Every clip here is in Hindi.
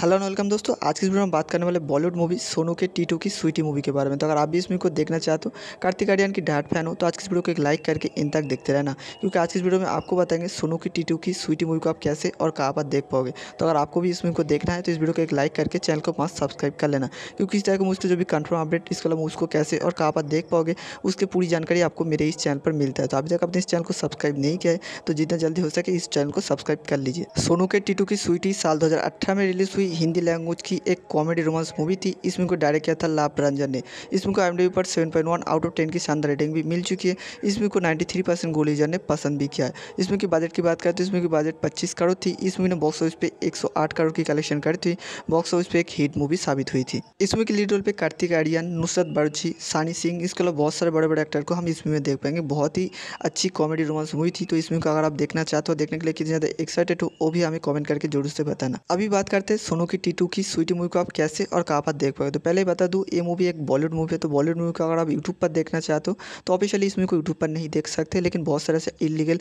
हेलो एंड वेलकम दोस्तों आज की वीडियो में बात करने वाले बॉलीवुड मूवी सोनू के टीटू की स्वीटी मूवी के बारे में तो अगर आप भी इस मूवी को देखना चाहते हो कार्तिक आर्यन की डाट फैन हो तो आज की वीडियो को एक लाइक करके इन तक देखते रहना क्योंकि आज की वीडियो में आपको बताएंगे सोनू की टीटू की स्वीटी मूवी को आप कैसे और कहाँ पर देख पाओगे तो अगर आपको भी इस मूवी को देखना है तो इस वीडियो को एक लाइक करके चैनल को पाँच सब्सक्राइब कर लेना क्योंकि इस तरह को मुझसे जो भी कन्फर्म अपडेट इसके अलावा उसको कैसे और कहाँ पर देख पाओगे उसकी पूरी जानकारी आपको मेरे इस चैनल पर मिलता है तो अभी तक आपने इस चैनल को सब्सक्राइब नहीं किया है तो जितना जल्दी हो सके इस चैनल को सब्सक्राइब कर लीजिए सोनू के टीटू की स्वीटी साल दो में रिलीज हुई हिंदी लैंग्वेज की एक कॉमेडी रोमांस मूवी थी इस मूवी को डायरेक्ट किया था लाभ रंजन ने इस मूवी को आई पर seven point one out of ten की शानदार रेटिंग भी मिल चुकी है इस मूवी को नाइन्टी थ्री परसेंट गोलीजर ने पसंद भी किया है इस मूवी की बजट की बात करें तो इस मूवी की बजट पच्चीस करोड़ थी इस मूवी ने बॉक्स ऑफिस पे एक सौ आठ करोड़ की कलेक्शन करी थी बॉक्स ऑफिस पे एक हिट मूवी साबित हुई थी इस मूवी के लीड रोल पे कार्तिक आर्यन नुसरत बर्जी सानी सिंह इसके अलावा बहुत सारे बड़े बड़े एक्टर को हम इस मूवी में देख पाएंगे बहुत ही अच्छी कॉमेडी रोमांस मूवी थी तो इस मूवी को अगर आप देखना चाहते हो देखने के लिए कितने ज़्यादा एक्साइटेड हो वो भी हमें कॉमेंट करके जरूर से बताना अभी बात करते हैं सोनू की टीटू की स्वीटी मूवी को आप कैसे और कहाँ पर देख पाओगे तो पहले ही बता दूँ ये मूवी एक बॉलीवुड मूवी है तो बॉलीवुड मूवी को अगर आप यूट्यूब पर देखना चाहते हो तो ऑफिशियली इस मूवी को यूट्यूब पर नहीं देख सकते लेकिन बहुत सारे ऐसे इलीगल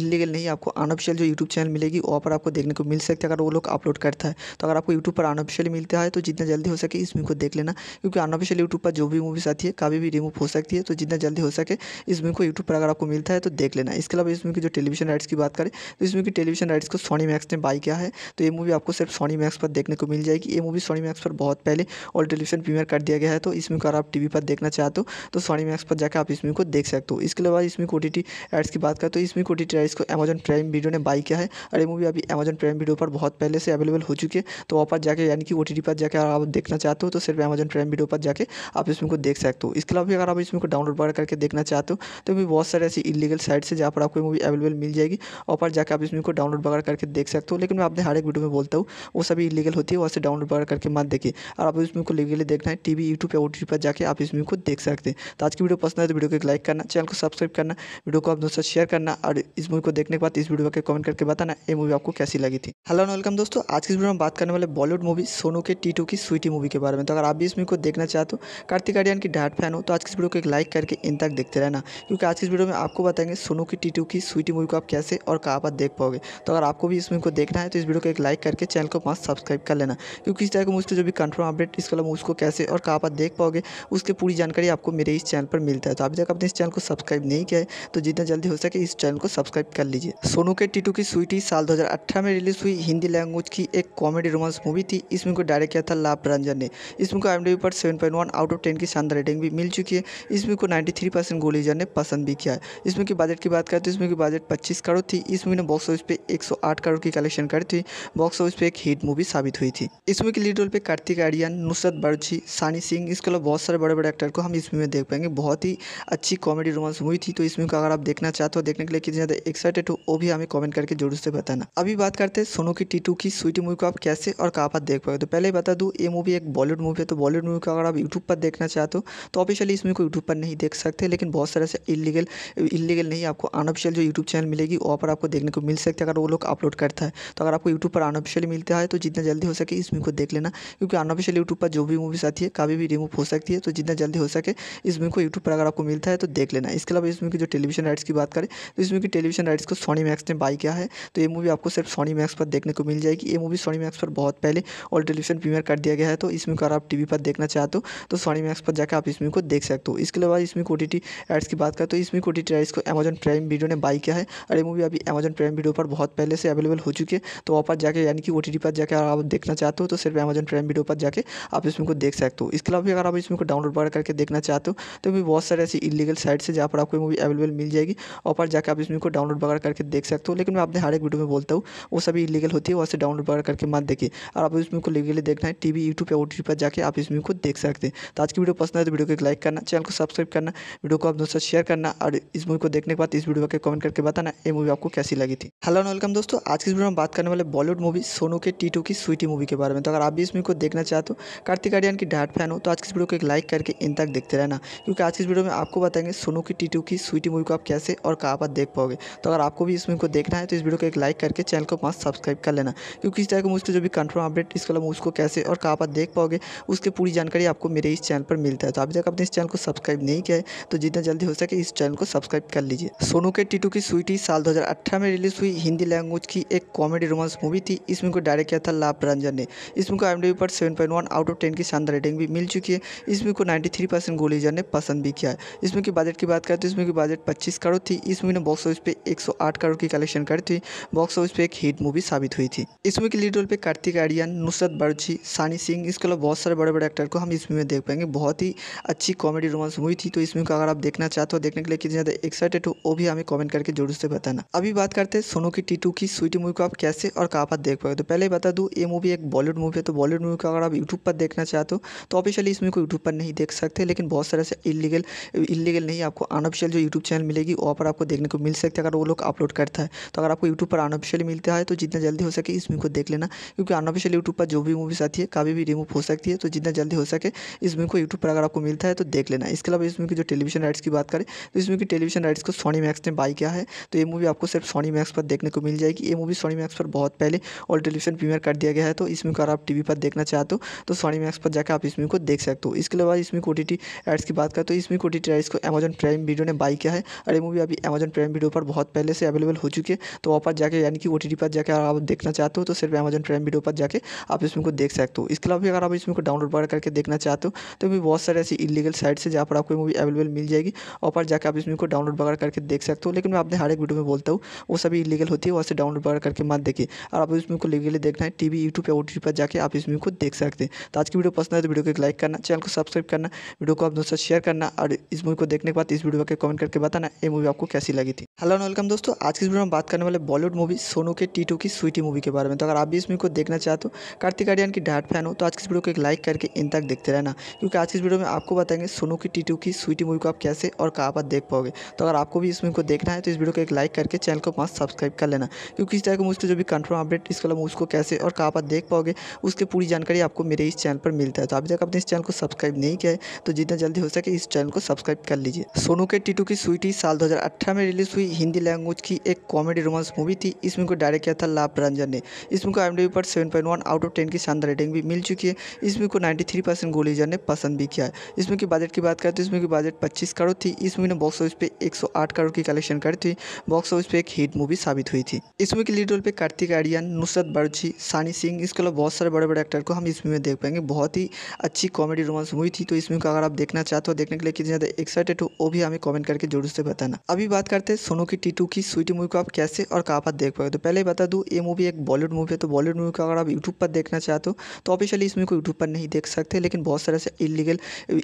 इलीगल नहीं आपको अनऑफिशियल जो यूट्यूब चैनल मिलेगी वहाँ पर आपको देखने को मिल सकती है अगर वो लोग अपलोड करता है तो अगर आपको यूट्यूब पर अनऑफिशियल मिलता है तो जितना जल्दी हो सके इस मूवी को देख लेना क्योंकि अनऑफिशियल यूट्यूब पर जो भी मूवीज़ आती है कभी भी रिमूव हो सकती है तो जितना जल्दी हो सके इस मूवी को यूट्यूब पर अगर आपको मिलता है तो देख लेना इसके अलावा इस मूवी की जो टेलीविजन राइट्स की बात करें तो इस मूवी की टेलीविजन राइट्स को सोनी मैक्स ने बाई किया है तो ये मूवी आपको सिर्फ सोनी मैक्स पर देखने को मिल जाएगी ये मूवी सोनी मैक्स पर बहुत पहले ऑल टेलीविजन प्रीमियर कर दिया गया है तो इसमें को अगर आप टी पर देखना चाहते हो तो सोनी मैक्स पर जाकर आप इस मूवी को देख सकते हो इसके अलावा इसमें ओ टी एड्स की बात करें तो इसमें ओ टी एड्स को अमेजन प्राइम वीडियो ने बाई किया है और ये मूवी अभी अमेजन प्राइम वीडियो पर बहुत पहले से अवेलेबल हो चुकी है तो वहाँ पर जाकर यानी कि ओ पर जाकर आप देखना चाहते हो तो सिर्फ अमेजन प्राइम वीडियो पर जाकर आप इसमें को देख सकते हो इसके अलावा भी अगर आप इसमें को डाउनलोड वगैरह करके देखना चाहते हो तो भी बहुत सारे ऐसी इलीगल साइट्स है जहाँ पर आपको मूवी अवेलेबल मिल जाएगी और पर जाकर आप इसमें को डाउनलोड वगैरह करके देख सकते हो लेकिन मैं अपने हर एक वीडियो में बोलता हूँ वो सभी लीगल होती है वहाँ से डाउनलोड वगैरह करके मत देखिए और आप इस मूवी को लीगली देखना है टीवी यूट्यूब या ओ पर जाकर आप इस मूवी को देख सकते हैं तो आज की वीडियो पसंद है तो वीडियो को एक लाइक करना चैनल को सब्सक्राइब करना वीडियो को आप दोस्तों शेयर करना और इस मूवी को देखने के बाद इस वीडियो के कमेंट करके बताना ये मूवी आपको कैसी लगी थी हेलो एंड वेलकम दोस्तों आज की वीडियो में बात करने वाले बॉलीवुड मूवी सोनू के टी की स्वीटी मूवी के बारे में तो अगर आप भी इस मूवी को देखना चाहते हो कार्तिक आर्यन की डायट फैन हो तो आज की वीडियो को एक लाइक करके इन तक देखते रहना क्योंकि आज की वीडियो में आपको बताएंगे सोनू की टी की स्वीटी मूवी को आप कैसे और कहाँ पर देख पाओगे तो अगर आपको भी इस मूवी को देखना है तो इस वीडियो को एक लाइक करके चैनल को पास सब्सक्राइब सब्सक्राइब कर लेना क्योंकि इस टाइप का मुझसे तो जो भी कंफर्म अपडेट इसके अलावा उसको कैसे और कहाँ पर देख पाओगे उसकी पूरी जानकारी आपको मेरे इस चैनल पर मिलता है तो अभी तक आपने इस चैनल को सब्सक्राइब नहीं किया है तो जितना जल्दी हो सके इस चैनल को सब्सक्राइब कर लीजिए सोनू के टीटू की स्वीटी साल दो में रिलीज हुई हिंदी लैंग्वेज की एक कॉमेडी रोमांस मूवी थी इसमें को डायरेक्ट किया था लाभ रंजन ने इसमें को आई पर seven point one out of ten की शानदार रेटिंग भी मिल चुकी है इसमें को नाइन्टी थ्री परसेंट गोलीजर ने पसंद भी किया है इसमें की बजट की बात करें तो इसमें की बजट पच्चीस करोड़ थी इस मूवी ने बॉक्स ऑफिस पे एक सौ आठ करोड़ की कलेक्शन करी थी बॉक्स ऑफिस पे एक हिट मूवी साबित साबित हुई थी इस मूवी के लीड रोल पे कार्तिक आर्यन नुसरत बर्जी सानी सिंह इसके अलावा बहुत सारे बड़े बड़े एक्टर को हम इस मूवी में देख पाएंगे बहुत ही अच्छी कॉमेडी रोमांस मूवी थी तो इस मूवी को अगर आप देखना चाहते हो देखने के लिए कितने ज़्यादा एक्साइटेड हो वो भी हमें कॉमेंट करके जरूर से बताना अभी बात करते हैं सोनू की टीटू की स्वीटी मूवी को आप कैसे और कहाँ पर देख पाए तो पहले बता दू ये मूवी एक बॉलीवुड मूवी है तो बॉलीवुड मूवी को अगर आप यूट्यूब पर देखना चाहते हो तो ऑफिशियली इस मूवी को यूट्यूब पर नहीं देख सकते लेकिन बहुत सारे ऐसे इलीगल इलीगल नहीं आपको अनऑफिशियल जो यूट्यूब चैनल मिलेगी वहाँ पर आपको देखने को मिल सकती है अगर वो लोग अपलोड करता है तो अगर आपको यूट्यूब पर अनऑफिशियल मिलता है तो जितना जल्दी हो सके इस मूवी को देख लेना क्योंकि अनऑफिशियल यूट्यूब पर जो भी मूवीज आती है कभी भी रिमूव हो सकती है तो जितना जल्दी हो सके इस मूवी को यूट्यूब पर अगर आपको मिलता है तो देख लेना इसके अलावा इस मूवी की जो टेलीविजन राइट्स की बात करें तो इस मूवी की टेलीविजन राइट्स को सोनी मैक्स ने बाई किया है तो ये मूवी आपको सिर्फ सोनी मैक्स पर देखने को मिल जाएगी ये मूवी सोनी मैक्स पर बहुत पहले और टेलीविजन प्रीमियर कर दिया गया है तो इसमें अगर आप टीवी पर देखना चाहते हो तो सोनी मैक्स पर जाकर आप इसमें को देख सकते हो इसके अलावा इसमें ओ टी एड्स की बात करें तो इसमें ओ टी को अमेजन प्राइम वीडियो ने बाई किया है और ये मूवी अभी अमेजन प्राइम वीडियो पर बहुत पहले से अवेलेबल हो चुकी है तो वहाँ पर जाकर यानी कि ओ टी पर जाकर आप देखना चाहते हो तो सिर्फ अमेजन प्राइम वीडियो पर जाके आप इस को देख सकते हो इसके अलावा भी अगर आप इसमें को डाउनलोड वगैरह करके देखना चाहते हो तो भी बहुत सारे ऐसी इलीगल साइट्स है जहाँ पर आपको मूवी अवेलेबल मिल जाएगी और पर जाकर आप इसमें को डाउनलोड वगैरह करके देख सकते हो लेकिन मैं अपने हर एक वीडियो में बोलता हूँ वो सभी इलीगल होती है वहाँ से डाउनलोड वगैरह करके मत देखिए और आप इसमें को लीगली देखना है टी वी यूट्यूब या ओ पर जाकर आप इसमें को देख सकते हैं तो आज की वीडियो पसंद है तो वीडियो को एक लाइक करना चैनल को सब्सक्राइब करना वीडियो को आप दोस्तों शेयर करना और इस मूवी को देखने के बाद इस वीडियो का कमेंट करके बताना ये मूवी आपको कैसी लगी थी हेलो वेलकम दोस्तों आज की वीडियो में बात करने वाले बॉलीवुड मूवी सोनू के टी की सुई स्वीटी मूवी के बारे में तो अगर आप भी इस मूवी को देखना चाहते हो कार्तिक आर्यन की डाट फैन हो तो आज की इस वीडियो को एक लाइक करके इन तक देखते रहना क्योंकि आज की इस वीडियो में आपको बताएंगे सोनू की टीटू की स्वीटी मूवी को आप कैसे और कहाँ पर देख पाओगे तो अगर आपको भी इस मूवी को देखना है तो इस वीडियो को एक लाइक करके चैनल को पास सब्सक्राइब कर लेना क्योंकि इस तरह का मुझको जो भी कंफर्म अपडेट इसके अलावा उसको कैसे और कहाँ पर देख पाओगे उसकी पूरी जानकारी आपको मेरे इस चैनल पर मिलता है तो अभी तक आपने इस चैनल को सब्सक्राइब नहीं किया है तो जितना जल्दी हो सके इस चैनल को सब्सक्राइब कर लीजिए सोनू के टीटू की स्वीटी साल दो में रिलीज हुई हिंदी लैंग्वेज की एक कॉमेडी रोमांस मूवी थी इसमें को डायरेक्ट किया था लाभ अमिताभ रंजन ने इस फिल्म को आई पर seven point one out of ten की शानदार रेटिंग भी मिल चुकी है इस फिल्म को नाइन्टी थ्री परसेंट गोलीजर ने पसंद भी किया है इस फिल्म की बजट की बात करें तो इस फिल्म की बजट पच्चीस करोड़ थी इस मूवी ने बॉक्स ऑफिस पे एक सौ आठ करोड़ की कलेक्शन करी थी बॉक्स ऑफिस पे एक हिट मूवी साबित हुई थी इस मूवी के लीड रोल पे कार्तिक आर्यन नुसरत बर्जी सानी सिंह इसके अलावा बहुत सारे बड़े बड़े एक्टर को हम इस मूवी में देख पाएंगे बहुत ही अच्छी कॉमेडी रोमांस मूवी थी तो इस मूवी को अगर आप देखना चाहते हो देखने के लिए कितने ज़्यादा एक्साइटेड हो वो भी हमें कॉमेंट करके जरूर से बताना अभी बात करते हैं सोनू की टीटू की स्वीटी मूवी को आप कैसे और कहाँ पर देख पाओगे तो पहले बता दूँ ये ये मूवी एक बॉलीवुड मूवी है तो बॉलीवुड मूवी को अगर आप यूट्यूब पर देखना चाहते हो तो ऑफिशियली इस मूवी को यूट्यूब पर नहीं देख सकते लेकिन बहुत सारे से इलीगल इलीगल नहीं आपको अनऑफिशियल जो यूट्यूब चैनल मिलेगी वहाँ पर आपको देखने को मिल सकती है अगर वो लोग अपलोड करता है तो अगर आपको यूट्यूब पर अनऑफिशियली मिलता है तो जितना जल्दी हो सके इस मूवी को देख लेना क्योंकि अनऑफिशियल यूट्यूब पर जो भी मूवीज़ आती है कभी भी रिमूव हो सकती है तो जितना जल्दी हो सके इस मूवी को यूट्यूब पर अगर आपको मिलता है तो देख लेना इसके अलावा इस मूवी की जो टेलीविजन राइट्स की बात करें तो इस मूवी की टेलीविजन राइट्स को सोनी मैक्स ने बाई किया है तो ये मूवी आपको सिर्फ सोनी मैक्स पर देखने को मिल जाएगी ये मूवी सोनी मैक्स पर बहुत पहले और टेलीविजन प्रीमियर कर दिया गया है तो इसमें अगर आप टी पर देखना चाहते हो तो सोनी मैक्स पर जाकर आप इसमें को देख सकते हो इसके अलावा इसमें ओ टी एड्स की बात करें तो इसमें ओ टी एड्स को अमेजन प्राइम वीडियो ने बाई किया है और ये मूवी अभी अमेजन प्राइम वीडियो पर बहुत पहले से अवेलेबल हो चुकी है तो वहाँ पर जाकर यानी कि ओ पर जाकर आप देखना चाहते हो तो सिर्फ अमेजन प्राइम वीडियो पर जाकर आप इसमें को देख सकते हो इसके अलावा भी अगर आप इसमें को डाउनलोड करके देखना चाहते हो तो भी बहुत सारे ऐसी इलीगल साइट्स है जहाँ पर आपको मूवी अवेलेबल मिल जाएगी और पर जाकर आप इसमें को डाउनलोड वगैरह करके देख सकते हो लेकिन मैं आपने हर एक वीडियो में बोलता हूँ वो सभी इलीगल होती है वहाँ से डाउनलोड वगैरह करके मत देखिए और आप इसमें को लीगली देखना है टी यूट्यूब या ओटी पर जाकर आप इस मूवी को देख सकते हैं तो आज की वीडियो पसंद है तो वीडियो को एक लाइक करना चैनल को सब्सक्राइब करना वीडियो को आप दोस्तों शेयर करना और इस मूवी को देखने के बाद इस वीडियो को कमेंट करके बताना ये मूवी आपको कैसी लगी थी हेलो वेलकम दोस्तों आज की वीडियो में बात करने वाले बॉलीवुड मूवी सोनू के टी की स्वीटी मूवी के बारे में तो अगर आप भी इस मूवी को देखना चाहते हो कार्तिक आर्यन की डाट फैन हो तो आज की वीडियो को एक लाइक करके इन तक देखते रहना क्योंकि आज की वीडियो में आपको बताएंगे सोनू की टी की स्वीटी मूवी को आप कैसे और कहाँ पर देख पाओगे तो अगर आपको भी इस मूवी को देखना है तो इस वीडियो को एक लाइक करके चैनल को पाँच सब्सक्राइब कर लेना क्योंकि इस तरह का मुझे जो भी कंफर्म अपडेट इसके अलावा उसको कैसे और कहाँ आप देख पाओगे उसकी पूरी जानकारी आपको मेरे इस चैनल पर मिलता है तो अभी तक आपने इस चैनल को सब्सक्राइब नहीं किया है तो जितना जल्दी हो सके इस चैनल को सब्सक्राइब कर लीजिए सोनू के टीटू की स्वीटी साल दो में रिलीज हुई हिंदी लैंग्वेज की एक कॉमेडी रोमांस मूवी थी इसमें को डायरेक्ट किया था लाभ रंजन ने इसमें मूवी को आई पर 7.1 आउट ऑफ टेन की शानदार रेटिंग भी मिल चुकी है इसमें को को थ्री परसेंट गोलीजर ने पसंद भी किया है इसमें की बजट की बात करें तो इसमें की बजट पच्चीस करोड़ थी इस मूवी ने बॉक्स ऑफिस पे 108 करोड़ की कलेक्शन करी थी बॉक्स ऑफिस पे एक हिट मूवी साबित हुई थी इस मूवी के लीड रोल पे कार्तिक आर्यन नुसरत बर्जी सानी सिंह इसके अलावा बहुत सारे बड़े बड़े एक्टर को हम इस मूवी में देख पाएंगे बहुत ही अच्छी कॉमेडी रोमांस मूवी थी तो इस मूवी को अगर आप देखना चाहते हो देखने के लिए कितने ज़्यादा एक्साइटेड हो वो भी हमें कमेंट करके जरूर से बताना अभी बात करते हैं सोनू की टीटू की स्वीटी मूवी को आप कैसे और कहाँ पर देख पाए तो पहले बता दूँ ये मूवी एक बॉलीवुड मूवी है तो बॉलीवुड मूवी को अगर आप यूट्यूब पर देखना चाहते हो तो ऑफिशियली इस मूवी को यूट्यूब पर नहीं देख सकते लेकिन बहुत सारे ऐसे इलीगल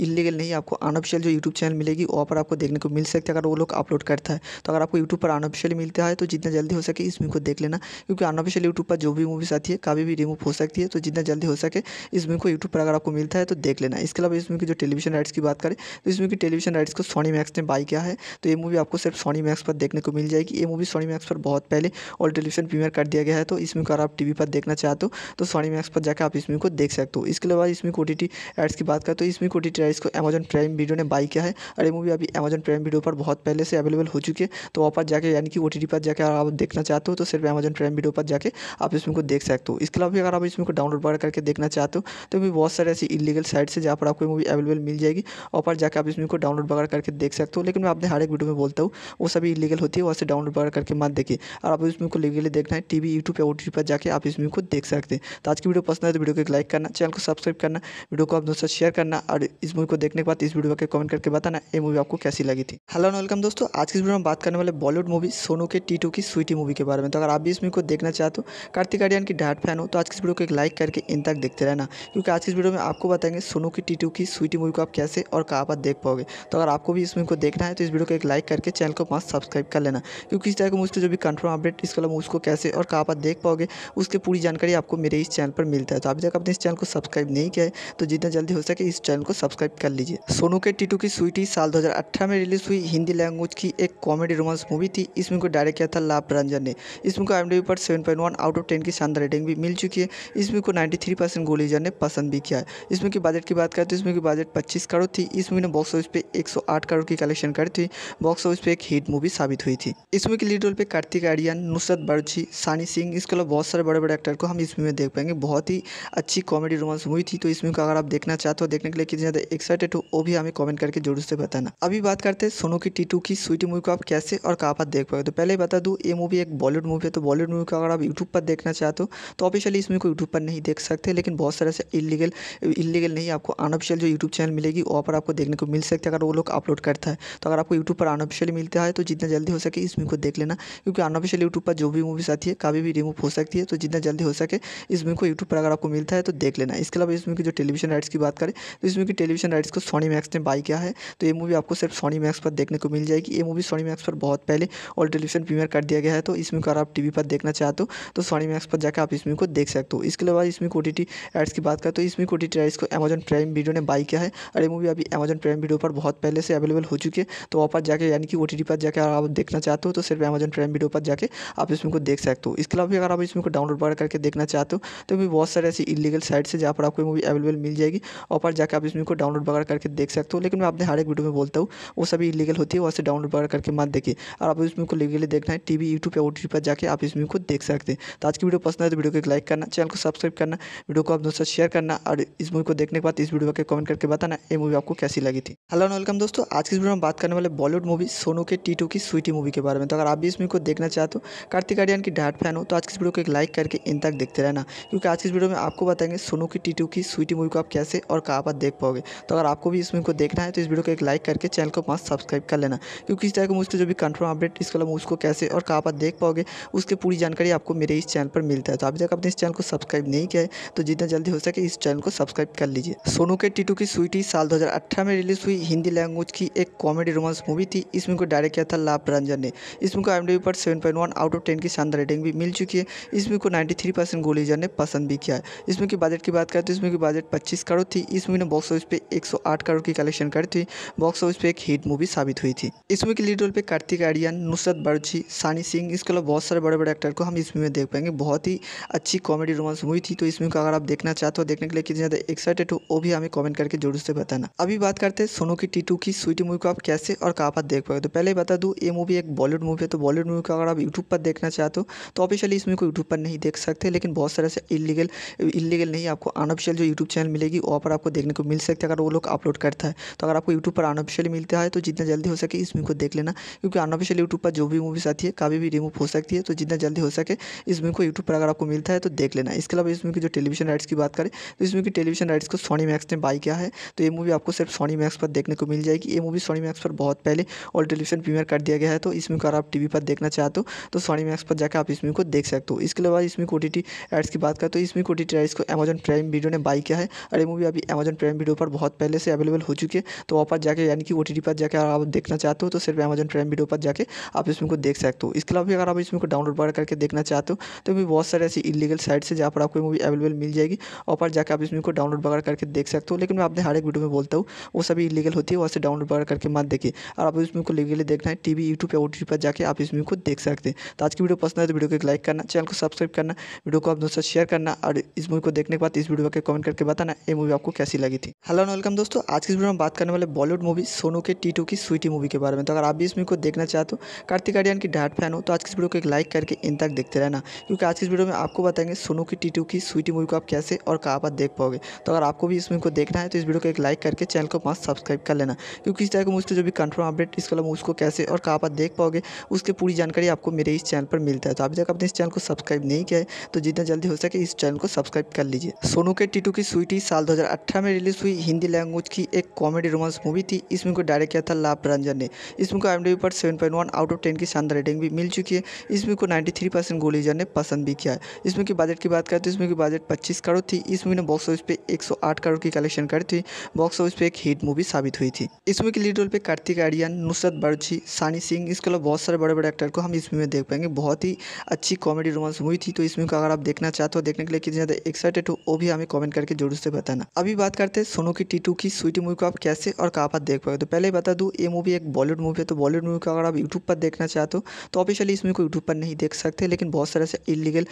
इलीगल नहीं आपको अनऑफिशियल जो यूट्यूब चैनल मिलेगी वहाँ पर आपको देखने को मिल सकती है अगर वो लोग अपलोड करता है तो अगर आपको यूट्यूब पर अनऑफिशियल मिलता है तो जितना जल्दी हो सके इस मूवी को देख लेना क्योंकि अनऑफिशियल यूट्यूब पर जो भी मूवीज़ आती है कभी भी रिमूव हो सकती है तो जितना जल्दी हो सके इस मूवी को यूट्यूब पर अगर आपको मिलता है तो देख लेना इसके अलावा इस मूवी की जो टेलीविजन राइट्स की बात करें तो इस मूवी की टेलीविजन राइट्स को सोनी मैक्स ने बाई किया है तो ये मूवी आपको सिर्फ सोनी मैक्स पर देखने को मिल जाएगी ये मूवी सोनी मैक्स पर बहुत पहले और टेलीविजन प्रीमियर कर दिया गया है तो इस मूवी को अगर आप टी पर देखना चाहते हो तो सोनी मैक्स पर जाकर आप इस मूवी को देख सकते हो इसके अलावा इसमें ओ टी एड्स की बात करें तो इसमें को टी एड्स को अमेजन प्राइम वीडियो ने बाई किया है और ये मूवी अभी अमेजन प्राइम वीडियो पर बहुत पहले से अवेलेबल हो चुकी है तो वहाँ पर जाकर यानी कि ओ पर जाकर आप देखना चाहते हो तो सिर्फ अमेजन प्राइम वीडियो पर जाकर आप इसमें को देख सकते हो इसके मतलब भी अगर आप इस मूवी को डाउनलोड वगैरह करके देखना चाहते हो तो भी बहुत सारे ऐसी इलीगल साइट्स है जहाँ पर आपको मूवी अवेलेबल मिल जाएगी और पर जाकर आप इस मूवी को डाउनलोड वगैरह करके देख सकते हो लेकिन मैं अपने हर एक वीडियो में बोलता हूँ वो सभी इलीगल होती है वहाँ से डाउनलोड वगैरह करके मत देखिए और आप इस मूवी को लीगली देखना है टी वी यूट्यूब या ओटी पर जाकर आप इस मूवी को देख सकते हैं तो आज की वीडियो पसंद है तो वीडियो को एक लाइक करना चैनल को सब्सक्राइब करना वीडियो को आप दोस्तों शेयर करना और इस मूवी को देखने के बाद इस वीडियो को कमेंट करके बताना ये मूवी आपको कैसी लगी थी हेलो एंड वेलकम दोस्तों आज की वीडियो में बात करने वाले बॉलीवुड मूवी सोनू के टी की स्वीटी मूवी के बारे में तो अगर आप भी इस मूवी को देखना चाहते हो कार्तिक आर्यन की डायट फैन हो तो आज की इस वीडियो को एक लाइक करके इन तक देखते रहना क्योंकि आज की इस वीडियो में आपको बताएंगे सोनू की टीटू की स्वीटी मूवी को आप कैसे और कहाँ पर देख पाओगे तो अगर आपको भी इस मूवी को देखना है तो इस वीडियो को एक लाइक करके चैनल को पाँच सब्सक्राइब कर लेना क्योंकि इस टाइप को मुझसे जो भी कंफर्म अपडेट इसके अलावा उसको कैसे और कहाँ पर देख पाओगे उसकी पूरी जानकारी आपको मेरे इस चैनल पर मिलता है तो अभी तक आपने इस चैनल को सब्सक्राइब नहीं किया है तो जितना जल्दी हो सके इस चैनल को सब्सक्राइब कर लीजिए सोनू के टीटू की स्वीटी साल दो में रिलीज हुई हिंदी लैंग्वेज की एक कॉमेडी रोमांस मूवी थी इस मूवी को डायरेक्ट किया था लाभ रंजन ने इस मूवी को एम पर seven point one out of ten की शानदार रेटिंग भी मिली मिल चुकी है इस मूवी को 93 परसेंट गोलीजा ने पसंद भी किया है इसमें की बजट की बात करें तो इसमें की बजट पच्चीस करोड़ थी इस मूवी ने बॉक्स ऑफिस पे 108 करोड़ की कलेक्शन करी थी बॉक्स ऑफिस पे एक हिट मूवी साबित हुई थी इस मूवी के लीड रोल पे कार्तिक आर्यन नुसरत बर्जी सानी सिंह इसके अलावा बहुत सारे बड़े बड़े एक्टर को हम इस मूवी में देख पाएंगे बहुत ही अच्छी कॉमेडी रोमांस मूवी थी तो इस मूवी को अगर आप देखना चाहते हो देखने के लिए कितने ज़्यादा एक्साइटेड हो वो भी हमें कॉमेंट करके जरूर से बताना अभी बात करते हैं सोनू की टीटू की स्वीटी मूवी को आप कैसे और कहाँ पर देख पाए तो पहले बता दू ये मूवी एक बॉलीवुड मूवी है तो बॉलीवुड मूवी को अगर आप यूट्यूब पर देखना चाहते हो तो आप ऑफिशियली इसमें को यूट्यूब पर नहीं देख सकते लेकिन बहुत सारे ऐसे इलीगल इलीगल नहीं आपको अनऑफिशियल जो यूट्यूब चैनल मिलेगी वहाँ पर आपको देखने को मिल सकते हैं अगर वो लोग अपलोड करता है तो अगर आपको यूट्यूब पर अनऑफिशियली मिलता है तो जितना जल्दी हो सके इस को देख लेना क्योंकि अनऑफिशियल यूट्यूब पर जो भी मूवीज आती है कभी भी रिमूव हो सकती है तो जितना जल्दी हो सके इसमें को यूट्यूब पर अगर आपको मिलता है तो देख लेना इसके अलावा इसमें की जो टेलीविजन राइट्स की बात करें तो इसमें की टेलीविजन राइट्स को सोनी मैक्स ने बाई किया है तो ये मूवी आपको सिर्फ सोनी मैक्स पर देखने को मिल जाएगी ये मूवी सोनी मैक्स पर बहुत पहले और टेलीविजन प्रीमियर कर दिया गया है तो इसमें अगर आप टीवी पर देखना चाहते हो तो सोनी मैक्स पर जाकर आप इसमें को देख सकते हो इसके अलावा इसमें कोटिटी एड्स की बात करें तो इसमें कोटिटी एड्स को अमेजन प्राइम वीडियो ने बाई किया है और ये मूवी अभी अमेजन प्राइम वीडियो पर बहुत पहले से अवेलेबल हो चुकी है तो वहाँ पर जाकर यानी कि ओ पर जाकर आप देखना चाहते हो तो सिर्फ अमेजन प्राइम वीडियो पर जाकर आप इसमें को देख सकते हो इसके अलावा भी अगर आप इसमें को डाउनलोड करके देखना चाहते हो तो भी बहुत सारे ऐसी इलीगल साइट्स से जहाँ पर आपको मूवी अवेलेबल मिल जाएगी वहाँ पर जाकर आप इसमें को डाउनलोड वगैरह करके देख सकते हो लेकिन मैं अपने हर एक वीडियो में बोलता हूँ वो सभी इलीगल होती है वहाँ से डाउनलोड वगैरह करके मत देखिए और आप इसमें को लीगली देखना है टीवी यूट्यूब या ओ पर जाकर आप इसमें को देख सकते हैं तो आज की वीडियो पसंद है तो वीडियो को एक लाइक लाइक करना चैनल को सब्सक्राइब करना वीडियो को आप दोस्तों शेयर करना और इस मूवी को देखने के बाद इस वीडियो के कमेंट करके बताना ये मूवी आपको कैसी लगी थी हेलो एंड वेलकम दोस्तों आज की वीडियो में बात करने वाले बॉलीवुड मूवी सोनू के टी की स्वीटी मूवी के बारे में तो अगर आप भी इस मूवी को देखना चाहते हो कार्तिक आर्यन की डाट फैन हो तो आज की वीडियो को एक लाइक करके इन तक देखते रहना क्योंकि आज की वीडियो में आपको बताएंगे सोनू की टी की स्वीटी मूवी को आप कैसे और कहाँ पर देख पाओगे तो अगर आपको भी इस मूवी को देखना है तो इस वीडियो को एक लाइक करके चैनल को पास सब्सक्राइब कर लेना क्योंकि इस टाइप मुझसे जो भी कंफर्म अपडेट इसके अलावा उसको कैसे और कहाँ पर देख पाओगे उसकी पूरी जानकारी आपको मेरे इस चैनल पर मिलता है तो अभी तक अपने इस चैनल को सब्सक्राइब नहीं किया है तो जितना जल्दी हो सके इस चैनल को सब्सक्राइब कर लीजिए सोनू के टीटू की स्वीटी साल 2018 में रिलीज हुई हिंदी लैंग्वेज की एक कॉमेडी रोमांस मूवी थी इस मूवी को डायरेक्ट किया था लाभ रंजन ने इस मूवी को आई पर सेवन आउट ऑफ टेन की शानदार रेटिंग भी मिल चुकी है इस मूवी को नाइन्टी थ्री ने पसंद भी किया है इस मूवी की बजट की बात करें तो इस मूवी की बजट पच्चीस करोड़ थी इस मूवी ने बॉक्स ऑफिस पे एक करोड़ की कलेक्शन करी थी बॉक्स ऑफिस पे एक हिट मूवी साबित हुई थी इस मूवी के लीड रोल पे कार्तिक आर्यन नुसरत बर्जी सानी सिंह इसके अलावा बहुत सारे बड़े बड़े एक्टर को हम इस मूवी में देख पाएंगे बहुत ही अच्छी कॉमेडी रोमांस मूवी थी तो इस मूवी को अगर आप देखना चाहते हो देखने के लिए कितने ज़्यादा एक्साइटेड हो वो भी हमें कमेंट करके जरूर से बताना अभी बात करते हैं सोनू की टीटू की स्वीटी मूवी को आप कैसे और कहाँ पर देख पाए तो पहले बता दू ये मूवी एक बॉलीवुड मूवी है तो बॉलीवुड मूवी को अगर आप यूट्यूब पर देखना चाहते हो तो ऑफिशियली इस मूवी को यूट्यूब पर नहीं देख सकते लेकिन बहुत सारे से इलीगल इलीगल नहीं आपको अनऑफिशियल जो यूट्यूब चैनल मिलेगी वहाँ पर आपको देखने को मिल सकती है अगर वो लोग अपलोड करता है तो अगर आपको यूट्यूब पर अनऑफिशियली मिलता है तो जितना जल्दी हो सके इस मूवी को देख लेना क्योंकि अनऑफिशियल यूट्यूब पर जो भी मूवीज़ आती है कभी भी रिमूव हो सकती है तो जितना जल्दी हो सके इस मूवी को यूट्यूब पर अगर आपको मिलता है तो से तो देख लेना इसके अलावा इस मूवी की जो टेलीविजन राइट्स की बात करें तो इस मूवी की टेलीविजन राइट्स को सोनी मैक्स ने बाई किया है तो ये मूवी आपको सिर्फ सोनी मैक्स पर देखने को मिल जाएगी ये मूवी सोनी मैक्स पर बहुत पहले और टेलीविजन प्रीमियर कर दिया गया है तो इसमें अगर आप टी पर देखना चाहते हो तो सोनी मैक्स पर जाकर आप इस मूवी को देख सकते हो इसके अलावा इसमें को टी एड्स की बात करें तो इसमें को टी राइट्स को अमेजन प्राइम वीडियो ने बाई किया है और ये मूवी अभी अमेजन प्राइम वीडियो पर बहुत पहले से अवेलेबल हो चुकी है तो वहाँ पर जाकर यानी कि ओ पर जाकर आप देखना चाहते हो तो सिर्फ अमेजन प्राइम वीडियो पर जाकर आप इसमें को देख सकते हो इसके अलावा भी अगर आप इसमें को डाउनलोड वगैरह करके देखना चाहते हो तो भी बहुत सारे ऐसे इलीगल साइट से जहाँ पर आपको मूवी अवेलेबल मिल जाएगी और पर जाकर आप इस मूवी को डाउनलोड वगैरह करके देख सकते हो लेकिन मैं अपने हर एक वीडियो में बोलता हूँ वो सभी इलीगल होती है वहाँ से डाउनलोड वगैरह करके मत देखिए और आप इस मूवी को लीगली देखना है टीवी यूट्यूब या ओ पर जाकर आप इस मूवी को देख सकते हैं तो आज की वीडियो पसंद है तो वीडियो को एक लाइक करना चैनल को सब्सक्राइब करना वीडियो को आप दोस्तों शेयर करना और इस मूवी को देखने के बाद इस वीडियो को कमेंट करके बताना ये मूवी आपको कैसी लगी थी हेलो वेलकम दोस्तों आज की वीडियो में बात करने वाले बॉलीवुड मूवी सोनू के टी की स्वीटी मूवी के बारे में तो अगर आप भी इस मूवी को देखना चाहते हो कार्तिक आर्यन की डाट फैन हो तो आज की वीडियो को एक लाइक करके इन तक देखते रहना क्योंकि आज की वीडियो में आपको बता बताएंगे सोनू की टीटू की स्वीटी मूवी को आप कैसे और कहाँ पर देख पाओगे तो अगर आपको भी इस मूवी को देखना है तो इस वीडियो को एक लाइक करके चैनल को पास सब्सक्राइब कर लेना क्योंकि इस तरह के मुझसे जो भी कंफर्म अपडेट इसके अलावा को कैसे और कहाँ पर देख पाओगे उसकी पूरी जानकारी आपको मेरे इस चैनल पर मिलता है तो अभी तक आपने इस चैनल को सब्सक्राइब नहीं किया है तो जितना जल्दी हो सके इस चैनल को सब्सक्राइब कर लीजिए सोनू के टीटू की स्वीटी साल दो में रिलीज हुई हिंदी लैंग्वेज की एक कॉमेडी रोमांस मूवी थी इस मूवी को डायरेक्ट किया था लाभ रंजन ने इस मूवी को एम पर 7.1 आउट ऑफ टेन की शानदार रेटिंग भी मिल चुकी है इस मूवी को 93 परसेंट गोलीजर ने पसंद भी किया है इसमें की बजट की बात करें तो इस मूवी की बजट 25 करोड़ थी इस मूवी ने बॉक्स ऑफिस पे 108 करोड़ की कलेक्शन करी थी बॉक्स ऑफिस पे एक हिट मूवी साबित हुई थी इस मूवी के लीड रोल पे कार्तिक आर्यन नुसरत बर्जी सानी सिंह इसके अलावा बहुत सारे बड़े बड़े एक्टर को हम इस मूवी में देख पाएंगे बहुत ही अच्छी कॉमेडी रोमांस मूवी थी तो इस मूवी को अगर आप देखना चाहते हो देखने के लिए कितने ज़्यादा एक्साइटेड हो वो भी हमें कॉमेंट करके जरूर से बताना अभी बात करते हैं सोनू की टीटू की स्वीटी मूवी को आप कैसे और कहाँ पर देख पाए तो पहले ही बता दू ये मूवी एक बॉलीवुड मूवी है तो बॉलीवुड मूवी को अगर आप यूट्यूब पर देखना चाहते हो तो ऑफिशियली इस मूवी को यूट्यूब पर नहीं देख सकते लेकिन बहुत सारे ऐसे इलीगल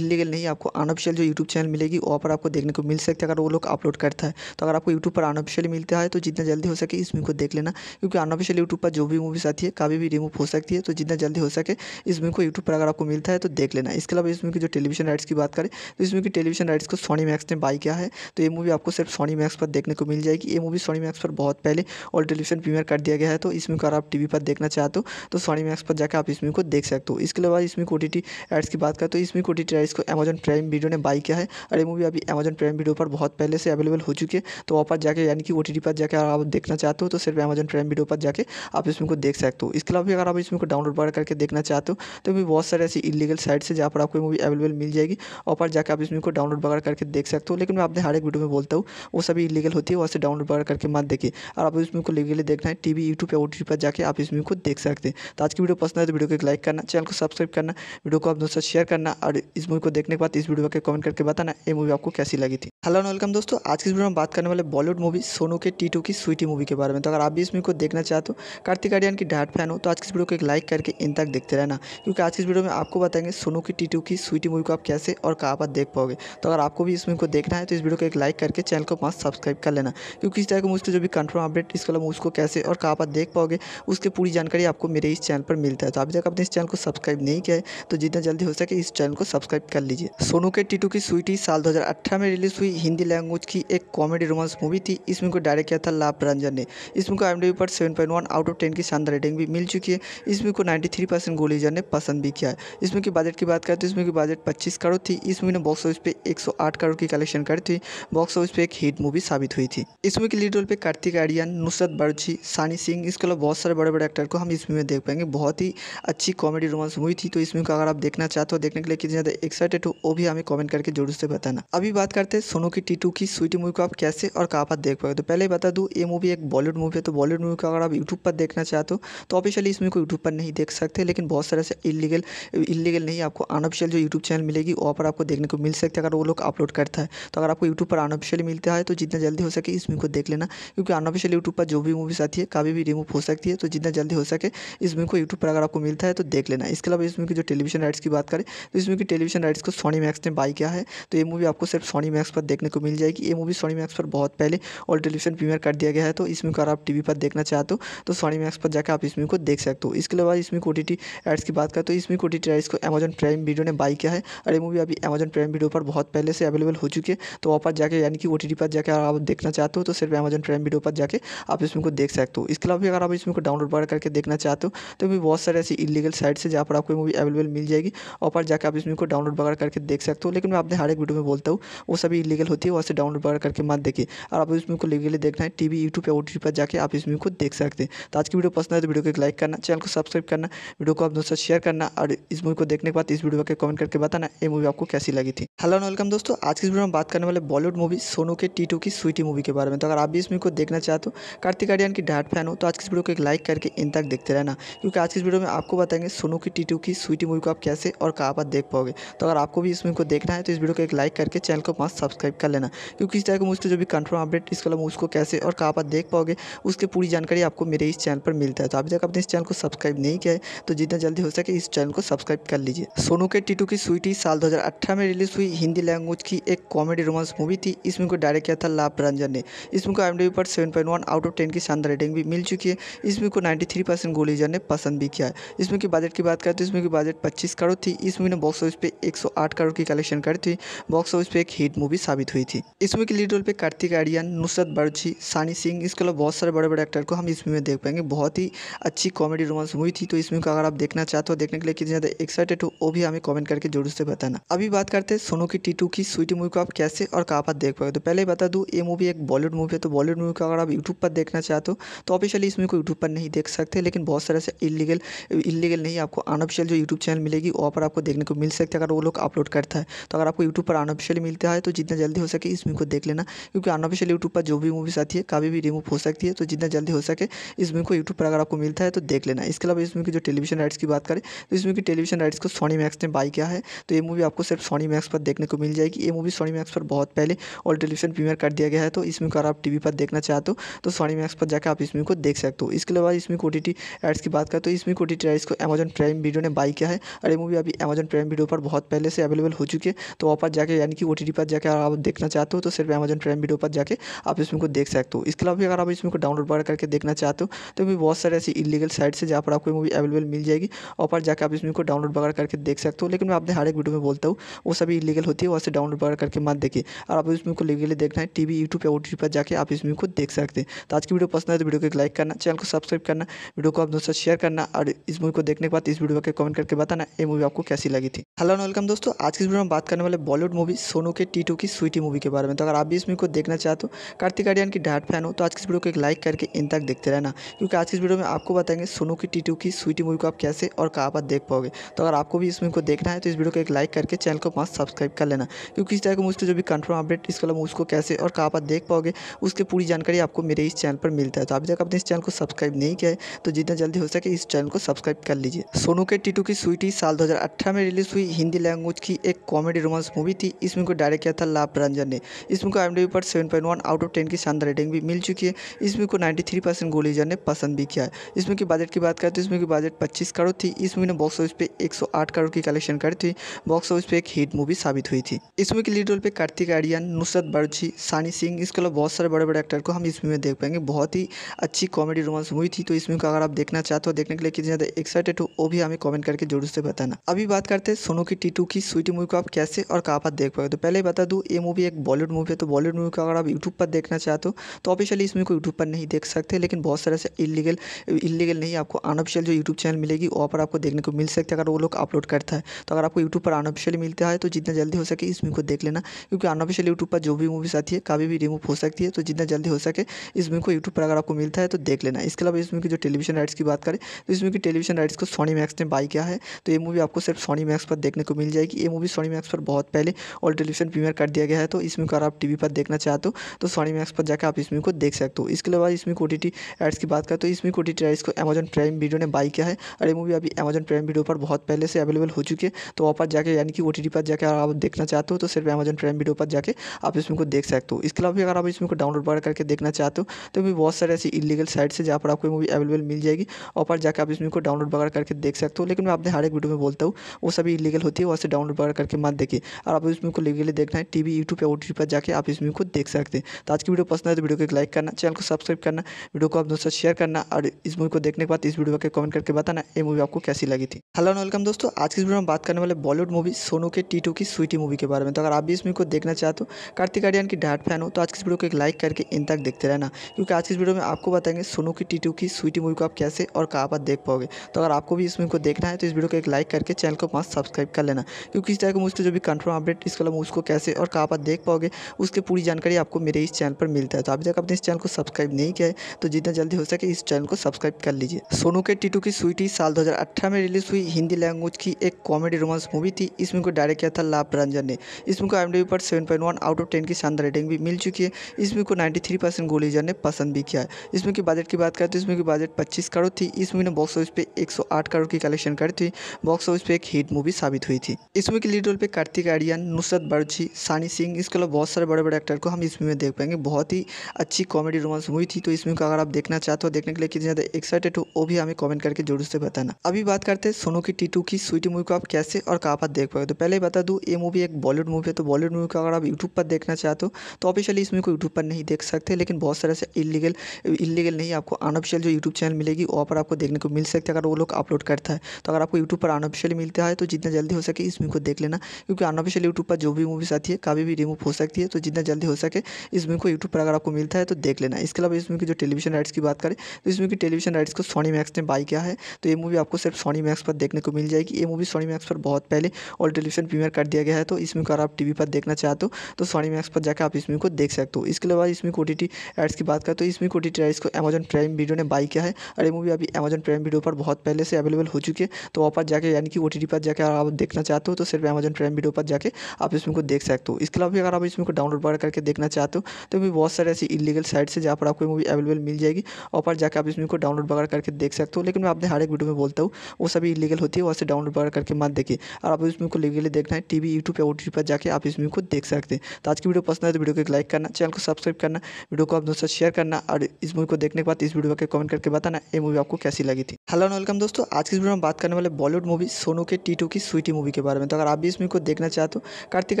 इलीगल के नहीं आपको अनऑफिशियल जो यूट्यूब चैनल मिलेगी वहाँ पर आपको देखने को मिल सकता है अगर वो लोग अपलोड करता है तो अगर आपको यूट्यूब पर अनऑफिशियल मिलता है तो जितना जल्दी हो सके इस मूवी को देख लेना क्योंकि अनऑफिशियल यूट्यूब पर जो भी मूवीज़ आती है कभी भी रिमूव हो सकती है तो जितना जल्दी हो सके इस मूवी को यूट्यूब पर अगर आपको मिलता है तो देख लेना इसके अलावा इस मूवी की जो टेलीविजन राइट्स की बात करें तो इस मूवी की टेलीविजन राइट्स को सोनी मैक्स ने बाई किया है तो ये मूवी आपको सिर्फ सोनी मैक्स पर देखने को मिल जाएगी ये मूवी सोनी मैक्स पर बहुत पहले ऑल टेलीविजन प्रीमियर कर दिया गया है तो इसमें अगर आप टीवी पर देखना चाहते हो तो सोनी मैक्स पर जाकर आप इस मूवी को देख सकते हो इसके अलावा इसमें को टी एड्स की बात करें तो इसमें ओ टी एड्स को अमेज़न प्राइम वीडियो ने बाई किया है और ये मूवी अभी अमेज़न प्राइम वीडियो पर बहुत पहले से अवेलेबल हो चुकी है तो वहाँ पर जाकर यानी कि ओ पर जाकर अगर आप देखना चाहते हो तो सिर्फ अमेज़न प्राइम वीडियो पर जाकर आप इसमें को देख सकते हो इसके अलावा भी अगर आप इसमें को डाउनलोड वगैरह करके देखना चाहते हो तो भी बहुत सारे ऐसी इलीगल साइट्स है जहाँ पर आपको मूवी अवेलेबल मिल जाएगी वहाँ पर जाकर आप इसमें को डाउनलोड वगैरह करके देख सकते हो लेकिन मैं अपने हर एक वीडियो में बोलता हूँ वो सभी इलीगल होती है वहाँ से डाउनलोड वगैरह करके मत देखिए और आप इसमें को लीगली देखना है टी वी यूट्यूब या ओ पर जाकर आप इसमें को देख सकते हैं तो आज की वीडियो पसंद है तो वीडियो को लाइक करना चैनल को सब्सक्राइब करना वीडियो को आप दोस्तों शेयर करना और इस मूवी को देख देखने के बाद इस वीडियो के कमेंट करके बताना ये मूवी आपको कैसी लगी थी हेलो एंड वेलकम दोस्तों आज की वीडियो में बात करने वाले बॉलीवुड मूवी सोनू के टी की स्वीटी मूवी के बारे में तो अगर आप भी इस मूवी को देखना चाहते हो कार्तिक आर्यन की डाट फैन हो तो आज की वीडियो को एक लाइक करके इन तक देखते रहना क्योंकि आज की वीडियो में आपको बताएंगे सोनू की टी की स्वीटी मूवी को आप कैसे और कहाँ पर देख पाओगे तो अगर आपको भी इस मूवी को देखना है तो इस वीडियो को एक लाइक करके चैनल को पास सब्सक्राइब कर लेना क्योंकि इस टाइप के जो भी कंफर्म अपडेट वाला अलावा उसको कैसे और कहाँ पर देख पाओगे उसकी पूरी जानकारी आपको मेरे इस चैनल पर मिलता है तो अभी तक आपने इस चैनल को सब्सक्राइब नहीं किया है तो जितना जल्दी हो सके इस चैनल को सब्सक्राइब कर लीजिए लीजिए सोनू के टिटू की स्वीटी साल 2018 में रिलीज हुई हिंदी लैंग्वेज की एक कॉमेडी रोमांस मूवी थी इस मूवी को डायरेक्ट किया था लाभ रंजन ने इस मूवी को आई पर 7.1 आउट ऑफ 10 की शानदार रेटिंग भी मिल चुकी है इस मूवी को 93 परसेंट गोलीजर ने पसंद भी किया है इसमें की बजट की बात करें तो इसमें की बजट पच्चीस करोड़ थी इस मूवी ने बॉक्स ऑफिस पे एक करोड़ की कलेक्शन करी थी बॉक्स ऑफिस पे एक हिट मूवी साबित हुई थी इस मूवी के लीड रोल पर कार्तिक आर्यन नुसरत बर्जी सानी सिंह इसके अलावा बहुत सारे बड़े बड़े एक्टर को हम इस मूवी में देख पाएंगे बहुत ही अच्छी कॉमेडी रोमांस मूवी थी तो इसमें को अगर आप देखना चाहते हो देखने के लिए कितने ज़्यादा एक्साइटेड अपडेट हो वो भी हमें कमेंट करके जरूर से बताना अभी बात करते हैं सोनू की टीटू की स्वीटी मूवी को आप कैसे और कहाँ पर देख पाओगे तो पहले बता दूँ ये मूवी एक बॉलीवुड मूवी है तो बॉलीवुड मूवी को अगर आप यूट्यूब पर देखना चाहते हो तो ऑफिशियली इस मूवी को यूट्यूब पर नहीं देख सकते लेकिन बहुत सारे ऐसे इलीगल इलीगल नहीं आपको अनऑफिशियल जो यूट्यूब चैनल मिलेगी वहाँ पर आपको देखने को मिल सकते अगर वो लोग अपलोड करता है तो अगर आपको यूट्यूब पर अनऑफिशियल मिलता है तो जितना जल्दी हो सके इस मूवी को देख लेना क्योंकि अनऑफिशियल यूट्यूब पर जो भी मूवीज आती है कभी भी रिमूव हो सकती है तो जितना जल्दी हो सके इस मूवी को यूट्यूब पर अगर आपको मिलता है तो देख लेना इसके अलावा इस मूवी की जो टेलीविजन राइट्स की बात करें तो इस मूवी की टेलीविजन राइट्स को सोनी तो मैक्स ने बाई किया है तो ये मूवी आपको सिर्फ सोनी मैक्स पर देखने को मिल जाएगी ये मूवी सोनी मैक्स पर बहुत पहले और टेलीविजन प्रीमियर कर दिया गया है तो इसमें अगर आप टी पर देखना चाहते हो तो सोनी तो मैक्स पर जाकर आप इसमें को देख सकते हो इसके अलावा इसमें कोटी टी एड्स की बात करें तो इसमें कोटी टी एड्स को अमेजन प्राइम वीडियो ने बाई किया है और ये मूवी अभी अमेजन प्राइम वीडियो पर बहुत पहले से अवेलेबल हो चुकी है तो वहाँ पर जाकर यानी कि ओ पर जाकर आप देखना चाहते हो तो सिर्फ अमेजन प्राइम वीडियो पर जाकर आप इसमें को देख सकते हो इसके अलावा अगर आप इसमें को डाउनलोड करके देखना चाहते हो तो भी बहुत सारे ऐसी इलीगल साइट्स से जहाँ पर आपको मूवी अवेलेबल मिल जाएगी और पर जाकर आप इसमें को डाउनलोड वगैरह वगैरह करके देख सकते हो लेकिन मैं अपने हर एक वीडियो में बोलता हूँ वो सभी इलीगल होती है वहाँ से डाउनलोड वगैरह करके मत देखिए और आप इस मूवी को लीगली देखना है टी वी यूट्यूब या ओटी पर जाकर आप इस मूवी को देख सकते हैं तो आज की वीडियो पसंद है तो वीडियो को लाइक करना चैनल को सब्सक्राइब करना वीडियो को आप दोस्तों शेयर करना और इस मूवी को देखने के बाद इस वीडियो के कमेंट करके बताना ये मूवी आपको कैसी लगी थी हेलो एंड वेलकम दोस्तों आज की वीडियो में बात करने वाले बॉलीवुड मूवी सोनू के टी की स्वीटी मूवी के बारे में तो अगर आप भी इस मूवी को देखना चाहते हो कार्तिक आर्यन की डाट फैन हो तो आज की वीडियो को एक लाइक करके इन तक देखते रहना क्योंकि आज की वीडियो में आपको बताएंगे सोनू की टी की स्वीटी मूवी को आप कैसे और कहाँ पर देख पाओगे तो अगर आपको भी इस इसमें को देखना है तो इस वीडियो को एक लाइक करके चैनल को पाँच सब्सक्राइब कर लेना क्योंकि इस तरह का मुझसे जो भी कंफर्म अपडेट इस कलम उसको कैसे और कहाँ पर देख पाओगे उसकी पूरी जानकारी आपको मेरे इस चैनल पर मिलता है तो अभी तक आपने इस चैनल को सब्सक्राइब नहीं किया है तो जितना जल्दी हो सके इस चैनल को सब्सक्राइब कर लीजिए सोनू के टीटू की स्वीटी साल दो में रिलीज हुई हिंदी लैंग्वेज की एक कॉमेडी रोमांस मूवी थी इस मूवी को डायरेक्ट किया था लाभ रंजन ने इस मूवी को एम पर सेवन आउट ऑफ टेन की शानदार रेटिंग भी मिल चुकी है इस मूवी को नाइन्टी परसेंट गोलीजर ने पसंद भी किया है इस मूवी के बजट की बात करें तो इस मूवी की बजट पच्चीस करोड़ थी इस मूवी ने बॉक्स ऑफिस पे एक आठ करोड़ की कलेक्शन करी थी बॉक्स ऑफिस पे एक हिट मूवी साबित हुई थी इस मूवी के लीड रोल पे कार्तिक आर्यन नुसरत बर्जी सानी सिंह इसके अलावा बहुत सारे बड़े बड़े एक्टर को हम इस मूवी में देख पाएंगे बहुत ही अच्छी कॉमेडी रोमांस मूवी थी तो इस मूवी को अगर आप देखना चाहते हो देखने के लिए कितने ज़्यादा एक्साइटेड हो वो भी हमें कॉमेंट करके जरूर से बताना अभी बात करते हैं सोनू की टीटू की स्वीटी मूवी को आप कैसे और कहाँ पर देख पाए तो पहले बता दूँ ये मूवी एक बॉलीवुड मूवी है तो बॉलीवुड मूवी को अगर आप यूट्यूब पर देखना चाहते हो तो ऑफिशियली इस मूवी को यूट्यूब पर नहीं देख सकते लेकिन बहुत सारे ऐसे इलीगल इलीगल नहीं आपको अनऑफिशियल जो यूट्यूब चैनल मिलेगी वहाँ पर आपको देखने को मिल सकते है अगर वो लोग अपलोड करता है तो अगर आपको यूट्यूब पर अनऑफिशियली मिलता है तो जितना जल्दी हो सके इस मूवी को देख लेना क्योंकि अनऑफिशियल यूट्यूब पर जो भी मूवीज़ आती है कभी भी रिमूव हो सकती है तो जितना जल्दी हो सके इस मूवी को यूट्यूब पर अगर आपको मिलता है तो देख लेना इसके अलावा इस मूवी की जो टेलीविजन राइट्स की बात करें तो इस मूवी की टेलीविजन राइट्स को सोनी मैक्स ने बाई किया है तो ये मूवी आपको सिर्फ सोनी मैक्स पर देखने को मिल जाएगी ये मूवी सोनी मैक्स पर बहुत पहले और टेलीविजन प्रीमियर कर दिया गया है तो इसमें अगर आप टी पर देखना चाहते हो तो सोनी मैक्स पर जाकर आप इसमें को देख सकते हो इसके अलावा इसमें को टी एड्स की बात करें तो इसमें को टी एड्स को अमेजन प्राइम वीडियो ने बाई किया है और ये मूवी अभी अमेजन प्राइम वीडियो पर बहुत पहले से अवेलेबल हो चुकी है तो वहाँ पर जाकर यानी कि ओ टी पर जाकर अगर आप देखना चाहते हो तो सिर्फ अमेजन प्राइम वीडियो पर जाकर आप इसमें को देख सकते हो इसके अलावा भी अगर आप इसमें को डाउनलोड वगैरह करके देखना चाहते हो तो भी बहुत सारे ऐसी इलीगल साइट है जहाँ पर आपको मूवी अवेलेबल मिल जाएगी वहाँ पर जाकर आप इसमें को डाउनलोड वगैरह करके देख सकते हो लेकिन मैं अपने हर एक वीडियो में बोलता हूँ वो सभी इलीगल होती है वहाँ से डाउनलोड वगैरह करके मत देखिए और आप इसमें को लीगली देखना है टी वी यूट्यूब या ओ पर जाकर आप इसमें को देख सकते हैं तो आज की वीडियो पसंद है तो वीडियो को एक लाइक करना चैनल को सब्सक्राइब करना वीडियो को आप दोस्तों शेयर करना और इस मूवी को देखने के बाद इस वीडियो को कमेंट करके बताना ये मूवी आपको कैसी लगी थी हेलो वेलकम दोस्तों दोस्तों आज की वीडियो में बात करने वाले बॉलीवुड मूवी सोनू के टीटू की स्वीटी मूवी के बारे में तो अगर आप भी इस मूवी को देखना चाहते हो कार्तिक आर्यन की डाट फैन हो तो आज की वीडियो को एक लाइक करके इन तक देखते रहना क्योंकि आज की वीडियो में आपको बताएंगे सोनू की टीटू की स्वीटी मूवी को आप कैसे और कहाँ पर देख पाओगे तो अगर आपको भी इस मूवी को देखना है तो इस वीडियो को एक लाइक करके चैनल को पास सब्सक्राइब कर लेना क्योंकि इस तरह के मुझे जो भी कन्फर्म अपडेट इस कलम उसको कैसे और कहाँ पर देख पाओगे उसकी पूरी जानकारी आपको मेरे इस चैनल पर मिलता है तो अभी तक आपने इस चैनल को सब्सक्राइब नहीं किया है तो जितना जल्दी हो सके इस चैनल को सब्सक्राइब कर लीजिए सोनू के टीटू की स्वीटी साल दो में रिलीज हुई हिंदी लैंग्वेज भोज की एक कॉमेडी रोमांस मूवी थी इस मूवी को डायरेक्ट किया था लाभ रंजन ने इस मूवी को आई पर seven point one out of ten की शानदार रेटिंग भी मिल चुकी है इस मूवी को नाइन्टी थ्री परसेंट गोलीजर ने पसंद भी किया है इस मूवी की बजट की बात करें तो इस मूवी की बजट पच्चीस करोड़ थी इस मूवी ने बॉक्स ऑफिस पे एक सौ आठ करोड़ की कलेक्शन करी थी बॉक्स ऑफिस पे एक हिट मूवी साबित हुई थी इस मूवी के लीड रोल पे कार्तिक आर्यन नुसरत बर्जी सानी सिंह इसके अलावा बहुत सारे बड़े बड़े एक्टर को हम इस मूवी में देख पाएंगे बहुत ही अच्छी कॉमेडी रोमांस मूवी थी तो इस मूवी को अगर आप देखना चाहते हो देखने के लिए कितने ज़्यादा एक्साइटेड हो वो भी हमें कॉमेंट करके जरूर से बताना अभी बात करते हैं सोनू की टीटू की स्वीटी मूवी को आप कैसे और कहाँ पर देख पाए तो पहले ही बता दूँ ये मूवी एक बॉलीवुड मूवी है तो बॉलीवुड मूवी को अगर आप यूट्यूब पर देखना चाहते हो तो ऑफिशियली इस मूवी को यूट्यूब पर नहीं देख सकते लेकिन बहुत सारे ऐसे इलीगल इलीगल नहीं आपको अनऑफिशियल जो यूट्यूब चैनल मिलेगी वहाँ पर आपको देखने को मिल सकती है अगर वो लोग अपलोड करता है तो अगर आपको यूट्यूब पर अनऑफिशियल मिलता है तो जितना जल्दी हो सके इस मूवी को देख लेना क्योंकि अनऑफिशियल यूट्यूब पर जो भी मूवीज़ आती है कभी भी रिमूव हो सकती है तो जितना जल्दी हो सके इस मूवी को यूट्यूब पर अगर आपको मिलता है तो देख लेना इसके अलावा इस मूवी की जो टेलीविजन राइट्स की बात करें तो इस मूवी की टेलीविजन राइट्स को सोनी मैक्स ने बाई किया है तो ये मूवी आपको सिर्फ सोनी मैक्स पर देखने को मिल जाएगी जाएगी ये मूवी सोनी मैक्स पर बहुत पहले और टेलीविजन प्रीमियर कर दिया गया है तो इसमें अगर आप टीवी पर देखना चाहते हो तो सोनी तो मैक्स पर जाकर आप इसमें को देख सकते हो इसके अलावा इसमें को टी एड्स की बात करें तो इसमें को टी एड्स को अमेजन प्राइम वीडियो ने बाई किया है और ये मूवी अभी अमेजन प्राइम वीडियो पर बहुत पहले से अवेलेबल हो चुकी है तो वहाँ पर जाकर यानी कि ओ पर जाकर आप देखना चाहते हो तो सिर्फ अमेजन प्राइम वीडियो पर जाकर आप इसमें को देख सकते हो इसके अलावा भी अगर आप इसमें को डाउनलोड वगैरह करके देखना चाहते हो तो भी बहुत सारे ऐसी इलीगल साइट्स है जहाँ पर आपको मूवी अवेलेबल मिल जाएगी और पर जाकर आप इसमें को डाउनलोड वगैरह करके देख सकते हो लेकिन मैं अपने हर एक वीडियो में बोलता हूँ वो सभी इलीगल होती है वहाँ से डाउनलोड वगैरह करके मत देखिए और आप इस मूवी को लीगली देखना है टीवी यूट्यूब या ओटी पर जाकर आप इस मूवी को देख सकते हैं तो आज की वीडियो पसंद है तो वीडियो को एक लाइक करना चैनल को सब्सक्राइब करना वीडियो को आप दोस्तों शेयर करना और इस मूवी को देखने के बाद इस वीडियो को कमेंट करके बताना ये मूवी आपको कैसी लगी थी हेलो एंड वेलकम दोस्तों आज की वीडियो में बात करने वाले बॉलीवुड मूवी सोनू के टी की स्वीटी मूवी के बारे में तो अगर आप भी इस मूवी को देखना चाहते हो कार्तिक आर्यन की डाट फैन हो तो आज की वीडियो को एक लाइक करके इन तक देखते रहना क्योंकि आज की वीडियो में आपको बताएंगे सोनू की टी की स्वीटी मूवी को आप कैसे और कहाँ पर देख पाओगे तो अगर आपको भी इस मूवी को देखना है तो इस वीडियो को एक लाइक करके चैनल को पाँच सब्सक्राइब कर लेना क्योंकि इस टाइप का मुझसे जो भी कन्फर्म अपडेट इस अलावा उसको कैसे और कहाँ पर देख पाओगे उसकी पूरी जानकारी आपको मेरे इस चैनल पर मिलता है तो अभी तक आपने इस चैनल को सब्सक्राइब नहीं किया है तो जितना जल्दी हो सके इस चैनल को सब्सक्राइब कर लीजिए सोनू के टीटू की स्वीटी साल दो में रिलीज हुई हिंदी लैंग्वेज की एक कॉमेडी रोमांस मूवी थी इसमें को डायरेक्ट किया था लाभ रंजन ने इसमें को आई पर seven point one out of ten की शानदार रेटिंग भी मिल चुकी है इसमें को नाइन्टी थ्री परसेंट गोलीजर ने पसंद भी किया है इसमें की बजट की बात करें तो इसमें की बजट पच्चीस करोड़ थी इस मूवी ने बॉक्स ऑफिस पे एक सौ आठ करोड़ की कलेक्शन करी थी बॉक्स ऑफिस पे एक हिट मूवी साबित हुई थी इसमें के लीड रोल पे कार्तिक आर्यन नुसरत बर्जी सानी सिंह इसके अलावा बहुत सारे बड़े बड़े एक्टर को हम इस मूवी में देख पाएंगे बहुत ही अच्छी कॉमेडी रोमांस मूवी थी तो इस मूवी को अगर आप देखना चाहते हो देखने के लिए कितने ज़्यादा एक्साइटेड हो वो भी हमें कॉमेंट करके जरूर से बताना अभी बात करते हैं सोनू की टीटू की स्वीटी मूवी को आप कैसे और कहाँ पर देख पाए तो पहले बता दूँ ये मूवी एक बॉलीवुड मूवी है तो बॉलीवुड मूवी को अगर आप यूट्यूब पर देखना चाहते हो तो ऑफिशियली इस मूवी को यूट्यूब पर नहीं देख सकते लेकिन बहुत सारे ऐसे इलीगल इलीगल नहीं आपको अनऑफिशियल जो यूट्यूब चैनल मिलेगी वहाँ पर आपको देखने को मिल सकती है अगर वो लोग अपलोड करता है तो अगर आपको यूट्यूब पर अनऑफिशियल मिलता है तो जितना जल्दी हो सके इस मूवी को देख लेना क्योंकि अनऑफिशियल यूट्यूब पर जो भी मूवीज़ आती है कभी भी रिमूव हो सकती है तो जितना जल्दी हो सके इस मूवी को यूट्यूब पर अगर आपको मिलता है तो देख लेना इसके अलावा इस मूवी की जो टेलीविजन राइट्स की बात करें तो इस मूवी की टेलीविजन राइट्स को सोनी मैक्स ने बाई किया है तो ये मूवी आपको सिर्फ सोनी मैक्स पर देखने को मिल जाएगी ये मूवी सोनी मैक्स पर बहुत पहले और टेलीविजन प्रीमियर कर दिया गया है तो इसमें अगर आप टीवी पर देखना चाहते हो तो सोनी मैक्स पर जाकर आप इसमें को देख सकते हो इसके अलावा इसमें ओ टी एड्स की बात करें तो इसमें ओ टी को अमेजन प्राइम वीडियो ने बाई किया है और ये मूवी अभी अमेजन प्राइम वीडियो पर बहुत पहले से अवेलेबल हो चुकी है तो वहाँ पर जाकर यानी कि ओ टी पर जाकर आप देखना चाहते हो हो तो सिर्फ अमेजन प्राइम वीडियो पर जाके आप इस को देख सकते हो इसके अलावा भी अगर आप इस को डाउनलोड वगैरह करके देखना चाहते हो तो भी बहुत सारे ऐसी इलीगल साइट्स है जहाँ पर आपको मूवी अवेलेबल मिल जाएगी और पर जाकर आप इस को डाउनलोड वगैरह करके देख सकते हो लेकिन मैं अपने हर एक वीडियो में बोलता हूँ वो सभी इलीगल होती है वहाँ से डाउनलोड वगैरह करके मत देखिए और आप इस मूवी को लीगली देखना है टी वी यूट्यूब या ओ पर जाकर आप इस को देख सकते हैं तो आज की वीडियो पसंद है तो वीडियो को एक लाइक करना चैनल को सब्सक्राइब करना वीडियो को आप दोस्तों शेयर करना और इस मूवी को देखने के बाद इस वीडियो को कमेंट करके बताना ये मूवी आपको कैसी लगी थी हेलो वेलकम दोस्तों आज की वीडियो में बात करने वाले बॉलीवुड मूवी सोनू के टी की स्वीटी मूवी के बारे में में तो अगर आप भी इस वीडियो को देखना चाहते हो कार्तिक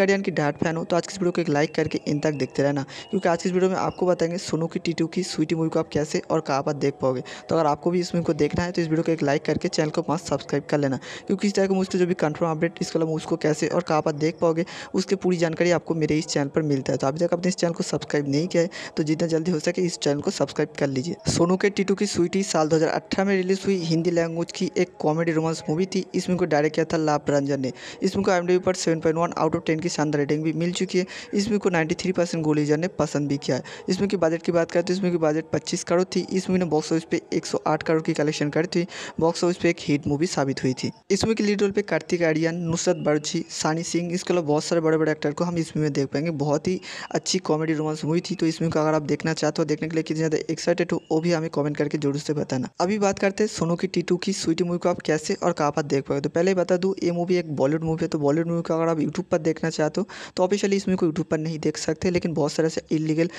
आर्यन की डाट फैन हो तो आज की इस वीडियो को एक लाइक करके इन तक देखते रहना क्योंकि आज की इस वीडियो में आपको बताएंगे सोनू की टीटू की स्वीटी मूवी को आप कैसे और कहाँ पर देख पाओगे तो अगर आपको भी इस वीडियो को देखना है तो इस वीडियो को एक लाइक करके चैनल को पास सब्सक्राइब कर लेना क्योंकि इस तरह का मुझसे जो भी कन्फर्म अपडेट इस कलम उसको कैसे और कहाँ पर देख पाओगे उसकी पूरी जानकारी आपको मेरे इस चैनल पर मिलता है तो अभी तक आपने इस चैनल को सब्सक्राइब नहीं किया है तो जितना जल्दी हो सके इस चैनल को सब्सक्राइब कर लीजिए सोनू के टीटू की स्वीटी साल 2018 में रिलीज हुई हिंदी लैंग्वेज की एक कॉमेडी रोमांस मूवी थी इसमें को डायरेक्ट किया था लाभ रंजन ने इस बुक को आई पर seven point one out of ten की शानदार रेटिंग भी मिल चुकी है इस बुक को नाइन्टी थ्री परसेंट गोलीजर ने पसंद भी किया है इस बुक की बजट की बात करें तो इस बुक की बजट पच्चीस करोड़ थी इस मूवी ने बॉक्स ऑफिस पे एक सौ आठ करोड़ की कलेक्शन करी थी बॉक्स ऑफिस पे एक हिट मूवी साबित हुई थी इस मूवी के लीड रोल पे कार्तिक आर्यन नुसरत बर्जी सानी सिंह इसके अलावा बहुत सारे बड़े बड़े एक्टर को हम इस मूवी में देख पाएंगे बहुत ही अच्छी कॉमेडी रोमांस मूवी थी तो इस मूवी को अगर आप देखना चाहते हो देखने के लिए कितने ज़्यादा एक्साइटेड हो वो भी हमें कॉमेंट करके जरूर से बताना अभी बात करते हैं सोनू की टीटू की स्वीटी मूवी को आप कैसे और कहाँ पर देख पाए तो पहले बता दूँ ये मूवी एक बॉलीवुड बॉलीवुड मूवी है तो बॉलीवुड मूवी को अगर आप यूट्यूब पर देखना चाहते हो तो ऑफिशियली इस मूवी को यूट्यूब पर नहीं देख सकते लेकिन बहुत सारे इलीगल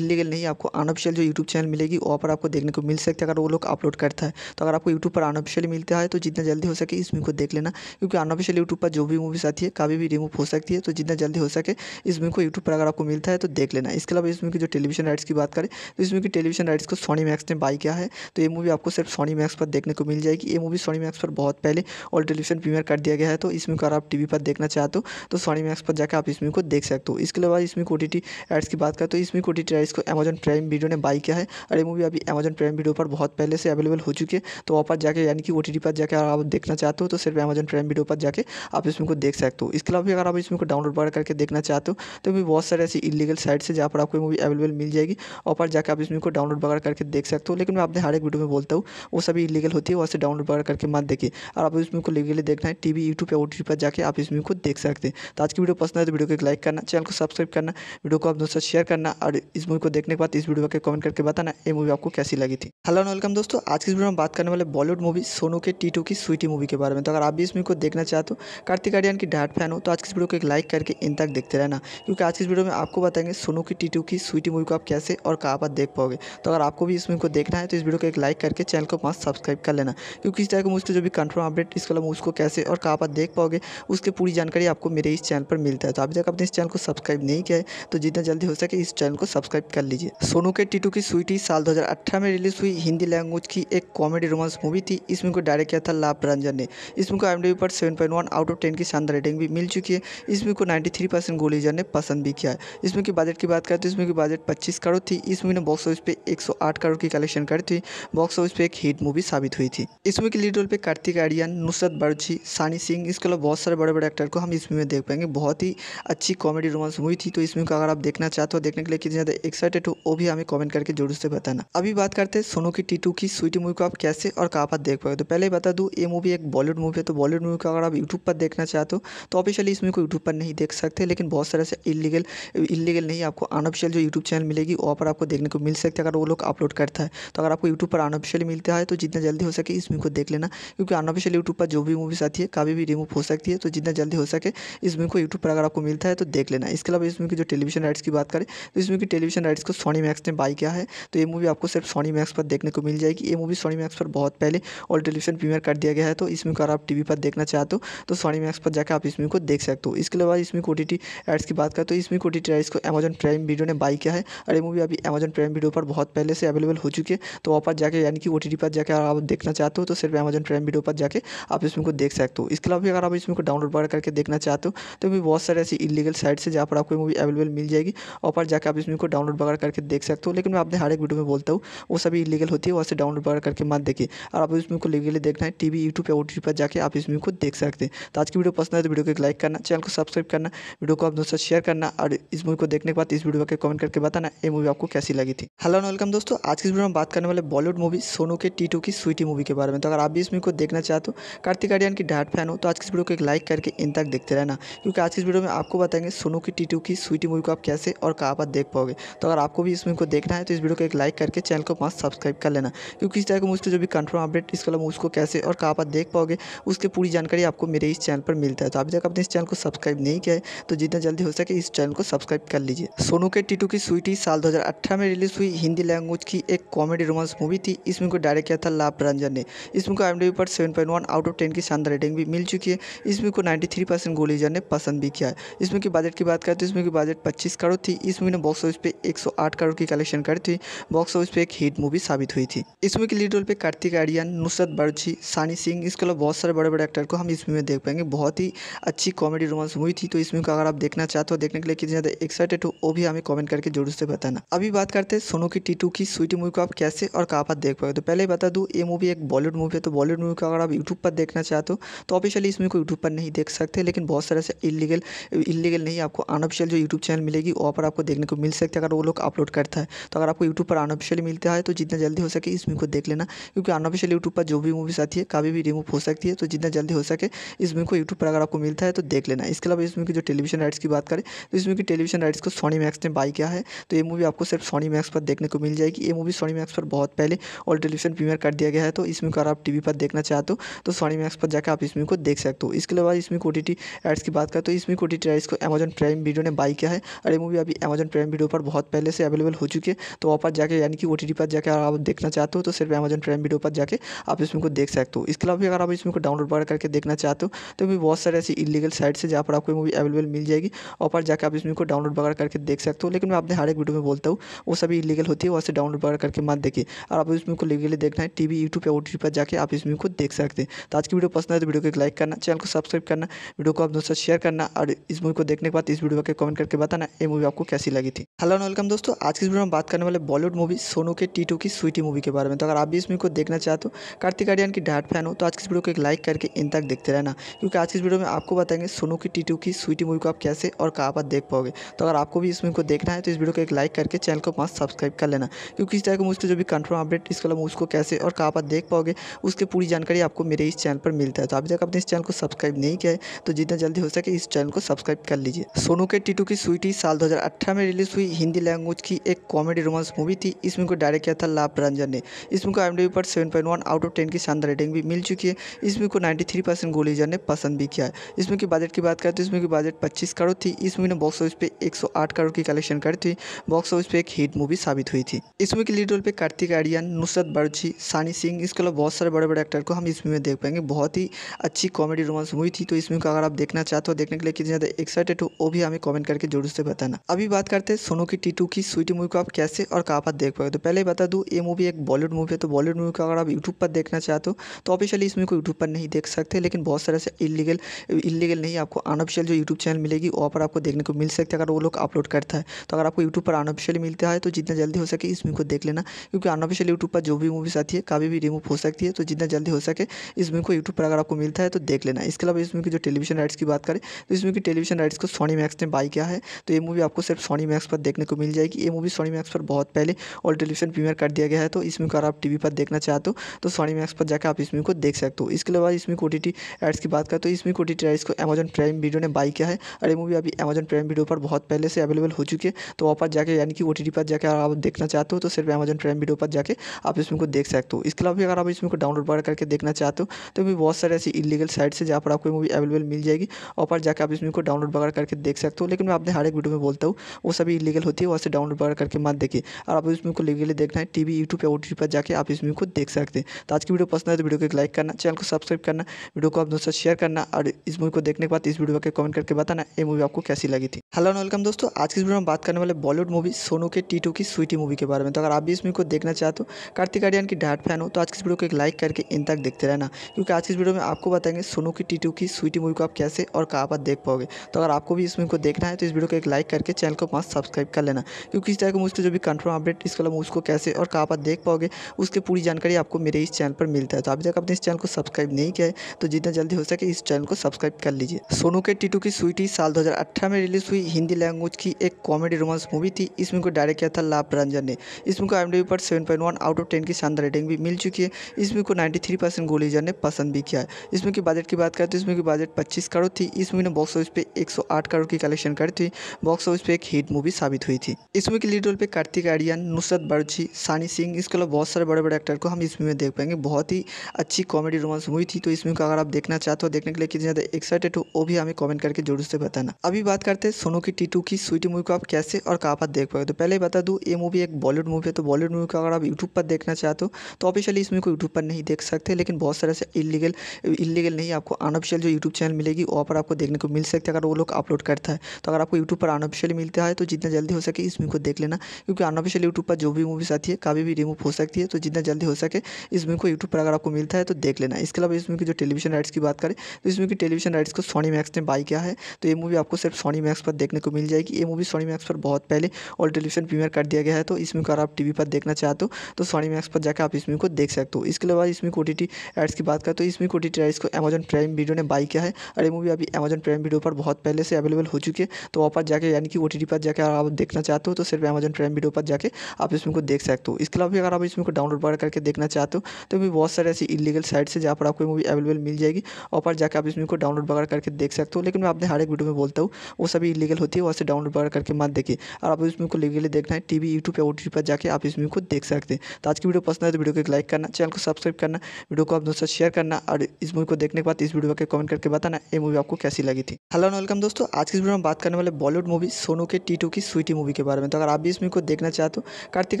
इलीगल नहीं आपको अनऑफिशियल जो यूट्यूब चैनल मिलेगी वहाँ पर आपको देखने को मिल सकती है अगर वो लोग अपलोड करता है तो अगर आपको यूट्यूब पर अनऑफिशियल मिलता है तो जितना जल्दी हो सके इस मूवी को देख लेना क्योंकि अनऑफिशियल यूट्यूब पर जो भी मूवीज़ आती है कभी भी रिमूव हो सकती है तो जितना जल्दी हो सके इस मूवी को यूट्यूब पर अगर आपको मिलता है तो देख लेना इसके अलावा इस मूवी की जो टेलीविजन राइट्स की बात करें तो इस मूवी की टेलीविजन राइट्स को सोनी मैक्स ने बाई किया है तो ये मूवी आपको सिर्फ सोनी मैक्स पर देखने को मिल जाएगी ये मूवी सोनी मैक्स पर बहुत पहले और टेलीविजन प्रीमियर कर दिया गया है तो इसमें को अगर आप टीवी पर देखना चाहते हो तो सोनी मैक्स पर जाकर आप इसमें को देख सकते हो इसके अलावा इसमें को टी एड्स की बात करें तो इसमें को टी एड्स को अमेजन प्राइम वीडियो ने बाई किया है और ये मूवी अभी अमेजन प्राइम वीडियो पर बहुत पहले से अवेलेबल हो चुकी है तो वहाँ पर जाकर यानी कि ओ पर जाकर आप देखना चाहते हो तो सिर्फ अमेजन प्राइम वीडियो पर जाकर आप इसमें को देख सकते हो इसके अलावा भी अगर आप इसमें को डाउनलोड वगैरह करके देखना चाहते हो तो भी बहुत सारे ऐसी इलीगल साइट्स है जहाँ पर आपको मूवी अवेलेबल मिल जाएगी और पर जाकर आप इसमें को डाउनलोड वगैरह करके देख सकते हो लेकिन मैं आपने हर एक वीडियो में बोलता हूँ वो सभी इलीगल होती है वहाँ से डाउनलोड वगैरह करके मत देखिए और आप इसमें को लीगली देखना है टीवी यूट्यूब या ओ पर जाके आप इस मूवी को देख सकते हैं तो आज की वीडियो पसंद है तो वीडियो को एक लाइक करना चैनल को सब्सक्राइब करना वीडियो को आप दोस्तों शेयर करना और इस मूवी को देखने के बाद इस वीडियो के कमेंट करके बताना ये मूवी आपको कैसी लगी थी हेलो वेलकम दोस्तों आज की वीडियो में बात करने वाले बॉलीवुड मूवी सोनू के टी की स्वीटी मूवी के बारे में तो अगर आप भी इस मूवी को देखना चाहते हो कार्तिक आर्यन की डाट फैन हो तो आज की इस वीडियो को एक लाइक करके इन तक देखते रहना क्योंकि आज की इस वीडियो में आपको बताएंगे सोनू की टी की स्वीटी मूवी को आप कैसे और कहाँ पर देख पाओगे तो अगर आपको भी इस मूवी को देखना है तो इस वीडियो को एक लाइक करके चैनल को पाँच सब्सक्राइब कर लेना क्योंकि इस तरह को मुझको जो भी कंफर्म अपडेट इसके अलावा उसको कैसे और कहाँ पर देख पाओगे है उसकी पूरी जानकारी आपको मेरे इस चैनल पर मिलता है तो अभी तक आपने इस चैनल को सब्सक्राइब नहीं किया है तो जितना जल्दी हो सके इस चैनल को सब्सक्राइब कर लीजिए सोनू के टीटू की स्वीटी साल दो में रिलीज हुई हिंदी लैंग्वेज की एक कॉमेडी रोमांस मूवी थी इसमें को डायरेक्ट किया था लाभ रंजन ने इसमें मूवी को आई पर 7.1 आउट ऑफ टेन की शानदार रेटिंग भी मिल चुकी है इसमें मूवी को 93 परसेंट गोलीजर ने पसंद भी किया है इसमें की बजट की बात करें तो इसमें की बजट पच्चीस करोड़ थी इस मूवी ने बॉक्स ऑफिस पे 108 करोड़ की कलेक्शन करी थी बॉक्स ऑफिस पे एक हिट मूवी साबित हुई थी इसमें की लीड रोल पे कार्तिक आर्यन नुसरत बर्जी सानी सिंह इसके अलावा बहुत सारे बड़े बड़े एक्टर को हम इस मूवी में देख पाएंगे बहुत ही अच्छी कॉमेडी रोमांस मूवी थी तो इस मूवी को अगर आप देखना चाहते हो देखने के लिए कितने ज़्यादा एक्साइटेड हो वो भी हमें कमेंट करके जरूर से बताना अभी बात करते हैं सोनू की टीटू की स्वीटी मूवी को आप कैसे और कहाँ पर देख पाए तो पहले बता दूँ ये मूवी एक बॉलीवुड मूवी है तो बॉलीवुड मूवी को अगर आप यूट्यूब पर देखना चाहते हो तो ऑफिशियली इस मूवी को यूट्यूब पर नहीं देख सकते लेकिन बहुत सारे ऐसे इलीगल इलीगल नहीं आपको अनऑफिशियल जो यूट्यूब चैनल मिलेगी वहाँ पर आपको देखने को मिल सकती है अगर वो लोग अपलोड करता है तो अगर आपको यूट्यूब पर अनऑफिशियल मिलता है तो जितना जल्दी हो सके इस मूवी को देख लेना क्योंकि अनऑफिशियल यूट्यूब पर जो भी मूवीज आती है कभी भी रिमूव हो सकती लगती है तो जितना जल्दी हो सके इस मूवी को यूट्यूब पर अगर आपको मिलता है तो देख लेना इसके अलावा इस मूवी की जो टेलीविजन राइट्स की बात करें तो इस मूवी की टेलीविजन राइट्स को सोनी मैक्स ने बाई किया है तो ये मूवी आपको सिर्फ सोनी मैक्स पर देखने को मिल जाएगी ये मूवी सोनी मैक्स पर बहुत पहले और टेलीविजन प्रीमियर कर दिया गया है तो इस मूवी को अगर आप टी पर देखना चाहते हो तो सोनी मैक्स पर जाकर आप इस मूवी को देख सकते हो इसके अलावा इसमें ओ टी एड्स की बात करें तो इसमें ओ टी एड्स को अमेजन प्राइम वीडियो ने बाई किया है और ये मूवी अभी अमेजन प्राइम वीडियो पर बहुत पहले से अवेलेबल हो चुकी है तो वहाँ पर जाकर यानी कि ओ पर जाकर आप देखना चाहते हो तो सिर्फ अमेजन प्राइम वीडियो पर जाकर आप इसमें को देख सकते हो इसके अलावा अगर आप इस मूवी को डाउनलोड वगैरह करके देखना चाहते हो तो भी बहुत सारे ऐसी इलीगल साइट्स है जहाँ पर आपको मूवी अवेलेबल मिल जाएगी और पर जाकर आप इस मूवी को डाउनलोड वगैरह करके देख सकते हो लेकिन मैं अपने हर एक वीडियो में बोलता हूँ वो सभी इलीगल होती है वहाँ से डाउनलोड वगैरह करके मत देखिए और आप इस मूवी को लीगली देखना है टी वी यूट्यूब या ओटी पर जाकर आप इस मूवी को देख सकते हैं तो आज की वीडियो पसंद है तो वीडियो को एक लाइक करना चैनल को सब्सक्राइब करना वीडियो को आप दोस्तों शेयर करना और इस मूवी को देखने के बाद इस वीडियो को कमेंट करके बताना ये मूवी आपको कैसी लगी थी हेलो एंड वेलकम दोस्तों आज की वीडियो में बात करने वाले बॉलीवुड मूवी सोनू के टी की स्वीटी मूवी के बारे में तो अगर आप भी इस मूवी को देखना चाहते हो कार्तिक आर्यन की डायट फैन हो तो आज की वीडियो को तक लाइक करके इन तक देखते रहना क्योंकि आज की इस वीडियो में आपको बताएंगे सोनू की टीटू की स्वीटी मूवी को आप कैसे और कहाँ पर देख पाओगे तो अगर आपको भी इस मूवी को देखना है तो इस वीडियो को एक लाइक करके चैनल को पास सब्सक्राइब कर लेना क्योंकि इस टाइप के मुझको जो भी कंफर्म अपडेट इसके अलावा उसको कैसे और कहाँ पर देख पाओगे उसकी पूरी जानकारी आपको मेरे इस चैनल पर मिलता है तो अभी तक आपने इस चैनल को सब्सक्राइब नहीं किया है तो जितना जल्दी हो सके इस चैनल को सब्सक्राइब कर लीजिए सोनू के टीटू की स्वीटी साल दो में रिलीज हुई हिंदी लैंग्वेज की एक कॉमेडी रोमांस मूवी थी इसमें को डायरेक्ट किया था लाभ रंजन ने इसमें को एम पर seven point one out of ten की शानदार रेटिंग भी मिल चुकी है इस मूवी को 93 परसेंट गोलीजर ने पसंद भी किया है इस मूवी बजट की बात करें तो इस मूवी की बजट 25 करोड़ थी इस मूवी ने बॉक्स ऑफिस पे 108 करोड़ की कलेक्शन करी थी बॉक्स ऑफिस पे एक हिट मूवी साबित हुई थी इस मूवी के लीड रोल पे कार्तिक आर्यन नुसरत बर्जी सानी सिंह इसके अलावा बहुत सारे बड़े बड़े एक्टर को हम इस मूवी में देख पाएंगे बहुत ही अच्छी कॉमेडी रोमांस मूवी थी तो इस मूवी को अगर आप देखना चाहते हो देखने के लिए कितने ज़्यादा एक्साइटेड हो वो भी हमें कॉमेंट करके जरूर से बताना अभी बात करते हैं सोनू की टीटू की स्वीटी मूवी को आप कैसे और कहाँ पर देख पाए तो पहले बता दू ये मूवी एक बॉलीवुड मूवी है तो बॉलीवुड मूवी को अगर आप यूट्यूब पर देखना चाहते हो तो ऑफिशियली इसमें यूट्यूब पर नहीं देख सकते लेकिन बहुत सारे ऐसे इलीगल इलीगल नहीं आपको अनऑफिशियल जो यूट्यूब चैनल मिलेगी वहाँ पर आपको देखने को मिल सकती है अगर वो लोग अपलोड करता है तो अगर आपको यूट्यूब पर अनऑफिशियल मिलता है तो जितना जल्दी हो सके इस मूवी को देख लेना क्योंकि अनऑफिशियल यूट्यूब पर जो भी मूवीज़ आती है कभी भी रिमूव हो सकती है तो जितना जल्दी हो सके इस मूवी को यूट्यूब पर अगर आपको मिलता है तो देख लेना इसके अलावा इस मूवी की जो टेलीविजन राइट्स की बात करें तो इस मूवी की टेलीविजन राइट्स को सोनी मैक्स ने बाई किया है तो ये मूवी आपको सिर्फ सोनी मैक्स पर देखने को मिल जाएगी ये मूवी सोनी मैक्स पर बहुत पहले और टेलीविजन प्रीमियर कर दिया गया है तो इसमें अगर आप टीवी पर देखना चाहते हो तो सोनी मैक्स पर जाकर आप इस मूवी को देख सकते हो इसके अलावा इसमें टी एड्स की बात करें तो इसमें टी एड्स को अमेजन प्राइम वीडियो ने बाई किया है और ये मूवी अभी अमेजन प्राइम वीडियो पर बहुत पहले से अवेलेबल हो चुकी है तो वहाँ पर जाकर यानी कि ओ पर जाकर आप देखना चाहते हो तो सिर्फ अमेजन प्राइम वीडियो पर जाकर आप इसमें को देख सकते हो इसके अलावा भी अगर आप इसमें को डाउनलोड वगैरह करके देखना चाहते हो तो भी बहुत सारे ऐसी इलीगल साइट्स है जहाँ पर आपको मूवी अवेलेबल मिल जाएगी और पर जाकर आप इसमें को डाउनलोड वगैरह करके देख सकते हो लेकिन मैं अपने हर एक वीडियो में बोलता हूँ वो सभी इलीगल होती है वहाँ से डाउनलोड वगैरह करके मत देखिए और आप इसमें को लीगली देखना है टीवी यूट्यूब या ओ पर जाकर आप इसमें को देख सकते हैं तो आज की वीडियो पसंद है तो वीडियो को एक लाइक करना चैनल को सब्सक्राइब करना वीडियो को आप दोस्तों शेयर करना और इस मूवी को देखने के बाद इस वीडियो के कमेंट करके बताना ये मूवी आपको कैसी लगी थी हेलो एंड वेलकम दोस्तों आज की वीडियो में बात करने वाले बॉलीवुड मूवी सोनू के टी की स्वीटी मूवी के बारे में तो अगर आप भी इस मूवी को देखना चाहते हो कार्तिक आर्यन की डायट फैन हो तो आज की वीडियो को एक लाइक करके इन तक देखते रहना क्योंकि आज की वीडियो में आपको बताएंगे सोनू की टी की स्वीटी मूवी को आप कैसे और कहाँ पर देख पाओगे तो अगर आपको भी इस मूवी को देखना है तो इस वीडियो को एक लाइक करके चैनल को पास सब्सक्राइब कर लेना क्योंकि इस तरह का मुझसे जो भी कंफर्म अपडेट इसके अलावा उसको कैसे और कहाँ पर देख पाओगे उसकी पूरी जानकारी आपको मेरे इस चैनल पर मिलता है तो अभी तक अपने इस चैनल को सब्सक्राइब सब्सक्राइब नहीं किया है तो जितना जल्दी हो सके इस चैनल को सब्सक्राइब कर लीजिए सोनू के टीटू की स्वीटी साल 2018 में रिलीज हुई हिंदी लैंग्वेज की एक कॉमेडी रोमांस मूवी थी इस मूवी को डायरेक्ट किया था लाभ रंजन ने इस मूवी को आई पर सेवन आउट ऑफ टेन की शानदार रेटिंग भी मिल चुकी है इस मूवी को नाइन्टी परसेंट गोलीजर ने पसंद भी किया है इस मूवी की बजट की बात करें तो इस मूवी की बजट पच्चीस करोड़ थी इस मूवी ने बॉक्स ऑफिस पे 108 करोड़ की कलेक्शन करी थी बॉक्स ऑफिस पे एक हिट मूवी साबित हुई थी इस मूवी के लीड रोल पे कार्तिक आर्यन नुसरत बर्जी सानी सिंह इसके अलावा बहुत सारे बड़े बड़े एक्टर को हम इस मूवी में देख पाएंगे बहुत ही अच्छी कॉमेडी रोमांस फेमस हुई थी तो इस मूवी को अगर आप देखना चाहते हो देखने के लिए कितने ज़्यादा एक्साइटेड हो वो भी हमें कमेंट करके जरूर से बताना अभी बात करते हैं सोनू की टीटू की स्वीटी मूवी को आप कैसे और कहाँ पर देख पाए तो पहले बता दूँ ये मूवी एक बॉलीवुड मूवी है तो बॉलीवुड मूवी को अगर आप यूट्यूब पर देखना चाहते हो तो ऑफिशियली इस मूवी को यूट्यूब पर नहीं देख सकते लेकिन बहुत सारे से इलीगल इलीगल नहीं आपको अनऑफिशियल जो यूट्यूब चैनल मिलेगी वहाँ पर आपको देखने को मिल सकती है अगर वो लोग अपलोड करता है तो अगर आपको यूट्यूब पर अनऑफिशियली मिलता है तो जितना जल्दी हो सके इस मूवी को देख लेना क्योंकि अनऑफिशियल यूट्यूब पर जो भी मूवीज़ आती है कभी भी रिमूव हो सकती है तो जितना जल्दी हो सके इस मूवी को यूट्यूब पर अगर आपको मिलता है तो देख लेना इस इसके अलावा इसमें की जो टेलीविजन राइट्स की बात करें तो इसमें की टेलीविजन राइट्स को सोनी मैक्स ने बाई किया है तो ये मूवी आपको सिर्फ सोनी मैक्स पर देखने को मिल जाएगी ये मूवी सोनी मैक्स पर बहुत पहले और टेलीविजन प्रीमियर कर दिया गया है तो इसमें अगर आप टी पर देखना चाहते हो तो सोनी मैक्स पर जाकर आप इसमें को देख सकते हो इसके अलावा इसमें को टी एड्स की बात करें तो इसमें को टी राइट्स को अमेजन प्राइम वीडियो ने बाई किया है और ये मूवी अभी अमेजन प्राइम वीडियो पर बहुत पहले से अवेलेबल हो चुकी है तो वहाँ पर जाकर यानी कि ओ पर जाकर आप देखना चाहते हो तो सिर्फ अमेजन प्राइम वीडियो पर जाकर आप इसमें को देख सकते हो इसके अलावा भी अगर आप इसमें को डाउनलोड करके देखना चाहते हो तो भी बहुत सारे ऐसी इलीगल साइट्स है जहाँ पर पर आपको मूवी अवेलेबल मिल जाएगी और पर जाकर आप इस मूवी को डाउनलोड वगैरह करके देख सकते हो लेकिन मैं अपने हर एक वीडियो में बोलता हूँ वो सभी इलीगल होती है वहाँ से डाउनलोड वगैरह करके मत देखिए और आप इस मूवी को लीगली देखना है टीवी यूट्यूब या ओ पर जाकर आप इस मूवी को देख सकते हैं तो आज की वीडियो पसंद है तो वीडियो को एक लाइक करना चैनल को सब्सक्राइब करना वीडियो को आप दोस्तों शेयर करना और इस मूवी को देखने के बाद इस वीडियो के कमेंट करके बताना ये मूवी आपको कैसी लगी थी हेलो वेलकम दोस्तों आज की वीडियो में बात करने वाले बॉलीवुड मूवी सोनू के टीटू की स्वीटी मूवी के बारे में तो अगर आप भी इस मूवी को देखना चाहते हो कार्तिक आर्यन की डाट फैन हो तो आज की वीडियो को एक लाइक करके इन तक देखते रहना क्योंकि आज की वीडियो में आपको बताएंगे सोनू की टी टू की स्वीटी मूवी को आप कैसे और कहाँ पर देख पाओगे तो अगर आपको भी इस मूवी को देखना है तो इस वीडियो को एक लाइक करके चैनल को पास सब्सक्राइब कर लेना क्योंकि इस तरह का मुझसे जो भी कंफर्म अपडेट इस कलम उसको कैसे और कहाँ पर देख पाओगे उसकी पूरी जानकारी आपको मेरे इस चैनल पर मिलता है तो अभी तक आपने इस चैनल को सब्सक्राइब नहीं किया है तो जितना जल्दी हो सके इस चैनल को सब्सक्राइब कर लीजिए सोनू के टीटू की स्वीटी साल दो में रिलीज हुई हिंदी लैंग्वेज की एक कॉमेडी रोमांस मूवी थी इस मूवी को डायरेक्ट किया था लाभ रंजन ने इस मूवी को आई पर वन आउट ऑफ टेन की शानदार रेटिंग भी मिल चुकी है इस मूवी को थ्री परसेंट गोलीजर ने पसंद भी किया है इसमें की बजट की बात करें तो इस मूवी की बजट पच्चीस करोड़ थी इस मूवी ने बॉक्स ऑफिस पे 108 करोड़ की कलेक्शन करी थी बॉक्स ऑफिस पे एक हिट मूवी साबित हुई थी इस मूवी के लीड रोल पे कार्तिक आर्यन नुसरत बर्जी सानी सिंह इसके अलावा बहुत सारे बड़े बड़े एक्टर को हम इस मूवी में देख पाएंगे बहुत ही अच्छी कॉमेडी रोमांस मूवी थी तो इस मूवी को अगर आप देखना चाहते हो देखने के लिए कितने ज़्यादा एक्साइटेड हो वो भी हमें कॉमेंट करके जरूर से बताना अभी बात करते हैं सोनू की टीटू की स्वीटी मूवी को आप कैसे और कहाँ पर देख पाए तो पहले बता दूँ ये मूवी एक बॉलीवुड मूवी है तो बॉलीवुड मूवी को अगर आप यूट्यूब पर देखना चाहते हो तो ऑफिशियली इस मूवी को यूट्यूब पर नहीं देख सकते लेकिन बहुत सारे ऐसे इलीगल इलीगल नहीं आपको अनऑफिशियल जो यूट्यूब चैनल मिलेगी वहाँ पर आपको देखने को मिल सकती है अगर वो लोग अपलोड करता है तो अगर आपको यूट्यूब पर अनऑफिशियल मिलता है तो जितना जल्दी हो सके इस मूवी को देख लेना क्योंकि अनऑफिशियल यूट्यूब पर जो भी मूवीज़ आती है कभी भी रिमूव हो सकती है तो जितना जल्दी हो सके इस मूवी को यूट्यूब पर अगर आपको मिलता है तो देख लेना इसके अलावा इस मूवी की जो टेलीविजन राइट्स की बात करें तो इस मूवी की टेलीविजन राइट्स को सोनी मैक्स ने बाई किया है तो ये मूवी आपको सिर्फ सोनी मैक्स पर देखने को मिल जाएगी ये मूवी सोनी मैक्स पर बहुत पहले और टेलीविजन प्रीमियर कर दिया गया है तो इस मूवी को अगर आप टीवी पर देखना चाहते हो तो सोनी मैक्स पर जाकर आप इस मूवी को देख सकते हो इसके अलावा इसमें ओ टी एड्स की बात करें तो इसमें ओ टी एड्स को अमेजन प्राइम वीडियो ने बाई किया है और ये मूवी अभी अमेजन प्राइम वीडियो पर बहुत पहले से अवेलेबल हो चुकी है तो वहाँ पर जाकर यानी कि ओ पर जाकर आप देखना चाहते हो तो सिर्फ अमेजन प्राइम वीडियो पर जाकर आप इसमें को देख सकते हो इसके अलावा भी अगर आप इसमें को डाउनलोड वगैरह करके देखना चाहते हो तो भी बहुत सारे ऐसी इलीगल साइट्स है जहाँ पर आपको मूवी अवेलेबल मिल जाएगी और पर जाकर आप इसमें को डाउनलोड वगैरह करके देख सकते हो लेकिन मैं अपने हर एक वीडियो में बोलता हूँ वो सभी इलीगल होती है वहाँ से डाउनलोड वगैरह करके मत देखिए और आप इसमें को लीगली देखना है टीवी यूट्यूब या ओ पर जाकर आप इसमें को देख सकते हैं तो आज की वीडियो पसंद है तो वीडियो को एक लाइक करना चैनल को सब्सक्राइब करना वीडियो को आप दोस्तों शेयर करना और इस मूवी को देखने के बाद इस वीडियो के कमेंट करके बताना ये मूवी आपको कैसी लगी थी हेलो एंड वेलकम दोस्तों आज की वीडियो में बात करने वाले बॉलीवुड मूवी सोनू के टी की स्वीटी मूवी के बारे में तो अगर आप भी इस मूवी को देखना चाहते हो कार्तिक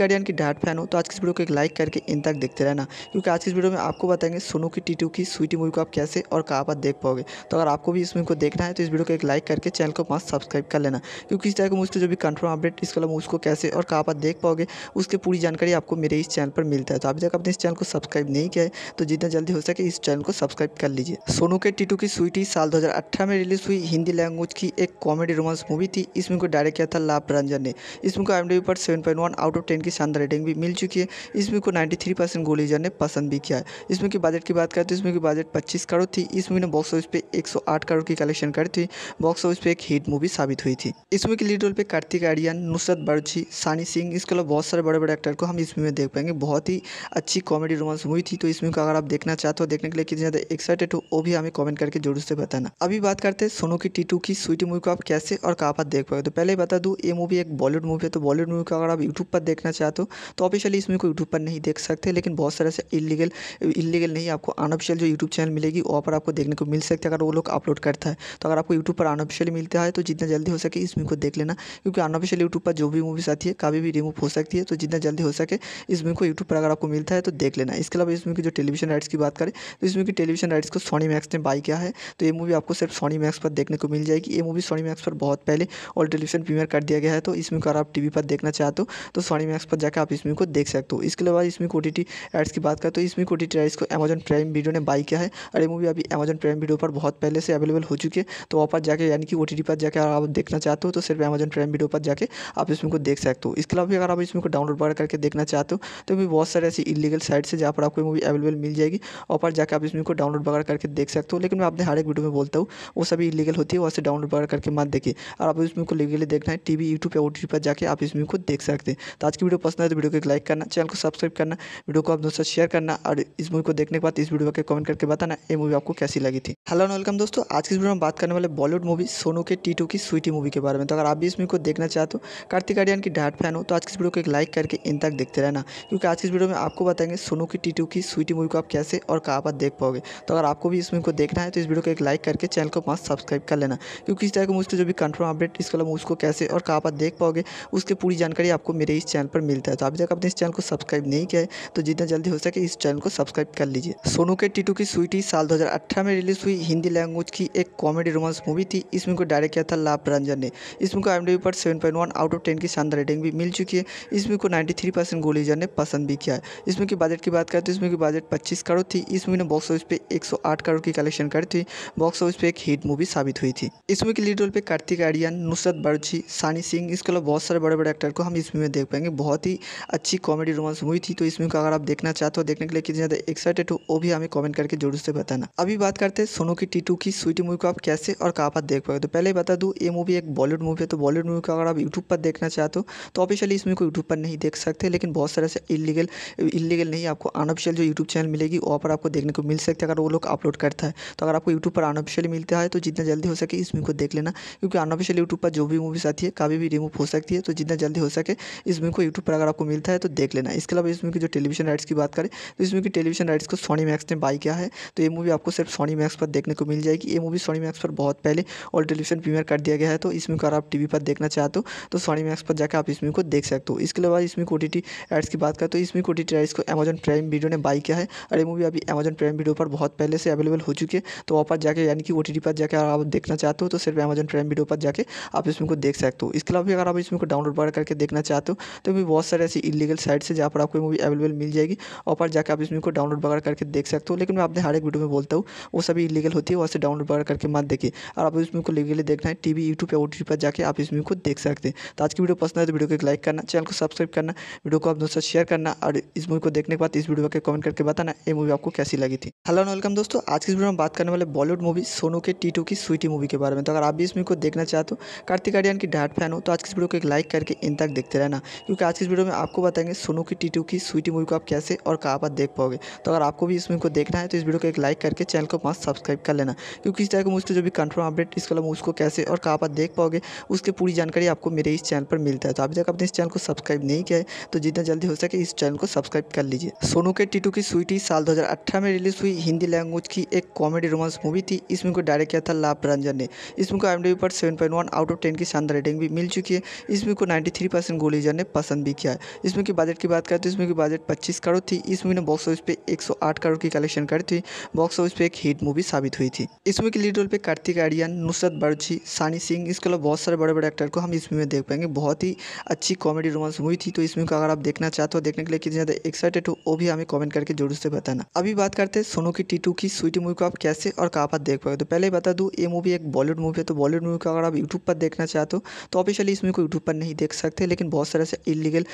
आर्यन की डाट फैन हो तो आज की वीडियो को एक लाइक करके इन तक देखते रहना क्योंकि आज की वीडियो में आपको बताएंगे सोनू की टी की स्वीटी मूवी को आप कैसे और कहाँ पर देख पाओगे तो अगर आपको भी इस मूवी को देखना है तो इस वीडियो को एक लाइक करके चैनल को पास सब्सक्राइब कर लेना क्योंकि इस टाइप मूवी मुझको जो भी कन्फर्म अपडेट वाला मूवी उसको कैसे और कहाँ पर देख पाओगे उसकी पूरी जानकारी आपको मेरे इस चैनल पर मिलता है तो अभी तक आपने इस चैनल को सब्सक्राइब नहीं किया है तो जितना जल्दी हो सके इस चैनल को सब्सक्राइब कर लीजिए सोनू के टीटू की स्वीटी साल 2018 में रिलीज हुई हिंदी लैंग्वेज की एक कॉमेडी रोमांस मूवी थी इस मूवी को डायरेक्ट किया था लाभ रंजन ने इस मूवी को आई पर 7.1 आउट ऑफ 10 की शानदार रेटिंग भी मिल चुकी है इस मूवी को 93 परसेंट गोलीजर ने पसंद भी किया है इस मूवी की बजट की बात करें तो इसमें की बजट पच्चीस करोड़ थी इस मूवी ने बॉक्स ऑफिस पर एक करोड़ की कलेक्शन करी थी बॉक्स ऑफिस पर एक हिट मूवी साबित हुई थी इस मूवी के लीड रोल पर कार्तिक आर्यन नुसरत बर्जी सानी सिंह इसके अलावा बहुत सारे बड़े बड़े एक्टर को हम इस मूवी में देख पाएंगे बहुत ही अच्छी कॉमेडी रोमांस मूवी थी तो इस मूवी को अगर आप देखना चाहते हो देखने के लिए कितने ज़्यादा एक्साइटेड हो वो भी हमें हमें कमेंट करके जरूर से बताना अभी बात करते हैं सोनू की टीटू की स्वीट मूवी को आप कैसे और कहाँ पर देख पाए तो पहले बता दूँ ये मूवी एक बॉलीवुड मूवी है तो बॉलीवुड मूवी को अगर आप यूट्यूब पर देखना चाहते हो तो ऑफिशियली इस मूवी को यूट्यूब पर नहीं देख सकते लेकिन बहुत सारे से इलीगल इलीगल नहीं आपको अनऑफिशियल जो यूट्यूब चैनल मिलेगी वहाँ पर आपको देखने को मिल सकती है अगर वो लोग अपलोड करता है तो अगर आपको यूट्यूब पर अनऑफिशियल मिलता है तो जितना जल्दी हो सके इस मूवी को देख लेना क्योंकि अनऑफिशियल यूट्यूब पर जो भी मूवीज आती है कभी भी रिमूव हो सकती है तो जितना जल्दी हो सके इस मूवी को यूट्यूब पर अगर आपको मिलता है तो देख लेना इसके अलावा इस मूवी की जो टेलीविजन राइट्स की बात करें तो इस मूवी की टेलीविजन राइट्स को सोनी मैक्स ने बाई किया है तो ये मूवी आपको सिर्फ सोनी मैक्स पर देखने को मिल जाएगी ये मूवी सोनी मैक्स पर बहुत पहले और टेलीविजन प्रीमियर कर दिया गया है तो इसमें अगर आप टी पर देखना चाहते हो तो सोनी तो मैक्स पर जाकर आप इसमें को देख सकते हो इसके अलावा इसमें कोटी एड्स की बात करें तो इसमें कोटी टी एड्स को अमेजन प्राइम वीडियो ने बाई किया है और ये मूवी अभी अमेजन प्राइम वीडियो पर बहुत पहले से अवेलेबल हो चुकी है तो वहाँ पर जाकर यानी कि ओ पर जाकर आप देखना चाहते हो तो सिर्फ अमेजन प्राइम वीडियो पर जाकर आप इसमें को देख सकते हो इसके अलावा अगर आप इसमें को डाउनलोड वगैरह करके देखना चाहते हो तो भी बहुत सारे ऐसी इलीगल साइट्स है जहाँ पर आपको मूवी अवेलेबल मिल जाएगी और पर जाकर आप इसमें को डाउनलोड वगैरह करके देख सकते हो सकते हो लेकिन मैं अपने हर एक वीडियो में बोलता हूँ वो सभी इलीगल होती है वहाँ से डाउनलोड करके मत देखिए और आप इस मूवी को लीगली देखना है टी वी यूट्यूब या ओ पर जाकर आप इस मूवी को देख सकते हैं तो आज की वीडियो पसंद है तो वीडियो को एक लाइक करना चैनल को सब्सक्राइब करना वीडियो को आप दोस्तों शेयर करना और इस मूवी को देखने के बाद इस वीडियो का कमेंट करके बताना ये मूवी आपको कैसी लगी थी हेलो एंड वेलकम दोस्तों आज की वीडियो में बात करने वाले बॉलीवुड मूवी सोनू के टी की स्वीटी मूवी के बारे में तो अगर आप भी इस मूवी को देखना चाहते हो कार्तिक आर्यन की डाट फैन हो तो आज की वीडियो को एक लाइक करके इन तक देखते रहना क्योंकि आज की वीडियो में आपको बताएंगे सोनू की टी की स्वीटी मूवी को आप कैसे और कहाँ पर देख पाओगे तो अगर आपको भी इस मूवी को देखना है तो इस वीडियो को एक लाइक करके चैनल को पाँच सब्सक्राइब कर लेना क्योंकि इस तरह के मुझसे जो भी कंफर्म अपडेट इस कलम उसको कैसे और कहाँ पर देख पाओगे उसकी पूरी जानकारी आपको मेरे इस चैनल पर मिलता है तो अभी तक आपने इस चैनल को सब्सक्राइब नहीं किया है तो जितना जल्दी हो सके इस चैनल को सब्सक्राइब कर लीजिए सोनू के टीटू की स्वीटी साल दो में रिलीज हुई हिंदी लैंग्वेज की एक कॉमेडी रोमांस मूवी थी इस मूवी को डायरेक्ट किया था लाभ रंजन ने इस मूवी को आई पर वन आउट ऑफ टेन की शानदार रेटिंग भी मिल चुकी है इस मूवी को थ्री परसेंट गोलीजर ने पसंद भी किया है इस मूवी बजट की बात करें तो इस मूवी की बजट पच्चीस करोड़ थी इस मूवी ने बॉक्स ऑफिस पे एक करोड़ की कलेक्शन कर थी बॉक्स ऑफिस पे एक हिट मूवी साबित हुई थी इस मूवी के लीड रोल पे कार्तिक आर्यन नुसरत बर्जी सानी सिंह इसके अलावा बहुत सारे बड़े बड़े एक्टर को हम इस मूवी में देख पाएंगे बहुत ही अच्छी कॉमेडी रोमांस मूवी थी तो इस मूवी को अगर आप देखना चाहते हो देखने के लिए कितने ज़्यादा एक्साइटेड हो वो भी हमें कॉमेंट करके जरूर से बताना अभी बात करते हैं सोनू की टीटू की स्वीटी मूवी को आप कैसे और कहाँ पर देख पाएंगे तो पहले बता दूँ ये मूवी एक बॉलीवुड मूवी है तो बॉलीवुड मूवी को अगर आप यूट्यूब पर देखना चाहते हो तो ऑफिशियली इस मूवी को यूट्यूब पर नहीं देख सकते लेकिन बहुत सारे ऐसे इलीगल इलीगल नहीं आपको अनऑफिशियल जो यूट्यूब चैनल मिलेगी वहाँ पर आपको देखने को मिल सकता है अगर वो लोग अपलोड करता है है तो अगर आपको यूट्यूब पर अनऑफिशियली मिलता है तो जितना जल्दी हो सके इस मूवी को देख लेना क्योंकि अनऑफिशियल यूट्यूब पर जो भी मूवीज आती है कभी भी रिमूव हो सकती है तो जितना जल्दी हो सके इस मूवी को यूट्यूब पर अगर आपको मिलता है तो देख लेना इसके अलावा इस मूवी की जो टेलीविजन राइट्स की बात करें तो इस मूवी की टेलीविजन राइट्स को सोनी मैक्स ने बाई किया है तो ये मूवी आपको सिर्फ सोनी मैक्स पर देखने को मिल जाएगी ये मूवी सोनी मैक्स पर बहुत पहले ऑल टेलीविजन प्रीमियर कर दिया गया है तो इसमें अगर आप टीवी पर देखना चाहते हो तो सोनी मैक्स पर जाकर आप इस मूवी को देख सकते हो इसके अलावा इसमें को टी एड्स की बात करें तो इसमें को टी एड्स को अमेजन प्राइम वीडियो ने बाई किया है और ये मूवी अभी अमेजन प्राइम वीडियो पर बहुत पहले से अवेलेबल हो चुकी है तो वहाँ पर जाकर यानी कि ओ पर जाकर अगर आप देखना चाहते हो तो सिर्फ अमेजन प्राइम वीडियो पर जाकर आप इसमें को देख सकते हो इसके अलावा भी अगर आप इसमें को डाउनलोड वगैरह करके देखना चाहते हो तो भी बहुत सारे ऐसी इलीगल साइट्स है जहाँ पर आपको मूवी अवेलेबल मिल जाएगी वहाँ पर जाकर आप इसमें को डाउनलोड वगैरह करके देख सकते हो लेकिन मैं अपने हर एक वीडियो में बोलता हूँ वो सभी इलीगल होती है वहाँ से डाउनलोड वगैरह करके मत देखिए और आप इसमें को लीगली देखना है टी वी यूट्यूब या ओ पर जाकर आप इसमें को देख सकते हैं तो आज की वीडियो पसंद है तो वीडियो को एक लाइक करना चैनल को सब्सक्राइब करना वीडियो को आप दोस्तों शेयर करना और इस मूवी को देखने के बाद इस वीडियो के कमेंट करके बताना ये मूवी आपको कैसी लगी थी हेलो वेलकम दोस्तों आज की वीडियो हम बात करने वाले बॉलीवुड मूवी सोनू के टीटू की स्वीटी मूवी के बारे में तो अगर आप भी इस मूवी को देखना चाहते हो कार्तिक आर्यन की डाट फैन हो तो आज की वीडियो को एक लाइक करके इन तक देखते रहना क्योंकि आज की वीडियो में आपको बताएंगे सोनू की टीटू की स्वीटी मूवी को आप कैसे और कहाँ पर देख पाओगे तो अगर आपको भी इस मूवी को देखना है तो इस वीडियो को एक लाइक करके चैनल को पास सब्सक्राइब कर लेना क्योंकि इस तरह के मुझसे जो भी कन्फर्म अपडेट इसके अलावा उसको कैसे और कहाँ पर देख पाओगे उसकी पूरी जानकारी आपको मेरे इस चैनल पर मिलता है तो अभी तक आपने इस चैनल को सब्सक्राइब नहीं किया है तो जितना जल्दी हो सके इस चैनल को सब्सक्राइब कर लीजिए सोनू के टीटू की स्वीटी साल दो में रिलीज हुई हिंदी लैंग्वेज की एक कॉमेडी रोमांस मूवी थी इस मूवी को डायरेक्ट किया था लाभ रंजन ने इस मूवी को आई पर seven point one out of ten की शानदार रेटिंग भी मिल चुकी है इस मूवी को नाइन्टी थ्री परसेंट गोलीजर ने पसंद भी किया है इस मूवी बजट की बात करें तो इस मूवी की बजट पच्चीस करोड़ थी इस मूवी ने बॉक्स ऑफिस पे एक सौ आठ करोड़ की कलेक्शन करी थी बॉक्स ऑफिस पे एक हिट मूवी साबित हुई थी इस मूवी के लीड रोल पे कार्तिक आर्यन नुसरत बर्जी सानी सिंह इसके अलावा बहुत सारे बड़े बड़े एक्टर को हम इस मूवी में देख पाएंगे बहुत ही अच्छी कॉमेडी रोमांस मूवी थी तो इस मूवी को अगर आप देखना चाहते हो देखने के लिए कितने ज़्यादा एक्साइटेड हो वो भी हमें कॉमेंट करके जरूर से बताना अभी बात करते हैं सोनू की टीटू की स्वीटी मूवी को आप कैसे और कहाँ पर देख पाए तो पहले ही बता दूँ ये मूवी एक बॉलीवुड मूवी है तो बॉलीवुड मूवी को अगर आप यूट्यूब पर देखना चाहते हो तो ऑफिशियली इस मूवी को यूट्यूब पर नहीं देख सकते लेकिन बहुत सारे ऐसे इलीगल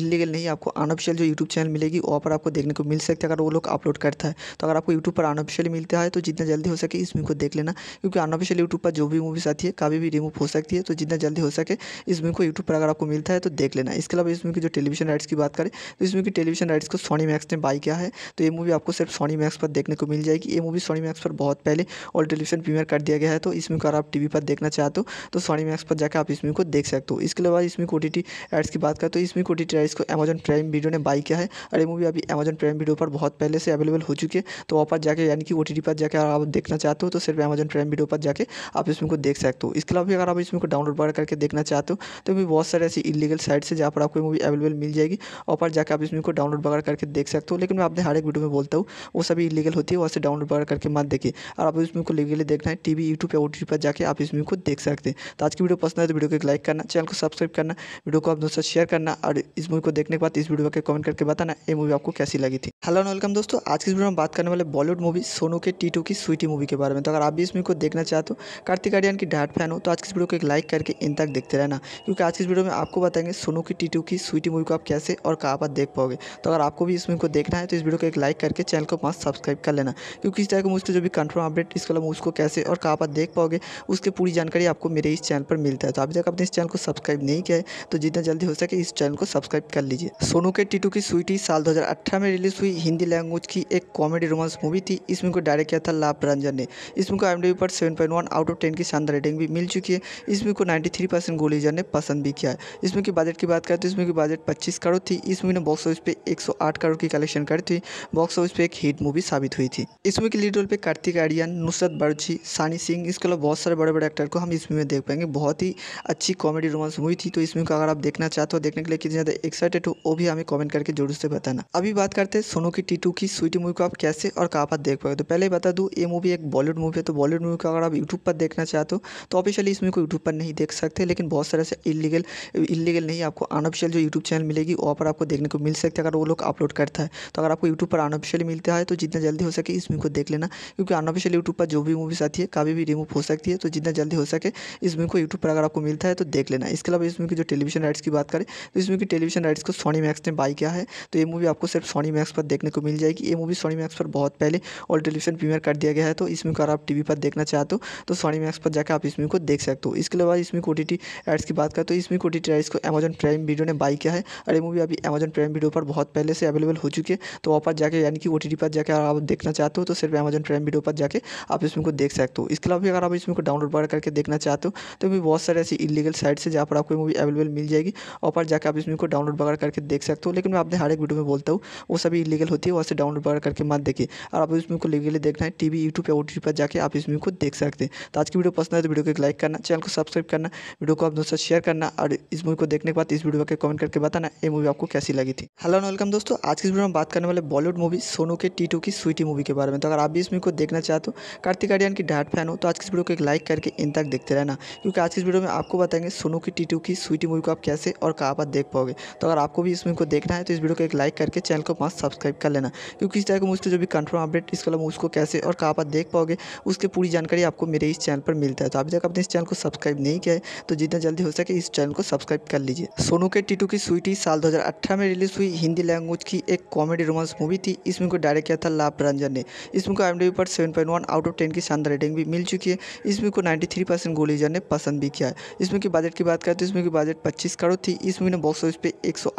इलीगल नहीं आपको अनऑफिशियल जो यूट्यूब चैनल मिलेगी वहाँ पर आपको देखने को मिल सकती है अगर वो लोग अपलोड करता है तो अगर आपको यूट्यूब पर अनऑफिशियल मिलता है तो जितना जल्दी हो सके इस मूवी को देख लेना क्योंकि अनऑफिशियल यूट्यूब पर जो भी मूवीज़ आती है कभी भी रिमूव हो सकती है तो जितना जल्दी हो सके इस मूवी को यूट्यूब पर अगर आपको मिलता है तो देख लेना इसके अलावा इस मूवी की जो टेलीविजन राइट्स की बात करें तो इस मूवी की टेलीविजन राइट्स को सोनी मैक्स ने बाई किया है तो ये मूवी आपको सिर्फ सोनी मैक्स पर देखने को मिल जाएगी ये मूवी सोनी मैक्स पर बहुत पहले और टेलीविजन प्रीमियर कर दिया गया है तो इसमें अगर आप टीवी पर देखना चाहते हो तो सोनी मैक्स पर जाकर आप इसमें को देख सकते हो इसके अलावा इसमें को टी एड्स की बात करें तो इसमें को टी एड्स को अमेजन प्राइम वीडियो ने बाई किया है और ये मूवी अभी अमेजन प्राइम वीडियो पर बहुत पहले से अवेलेबल हो चुकी है तो वहाँ पर जाकर यानी कि ओ पर जाकर आप देखना चाहते हो तो सिर्फ अमेजन प्राइम वीडियो पर जाकर आप इसमें को देख सकते हो इसके अलावा भी अगर आप इसमें को डाउनलोड वगैरह करके देखना चाहते हो तो भी बहुत सारे ऐसी इलीगल साइट्स है जहाँ पर आपको मूवी अवेलेबल मिल जाएगी और पर जाकर आप इसमें को डाउनलोड वगैरह करके देख सकते हो लेकिन मैं अपने हर एक वीडियो में बोलता हूँ वो सभी इलीगल होती है वहाँ से डाउनलोड वगैरह करके मत देखिए और आप इस मूवी को लीगली देखना है टीवी यूट्यूब या ओ पर जाकर आप इस मूवी को देख सकते हैं तो आज की वीडियो पसंद है तो वीडियो को एक लाइक करना चैनल को सब्सक्राइब करना वीडियो को आप दोस्तों शेयर करना और इस मूवी को देखने के बाद इस वीडियो के कमेंट करके बताना ये मूवी आपको कैसी लगी थी हेलो एंड वेलकम दोस्तों आज की वीडियो में बात करने वाले बॉलीवुड मूवी सोनू के टी की स्वीटी मूवी के बारे में तो अगर आप भी इस मूवी को देखना चाहते हो कार्तिक आर्यन की डाट फैन हो तो आज की वीडियो को एक लाइक करके इन तक देखते रहना क्योंकि आज की वीडियो में आपको बताएंगे सोनू की टी की स्वीटी मूवी को आप कैसे और कहाँ पर देख पाओगे तो अगर आपको भी इस मूवी को देखना है तो इस वीडियो को एक लाइक करके चैनल को पाँच सब्सक्राइब कर लेना क्योंकि इस तरह मूव्स का जो भी कंफर्म अपडेट इस वाला मूव्स को कैसे और कहाँ पर देख पाओगे उसकी पूरी जानकारी आपको मेरे इस चैनल पर मिलता है तो अभी तक आपने इस चैनल को सब्सक्राइब नहीं किया है तो जितना जल्दी हो सके इस चैनल को सब्सक्राइब कर लीजिए सोनू के टीटू की स्वीटी साल दो में रिलीज हुई हिंदी लैंग्वेज की एक कॉमेडी रोमांस मूवी थी इस मूवी को डायरेक्ट किया था लाभ रंजन ने इस मूवी को एम पर सेवन आउट ऑफ टेन की शानदार रेटिंग भी मिल चुकी है इस मूवी को नाइन्टी थ्री ने पसंद भी किया है इस मूवी की बजट की बात करें तो इस मूवी की बजट पच्चीस करोड़ थी इस मूवी ने बॉक्स ऑफिस पे एक करोड़ की कलेक्शन करी थी बॉक्स ऑफिस पे एक हिट मूवी साबित हुई थी इस मूवी की लीड लेवल पे कार्तिक आर्यन नुसरत बर्जी सानी सिंह इसके अलावा बहुत सारे बड़े बड़े एक्टर को हम इस मूवी में देख पाएंगे बहुत ही अच्छी कॉमेडी रोमांस मूवी थी तो इस मूवी को अगर आप देखना चाहते हो देखने के लिए कितने ज़्यादा एक्साइटेड हो वो भी हमें कॉमेंट करके जरूर से बताना अभी बात करते हैं सोनू की टीटू की स्वीटी मूवी को आप कैसे और कहाँ पर देख पाए तो पहले बता दूँ ये मूवी एक बॉलीवुड मूवी है तो बॉलीवुड मूवी को अगर आप यूट्यूब पर देखना चाहते हो तो ऑफिशियली इस मूवी को यूट्यूब पर नहीं देख सकते लेकिन बहुत सारे से इलीगल इलीगल नहीं आपको अनऑफिशियल जो यूट्यूब चैनल मिलेगी वहाँ पर आपको देखने को मिल सकते है अगर वो लोग अपलोड करता है तो अगर आपको यूट्यूब पर अनऑफिशियल मिलता है तो जितना जल्दी हो सके इस मूवी को देख लेना क्योंकि अनऑफिशियल यूट्यूब पर जो भी मूवीज़ आती है कभी भी रिमूव हो सकती है तो जितना जल्दी हो सके इस मूवी को यूट्यूब पर अगर आपको मिलता है तो देख लेना इसके अलावा इस मूवी की जो टेलीविजन राइट्स की बात करें तो इस मूवी की टेलीविजन राइट्स को सोनी मैक्स ने बाई किया है तो ये मूवी आपको सिर्फ सोनी मैक्स पर देखने को मिल जाएगी ये मूवी सोनी मैक्स पर बहुत पहले और टेलीविजन प्रीमियर कर दिया गया है तो इसमें अगर आप टी पर देखना चाहते हो तो सोनी मैक्स पर जाकर आप इस मूवी को देख सकते हो इसके अलावा इसमें ओ एड्स की बात करें तो इसमें ओ एड्स को अमेजन प्राइम वीडियो ने बाई किया है और ये मूवी अभी अमेजन प्राइम वीडियो पर बहुत पहले से अवेलेबल हो चुकी है तो वहाँ पर जाकर यानी कि ओ पर जाकर आप देखना चाहते हो तो सिर्फ अमेजन एंड वीडियो पर जाके आप इसमें को देख सकते हो इसके अलावा भी अगर आप इसमें को डाउनलोड वगैरह करके देखना चाहते हो तो भी बहुत सारे ऐसी इलीगल साइट्स है जहाँ पर आपको मूवी अवेलेबल मिल जाएगी और पर जाकर आप इसमें को डाउनलोड वगैरह करके देख सकते हो लेकिन मैं अपने हर एक वीडियो में बोलता हूँ वो सभी इलीगल होती है वहाँ से डाउनलोड वगैरह करके मत देखिए और आप इस मूवी को लीगली देखना है टी वी यूट्यूब या ओ पर जाकर आप इसमें को देख सकते हैं तो आज की वीडियो पसंद है तो वीडियो को लाइक करना चैनल को सब्सक्राइब करना वीडियो को आप दोस्तों शेयर करना और इस मूवी को देखने के बाद इस वीडियो को कमेंट करके बताना ये मूवी आपको कैसी लगी थी हेलो वेलकम दोस्तों आज की वीडियो में बात करने वाले बॉलीवुड मूवी सोनू के टी की स्वीटी मूवी के बारे में तो अगर आप भी इस लक्ष्मी को देखना चाहते हो तो कार्तिक आर्यन की डाट फैन हो तो आज की इस वीडियो को एक लाइक करके इन तक देखते रहना क्योंकि आज की इस वीडियो में आपको बताएंगे सोनू की टीटू की स्वीटी मूवी को आप कैसे और कहाँ पर देख पाओगे तो अगर आपको भी इस मूवी को देखना है तो इस वीडियो को एक लाइक करके चैनल को पास सब्सक्राइब कर लेना क्योंकि इस तरह के मुझसे जो भी कंफर्म अपडेट इस कलम उसको कैसे और कहाँ पर देख पाओगे उसकी पूरी जानकारी आपको मेरे इस चैनल पर मिलता है तो अभी तक आपने इस चैनल को सब्सक्राइब नहीं किया है तो जितना जल्दी हो सके इस चैनल को सब्सक्राइब कर लीजिए सोनू के टीटू की स्वीटी साल दो में रिलीज हुई हिंदी लैंग्वेज की एक कॉमेडी रोमांस मूवी थी इसमें को डायरेक्ट किया था लाभ रंजन ने इसमें को एम भी पर वन आउट ऑफ टेन की शानदार रेटिंग भी मिल चुकी है इस मूवी को थ्री परसेंट गोलीजर ने पसंद भी किया है इस मूवी की बजट की बात करें तो इस मूवी की बजट पच्चीस करोड़ थी इस मूवी ने बॉक्स ऑफिस पे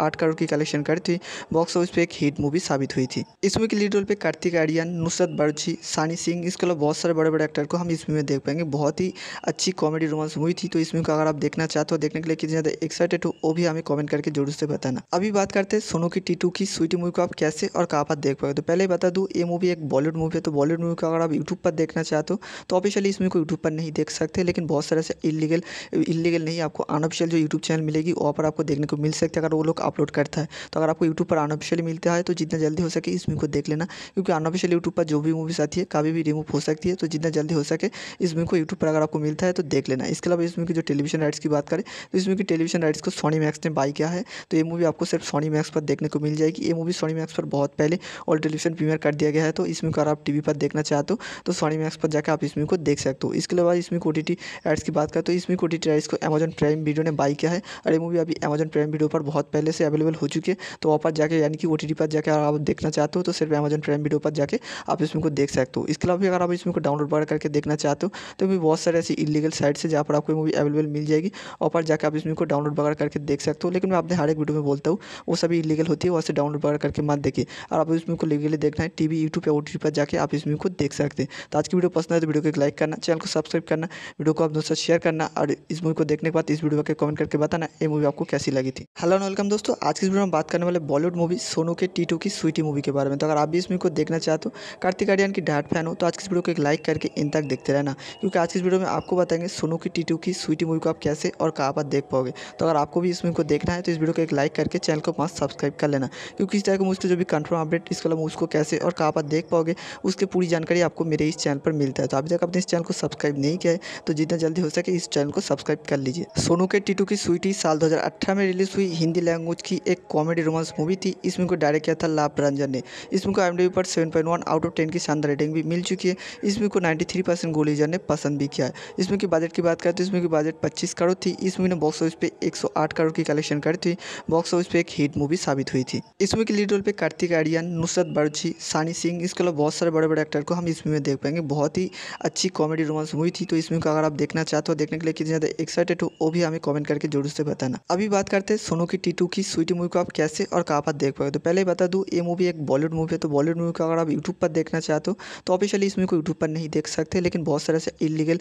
आठ करोड़ की कलेक्शन करी थी बॉक्स ऑफिस पे एक हिट मूवी साबित हुई थी इस मूवी के लीड रोल पे कार्तिक आर्यन नुसरत बर्जी सानी सिंह इसके अलावा बहुत सारे बड़े बड़े एक्टर को हम इस मूवी में देख पाएंगे बहुत ही अच्छी कॉमेडी रोमांस मूवी थी तो इस मूवी को अगर आप देखना चाहते हो देखने के लिए कितने ज़्यादा एक्साइटेड हो वो भी हमें कॉमेंट करके जरूर से बताना अभी बात करते हैं सोनू की टीटू की स्वीटी मूवी को आप कैसे और कहा देख पाए तो पहले बता दू ये मूवी एक बॉलीवुड मूवी है तो बॉलीवुड पॉन्डेड मूवी को अगर आप यूट्यूब पर देखना चाहते हो तो ऑफिशियली इस मूवी को यूट्यूब पर नहीं देख सकते लेकिन बहुत सारे से इलीगल इलीगल नहीं आपको अनऑफिशियल जो यूट्यूब चैनल मिलेगी वहाँ पर आपको देखने को मिल सकती है अगर वो लोग अपलोड करता है तो अगर आपको यूट्यूब पर अनऑफिशियल मिलता है तो जितना जल्दी हो सके इस मूवी को देख लेना क्योंकि अनऑफिशियल यूट्यूब पर जो भी मूवीज़ आती है कभी भी रिमूव हो सकती है तो जितना जल्दी हो सके इस मूवी को यूट्यूब पर अगर आपको मिलता है तो देख लेना इसके अलावा इस मूवी की जो टेलीविजन राइट्स की बात करें तो इस मूवी की टेलीविजन राइट्स को सोनी मैक्स ने बाई किया है तो ये मूवी आपको सिर्फ सोनी मैक्स पर देखने को मिल जाएगी ये मूवी सोनी मैक्स पर बहुत पहले और टेलीविजन प्रीमियर कर दिया गया है तो इसमें अगर आप टीवी पर देखना चाहते हो तो सोनी मैक्स पर जाकर आप इसमें को देख सकते हो इसके अलावा इसमें ओ टी एड्स की बात करें तो इसमें मूवी एड्स को अमेजन प्राइम वीडियो ने बाई किया है और ये मूवी अभी अमेजन प्राइम वीडियो पर बहुत पहले से अवेलेबल हो चुकी है तो वहाँ पर जाकर यानी कि ओ पर जाकर आप देखना चाहते हो तो सिर्फ अमेजन प्राइम वीडियो पर जाकर आप इसमें को देख सकते हो इसके अलावा भी अगर आप इसमें को डाउनलोड वगैरह करके देखना चाहते हो तो भी बहुत सारे ऐसी इलीगल साइट्स है जहाँ पर आपको मूवी अवेलेबल मिल जाएगी और पर जाकर आप इसमें को डाउनलोड वगैरह करके देख सकते हो लेकिन मैं अपने हर एक वीडियो में बोलता हूँ वो सभी इलीगल होती है वहाँ से डाउनलोड वगैरह करके मत देखिए और आप इस मूवी को लीगली देखना है टी वी यूट्यूब या ओ पर जाकर आप इस इसमें खुद देख सकते हैं तो आज की वीडियो पसंद आए तो वीडियो को एक लाइक करना चैनल को सब्सक्राइब करना वीडियो को आप दोस्तों शेयर करना और इस मूवी को देखने के बाद इस वीडियो के कमेंट करके बताना ये मूवी आपको कैसी लगी थी हेलो वेलकम दोस्तों आज की वीडियो में बात करने वाले बॉलीवुड मूवी सोनू के टी की स्वीटी मूवी के बारे में तो अगर आप भी इस मूवी को देखना चाहते हो कार्तिक आर्यन की डाट फैन हो तो आज की इस वीडियो को एक लाइक करके इन तक देखते रहना क्योंकि आज की वीडियो में आपको बताएंगे सोनू की टी की स्वीटी मूवी को आप कैसे और कहाँ पर देख पाओगे तो अगर आपको भी इस मूवी को देखना है तो इस वीडियो को एक लाइक करके चैनल को पास सब्सक्राइब कर लेना क्योंकि इस तरह का मुझे जो भी कन्फर्म अपडेट इस कलम उसको कैसे और कहाँ पर देख पाओगे उसके पूरी जानकारी आपको मेरे इस चैनल पर मिलता है तो अभी तक आपने इस चैनल को सब्सक्राइब नहीं किया है तो जितना जल्दी हो सके इस चैनल को सब्सक्राइब कर लीजिए सोनू के टीटू की स्वीटी साल दो में रिलीज हुई हिंदी लैंग्वेज की एक कॉमेडी रोमांस मूवी थी इसमें को डायरेक्ट किया था लाभ रंजन ने इसमें को आई पर वन आउट ऑफ टेन की शानदार रेटिंग भी मिल चुकी है इसमें को को थ्री परसेंट गोलीजर ने पसंद भी किया है इसमें की बजट की बात करें तो इसमें की बजट पच्चीस करोड़ थी इस मूवी ने बॉक्स ऑफिस पे आठ करोड़ की कलेक्शन करी थी बॉक्स ऑफिस पे एक हिट मूवी साबित हुई थी इस मूवी के लीड रोल पे कार्तिक आर्यन नुसरत बर्जी सानी सिंह इसके अलावा बहुत सारे बड़े बड़े कैरेक्टर को हम इस मूवी में देख पाएंगे बहुत ही अच्छी कॉमेडी रोमांस मूवी थी तो इस मूवी को अगर आप देखना चाहते हो देखने के लिए कितने ज़्यादा एक्साइटेड हो वो भी हमें कॉमेंट करके जरूर से बताना अभी बात करते हैं सोनू की टीटू की स्वीटी मूवी को आप कैसे और कहाँ पर देख पाए तो पहले बता दूँ ये मूवी एक बॉलीवुड मूवी है तो बॉलीवुड मूवी को अगर आप यूट्यूब पर देखना चाहते हो तो ऑफिशियली इस मूवी को यूट्यूब पर नहीं देख सकते लेकिन बहुत सारे से इलीगल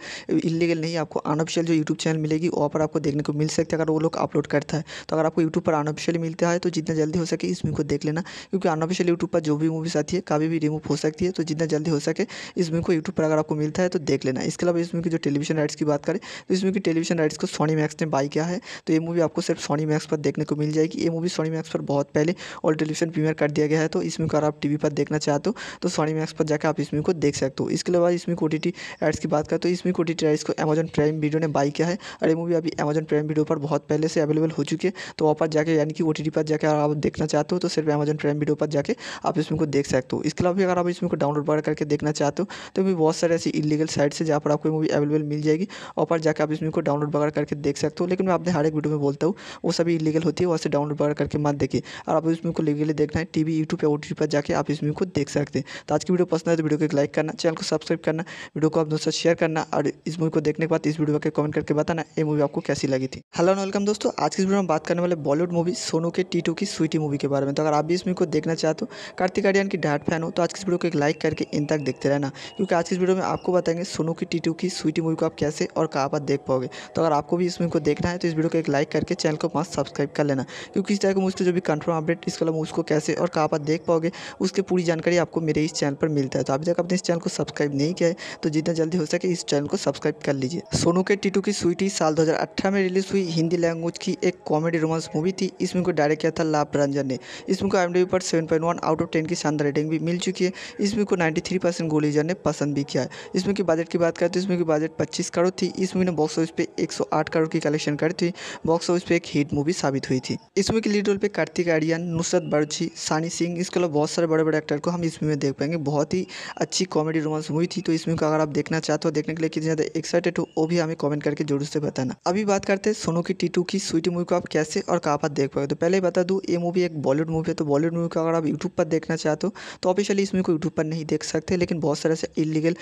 इलीगल नहीं आपको अनऑफिशियल जो यूट्यूब चैनल मिलेगी वहाँ पर आपको देखने को मिल सकते है अगर वो लोग अपलोड करता है तो अगर आपको यूट्यूब पर अनऑफिशियल मिलता है तो जितना जल्दी हो सके इस मूवी को देख लेना क्योंकि अनऑफिशियल यूट्यूब पर जो भी मूवीज आती है कभी भी रिमूव हो सकती है तो जितना जल्दी हो सके इस मूवी को यूट्यूब पर अगर आपको मिलता है तो देख लेना इसके अलावा इस मूवी की जो टेलीविजन राइट्स की बात करें तो इस मूवी की टेलीविजन राइट्स को सोनी मैक्स ने बाई किया है तो ये मूवी आपको सिर्फ सोनी मैक्स पर देखने को मिल जाएगी ये मूवी सोनी मैक्स पर बहुत पहले और टेलीविजन प्रीमियर कर दिया गया है तो इस मूवी को अगर आप टी पर देखना चाहते हो तो सोनी मैक्स पर जाकर आप इस मूवी को देख सकते हो इसके अलावा इसमें ओ टी एड्स की बात करें तो इसमें ओ टी एड्स को अमेजन प्राइम वीडियो ने बाई किया है और ये मूवी अभी अमेजन प्राइम वीडियो पर बहुत पहले से अवेलेबल हो चुकी है तो वहाँ पर जाकर यानी कि ओ पर जाकर आप देखना चाहते हो तो सिर्फ अमेजन प्राइम वीडियो पर जाकर आप इसमें को देख सकते हो इसके अलावा भी अगर आप इसमें को डाउनलोड करके देखना चाहते हो तो भी बहुत सारे ऐसी इलीगल साइट्स है जहाँ पर आपको मूवी अवेलेबल मिल जाएगी और पर जाकर आप इस मूवी को डाउनलोड वगैरह करके देख सकते हो लेकिन मैं अपने हर एक वीडियो में बोलता हूँ वो सभी इलीगल होती है वहाँ से डाउनलोड वगैरह करके मत देखिए और आप इस मूवी को लीगली देखना है टी वी यूट्यूब या ओ पर जाकर आप इस मूवी को देख सकते हैं तो आज की वीडियो पसंद है तो वीडियो को एक लाइक करना चैनल को सब्सक्राइब करना वीडियो को आप दोस्तों शेयर करना और इस मूवी को देखने के बाद इस वीडियो को कमेंट करके बताना ये मूवी आपको कैसी लगी थी हेलो एंड वेलकम दोस्तों आज की वीडियो में बात करने वाले बॉलीवुड मूवी सोनू के टी की स्वीटी मूवी के बारे में तो अगर आप भी इस मूवी को देखना चाहते हो कार्तिक आर्यन की डाट फैन हो तो आज की वीडियो को एक लाइक करके इन तक देखते रहना क्योंकि आज की इस वीडियो में आपको बताएंगे सोनू की टीटू की स्वीटी मूवी को आप कैसे और कहाँ पर देख पाओगे तो अगर आपको भी इस मूवी को देखना है तो इस वीडियो को एक लाइक करके चैनल को पाँच सब्सक्राइब कर लेना क्योंकि इस तरह के मूवी जो भी कंफर्म अपडेट वाला अलावा को कैसे और कहाँ पर देख पाओगे उसकी पूरी जानकारी आपको मेरे इस चैनल पर मिलता है तो अभी तक आपने इस चैनल को सब्सक्राइब नहीं किया है तो जितना जल्दी हो सके इस चैनल को सब्सक्राइब कर लीजिए सोनू के टीटू की स्वीटी साल दो में रिलीज हुई हिंदी लैंग्वेज की एक कॉमेडी रोमांस मूवी थी इस मूवी को डायरेक्ट किया था लाभ रंजन ने इस मूवी को एम पर seven point one out of ten की शानदार रेटिंग भी मिल चुकी है इस मूवी को नाइन्टी थ्री परसेंट गोलीजर ने पसंद भी किया है इसमें की बजट की बात करें तो इसमें की बजट पच्चीस करोड़ थी इस मूवी ने बॉक्स ऑफिस पे एक सौ आठ करोड़ की कलेक्शन करी थी बॉक्स ऑफिस पे एक हिट मूवी साबित हुई थी इस मूवी के लीड रोल पे कार्तिक आर्यन नुसरत बर्जी सानी सिंह इसके अलावा बहुत सारे बड़े बड़े एक्टर को हम इस मूवी में देख पाएंगे बहुत ही अच्छी कॉमेडी रोमांस मूवी थी तो इस मूवी को अगर आप देखना चाहते हो देखने के लिए कितने ज़्यादा एक्साइटेड हो वो भी हमें कॉमेंट करके जरूर से बताना अभी बात करते हैं सोनू की टीटू की स्वीटी मूवी को आप कैसे और कहाँ पर देख पाए तो पहले बता दू ये मूवी एक बॉलीवुड मूवी है तो बॉलीवुड मूवी को अगर आप यूट्यूब पर देखना चाहते हो तो ऑफिशियली इस मूवी को यूट्यूब पर नहीं देख सकते सकते हैं लेकिन बहुत सारे ऐसे इलीगल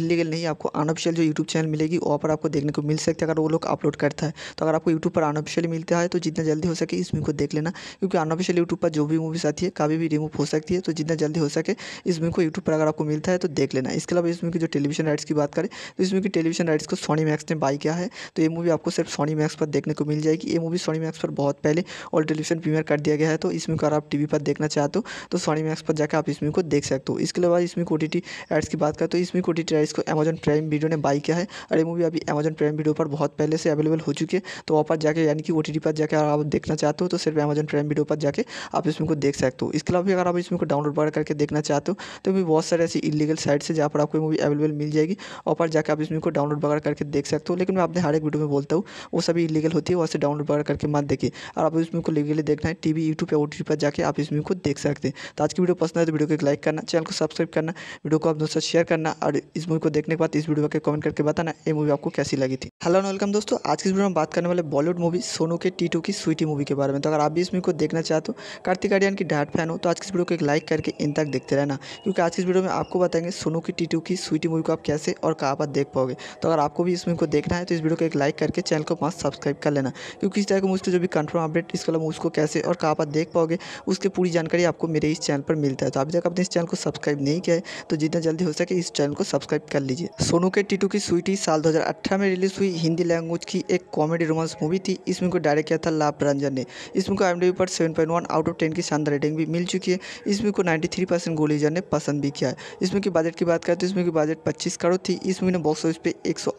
इलीगल नहीं आपको अनऑफिशियल जो यूट्यूब चैनल मिलेगी वहाँ पर आपको देखने को मिल सकती है अगर वो लोग अपलोड करता है तो अगर आपको यूट्यूब पर अनऑफिशियल मिलता है तो जितना जल्दी हो सके इस मूवी को देख लेना क्योंकि अनऑफिशियल यूट्यूब पर जो भी मूवीज़ आती है कभी भी रिमूव हो सकती है तो जितना जल्दी हो सके इस मूवी को यूट्यूब पर अगर आपको मिलता है तो देख लेना इसके अलावा इस मूवी की जो टेलीविजन राइट्स की बात करें तो इस मूवी की टेलीविजन राइट्स को सोनी मैक्स ने बाई किया है तो ये मूवी आपको सिर्फ सोनी मैक्स पर देखने को मिल जाएगी ये मूवी सोनी मैक्स पर बहुत पहले और टेलीविजन प्रीमियर कर दिया गया है तो इसमें अगर आप टीवी पर देखना चाहते हो तो सोनी मैक्स पर जाकर आप इस को देख सकते हो इसके अलावा इसमें को टी एड्स की बात करें तो इसमें टी एड्स को अमेजन प्राइम वीडियो ने बाई किया है और ये मूवी अभी अमेजन प्राइम वीडियो पर बहुत पहले से अवेलेबल हो चुकी है तो वहाँ पर जाकर यानी कि ओ पर जाकर आप देखना चाहते हो तो सिर्फ अमेजन प्राइम वीडियो पर जाकर आप इसमें को देख सकते हो इसके अलावा भी अगर आप इसमें को डाउनलोड वगैरह करके देखना चाहते हो तो भी बहुत सारे ऐसी इलीगल साइट्स है जहाँ पर आपको मूवी अवेलेबल मिल जाएगी और पर जाकर आप इसमें को डाउनलोड वगैरह करके देख सकते हो लेकिन मैं अपने हर एक वीडियो में बोलता हूँ वो सभी इलीगल होती है वहाँ से डाउनलोड वगैरह करके मत देखिए और आप इसमें को लीगली देखना है टीवी यूट्यूब या ओ पर जाकर आप इसमें को देख सकते हैं तो आज की वीडियो पसंद है तो वीडियो को लाइक करना चैनल को सब्सक्राइब करना वीडियो को आप दोस्तों शेयर करना और इस मूवी को देखने के बाद इस वीडियो के कमेंट करके बताना ये मूवी आपको कैसी लगी थी हेलो एंड वेलकम दोस्तों आज की वीडियो में बात करने वाले बॉलीवुड मूवी सोनू के टी की स्वीटी मूवी के बारे में तो अगर आप भी इस मूवी को देखना चाहते हो कार्तिक आर्यन की डाट फैन हो तो आज की वीडियो को एक लाइक करके इन तक देखते रहना क्योंकि आज की वीडियो में आपको बताएंगे सोनू की टी की स्वीटी मूवी को आप कैसे और कहाँ पर देख पाओगे तो अगर आपको भी इस मूवी को देखना है तो इस वीडियो को एक लाइक करके चैनल को पास सब्सक्राइब कर लेना क्योंकि इस तरह के मुझसे जो भी कंफर्म अपडेट इसके अलावा उसको कैसे और कहाँ पर देख पाओगे उसकी पूरी जानकारी आपको मेरे इस चैनल पर मिलता है तो अभी तक आपने इस चैनल को सब्सक्राइब नहीं किया है तो जितना जल्दी हो सके इस चैनल को सब्सक्राइब कर लीजिए सोनू के टीटू की स्वीटी साल 2018 में रिलीज हुई हिंदी लैंग्वेज की एक कॉमेडी रोमांस मूवी थी इस मूवी को डायरेक्ट किया था लाभ रंजन ने इस मूवी को आई पर वन आउट ऑफ टेन की शानदार रेटिंग भी मिल चुकी है इस मूवी को थ्री परसेंट गोलीजर ने पसंद भी किया है इस मूवी बजट की बात करें तो इस मूवी की बजट पच्चीस करोड़ थी इस मूवी ने बॉक्स ऑफिस पे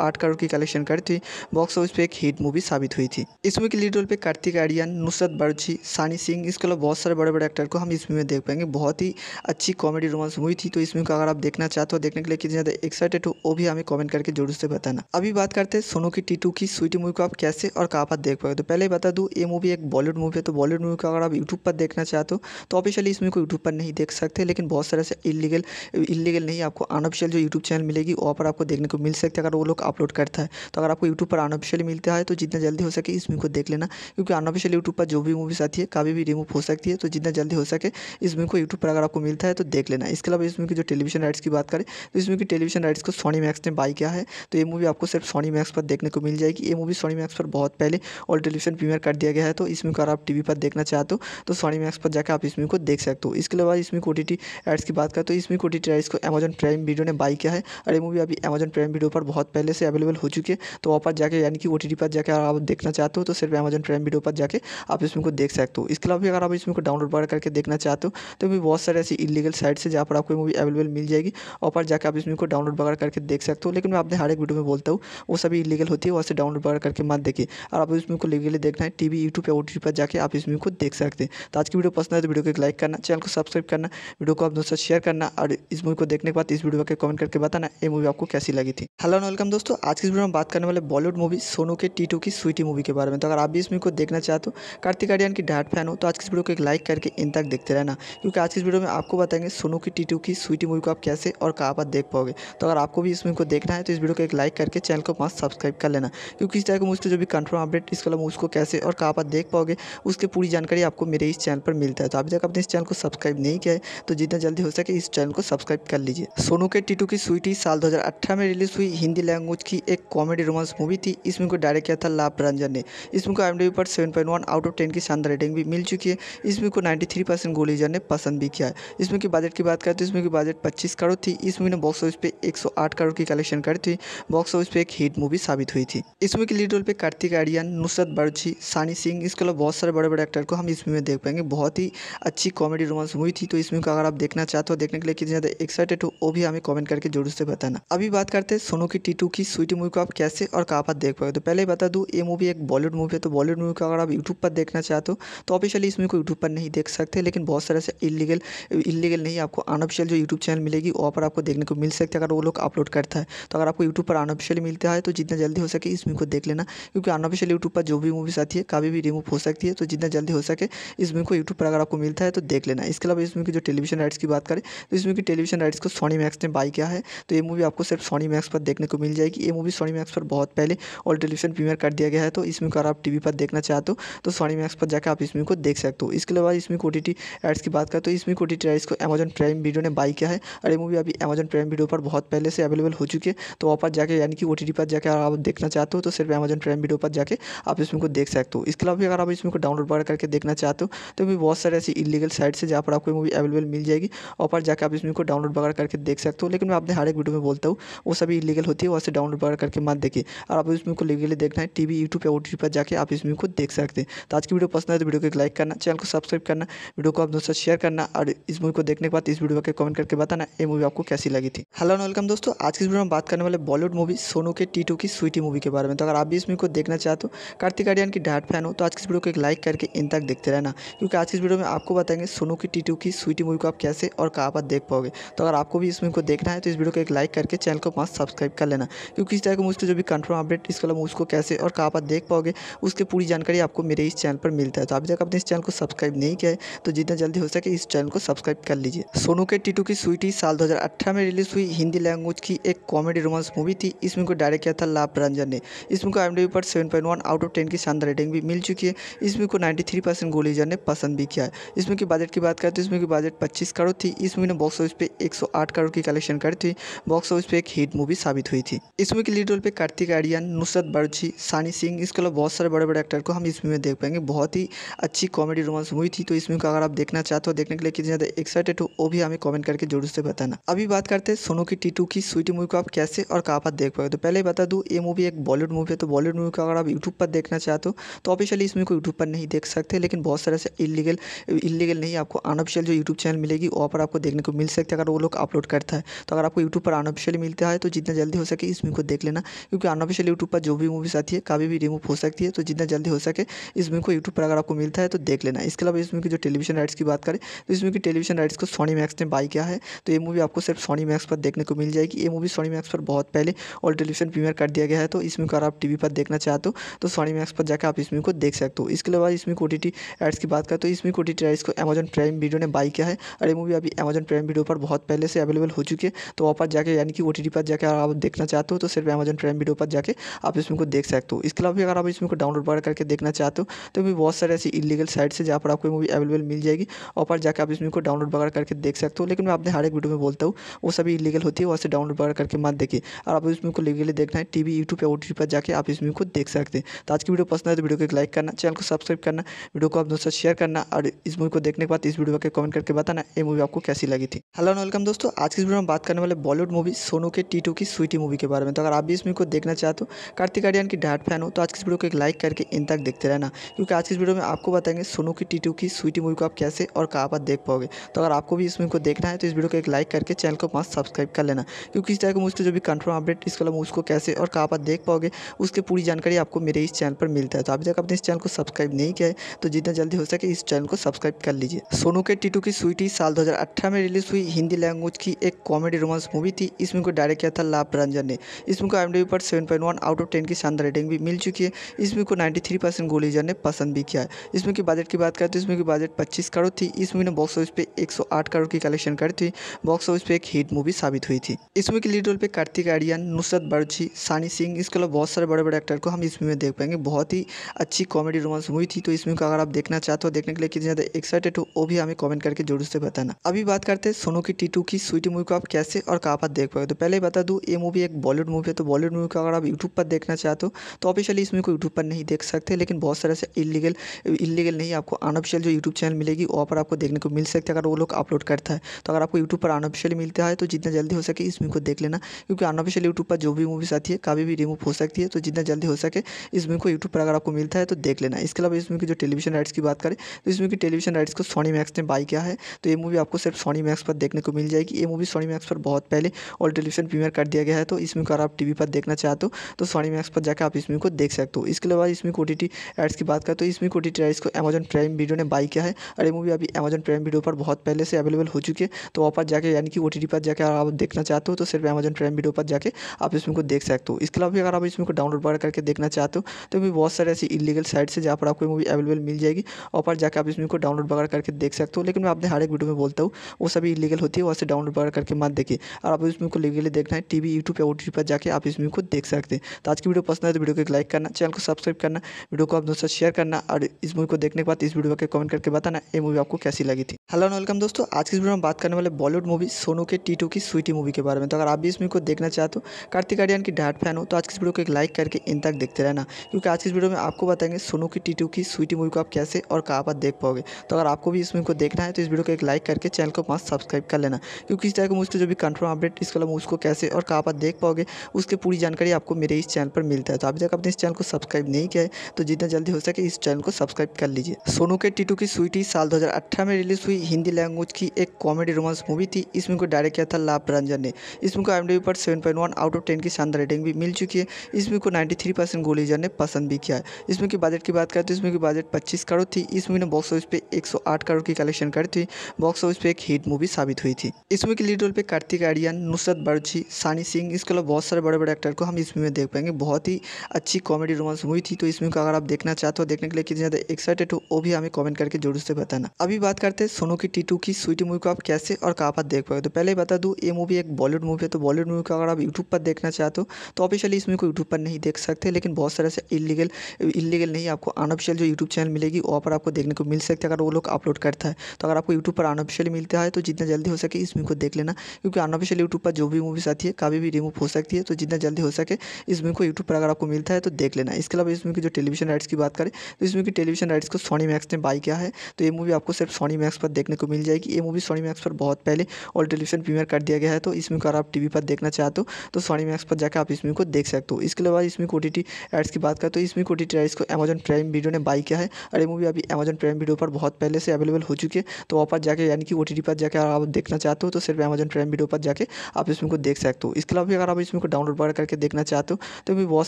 आठ करोड़ की कलेक्शन करी थी बॉक्स ऑफिस पे एक हिट मूवी साबित हुई थी इस मूवी के लीड रोल पे कार्तिक आर्यन नुसरत बर्जी सानी सिंह इसके अलावा बहुत सारे बड़े बड़े एक्टर को हम इस मूवी में देख पाएंगे बहुत ही अच्छी कॉमेडी रोमांस मूवी थी तो इस फिल्म को अगर आप देखना चाहते हो देखने के लिए कितने ज़्यादा एक्साइटेड हो वो भी हमें कमेंट करके जरूर से बताना अभी बात करते हैं सोनू की टीटू की स्वीटी मूवी को आप कैसे और कहाँ पर देख पाए तो पहले ही बता दूँ ये मूवी एक बॉलीवुड मूवी है तो बॉलीवुड मूवी को अगर आप यूट्यूब पर देखना चाहते हो तो ऑफिशियली इस मूवी को यूट्यूब पर नहीं देख सकते लेकिन बहुत सारे ऐसे इलीगल इलीगल नहीं आपको अनऑफिशियल जो यूट्यूब चैनल मिलेगी वहाँ पर आपको देखने को मिल सकती है अगर वो लोग अपलोड करता है तो अगर आपको यूट्यूब पर अनऑफिशियल मिलता है तो जितना जल्दी हो सके इस मूवी को देख लेना क्योंकि अनऑफिशियल यूट्यूब पर जो भी मूवीज़ आती है कभी भी रिमूव हो सकती है तो जितना जल्दी हो सके इस मूवी को यूट्यूब पर अगर आपको मिलता है तो देख लेना इसके अलावा इस मूवी की जो टेलीविजन राइट्स की बात करें तो इस मूवी की टेलीविजन राइट्स को सोनी मैक्स ने बाई किया है तो ये मूवी आपको सिर्फ सोनी मैक्स पर देखने को मिल जाएगी ये मूवी सोनी मैक्स पर बहुत पहले और टेलीविजन प्रीमियर कर दिया गया है तो इसमें अगर आप टी पर देखना चाहते हो तो सोनी मैक्स पर जाकर आप इस मूवी को देख सकते हो इसके अलावा इसमें ओ टी एड्स की बात करें तो इसमें ओ टी एड्स को अमेजन प्राइम वीडियो ने बाई किया है और ये मूवी अभी अमेजन प्राइम वीडियो पर बहुत पहले से अवेलेबल हो चुकी है तो वहाँ पर जाकर यानी कि ओ पर जाकर आप देखना चाहते हो तो सिर्फ अमेजन प्राइम वीडियो पर जाकर आप इसमें को देख सकते हो इसके अलावा अगर आप इसमें को डाउनलोड करके देखना चाहते हो तो भी बहुत सारे ऐसी इलीगल साइट्स है जहाँ पर आपको मूवी अवेलेबल अवेलेबल मिल जाएगी और पर जाकर आप इसमें को डाउनलोड वगैरह करके देख सकते हो लेकिन मैं अपने हर एक वीडियो में बोलता हूँ वो सभी इलीगल होती है वहाँ से डाउनलोड वगैरह करके मत देखिए और आप इसमें को लीगली देखना है टी वी यूट्यूब या ओ पर जाकर आप इसमें को देख सकते हैं तो आज की वीडियो पसंद है तो वीडियो को लाइक करना चैनल को सब्सक्राइब करना वीडियो को आप दोस्तों शेयर करना और इस मूवी को देखने के बाद इस वीडियो को कमेंट करके बताना ये मूवी आपको कैसी लगी थी हेलो वेलकम दोस्तों आज की वीडियो में बात करने वाले बॉलीवुड मूवी सोनू के टीटू की स्वीटी मूवी के बारे में तो अगर आप भी इस मूवी को देखना चाहते हो कार्तिक आर्यन की डाट फैन हो तो आज की वीडियो को एक लाइक करके इन तक देखते रहना क्योंकि आज की वीडियो में आपको बताएंगे सोनू की टीटू की स्वीटी हिंदी मूवी को आप कैसे और कहाँ पर देख पाओगे तो अगर आपको भी इस मूवी को देखना है तो इस वीडियो को एक लाइक करके चैनल को पाँच सब्सक्राइब कर लेना क्योंकि इस टाइप के मुझसे जो भी कंफर्म अपडेट इस कलम उसको कैसे और कहाँ पर देख पाओगे उसकी पूरी जानकारी आपको मेरे इस चैनल पर मिलता है तो अभी तक आपने इस चैनल को सब्सक्राइब नहीं किया है तो जितना जल्दी हो सके इस चैनल को सब्सक्राइब कर लीजिए सोनू के टीटू की स्वीटी साल दो में रिलीज हुई हिंदी लैंग्वेज की एक कॉमेडी रोमांस मूवी थी इस मूवी को डायरेक्ट किया था लाभ रंजन ने इस मूवी को आई पर वन आउट ऑफ टेन की शानदार रेटिंग भी मिल चुकी है इस मूवी को नाइन्टी थ्री परसेंट गोलीजर ने पसंद भी किया है इसमें की बजट की बात करें तो इसमें की बजट पच्चीस करोड़ थी इस मूवी ने बॉक्स ऑफिस पे 108 करोड़ की कलेक्शन करी थी बॉक्स ऑफिस पे एक हिट मूवी साबित हुई थी इस मूवी के लीड रोल पे कार्तिक आर्यन नुसरत बर्जी सानी सिंह इसके अलावा बहुत सारे बड़े बड़े एक्टर को हम इस मूवी में देख पाएंगे बहुत ही अच्छी कॉमेडी रोमांस मूवी थी तो इस मूवी को अगर आप देखना चाहते हो देखने के लिए कितने ज़्यादा एक्साइटेड हो वो भी हमें कॉमेंट करके जरूर से बताना अभी बात करते हैं सोनू की टीटू की स्वीटी मूवी को आप कैसे और कहाँ पर देख पाए तो पहले बता दूँ ये मूवी एक बॉलीवुड मूवी है तो बॉलीवुड मूवी को अगर आप यूट्यूब पर देखना चाहते हो तो ऑफिशियली इस मूवी को यूट्यूब पर नहीं देख सकते लेकिन बहुत सारे ऐसे इलीगल इलीगल नहीं आपको अनऑफिशियल जो यूट्यूब चैनल मिलेगी वहाँ पर आपको देखने को मिल सकती है अगर वो लोग अपलोड करता है तो अगर आपको यूट्यूब पर अनऑफिशियल मिलता है तो जितना जल्दी हो सके इस मूवी को देख लेना क्योंकि अनऑफिशियल यूट्यूब पर जो भी मूवीज़ आती है कभी भी रिमूव हो सकती है तो जितना जल्दी हो सके इस मूवी को यूट्यूब पर अगर आपको मिलता है तो देख लेना इसके अलावा इस मूवी की जो टेलीविजन राइट्स की बात करें तो इस मूवी की टेलीविजन राइट्स को सोनी मैक्स ने बाई किया है तो ये मूवी आपको सिर्फ सोनी मैक्स पर देखने को मिल जाएगी ये मूवी सोनी मैक्स पर बहुत पहले और टेलीविजन प्रीमियर कर दिया गया है तो इसमें अगर आप टीवी पर देखना चाहते हो तो सोनी मैक्स पर जाकर आप इसमें को देख सकते हो इसके अलावा इसमें ओ टी एड्स की बात करें तो इसमें ओ टी एड्स को अमेजन प्राइम वीडियो ने बाई किया क्या है और ये मूवी अभी अमेजन प्राइम वीडियो पर बहुत पहले से अवेलेबल हो चुकी है तो वहाँ पर जाकर यानी कि ओ पर जाकर आप देखना चाहते हो तो सिर्फ अमेजन प्राइम वीडियो पर जाकर आप इसमें को देख सकते हो इसके अलावा भी अगर आप इसमें को डाउनलोड वगैरह करके देखना चाहते हो तो भी बहुत सारे ऐसी इलीगल साइट्स है जहाँ पर आपको मूवी अवेलेबल मिल जाएगी और पर जाकर आप इसमें को डाउनलोड वगैरह करके देख सकते हो लेकिन मैं अपने हर एक वीडियो में बोलता हूँ वो सभी इलीगल होती है वहाँ से डाउनलोड वगैरह करके मत देखिए और आप इसमें को लीगली देखना है टी वी यूट्यूब या ओ पर जाकर आप इसमें को देख सकते हैं तो आज की वीडियो पसंद है तो वीडियो को एक लाइक करना चैनल को सब्सक्राइब करना वीडियो को आप दोस्तों शेयर करना और इस मूवी को देखने के बाद इस वीडियो के कमेंट करके बताना ये मूवी आपको कैसी लगी थी हेलो एंड वेलकम दोस्तों आज की वीडियो में बात करने वाले बॉलीवुड मूवी सोनू के टी की स्वीटी मूवी के बारे में तो अगर आप भी इस मूवी को देखना चाहते हो कार्तिक आर्यन की डाट फैन हो तो आज की वीडियो को एक लाइक करके इन तक देखते रहना क्योंकि आज की वीडियो में आपको बताएंगे सोनू की टी की स्वीटी मूवी को आप कैसे और कहाँ पर देख पाओगे तो अगर आपको भी इस मूवी को देखना है तो इस वीडियो को एक लाइक करके चैनल को पास सब्सक्राइब कर लेना क्योंकि इस तरह मूवी मुझको जो भी कंफर्म अपडेट वाला मूवी उसको कैसे और कहाँ पर देख पाओगे उसकी पूरी जानकारी आपको मेरे इस चैनल पर मिलता है तो अभी तक आपने इस चैनल को सब्सक्राइब नहीं किया है तो जितना जल्दी हो सके इस चैनल को सब्सक्राइब कर लीजिए सोनू के टीटू की स्वीटी साल 2018 में रिलीज हुई हिंदी लैंग्वेज की एक कॉमेडी रोमांस मूवी थी इस मूवी को डायरेक्ट किया था लाभ रंजन ने इस मूवी को आई पर 7.1 आउट ऑफ 10 की शानदार रेटिंग भी मिल चुकी है इस मूवी को 93 परसेंट गोलीजन ने पसंद भी किया है इस मूवी की बजट की बात करें तो इस मूवी की बजट पच्चीस करोड़ थी इस मूवी ने बॉक्स ऑफिस पे एक करोड़ की कलेक्शन करी थी बॉक्स ऑफिस पे एक हिट मूवी साबित हुई थी इस मूवी के लीड रोल पर कार्तिक आर्यन नुसरत बर्जी सानी सिंह इसके अलावा बहुत सारे बड़े बड़े एक्टर को हम इस मूवी में देख पाएंगे बहुत ही अच्छी कॉमेडी रोमांस मूवी थी तो इस मूवी को अगर आप देखना चाहते हो देखने के लिए कितने ज़्यादा एक्साइटेड हो वो भी हमें कॉमेंट करके जो जरूर से बताना अभी बात करते हैं सोनू की टीटू की स्वीटी मूवी को आप कैसे और कहाँ पर देख पाओगे तो पहले बता दूँ ये मूवी एक बॉलीवुड मूवी है तो बॉलीवुड मूवी को अगर आप यूट्यूब पर देखना चाहते हो तो ऑफिशियली इस मूवी को यूट्यूब पर नहीं देख सकते लेकिन बहुत सारे से इलीगल इलीगल नहीं आपको अनऑफिशियल जो यूट्यूब चैनल मिलेगी वहाँ पर आपको देखने को मिल सकती है अगर वो लोग अपलोड करता है तो अगर आपको यूट्यूब पर अनऑफिशियल मिलता है तो जितना जल्दी हो सके इस मूवी को देख लेना क्योंकि अनऑफिशियल यूट्यूब पर जो भी मूवीज आती है कभी भी रिमूव हो सकती है तो जितना जल्दी हो सके इस मूवी को यूट्यूब पर अगर आपको मिलता है तो देख लेना इसके अलावा इस मूवी की जो टेलीविजन राइट्स की बात करें तो इस मूवी की टेलीविजन राइट्स को सोनी मैक्स ने बाई किया है तो ये मूवी आपको सिर्फ सोनी मैक्स पर देखने को मिल जाएगी ये मूवी सोनी मैक्स पर बहुत पहले और टेलीविजन प्रीमियर कर दिया गया है तो इसमें अगर आप टीवी पर देखना चाहते हो तो सोनी मैक्स पर जाकर आप इसमें को देख सकते हो इसके अलावा इसमें कोटी टी एड्स की बात करें तो इसमें कोटी टी एड्स को अमेजन प्राइम वीडियो ने बाई किया है और ये मूवी अभी अमेजन प्राइम वीडियो पर बहुत पहले से अवेलेबल हो चुकी है तो वहाँ पर जाकर यानी कि ओ पर जाकर आप देखना चाहते हो तो सिर्फ अमेजन प्राइम वीडियो पर जाकर आप इसमें को देख सकते हो इसके अलावा अगर आप इसमें को डाउनलोड वगैरह करके देखना चाहते हो तो भी बहुत सारे ऐसी इलीगल साइट्स है जहाँ पर आपको मूवी अवेलेबल मिल जाएगी और पर जाकर आप इसमें को डाउनलोड वगैरह करके देख सकते हो लेकिन मैं आपने हर एक वीडियो में बोलता हूँ वो सभी इलीगल होती है वहाँ से डाउनलोड वगैरह करके मत देखिए और आप इस मूवी को लीगली देखना है टी वी यूट्यूब या ओ पर जाकर आप इस मूवी को देख सकते हैं तो आज की वीडियो पसंद है तो वीडियो को लाइक करना चैनल को सब्सक्राइब करना वीडियो को आप दोस्तों शेयर करना और इस मूवी को देखने के बाद इस वीडियो को कमेंट करके बताना ये मूवी आपको कैसी लगी थी हेलो वेलकम दोस्तों आज की वीडियो में बात करने वाले बॉलीवुड मूवी सोनू के टी की स्वीटी मूवी के बारे में तो अगर आप भी इस मूवी को देखना चाहते हो कार्तिक आर्यन की डाट फैन हो तो आज की वीडियो को एक लाइक करके इन तक देखते रहना क्योंकि आज की वीडियो में आपको बताएंगे सोनू की टी की स्वीटी मूवी को आप कैसे और कहाँ पर देख पाओगे तो अगर आपको भी इस मूवी को देखना है तो इस वीडियो वीडियो को एक लाइक करके चैनल को पाँच सब्सक्राइब कर लेना क्योंकि इस तरह का मुझसे जो भी कंफर्म अपडेट इस कलम उसको कैसे और कहाँ पर देख पाओगे उसकी पूरी जानकारी आपको मेरे इस चैनल पर मिलता है तो अभी तक आपने इस चैनल को सब्सक्राइब नहीं किया है तो जितना जल्दी हो सके इस चैनल को सब्सक्राइब कर लीजिए सोनू के टीटू की स्वीटी साल दो में रिलीज हुई हिंदी लैंग्वेज की एक कॉमेडी रोमांस मूवी थी इस मूवी को डायरेक्ट किया था लाभ रंजन ने इस मूवी को आई पर वन आउट ऑफ टेन की शानदार रेटिंग भी मिल चुकी है इस मूवी को थ्री परसेंट गोलीजर ने पसंद भी किया है इसमें की बजट की बात करें तो इसमें की बजट पच्चीस करोड़ थी इस मूवी ने बॉक्स ऑफिस पर एक करोड़ की कलेक्शन करी थी बॉक्स ऑफिस पे एक हिट मूवी साबित हुई थी इस मूवी के लीड रोल पे कार्तिक आर्यन नुसरत बर्जी सानी सिंह इसके अलावा बहुत सारे बड़े बड़े एक्टर को हम इस मूवी में देख पाएंगे बहुत ही अच्छी कॉमेडी रोमांस मूवी थी तो इस मूवी को अगर आप देखना चाहते हो देखने के लिए कितने ज़्यादा एक्साइटेड हो वो भी हमें कॉमेंट करके जरूर से बताना अभी बात करते हैं सोनू की टीटू की स्वीटी मूवी को आप कैसे और कहाँ पर देख पाएंगे तो पहले बता दूँ ये मूवी एक बॉलीवुड मूवी है तो बॉलीवुड मूवी को अगर आप यूट्यूब पर देखना चाहते हो तो ऑफिशियली इस मूवी को यूट्यूब पर नहीं देख सकते लेकिन बहुत सारे ऐसे इलीगल इलीगल नहीं आपको अनऑफिशियल जो यूट्यूब चैनल मिलेगी वहाँ पर आपको देखने को मिल सकती है अगर वो लोग अपलोड करता है तो अगर आपको यूट्यूब पर अनऑफिशियली मिलता है तो जितना जल्दी हो सके इस मूवी को देख लेना क्योंकि अनऑफिशियल यूट्यूब पर जो भी मूवीज़ आती है कभी भी रिमूव हो सकती है तो जितना जल्दी हो सके इस मूवी को यूट्यूब पर अगर आपको मिलता है तो देख लेना इसके अलावा इस मूवी की जो टेलीविजन राइट्स की बात करें तो इस मूवी की टेलीविजन राइट्स को सोनी मैक्स ने बाई किया है तो ये मूवी आपको सिर्फ सोनी मैक्स पर देखने को मिल जाएगी ये मूवी सोनी मैक्स पर बहुत पहले और टेलीविजन प्रीमियर कर दिया गया है तो इसमें अगर आप टीवी पर देखना चाहते हो तो सोनी मैक्स पर जाकर आप इस मूवी को देख सकते हो इसके अलावा इसमें को टी एड्स की बात करें तो इसमें को टी राइट्स को अमेजन प्राइम वीडियो ने बाई किया है और ये मूवी अभी अमेजन प्राइम वीडियो पर बहुत पहले से अवेलेबल हो चुकी है तो वो पर जाकर यानी कि ओ टी पर जाकर अगर आप देखना चाहते हो तो सिर्फ अमेजन प्राइम वीडियो पर जाकर आप इस को देख सकते हो इसके अलावा भी अगर आप इस को डाउनलोड वगैरह करके देखना चाहते हो तो भी बहुत सारे ऐसी इलीगल साइट्स है जहाँ पर आपको मूवी अवेलेबल मिल जाएगी और पर जाकर आप इस मूवी को डाउनलोड वगैरह करके देख सकते हो लेकिन मैं अपने हर एक वीडियो में बोलता हूँ वो सभी इलीगल होती है वहाँ से डाउनलोड वगैरह करके मत देखिए और आप इस मूवी को लीगली देखना है टी वी यूट्यूब या ओ पर जाकर आप इस मूवी को देख सकते हैं तो आज की वीडियो पसंद है तो वीडियो को एक लाइक करना चैनल को सब्सक्राइब करना वीडियो को आप दोस्तों शेयर करना और इस मूवी को देखने के बाद इस वीडियो को कमेंट करके बताना ये मूवी आपको कैसी लगी थी हेलो वेलकम दोस्तों आज की वीडियो में बात करने वाले बॉलीवुड मूवी सोनू के टीटू की स्वीटी मूवी के बारे में तो अगर आप भी इस मूवी को देखना चाहते हो कार्तिक आर्यन की डाट फैन हो तो आज की इस वीडियो को एक लाइक करके इन तक देखते रहना क्योंकि आज की इस वीडियो में आपको बताएंगे सोनू की टीटू की स्वीटी मूवी को आप कैसे और कहाँ पर देख पाओगे तो अगर आपको भी इस मूवी को देखना है तो इस वीडियो को एक लाइक करके चैनल को पास सब्सक्राइब कर लेना क्योंकि इस तरह के मुझको जो भी कंफर्म अपडेट इसके अलावा उसको कैसे और कहाँ पर देख पाओगे उसकी पूरी जानकारी आपको मेरे इस चैनल पर मिलता है तो अभी तक आपने इस चैनल को सब्सक्राइब नहीं किया है तो जितना जल्दी हो सके इस चैनल को सब्सक्राइब कर लीजिए सोनू के टीटू की स्वीटी साल दो में रिलीज हुई हिंदी लैंग्वेज की एक कॉमेडी रोमांस मूवी थी इस मूवी को डायरेक्ट किया था लाभ रंजन ने इस मूवी को आई पर seven point one out of ten की शानदार रेटिंग भी मिल चुकी है इस मूवी को नाइन्टी थ्री परसेंट गोलीजर ने पसंद भी किया है इस मूवी की बजट की बात करें तो इस मूवी की बजट पच्चीस करोड़ थी इस मूवी ने बॉक्स ऑफिस पे एक सौ आठ करोड़ की कलेक्शन करी थी बॉक्स ऑफिस पे एक हिट मूवी साबित हुई थी इस मूवी के लीड रोल पे कार्तिक आर्यन नुसरत बर्जी सानी सिंह इसके अलावा बहुत सारे बड़े बड़े एक्टर को हम इस मूवी में देख पाएंगे बहुत ही अच्छी कॉमेडी रोमांस मूवी थी तो इस मूवी को अगर आप देखना चाहते हो देखने के लिए कितने ज़्यादा एक्साइटेड हो वो भी हमें कॉमेंट करके जरूर से बताना अभी बात करते हैं सोनू की टीटू की स्वीटी मूवी को आप कैसे और कहाँ पर देख पाए तो पहले बता दूँ ये मूवी एक बॉलीवुड मूवी है तो बॉलीवुड मूवी को अगर आप यूट्यूब पर देखना चाहते हो तो ऑफिशियली इस मूवी को यूट्यूब पर नहीं देख सकते लेकिन बहुत सारे ऐसे इलीगल इलीगल नहीं आपको अनऑफिशियल जो यूट्यूब चैनल मिलेगी वहाँ पर आपको देखने को मिल सकती है अगर वो लोग अपलोड करता है तो अगर आपको यूट्यूब पर अनऑफिशियल मिलता है तो जितना जल्दी हो सके इस मूवी को देख लेना क्योंकि अनऑफिशियल यूट्यूब पर जो भी मूवीज़ आती है कभी भी रिमूव हो सकती है तो जितना जल्दी हो सके इस मूवी को यूट्यूब पर अगर आपको मिलता है तो देख लेना इसके अलावा इस मूवी की जो टेलीविजन राइट्स की बात करें तो इस मूवी की टेलीविजन राइट्स को सोनी मैक्स ने बाई किया है तो ये मूवी आपको सिर्फ सोनी मैक्स पर देखने को मिल जाएगी ये मूवी सोनी मैक्स पर बहुत पहले और टेलीविजन प्रीमियर कर दिया गया है तो इसमें अगर आप टी पर देखना चाहते हो तो सोनी तो मैक्स पर जाकर आप इसमें को देख सकते हो इसके अलावा इसमें कोटी एड्स की बात करें तो इसमें कोटी टी को अमेजन प्राइम वीडियो ने बाई किया है और ये मूवी अभी अमेजन प्राइम वीडियो पर बहुत पहले से अवेलेबल हो चुकी है तो वहाँ पर जाकर यानी कि ओ पर जाकर आप देखना चाहते हो तो सिर्फ अमेजन प्राइम वीडियो पर जाकर आप इसमें को देख सकते हो इसके अलावा भी अगर आप इसमें को डाउनलोड करके देखना चाहते हो तो भी बहुत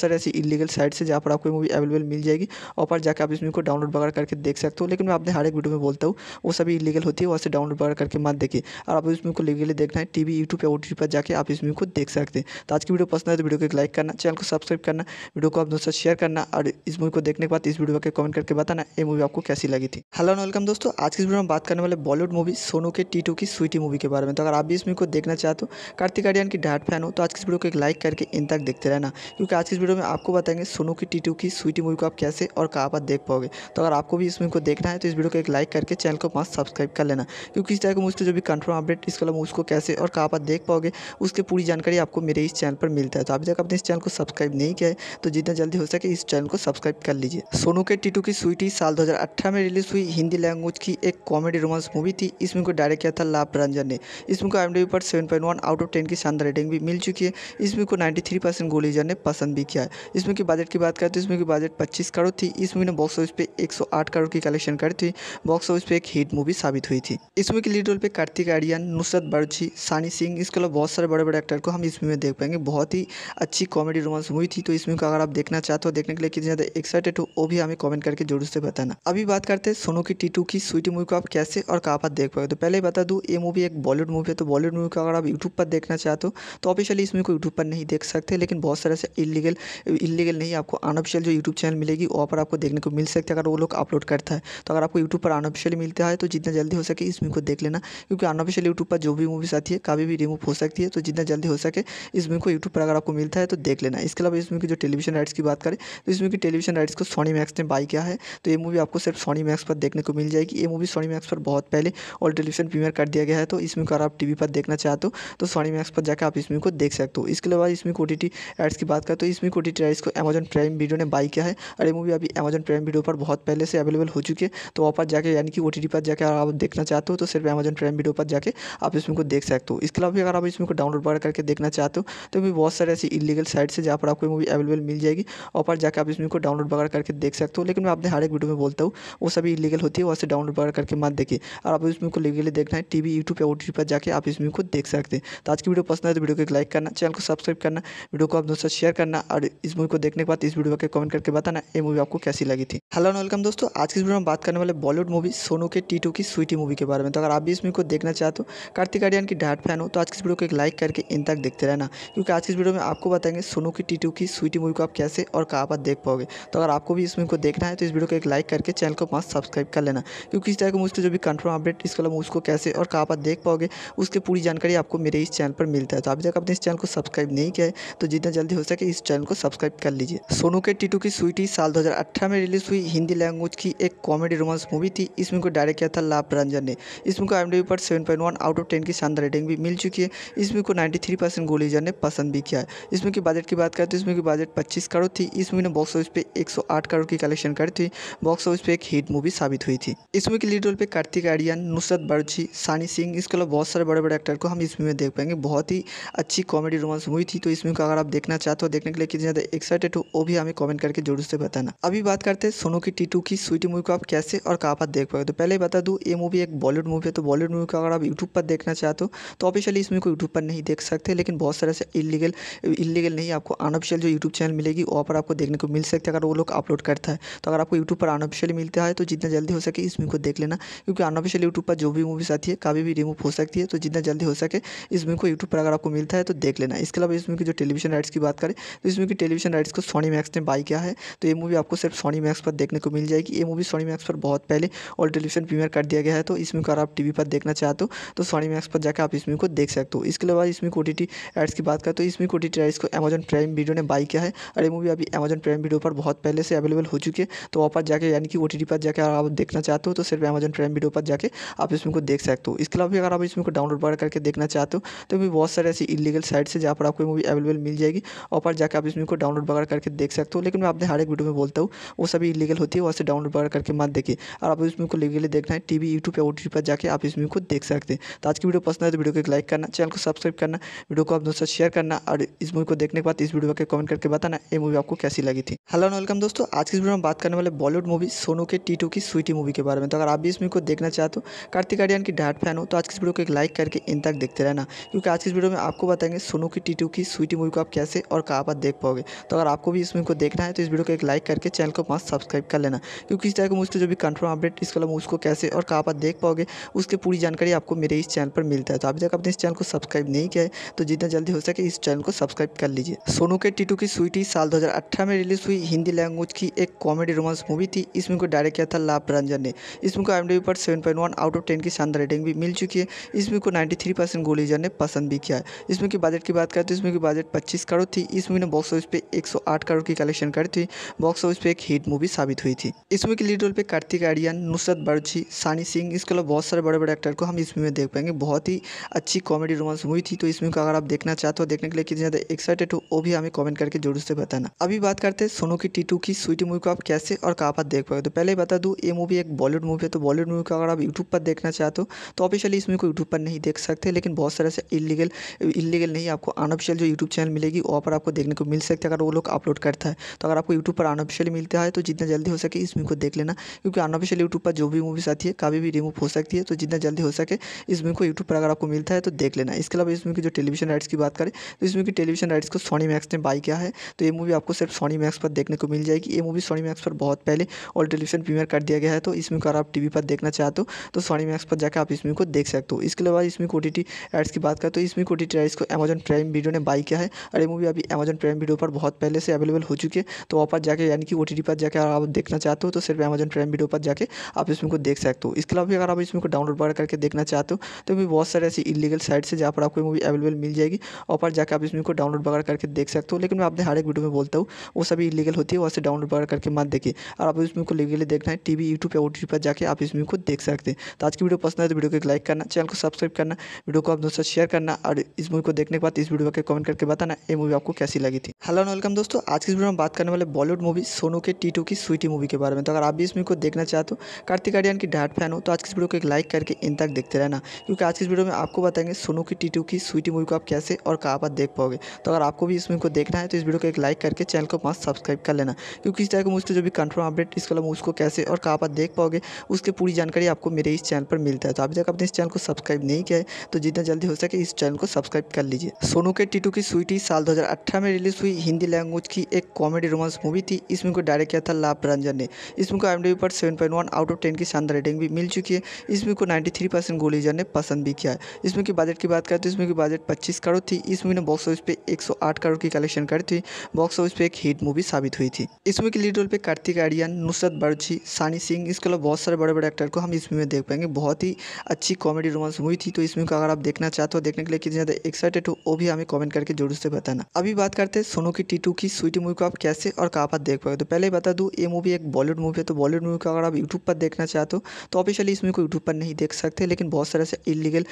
सारे ऐसी इलीगल साइट्स है जहाँ पर आपको मूवी अवेलेबल मिल जाएगी और पर जाकर आप इसमें को डाउनलोड वगैरह करके देख सकते हो लेकिन मैं अपने हर एक वीडियो में बोलता हूँ वो सभी इलीगल होती है वहाँ से डाउनलोड वगैरह करके मत देखिए और आप इस मूवी को लीगली देखना है टी वी यूट्यूब या ओ पर जाकर आप इस मूवी को देख सकते हैं तो आज की वीडियो पसंद है तो वीडियो को एक लाइक करना चैनल को सब्सक्राइब करना वीडियो को आप दोस्तों शेयर करना और इस मूवी को देखने के बाद इस वीडियो को कमेंट करके बताना ये मूवी आपको कैसी लगी थी हेलो एंड वेलकम दोस्तों आज की वीडियो में बात करने वाले बॉलीवुड मूवी सोनू के टी की स्वीटी मूवी के बारे में तो अगर आप भी इस मूवी को देखना चाहते हो कार्तिक आर्यन की डाट फैन हो तो आज की वीडियो को एक लाइक करके इन तक देखते रहना क्योंकि आज की वीडियो में आपको बताएंगे सोनू की टी की स्वीटी मूवी को आप कैसे और कहाँ पर देख पाओगे तो अगर आपको भी इस मूवी को देखना है तो इस वीडियो को एक लाइक करके चैनल को पास सब्सक्राइब कर लेना क्योंकि इस तरह की मुझसे जो भी कंफर्म तमाम अपडेट इस कलम उसको कैसे और कहाँ पर देख पाओगे उसकी पूरी जानकारी आपको मेरे इस चैनल पर मिलता है तो अभी तक आपने इस चैनल को सब्सक्राइब नहीं किया है तो जितना जल्दी हो सके इस चैनल को सब्सक्राइब कर लीजिए सोनू के टीटू की स्वीटी साल दो में रिलीज हुई हिंदी लैंग्वेज की एक कॉमेडी रोमांस मूवी थी इसमें को डायरेक्ट किया था लाभ रंजन ने इसमें मूवी को आई पर सेवन आउट ऑफ टेन की शानदार रेटिंग भी मिल चुकी है इसमें को नाइन्टी गोलीजर ने पसंद भी किया है इसमें की बजट की बात करें तो इसमें की बजट पच्चीस करोड़ थी इस मूवी ने बॉक्स ऑफिस पे 108 करोड़ की कलेक्शन करी थी बॉक्स ऑफिस पे एक हिट मूवी साबित हुई थी इसमें की लीड रोल पे कार्तिक आर्य आर्यन नुसरत बर्जी सानी सिंह इसके अलावा बहुत सारे बड़े बड़े एक्टर को हम इस मूवी में देख पाएंगे बहुत ही अच्छी कॉमेडी रोमांस मूवी थी तो इस मूवी को अगर आप देखना चाहते हो देखने के लिए कितने ज़्यादा एक्साइटेड हो वो भी हमें कॉमेंट करके जरूर से बताना अभी बात करते हैं सोनू की टीटू की स्वीटी मूवी को आप कैसे और कहाँ पर देख पाए तो पहले बता दूँ ये मूवी एक बॉलीवुड मूवी है तो बॉलीवुड मूवी को अगर आप यूट्यूब पर देखना चाहते हो तो ऑफिशियली इस मूवी को यूट्यूब पर नहीं देख सकते लेकिन बहुत सारे से इलीगल इलीगल नहीं आपको अनऑफिशियल जो यूट्यूब चैनल मिलेगी वहाँ पर आपको देखने को मिल सकते है अगर वो लोग अपलोड करता है तो अगर आपको यूट्यूब पर अनऑफिशियली मिलता है तो जितना जल्दी हो सके इस मूवी को देख लेना क्योंकि ऑफिशियल यूट्यूब पर जो भी मूवीज़ आती है कभी भी रिमूव हो सकती है तो जितना जल्दी हो सके इस मूवी को यूट्यूब पर अगर आपको मिलता है तो देख लेना इसके अलावा इस मूवी की जो टेलीविजन राइट्स की बात करें तो इस मूवी की टेलीविजन राइट्स को सोनी मैक्स ने बाई किया है तो ये मूवी आपको सिर्फ सोनी मैक्स पर देखने को मिल जाएगी ये मूवी सोनी मैक्स पर बहुत पहले और टेलीविजन प्रीमियर कर दिया गया है तो इसमें अगर आप टी पर देखना चाहते हो तो सोनी मैक्स पर जाकर आप इस मूवी को देख सकते हो इसके अलावा इसमें टी एड्स की बात करें तो इसमें ओ राइट्स को अमेजन प्राइम वीडियो ने बाई किया है और ये मूवी अभी अमेजन प्राइम वीडियो पर बहुत पहले से अवेलेबल हो चुकी है तो वहाँ पर जाकर यानी कि ओ पर जाकर आप देखना चाहते हो तो सिर्फ अमेजन प्राइम वीडियो पर जाके आप इसमें को देख सकते हो इसके अलावा भी अगर आप इसमें को डाउनलोड वगैरह करके देखना चाहते हो तो भी बहुत सारे ऐसी इलीगल साइट से जहाँ पर आपको मूवी अवेलेबल मिल जाएगी और पर जाकर आप इसमें को डाउनलोड वगैरह करके देख सकते हो लेकिन मैं अपने हर एक वीडियो में बोलता हूँ वो सभी इलीगल होती है वहाँ से डाउनलोड वगैरह करके मत देखिए और आप इसमें को लीगली देखना है टी वी यूट्यूब या ओ पर जाकर आप इसमें को देख सकते हैं तो आज की वीडियो पसंद है तो वीडियो को एक लाइक करना चैनल को सब्सक्राइब करना वीडियो को आप दोस्तों शेयर करना और इस मूवी को देखने के बाद इस वीडियो को कमेंट करके बताना ये मूवी आपको कैसी लगी थी हेलो वेलकम दोस्तों आज की वीडियो में बात करने वाले बॉलीवुड मूवी सोनू के टी की स्वीटी मूवी के बारे में तो अगर आप भी इस मूवी को देखना चाहते हो तो कार्तिक आर्यन की डायट फैन हो तो आज की इस वीडियो को एक लाइक करके इन तक देखते रहना क्योंकि आज की इस वीडियो में आपको बताएंगे सोनू की टीटू की स्वीटी मूवी को आप कैसे और कहाँ पर देख पाओगे तो अगर आपको भी इस मूवी को देखना है तो इस वीडियो को एक लाइक करके चैनल को पास सब्सक्राइब कर लेना क्योंकि इस तरह के मुझसे जो भी कंफर्म अपडेट इसके अलावा उसको कैसे और कहाँ पर देख पाओगे उसकी पूरी जानकारी आपको मेरे इस चैनल पर मिलता है तो अभी तक आपने इस चैनल को सब्सक्राइब नहीं किया है तो जितना जल्दी हो सके इस चैनल को सब्सक्राइब कर लीजिए सोनू के टीटू की स्वीटी साल दो में रिलीज हुई हिंदी लैंग्वेज की एक कॉमेडी रोमांस मूवी थी इसमें को डायरेक्ट किया था लाभ रंजन ने इसमें को आई पर seven point one out of ten की शानदार रेटिंग भी मिल चुकी है इस मूवी को नाइन्टी थ्री परसेंट गोलीजर ने पसंद भी किया है इस मूवी की बजट की बात करें तो इस मूवी की बजट पच्चीस करोड़ थी इस मूवी ने बॉक्स ऑफिस पे एक सौ आठ करोड़ की कलेक्शन करी थी बॉक्स ऑफिस पे एक हिट मूवी साबित हुई थी इस मूवी के लीड रोल पे कार्तिक आर्यन नुसरत बर्जी सानी सिंह इसके अलावा बहुत सारे बड़े बड़े एक्टर को हम इस मूवी में देख पाएंगे बहुत ही अच्छी कॉमेडी रोमांस मूवी थी तो इस मूवी को अगर आप देखना चाहते हो देखने के लिए कितने ज़्यादा एक्साइटेड हो वो भी हमें कमेंट करके जरूर से बताना अभी बात करते हैं सोनू की टीटू की स्वीटी मूवी को आप कैसे और कहा देख पाए तो पहले बता दूँ ये मूवी एक बॉलीवुड मूवी है तो बॉलीवुड मूवी को अगर आप यूट्यूब पर देखना चाहते हो तो ऑफिशियली इस मूवी को यूट्यूब पर नहीं देख सकते लेकिन बहुत सारे से इलीगल इलीगल नहीं आपको अनऑफिशियल जो यूट्यूब चैनल मिलेगी वहाँ पर आपको देखने को मिल सकती है अगर वो लोग अपलोड करता है तो अगर आपको यूट्यूब पर अनऑफिशियल मिलता है तो जितना जल्दी हो सके इस मूवी को देख लेना क्योंकि अनऑफिशियल यूट्यूब पर जो भी मूवीज़ आती है कभी भी रिमूव हो सकती है तो जितना जल्दी हो सके इस मूवी को यूट्यूब पर अगर आपको मिलता है तो देख लेना इसके अलावा इस मूवी की जो टेलीविजन राइट्स की बात करें तो इस मूवी की टेलीविजन राइट्स को सोनी मैक्स ने बाई किया है तो ये मूवी आपको सिर्फ सोनी मैक्स पर देखने को मिल जाएगी ये मूवी सोनी मैक्स पर बहुत पहले और टेलीविजन प्रीमियर कर दिया गया है तो इसमें को अगर आप टी पर देखना चाहते हो तो सोनी मैक्स पर जाकर आप इसमें को देख सकते हो इसके अलावा इसमें मूवी को टी एड्स की बात करें तो इसमें मूवी को टी एड्स को अमेजन प्राइम वीडियो ने बाई किया है और ये मूवी अभी अमेजन प्राइम वीडियो पर बहुत पहले से अवेलेबल हो चुकी है तो वहाँ पर जाकर यानी कि ओ पर जाकर आप देखना चाहते हो तो सिर्फ अमेजन प्राइम वीडियो पर जाकर आप इसमें को देख सकते हो इसके अलावा भी अगर आप इसमें को डाउनलोड वगैरह करके देखना चाहते हो तो भी बहुत सारे ऐसी इलीगल साइट्स है जहाँ पर आपको मूवी अवेलेबल मिल जाएगी और पर जाकर आप इसमें को डाउनलोड वगैरह करके देख सकते हो लेकिन मैं अपने हर एक वीडियो में बोलता हूँ वो सभी इलीगल होती है वहाँ से डाउनलोड वगैरह करके मत देखिए और आप इस मूवी को लीगली देखना है टीवी यूट्यूब या ओ पर जाकर आप इसमें को देख सकते हो सकते हैं तो आज की वीडियो पसंद है तो वीडियो को एक लाइक करना चैनल को सब्सक्राइब करना वीडियो को आप दोस्तों शेयर करना और इस मूवी को देखने के बाद इस वीडियो के कमेंट करके बताना ये मूवी आपको कैसी लगी थी हेलो वेलकम दोस्तों आज की वीडियो में बात करने वाले बॉलीवुड मूवी सोनू के टी की स्वीटी मूवी के बारे में तो अगर आप भी इस मूवी को देखना चाहते हो कार्तिक आर्यन की डाट फैन हो तो आज की वीडियो को एक लाइक करके इन तक देखते रहना क्योंकि आज की वीडियो में आपको बताएंगे सोनू की टी की स्वीटी मूवी को आप कैसे और कहाँ पर देख पाओगे तो अगर आपको भी इस मूवी को देखना है तो इस वीडियो को एक लाइक करके चैनल को पास सब्सक्राइब कर लेना क्योंकि इस तरह के मुझसे जो भी कंफर्म अपडेट इस कलम उसको कैसे और कहाँ पर देख पाओगे उसकी पूरी जानकारी आपको मेरे इस चैनल पर मिलता है तो अभी तक आपने इस चैनल को सब्सक्राइब नहीं किया है तो जितना जल्दी हो सके इस चैनल को सब्सक्राइब कर लीजिए सोनू के टीटू की स्वीटी साल दो में रिलीज हुई हिंदी लैंग्वेज की एक कॉमेडी रोमांस मूवी थी इस मूवी को डायरेक्ट किया था लाभ रंजन ने इस मूवी को आई पर सेवन आउट ऑफ टेन की शानदार रेटिंग भी मिल चुकी है इस मूवी को नाइन्टी गोलीजर ने पसंद भी किया है इस मूवी के बजट की बात करें तो इस मूवी की बजट पच्चीस करोड़ थी इस मूवी ने बॉक्स ऑफिस पे 108 करोड़ की कलेक्शन करी थी बॉक्स ऑफिस पे एक हिट मूवी साबित हुई थी इस मूवी के लीड रोल पे कार्तिक आर्यन नुसरत बर्जी सानी सिंह इसके अलावा बहुत सारे बड़े बड़े एक्टर को हम इस मूवी में देख पाएंगे बहुत ही अच्छी कॉमेडी रोमांस मूवी थी तो इस मूवी को अगर आप देखना चाहते हो देखने के लिए कितने ज़्यादा एक्साइटेड हो वो भी हमें कमेंट करके जरूर से बताना अभी बात करते हैं सोनू की टीटू की स्वीटी मूवी को आप कैसे और कहाँ पर देख पाए तो पहले बता दूँ ये मूवी एक बॉलीवुड मूवी है तो बॉलीवुड मूवी को अगर आप यूट्यूब पर देखना चाहते हो तो ऑफिशियली इस मूवी को यूट्यूब पर नहीं देख सकते लेकिन बहुत सारे से इलीगल इलीगल नहीं आपको अनऑफिशियल जो यूट्यूब चैनल मिलेगी वहाँ पर आपको देखने को मिल सकते है अगर वो लोग अपलोड करता है तो अगर आपको यूट्यूब पर अनऑफिशियल मिलता है तो जितना जल्दी हो सके इस मूवी को देख लेना क्योंकि अनऑफिशियल यूट्यूब पर जो भी मूवीज आती है कभी भी रिमूव हो सकती है तो जितना जल्दी हो सके इसमें को यूट्यूब पर अगर आपको मिलता है तो देख लेना इसके अलावा इसमें की जो टेलीविजन राइट्स की बात करें तो इसमें की टेलीविजन राइट्स को सोनी मैक्स ने बाई किया है तो ये मूवी आपको सिर्फ सोनी मैक्स पर देखने को मिल जाएगी ये मूवी सोनी मैक्स पर बहुत पहले और टेलीविजन प्रीमियर कर दिया गया है तो इसमें को अगर आप टी पर देखना चाहते हो तो सोनी मैक्स पर जाकर आप इसमें को देख सकते हो इसके अलावा इसमें को एड्स की बात करें तो इसमें को राइट्स को अमेजन प्राइम वीडियो ने बाई किया है और ये मूवी अभी अमेजन प्राइम वीडियो पर बहुत पहले से अवेलेबल हो चुकी है तो वहाँ पर जाकर यानी कि ओ पर जाकर आप देखना चाहते हो तो सिर्फ अमेजन प्राइम वीडियो पर जाकर आप इसमें को देख सकते हो इसके अलावा भी अगर आप इसमें को डाउनलोड करके देखना चाहते चाहते हो तो भी बहुत सारे ऐसी इलीगल साइट्स है जहाँ पर आपको मूवी अवेलेबल मिल जाएगी और पर जाकर आप इस मूवी को डाउनलोड वगैरह करके देख सकते हो लेकिन मैं अपने हर एक वीडियो में बोलता हूँ वो सभी इलीगल होती है वहाँ से डाउनलोड वगैरह करके मत देखिए और आप इस मूवी को लीगली देखना है टी वी यूट्यूब या ओ पर जाकर आप इस मूवी को देख सकते हैं तो आज की वीडियो पसंद है तो वीडियो को एक लाइक करना चैनल को सब्सक्राइब करना वीडियो को आप दोस्तों शेयर करना और इस मूवी को देखने के बाद इस वीडियो को कमेंट करके बताना ये मूवी आपको कैसी लगी थी हेलो एंड वेलकम दोस्तों आज की वीडियो में बात करने वाले बॉलीवुड मूवी सोनू के टी की स्वीटी मूवी के बारे में तो अगर आप भी इस मूवी को देखना चाहते हो कार्तिक आर्यन की डाट फैन हो तो आज की वीडियो को एक लाइक करके इन तक देखते रहे रहना क्योंकि आज की वीडियो में आपको बताएंगे सोनू की टीटू की स्वीटी मूवी को आप कैसे और कहाँ पर देख पाओगे तो अगर आपको भी इस मूवी को देखना है तो इस वीडियो को एक लाइक करके चैनल को पास सब्सक्राइब कर लेना क्योंकि इस टाइप मुझसे जो भी कंफर्म अपडेट इसके अलावा उसको कैसे और कहाँ पर देख पाओगे उसकी पूरी जानकारी आपको मेरे इस चैनल पर मिलता है तो अभी तक आपने इस चैनल को सब्सक्राइब नहीं किया है तो जितना जल्दी हो सके इस चैनल को सब्सक्राइब कर लीजिए सोनू के टीटू की स्वीटी साल दो में रिलीज हुई हिंदी लैंग्वेज की एक कॉमेडी रोमांस मूवी थी इस मूवी को डायरेक्ट किया था लाभ रंजन ने इस मूवी को आई पर सेवन आउट ऑफ टेन की शानदार रेटिंग भी मिल चुकी है इस मूवी को नाइन्टी गोल प्रोड्यूसर ने पसंद भी किया है इसमें की बजट की बात करें तो इसमें की बजट पच्चीस करोड़ थी इस मूवी ने बॉक्स ऑफिस पे 108 करोड़ की कलेक्शन करी थी बॉक्स ऑफिस पे एक हिट मूवी साबित हुई थी इस मूवी के लीड रोल पे कार्तिक आर्यन नुसरत बर्जी सानी सिंह इसके अलावा बहुत सारे बड़े बड़े एक्टर को हम इस मूवी में देख पाएंगे बहुत ही अच्छी कॉमेडी रोमांस मूवी थी तो इस मूवी को अगर आप देखना चाहते हो देखने के लिए कितने ज़्यादा एक्साइटेड हो वो भी हमें कॉमेंट करके जरूर से बताना अभी बात करते हैं सोनू की टीटू की स्वीटी मूवी को आप कैसे और कहाँ पर देख पाए तो पहले बता दूँ ये मूवी एक बॉलीवुड मूवी है तो बॉलीवुड मूवी को अगर आप यूट्यूब पर देखना चाहते हो तो ऑफिशियली इस मूवी को यूट्यूब पर नहीं देख सकते लेकिन बहुत बहुत सारे ऐसे इलीगल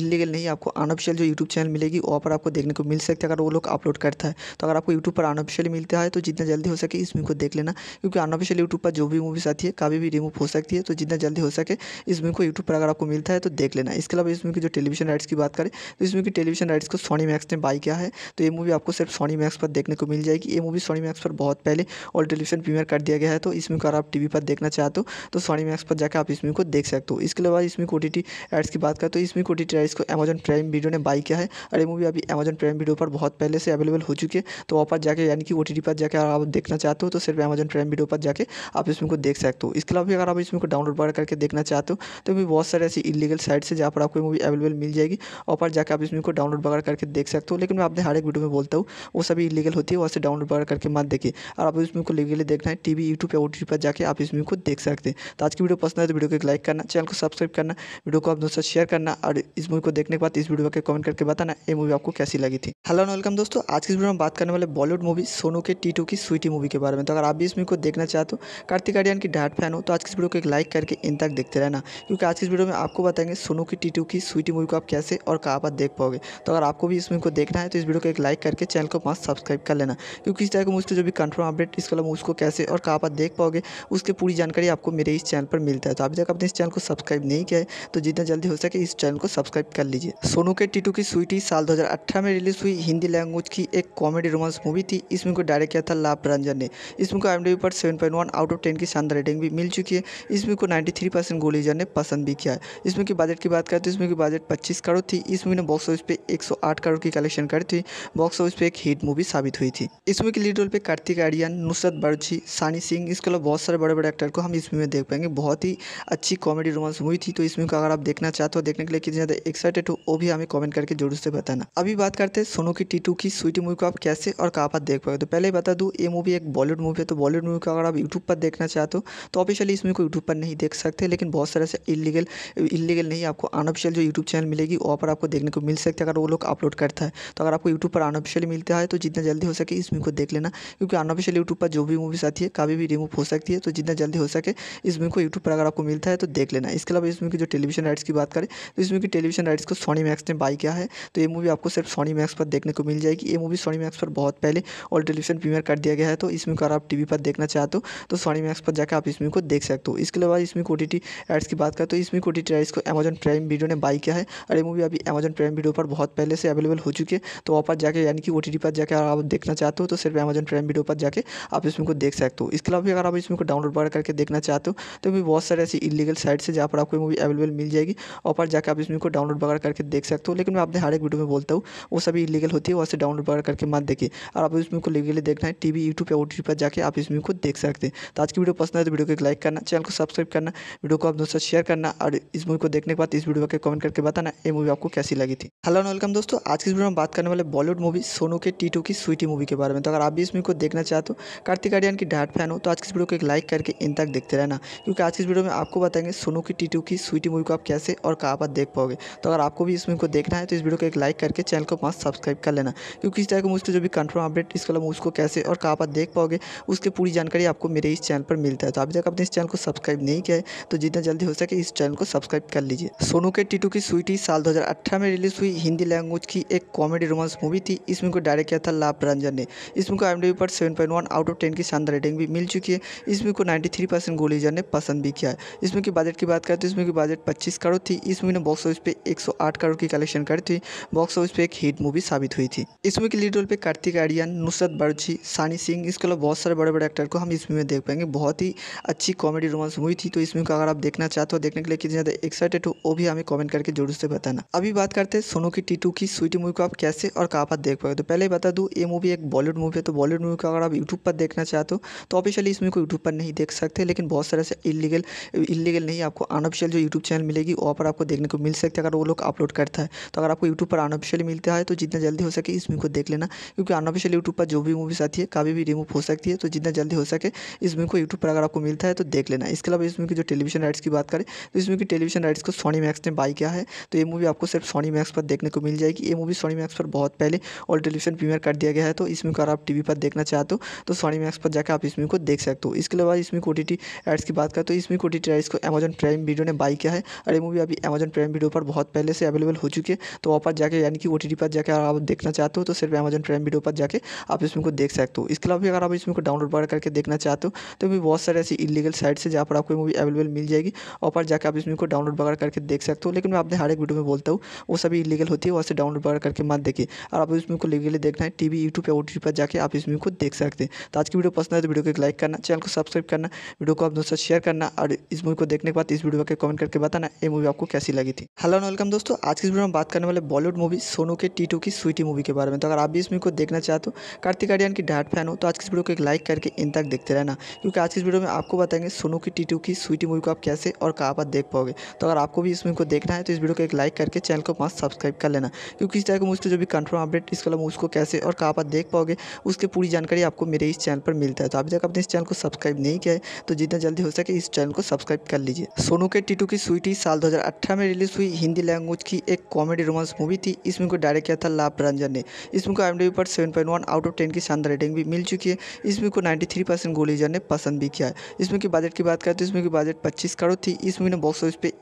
इलीगल नहीं आपको अनऑफिशियल जो यूट्यूब चैनल मिलेगी वहाँ पर आपको देखने को मिल सकता है अगर वो लोग अपलोड करता है तो अगर आपको यूट्यूब पर अनऑफिशियल मिलता है तो जितना जल्दी हो सके इस मूवी को देख लेना क्योंकि अनऑफिशियल यूट्यूब पर जो भी मूवीज़ आती है कभी भी रिमूव हो सकती है तो जितना जल्दी हो सके इस मूवी को यूट्यूब पर अगर आपको मिलता है तो देख लेना इसके अलावा इस मूवी की जो टेलीविजन राइट्स की बात करें तो इस मूवी की टेलीविजन राइट्स को सोनी मैक्स ने बाई किया है तो ये मूवी आपको सिर्फ सोनी मैक्स पर देखने को मिल जाएगी ये मूवी सोनी मैक्स पर बहुत पहले और टेलीविजन प्रीमियर कर दिया गया है तो इसमें अगर आप टीवी पर देखना चाहते हो तो सोनी मैक्स पर जाकर आप इस मूवी को देख सकते हो इसके अलावा इसमें ओ टी ऐड्स की बात करें तो इस मूवी को को अमेजन प्राइम वीडियो ने बाई किया है और ये मूवी अभी अमेजन प्राइम वीडियो पर बहुत पहले से अवेलेबल हो चुकी है तो वहाँ पर जाकर यानी कि ओ पर जाकर आप देखना चाहते हो तो सिर्फ अमेजन प्राइम वीडियो पर जाकर आप इसमें को देख सकते हो इसके अलावा भी अगर आप इसमें को डाउनलोड वगैरह करके देखना चाहते हो तो भी बहुत सारे ऐसी इलीगल साइट्स है जहाँ पर आपको मूवी अवेलेबल मिल जाएगी और पर जाकर आप इसमें को डाउनलोड वगैरह करके देख सकते हो लेकिन मैं अपने हर एक वीडियो में बोलता हूँ वो सभी इलीगल होती है वहाँ से डाउनलोड वगैरह करके मत देखिए और आप इसमें को लीगली देखना है टी यूट्यूब या ओ पर जाकर आप इसमें को देख सकते हैं तो आज की वीडियो पसंद है तो वीडियो को एक लाइक करना चैनल को सब्सक्राइब करना वीडियो को आप दोस्तों से शेयर करना और इस मूवी को देखने के बाद इस वीडियो के कमेंट करके बताना ये मूवी आपको कैसी लगी थी हेलो एंड वेलकम दोस्तों आज की वीडियो में बात करने वाले बॉलीवुड मूवी सोनू के टी की स्वीटी मूवी के बारे में तो अगर आप भी इस मूवी को देखना चाहते हो कार्तिक आर्यन की डाट फैन हो तो आज की इस वीडियो को एक लाइक करके इन तक देखते रहना क्योंकि आज की इस वीडियो में आपको बताएंगे सोनू की टी की स्वीटी मूवी को आप कैसे और कहाँ पर देख पाओगे तो अगर आपको भी इस मूवी को देखना है तो इस वीडियो को एक लाइक करके चैनल को पास सब्सक्राइब कर लेना क्योंकि इस तरह के मुझसे जो भी कंफर्म अपडेट इसके अलावा उसको कैसे और कहाँ पर देख पाओगे उसकी पूरी जानकारी आपको मेरे इस चैनल पर मिलता है तो अभी तक आपने इस चैनल को सब्सक्राइब नहीं किया है तो जितना जल्दी हो सके इस चैनल को सब्सक्राइब कर लीजिए सोनू के टीटू की स्वीटी साल 2018 में रिलीज हुई हिंदी लैंग्वेज की एक कॉमेडी रोमांस मूवी थी इसमें को डायरेक्ट किया था लाभ रंजन ने इसमें को आई पर 7.1 आउट ऑफ 10 की शानदार रेटिंग भी मिल चुकी है इसमें को को थ्री परसेंट गोलीजर ने पसंद भी किया है इसमें की बजट की बात करें तो इसमें की बजट पच्चीस करोड़ थी इस मूवी ने बॉक्स ऑफिस पे आठ करोड़ की कलेक्शन करी थी बॉक्स ऑफिस पे एक हिट मूवी साबित हुई थी इस मूवी लीड रोल पे कार्तिक आर्यन नुसरत बर्जी सानी सिंह इसके अलावा बहुत सारे बड़े बड़े एक्टर को हम इस मूवी में देख पाएंगे बहुत ही अच्छी कॉमेडी रोमांस मूवी थी तो इसमें को अगर आप देख देखना चाहते हो देखने के लिए कितने ज़्यादा एक्साइटेड हो वो भी हमें कमेंट करके जरूर से बताना अभी बात करते हैं सोनू की टीटू की स्वीटी मूवी को आप कैसे और कहाँ पर देख पाए तो पहले ही बता दूँ ये मूवी एक बॉलीवुड मूवी है तो बॉलीवुड मूवी को अगर आप यूट्यूब पर देखना चाहते हो तो ऑफिशियली इस मूवी को यूट्यूब पर नहीं देख सकते लेकिन बहुत सारे ऐसे इलीगल इलीगल नहीं आपको अनऑफिशियल जो यूट्यूब चैनल मिलेगी वहाँ पर आपको देखने को मिल सकती है अगर वो लोग अपलोड करता है तो अगर आपको यूट्यूब पर अनऑफिशियल मिलता है तो जितना जल्दी हो सके इस मूवी को देख लेना क्योंकि अनऑफिशियल यूट्यूब पर जो भी मूवीज़ आती है कभी भी रिमूव हो सकती है तो जितना जल्दी हो सके इस मूवी को यूट्यूब पर अगर आपको मिलता है तो देख लेना इसके अलावा इस मूवी की जो टेलीविजन राइट्स की बात करें तो इस मूवी की टेलीविजन राइट्स को सोनी मैक्स ने बाई किया है तो ये मूवी आपको सिर्फ सोनी मैक्स पर देखने को मिल जाएगी ये मूवी सोनी मैक्स पर बहुत पहले और टेलीविजन प्रीमियर कर दिया गया है तो इसमें अगर आप टीवी पर देखना चाहते हो तो सोनी मैक्स पर जाकर आप इस मूवी को देख सकते हो इसके अलावा इसमें ओ टी एड्स की बात करें तो इसमें ओ टी टी को अमेजन प्राइम वीडियो ने बाई किया है और ये मूवी अभी अमेजन प्राइम वीडियो पर बहुत पहले से अवेलेबल हो चुकी है तो वहाँ पर जाकर यानी कि ओ पर जाकर आप देखना चाहते हो तो सिर्फ अमेजन प्राइम वीडियो पर जाकर आप इसमें को देख सकते हो इसके अलावा भी अगर आप इसमें को डाउनलोड करके देखना चाहते हो तो भी बहुत सारे ऐसी इलीगल साइट्स है जहाँ पर आपको मूवी अवेलेबल मिल जाएगी और जाकर आप इसमें को डाउनलोड वगैरह करके देख सकते हो लेकिन मैं आपने हर एक वीडियो में बोलता हूँ वो सभी इलीगल होती है वहाँ से डाउनलोड वगैरह करके मत देखिए और आप इस मूवी को लीगली देखना है टी वी यूट्यूब या ओ पर जाकर आप इसमें को देख सकते हैं तो आज की वीडियो पसंद है तो वीडियो को एक लाइक करना चैनल को सब्सक्राइब करना वीडियो को आप दोस्तों शेयर करना और इस मूवी को देखने के बाद इस वीडियो को कमेंट करके बताना ये मूवी आपको कैसी लगी थी हेलो वेलकम दोस्तों आज की वीडियो में बात करने वाले बॉलीवुड मूवी सोनू के टीटू की स्वीटी मूवी के बारे में तो अगर आप भी इस मूवी को देखना चाहते हो कार्तिक आर्यन की डाट फैन हो तो आज की वीडियो को एक लाइक करके इन तक देखते रहना क्योंकि आज की वीडियो में आपको बताएंगे सोनू की टीटू की स्वीटी मूवी को आप कैसे से और कहाँ पर देख पाओगे तो अगर आपको भी इस मूवी को देखना है तो इस वीडियो को एक लाइक करके चैनल को पास सब्सक्राइब कर लेना क्योंकि इस टाइप के मुझसे जो भी कंफर्म अपडेट इस कलम उसको कैसे और कहाँ पर देख पाओगे उसकी पूरी जानकारी आपको मेरे इस चैनल पर मिलता है तो अभी तक आपने इस चैनल को सब्सक्राइब नहीं किया है तो जितना जल्दी हो सके इस चैनल को सब्सक्राइब कर लीजिए सोनू के टीटू की स्वीटी साल दो में रिलीज हुई हिंदी लैंग्वेज की एक कॉमेडी रोमांस मूवी थी इस मूवी को डायरेक्ट किया था लाभ रंजन ने इस मूवी को आई पर वन आउट ऑफ टेन की शानदार रेटिंग भी मिल चुकी है इस मूवी को थ्री परसेंट गोलीजर ने पसंद भी किया है इसमें की बजट की बात करें तो इसमें की बजट पच्चीस करोड़ बहुत ही इस मूवी ने बॉक्स ऑफिस पे 108 करोड़ की कलेक्शन करी थी बॉक्स ऑफिस पे एक हिट मूवी साबित हुई थी इस मूवी के लीड रोल पे कार्तिक आर्यन नुसरत बर्जी सानी सिंह इसके अलावा बहुत सारे बड़े बड़े एक्टर को हम इस मूवी में देख पाएंगे बहुत ही अच्छी कॉमेडी रोमांस मूवी थी तो इस मूवी को अगर आप देखना चाहते हो देखने के लिए कितने ज़्यादा एक्साइटेड हो वो भी हमें कॉमेंट करके जरूर से बताना अभी बात करते हैं सोनू की टीटू की स्वीटी मूवी को आप कैसे और कहाँ पर देख पाए तो पहले बता दूँ ये मूवी एक बॉलीवुड मूवी है तो बॉलीवुड मूवी को अगर आप यूट्यूब पर देखना चाहते हो तो ऑफिशियली इस मूवी को यूट्यूब पर नहीं देख सकते लेकिन बहुत सारे ऐसे इलीगल इलीगल नहीं आपको अनऑफिशियल जो यूट्यूब चैनल मिलेगी वो पर आपको देखने को मिल सकता है अगर वो लोग अपलोड करता है तो अगर आपको यूट्यूब पर अनऑफिशियल मिलता है तो जितना जल्दी हो सके इस मूवी को देख लेना क्योंकि अनऑफिशियल यूट्यूब पर जो भी मूवीज़ आती है कभी भी रिमूव हो सकती है तो जितना जल्दी हो सके इस मूवी को यूट्यूब पर अगर आपको मिलता है तो देख लेना इसके अलावा इस मूवी की जो टेलीविजन राइट्स की बात करें तो इस मूवी की टेलीविजन राइट्स को सोनी मैक्स ने बाई किया है तो ये मूवी आपको सिर्फ सोनी मैक्स पर देखने को मिल जाएगी ये मूवी सोनी मैक्स पर बहुत पहले और टेलीविजन प्रीमियर कर दिया गया है तो इसमें अगर आप टीवी पर देखना चाहते हो तो सोनी मैक्स पर जाकर आप इसमें को देख सकते हो इसके अलावा इसमें ओ टी एड्स की बात करें तो इसमें ओ टी एड्स को अमेजन प्राइम वीडियो ने बाई किया है और ये मूवी भी अभी अमेजन प्राइम वीडियो पर बहुत पहले से अवेलेबल हो चुकी है तो वहाँ पर जाकर यानी कि ओ पर जाकर आप देखना चाहते हो तो सिर्फ अमेजन प्राइम वीडियो पर जाकर आप इसमें को देख सकते हो इसके अलावा भी अगर आप इसमें को डाउनलोड वगैरह करके देखना चाहते हो तो भी बहुत सारे ऐसी इलीगल साइट्स है जहाँ पर आपको मूवी अवेलेबल मिल जाएगी वहाँ पर जाकर आप इसमें को डाउनलोड वगैरह करके देख सकते हो लेकिन मैं अपने हर एक वीडियो में बोलता हूँ वो सभी इलीगल होती है वहाँ से डाउनलोड वगैरह करके मत देखिए और आप इसमें को लीगली देखना है टी वी यूट्यूब या ओ पर जाकर आप इसमें को देख सकते हैं तो आज की वीडियो पसंद है तो वीडियो को एक लाइक करना चैनल को सब्सक्राइब करना वीडियो को आप दोस्तों शेयर करना और इस मूवी को देखने के बाद इस वीडियो को कमेंट करके बताना ये मूवी आपको कैसी लगी थी हेलो एंड वेलकम दोस्तों आज की वीडियो में बात करने वाले बॉलीवुड मूवी सोनू के टी की स्वीटी मूवी के बारे में तो अगर आप भी इस मूवी को देखना चाहते हो कार्तिक आर्यन की डाट फैन हो तो आज की वीडियो को एक लाइक करके इन तक देखते रहना क्योंकि आज की वीडियो में आपको बताएंगे सोनू की टी की स्वीटी मूवी को आप कैसे और कहाँ पर देख पाओगे तो अगर आपको भी इस मूवी को देखना है तो इस वीडियो को एक लाइक करके चैनल को पास सब्सक्राइब कर लेना क्योंकि इस टाइप के जो भी कंफर्म अपडेट वाला अलावा को कैसे और कहाँ पर देख पाओगे उसकी पूरी जानकारी आपको मेरे इस चैनल पर मिलता है तो अभी तक आपने इस चैनल को सब्सक्राइब नहीं किया है तो जितना जल्दी हो सके इस चैनल को सब्सक्राइब कर लीजिए सोनू के टीटू की स्वीटी साल दो 2018 में रिलीज़ हुई हिंदी लैंग्वेज की एक कॉमेडी रोमांस मूवी थी इस मूवी को डायरेक्ट किया था लाभ रंजन ने इस मूवी को आई पर 7.1 आउट ऑफ 10 की शानदार रेटिंग भी मिल चुकी है इस मूवी को 93 परसेंट गोलीजर ने पसंद भी किया है इस मूवी की बजट की बात करें तो इस मूवी की बजट पच्चीस करोड़ थी इस मूवी ने बॉक्स ऑफिस पे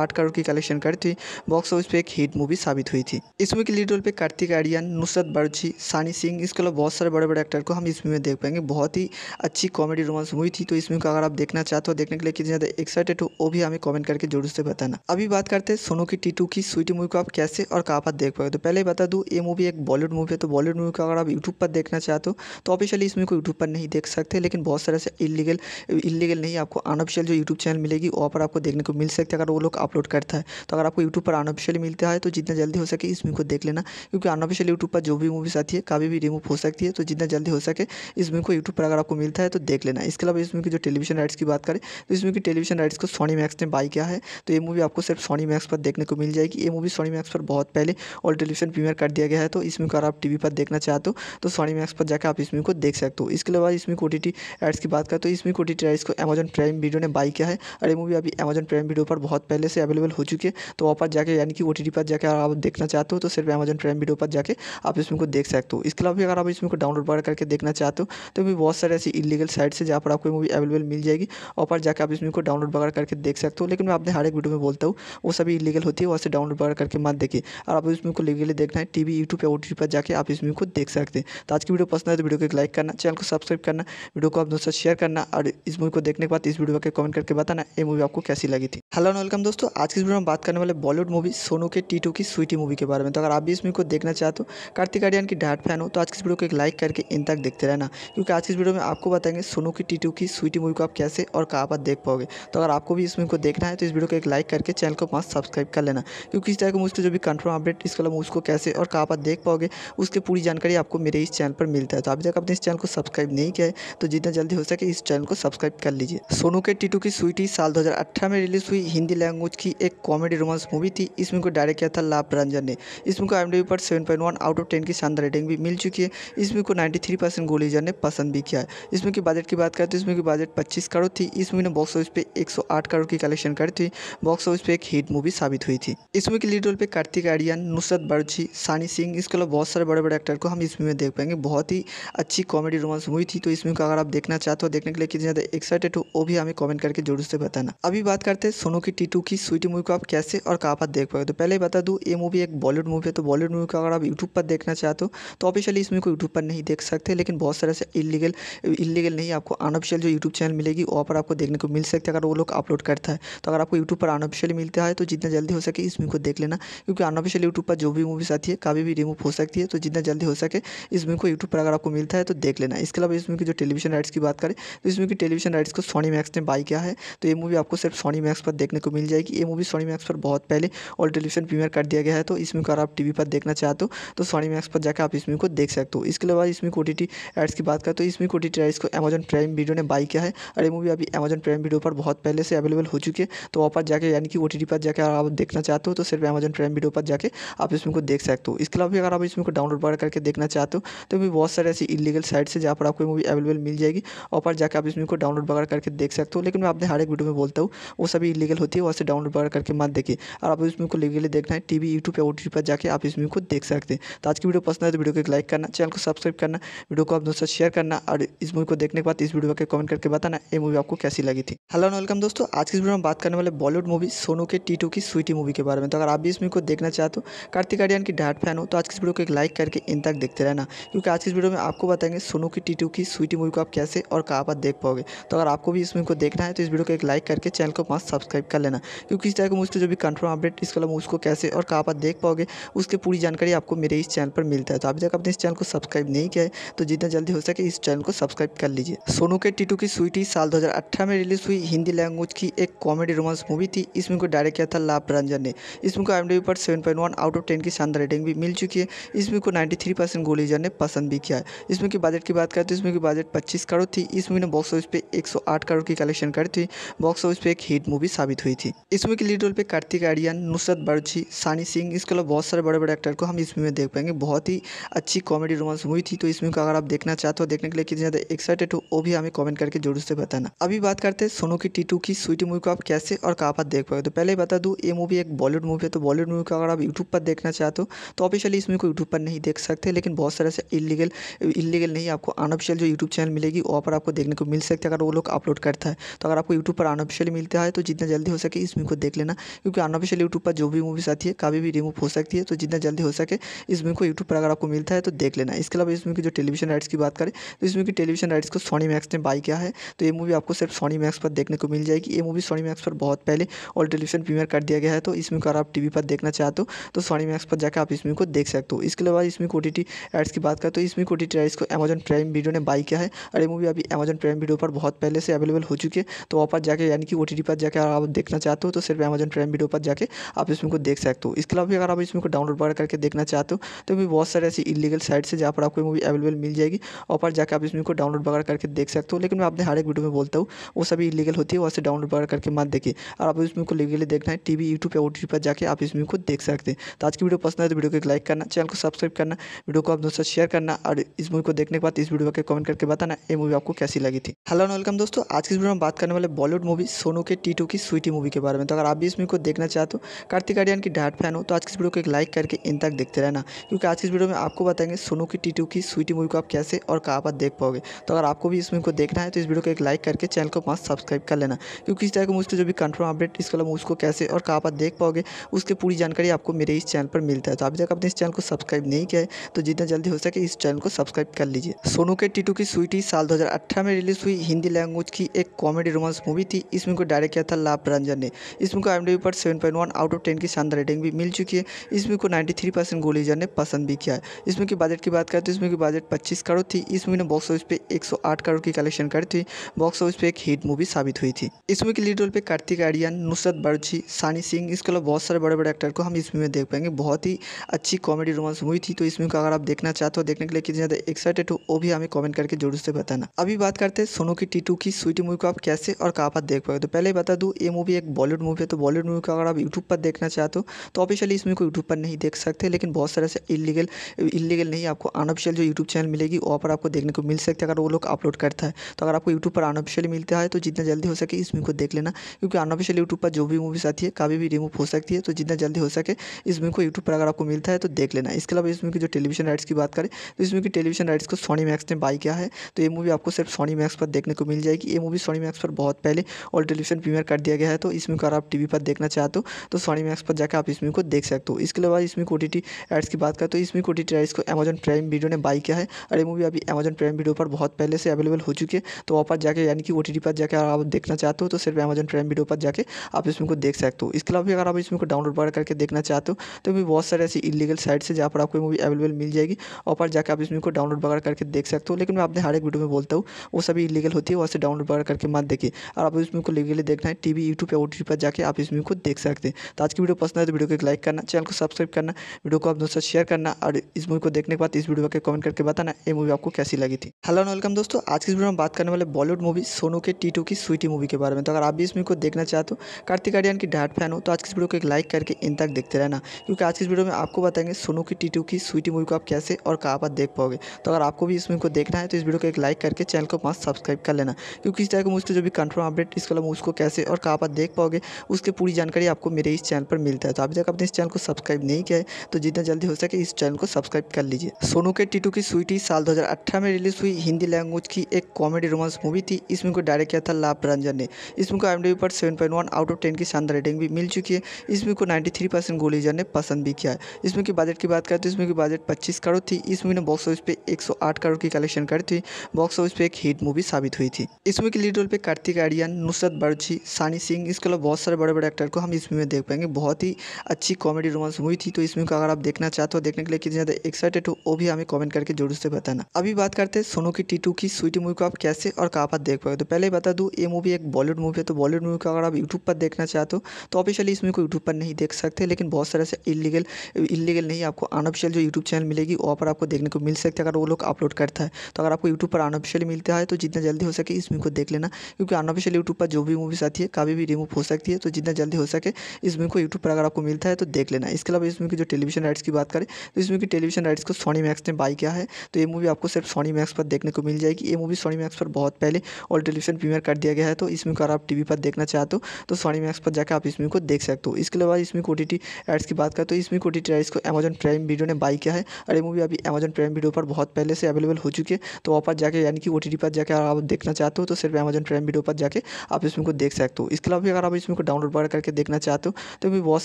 आठ करोड़ की कलेक्शन करी थी बॉक्स ऑफिस पे एक हिट मूवी साबित हुई थी इस मूवी के लीड रोल पर कार्तिक आर्यन नुसरत बर्जी सानी सिंह इसके अलावा बहुत सारे बड़े बड़े एक्टर को हम इस मूवी में देख पाएंगे बहुत ही अच्छी कॉमेडी रोमांस मूवी थी तो इस मूवी को अगर आप देखना चाहते हो देखने के लिए कितने ज़्यादा एक्साइटेड हो वो भी हमें कॉमेंट करके जरूर से बताना अभी बात करते हैं सोनू की टीटू की स्वीटी मूवी को आप कैसे और कहाँ पर देख पाओगे तो पहले ही बता दूँ ये मूवी एक बॉलीवुड मूवी है तो बॉलीवुड मूवी को अगर आप यूट्यूब पर देखना चाहते हो तो ऑफिशियली इस मूवी को यूट्यूब पर नहीं देख सकते लेकिन बहुत सारे से इलीगल इलीगल नहीं आपको अनऑफिशियल जो यूट्यूब चैनल मिलेगी वहाँ पर आपको देखने को मिल सकती है अगर वो लोग अपलोड करता है तो अगर आपको यूट्यूब पर अनऑफिशियल मिलता है तो जितना जल्दी हो सके इस मूवी को देख लेना क्योंकि अनऑफिशियल यूट्यूब पर जो भी मूवीज आती है कभी भी रिमूव हो सकती है तो जितना जल्दी हो सके इस मूवी को यूट्यूब पर अगर आपको मिलता है तो देख लेना इसके अलावा इस मूवी की जो टेलीविजन राइट्स की बात करें तो इस मूवी की टेलीविजन राइट्स को सोनी मैक्स ने बाई किया है तो ये मूवी आपको सिर्फ सोनी मैक्स पर देखने को मिल जाएगी ये मूवी सोनी मैक्स पर बहुत पहले और टेलीविजन प्रीमियर कर दिया गया है तो इसमें अगर आप टी पर देखना चाहते हो तो सोनी तो मैक्स पर जाकर आप इसमें को देख सकते हो इसके अलावा इसमें ओ टी एड्स की बात करें तो इसमें ओ टी एड्स को अमेजन प्राइम वीडियो ने बाई किया है और ये मूवी अभी अमेजन प्राइम वीडियो पर बहुत पहले से अवेलेबल हो चुकी है तो वहाँ पर जाकर यानी कि ओ पर जाकर आप देखना चाहते हो तो सिर्फ अमेजन प्राइम वीडियो पर जाकर आप इसमें को देख सकते हो इसके अलावा भी अगर आप इसमें को डाउनलोड वगैरह करके देखना चाहते हो तो भी बहुत सारे ऐसी इलीगल साइट्स है जहाँ पर आपको मूवी अवेलेबल मिल जाएगी और पर जाकर आप इसमें को डाउनलोड वगैरह करके देख सकते हो लेकिन मैं अपने हर एक वीडियो में बोलता डालता हूँ वो सभी इलीगल होती है वहाँ से डाउनलोड वगैरह करके मत देखिए और आप इस को लीगली देखना है टीवी यूट्यूब या ओ पर जाकर आप इस मूवी को देख सकते हैं तो आज की वीडियो पसंद है तो वीडियो को एक लाइक करना चैनल को सब्सक्राइब करना वीडियो को आप दोस्तों शेयर करना और इस मूवी को देखने के बाद इस वीडियो के कमेंट करके बताना ये मूवी आपको कैसी लगी थी हेलो वेलकम दोस्तों आज की वीडियो में बात करने वाले बॉलीवुड मूवी सोनू के टी की स्वीटी मूवी के बारे में तो अगर आप भी इस मूवी को देखना चाहते हो कार्तिक आर्यन की डाट फैन हो तो आज की वीडियो को एक लाइक करके इन तक देखते रहना क्योंकि आज की वीडियो में आपको बताएंगे सोनू की टी की स्वीटी मूवी को आप कैसे और कहाँ पर देख पाओगे तो अगर आपको भी इस मूवी को देखना है तो इस वीडियो को एक लाइक करके करके चैनल को पास सब्सक्राइब कर लेना क्योंकि इस टाइप के मुझसे जो भी कंफर्म अपडेट इस कलम उसको कैसे और कहाँ पर देख पाओगे उसकी पूरी जानकारी आपको मेरे इस चैनल पर मिलता है तो अभी तक आपने इस चैनल को सब्सक्राइब नहीं किया है तो जितना जल्दी हो सके इस चैनल को सब्सक्राइब कर लीजिए सोनू के टीटू की स्वीटी साल दो में रिलीज हुई हिंदी लैंग्वेज की एक कॉमेडी रोमांस मूवी थी इसमें को डायरेक्ट किया था लाभ रंजन ने इसमें को एम पर सेवन आउट ऑफ टेन की शानदार रेटिंग भी मिल चुकी है इसमें को नाइन्टी परसेंट गोलीजर ने पसंद भी किया है इसमें की बजट की बात करें तो इसमें की बजट पच्चीस करोड़ थी इस मूवी ने बॉक्स ऑफिस पर एक करोड़ की कलेक्शन करी थी बॉक्स ऑफिस 1990 पे एक हिट मूवी साबित हुई थी इस मूवी के लीड रोल पे कार्तिक आर्यन नुसरत बर्जी सानी सिंह इसके अलावा बहुत सारे बड़े बड़े एक्टर को हम इस मूवी में देख पाएंगे बहुत ही अच्छी कॉमेडी रोमांस मूवी थी तो इस मूवी को अगर आप देखना चाहते हो देखने के लिए कितने ज़्यादा एक्साइटेड हो वो भी हमें कॉमेंट करके जरूर से बताना अभी बात करते हैं सोनू की टीटू की स्वीटी मूवी को आप कैसे और कहाँ पर देख पाए तो पहले ही बता दूँ ये मूवी एक बॉलीवुड मूवी है तो बॉलीवुड मूवी को अगर आप यूट्यूब पर देखना चाहते हो तो ऑफिशियली इस मूवी को यूट्यूब पर नहीं देख सकते लेकिन बहुत सारे ऐसे इलीगल इलीगल नहीं आपको अनऑफिशियल जो यूट्यूब चैनल मिलेगी वहाँ पर आपको देखने को मिल सकती है अगर वो लोग अपलोड करता है तो अगर आपको यूट्यूब पर अनऑफिशियल ऑफिशियली मिलता है तो जितना जल्दी हो सके इस मूवी को देख लेना क्योंकि अनऑफिशियल यूट्यूब पर जो भी मूवीज़ आती है कभी भी रिमूव हो सकती है तो जितना जल्दी हो सके इस मूवी को यूट्यूब पर अगर आपको मिलता है तो देख लेना इसके अलावा इस मूवी की जो टेलीविजन राइट्स की बात करें तो इस मूवी की टेलीविजन राइट्स को सोनी मैक्स ने बाई किया है तो ये मूवी आपको सिर्फ सोनी मैक्स पर देखने को मिल जाएगी ये मूवी सोनी मैक्स पर बहुत पहले और टेलीविजन प्रीमियर कर दिया गया है तो इसमें अगर आप टीवी पर देखना चाहते हो तो सोनी मैक्स पर जाकर आप इस मूवी को देख सकते हो इसके अलावा इसमें को टी एड्स की बात करें तो इसमें मूवी को टी एड्स को अमेजन प्राइम वीडियो ने बाई किया है और ये मूवी अभी अमेजन प्राइम वीडियो पर बहुत पहले से अवेलेबल हो चुकी है तो वहाँ पर जाकर यानी कि की ओ पर जाकर आप देखना चाहते हो तो सिर्फ अमेजन प्राइम वीडियो पर जाकर आप इसमें को देख सकते हो इसके अलावा भी अगर आप इसमें को डाउनलोड वगैरह करके देखना चाहते हो तो भी बहुत सारे ऐसी इलीगल साइट्स है जहाँ पर आपको मूवी अवेलेबल मिल जाएगी और पर जाकर आप इसमें को डाउनलोड वगैरह करके देख सकते हो लेकिन मैं आपने हर एक वीडियो में बोलता हूँ वो सभी इलीगल होती है वहाँ से डाउनलोड वगैरह करके मत देखिए और आप इसमें को लीगली देखना है टी वी यूट्यूब या ओ पर जाकर आप इसमें को देख सकते हैं तो आज की वीडियो पसंद है तो वीडियो को एक लाइक करना चैनल को सब्सक्राइब करना वीडियो को आप दोस्तों शेयर करना और इस मूवी को देखने के बाद इस वीडियो के कमेंट करके बताना ये मूवी आपको कैसी लगी थी हेलो वेलकम दोस्तों आज की वीडियो में बात करने वाले बॉलीवुड मूवी सोनू के टीटू की स्वीटी मूवी के बारे में तो अगर आप भी इस मूवी को देखना चाहते हो कार्तिक आर्यन की डाट फैन हो तो आज की इस वीडियो को एक लाइक करके इन तक देखते रहना क्योंकि आज की इस वीडियो में आपको बताएंगे सोनू की टीटू की स्वीटी मूवी को आप कैसे और कहाँ पर देख पाओगे तो अगर आपको भी इस मूवी को देखना है तो इस वीडियो को एक लाइक करके चैनल को पास सब्सक्राइब कर लेना क्योंकि इस तरह के मुझको जो भी कंफर्म अपडेट इसके अलावा उसको कैसे और कहाँ पर देख पाओगे उसकी पूरी जानकारी आपको मेरे इस चैनल पर मिलता है तो अभी तक आपने इस चैनल को सब्सक्राइब नहीं किया है तो जितना जल्दी हो सके इस चैनल को सब्सक्राइब कर लीजिए सोनू के टीटू की स्वीटी साल दो में रिलीज हुई हिंदी लैंग्वेज की एक कॉमेडी रोमांस मूवी थी इस इसमें को डायरेक्ट किया था लाभ रंजन ने इसमें को आई पर seven point one out of ten की शानदार रेटिंग भी मिल चुकी है इसमें को नाइन्टी थ्री परसेंट गोलीजर ने पसंद भी किया है इसमें की बजट की बात करें तो इसमें की बजट पच्चीस करोड़ थी इस मूवी ने बॉक्स ऑफिस पे एक सौ आठ करोड़ की कलेक्शन करी थी बॉक्स ऑफिस पे एक हिट मूवी साबित हुई थी इस मूवी के लीड रोल पे कार्तिक आर्यन नुसरत बर्जी सानी सिंह इसके अलावा बहुत सारे बड़े बड़े एक्टर को हम इस मूवी में देख पाएंगे बहुत ही अच्छी कॉमेडी रोमांस मूवी थी तो इस मूवी को अगर आप देखना चाहते हो देखने के लिए कितने ज़्यादा एक्साइटेड हो वो भी हमें कॉमेंट करके जरूर से बताना अभी बात करते हैं सोनू की टीटू की स्वीटी मूवी को आप कैसे और कहाँ पर देख पाए करें तो पहले ही बता दूँ ये मूवी एक बॉलीवुड मूवी है तो बॉलीवुड मूवी को अगर आप यूट्यूब पर देखना चाहते हो तो ऑफिशियली इस मूवी को यूट्यूब पर नहीं देख सकते लेकिन बहुत सारे से इलीगल इलीगल नहीं आपको अनऑफिशियल जो यूट्यूब चैनल मिलेगी वहाँ पर आपको देखने को मिल सकती है अगर वो लोग अपलोड करता है तो अगर आपको यूट्यूब पर अनऑफिशियल मिलता है तो जितना जल्दी हो सके इस मूवी को देख लेना क्योंकि अनऑफिशियल यूट्यूब पर जो भी मूवीज़ आती है कभी भी रिमूव हो सकती है तो जितना जल्दी हो सके इस मूवी को यूट्यूब पर अगर आपको मिलता है तो देख लेना इसके अलावा इस मूवी की जो टेलीविजन राइट्स की बात करें तो इस मूवी की टेलीविजन राइट्स को सोनी मैक्स ने बाई किया है तो ये मूवी आपको सिर्फ सोनी मैक्स पर देखने को मिल जाएगी ये मूवी सोनी मैक्स पर बहुत पहले और और डिलीशन प्रीमियर कर दिया गया है तो इसमें अगर आप टीवी पर देखना चाहते हो तो सोनी तो मैक्स पर जाकर आप इसमें को देख सकते हो इसके अलावा इसमें ओ एड्स की बात करें तो इसमें कोटी टी को अमेजन प्राइम वीडियो ने बाई किया है और ये मूवी अभी अमेजन प्राइम वीडियो पर बहुत पहले से अवेलेबल हो चुकी है तो वहाँ पर जाकर यानी कि ओ पर जाकर आप देखना चाहते हो तो सिर्फ अमेजन प्राइम वीडियो पर जाकर आप इसमें को देख सकते हो इसके अलावा भी अगर आप इसमें को डाउनलोड वगैरह करके देखना चाहते हो तो भी बहुत सारे ऐसी इलीगल साइट्स है जहाँ पर आपको मूवी अवेलेबल मिल जाएगी और पर जाकर आप इसमें को डाउनलोड वगैरह करके देख सकते हो लेकिन मैं अपने हर एक वीडियो में बोलता हूँ वो सभी इलीगल होती है वहाँ से डाउनलोड वगैरह करके मत देखिए और आप इसमें को लीगली देखना है टीवी यूट्यूब या ओ पर जाकर आप इस मूवी को देख सकते हैं तो आज की वीडियो पसंद है तो वीडियो को एक लाइक करना चैनल को सब्सक्राइब करना वीडियो को आप दोस्तों शेयर करना और इस मूवी को देखने के बाद इस वीडियो को कमेंट करके बताना ये मूवी आपको कैसी लगी थी हेलो एंड वेलकम दोस्तों आज की वीडियो में बात करने वाले बॉलीवुड मूवी सोनू के टी की स्वीटी मूवी के बारे में तो अगर आप भी इस मूवी को देखना चाहते हो कार्तिक आर्यन की डाट फैन हो तो आज की वीडियो को एक लाइक करके इन तक देखते रहना क्योंकि आज की वीडियो में आपको बताएंगे सोनू की टी की स्वीटी मूवी को आप कैसे और कहाँ पर देख पाओगे तो अगर आपको भी इस मूवी को देखना है तो इस वीडियो को एक लाइक करके चैनल को पास सब्सक्राइब कर लेना क्योंकि इस टाइप को मुझसे जो भी कंफर्म अपडेट इसका उसको कैसे और कहाँ पर देख पाओगे उसकी पूरी जानकारी आपको मेरे इस चैनल पर मिलता है तो अभी तक आपने इस चैनल को सब्सक्राइब नहीं किया है तो जितना जल्दी हो सके इस चैनल को सब्सक्राइब कर लीजिए सोनू के टीटू की स्वीटी साल दो में रिलीज हुई हिंदी लैंग्वेज की एक कॉमेडी रोमांस मूवी थी इसमें को डायरेक्ट किया था लाभ रंजन ने इसमें मूवी को आई पर 7.1 आउट ऑफ टेन की शानदार रेटिंग भी मिल चुकी है इसमें मूवी को 93 परसेंट गोलीजर ने पसंद भी किया है इसमें की बजट की बात करें तो इसमें की बजट पच्चीस करोड़ थी इस मूवी ने बॉक्स ऑफिस पे 108 करोड़ की कलेक्शन करी थी बॉक्स ऑफिस पे एक हिट मूवी साबित हुई थी इसमें की लीड रोल पे कार्तिक आर्यन नुसरत बर्ची सानी सिंह इसके अलावा बहुत सारे बड़े बड़े एक्टर को हम इस मूवी में देख पाएंगे बहुत ही अच्छी कॉमेडी रोमांस मूवी थी तो इस मूवी को अगर आप देखना चाहते हो देखने के लिए कितने ज़्यादा एक्साइटेड हो वो भी हमें कॉमेंट करके जरूर से बताना अभी बात करते हैं सोनू की टीटू की स्वीटी मूवी को आप कैसे और कहाँ पर देख पाए तो पहले बता दूँ ये मूवी एक बॉलीवुड मूवी है तो बॉलीवुड मूवी को अगर आप यूट्यूब पर देखना चाहते हो तो ऑफिशियली इस मूवी को यूट्यूब पर नहीं देख सकते लेकिन बहुत सारे से इलीगल इलीगल नहीं आपको अनऑफिशियल जो यूट्यूब चैनल मिलेगी वहाँ पर आपको देखने को मिल सकती है अगर वो लोग अपलोड करता है तो अगर आपको यूट्यूब पर अनऑफिशियली मिलता है तो जितना जल्दी हो सके इस मूवी को देख लेना क्योंकि अनऑफिशियल यूट्यूब पर जो भी मूवीज आती है कभी भी रिमूव हो सकती है तो जितना जल्दी हो सके इस मूवी को यूट्यूब पर अगर आपको मिलता है तो देख लेना इसके अलावा इस मूवी की जो टेलीविजन राइट्स की बात करें तो इस मूवी की टेलीविजन राइट्स को सोनी मैक्स ने बाई किया है तो ये मूवी आपको सिर्फ सोनी मैक्स पर देखने को मिल जाएगी ये मूवी सोनी मैक्स पर बहुत पहले और टेलीविजन प्रीमियर कर दिया गया है तो इसमें अगर आप टी पर देखना चाहते हो तो सोनी मैक्स पर जाकर आप इस मूवी को देख सकते हो इसके अलावा इसमें ओ टी एड्स की बात करें तो इसमें ओ टी राइट्स को अमेजन प्राइम वीडियो ने बाई किया है और ये मूवी अभी अमेजन प्राइम वीडियो पर बहुत पहले से अवेलेबल हो चुकी है तो वहाँ पर जाकर यानी कि ओ पर जाकर आप देखना चाहते हो तो सिर्फ अमेजन प्राइम वीडियो पर जाकर आप आप इसमें को देख सकते हो इसके अलावा भी अगर आप इसमें को डाउनलोड वगैरह करके देखना चाहते हो तो भी बहुत सारे ऐसी इलीगल साइट्स है जहाँ पर आपको मूवी अवेलेबल मिल जाएगी और पर जाकर आप इसमें को डाउनलोड वगैरह करके देख सकते हो लेकिन मैं अपने हर एक वीडियो में बोलता हूँ वो सभी इलीगल होती है वहाँ से डाउनलोड वगैरह करके मत देखिए और आप इसमें को लीगली देखना है टी वी यूट्यूब या ओ पर जाकर आप इसमें को देख सकते हैं तो आज की वीडियो पसंद है तो वीडियो को लाइक करना चैनल को सब्सक्राइब करना वीडियो को आप दोस्तों शेयर करना और इस मूवी को देखने के बाद इस वीडियो को कमेंट करके बताना ये मूवी आपको कैसी लगी थी हेलो एंड वेलकम दोस्तों आज की वीडियो में बात करने वाले बॉलीवुड मूवी सोनू के टी की स्वीटी मूवी के बारे में तो अगर आप भी इस मूवी को देखना चाहते हो भारतीय गार्डियन की डाट फैन हो तो आज की इस वीडियो को एक लाइक करके इन तक देखते रहना क्योंकि आज की इस वीडियो में आपको बताएंगे सोनू की टीटू की स्वीटी मूवी को आप कैसे और कहाँ पर देख पाओगे तो अगर आपको भी इस मूवी को देखना है तो इस वीडियो को एक लाइक करके चैनल को पास सब्सक्राइब कर लेना क्योंकि इस तरह के मुझसे जो भी कंफर्म अपडेट इसके अलावा उसको कैसे और कहाँ पर देख पाओगे उसकी पूरी जानकारी आपको मेरे इस चैनल पर मिलता है तो अभी तक आपने इस चैनल को सब्सक्राइब नहीं किया है तो जितना जल्दी हो सके इस चैनल को सब्सक्राइब कर लीजिए सोनू के टीटू की स्वीटी साल दो में रिलीज हुई हिंदी लैंग्वेज की एक कॉमेडी रोमांस मूवी थी इसमें को डायरेक्ट किया था लाभ रंजन ने इसमें मूवी को आई पर सेवन आउट ऑफ टेन की शानदार रेटिंग भी मिल चुकी है इस मूवी को नाइन्टी थ्री परसेंट गोलीजर ने पसंद भी किया है इस मूवी के बजट की बात करें तो इस मूवी की बजट पच्चीस करोड़ थी इस मूवी ने बॉक्स ऑफिस पे एक सौ आठ करोड़ की कलेक्शन करी थी बॉक्स ऑफिस पे एक हिट मूवी साबित हुई थी इस मूवी के लीड रोल पे कार्तिक आर्यन नुसरत बर्जी सानी सिंह इसके अलावा बहुत सारे बड़े बड़े एक्टर को हम इस मूवी में देख पाएंगे बहुत ही अच्छी कॉमेडी रोमांस मूवी थी तो इस मूवी को अगर आप देखना चाहते हो देखने के लिए कितनी ज़्यादा एक्साइटेड हो वो भी हमें कॉमेंट करके जरूर से बताना अभी बात करते हैं सोनू की टीटू की स्वीटी मूवी को आप कैसे और कहाँ पर देख पाओगे तो पहले बता दूँ ये मूवी एक बॉलीवुड मूवी है तो बॉलीवुड मूवी को अगर आप यूट्यूब पर देख देखना चाहते हो तो ऑफिशियली इसमें को यूट्यूब पर नहीं देख सकते लेकिन बहुत सारे इलीगल इलीगल नहीं आपको अनऑफिशियल जो यूट्यूब चैनल मिलेगी वहाँ पर आपको देखने को मिल सकता है अगर वो लोग अपलोड करता है तो अगर आपको यूट्यूब पर अनऑफिशियल मिलता है तो जितना जल्दी हो सके इस मूवी को देख लेना क्योंकि अनऑफिशियल यूट्यूब पर जो भी मूवीज़ आती है कभी भी रिमूव हो सकती है तो जितना जल्दी हो सके इस मूवी को यूट्यूब पर अगर आपको मिलता है तो देख लेना इसके अलावा इसमें की जो टेलीविजन राइट्स की बात करें तो इसमें की टेलीविजन राइट्स को सोनी मैक्स ने बाई किया है तो ये मूवी आपको सिर्फ सोनी मैक्स पर देखने को मिल जाएगी ये मूवी सोनी मैक्स पर बहुत पहले ऑल टेलीविजन प्रीमियर कर दिया गया है तो इसमें को अगर आप टीवी पर देखना चाहते हो तो सोनी मैक्स पर जाकर आप इसमें को देख सकते हो इसके अलावा इसमें को टी एड्स की बात करें तो इस को टी टी एड्स को अमेजन प्राइम वीडियो ने बाई किया है और ये मूवी अभी अमेजन प्राइम वीडियो पर बहुत पहले से अवेलेबल हो चुकी है तो वहाँ पर जाकर यानी कि ओ पर जाकर आप देखना चाहते हो तो सिर्फ अमेजन प्राइम वीडियो पर जाकर आप इसमें को देख सकते हो इसके अलावा भी अगर आप इसमें को डाउनलोड वगैरह करके देखना चाहते हो तो भी बहुत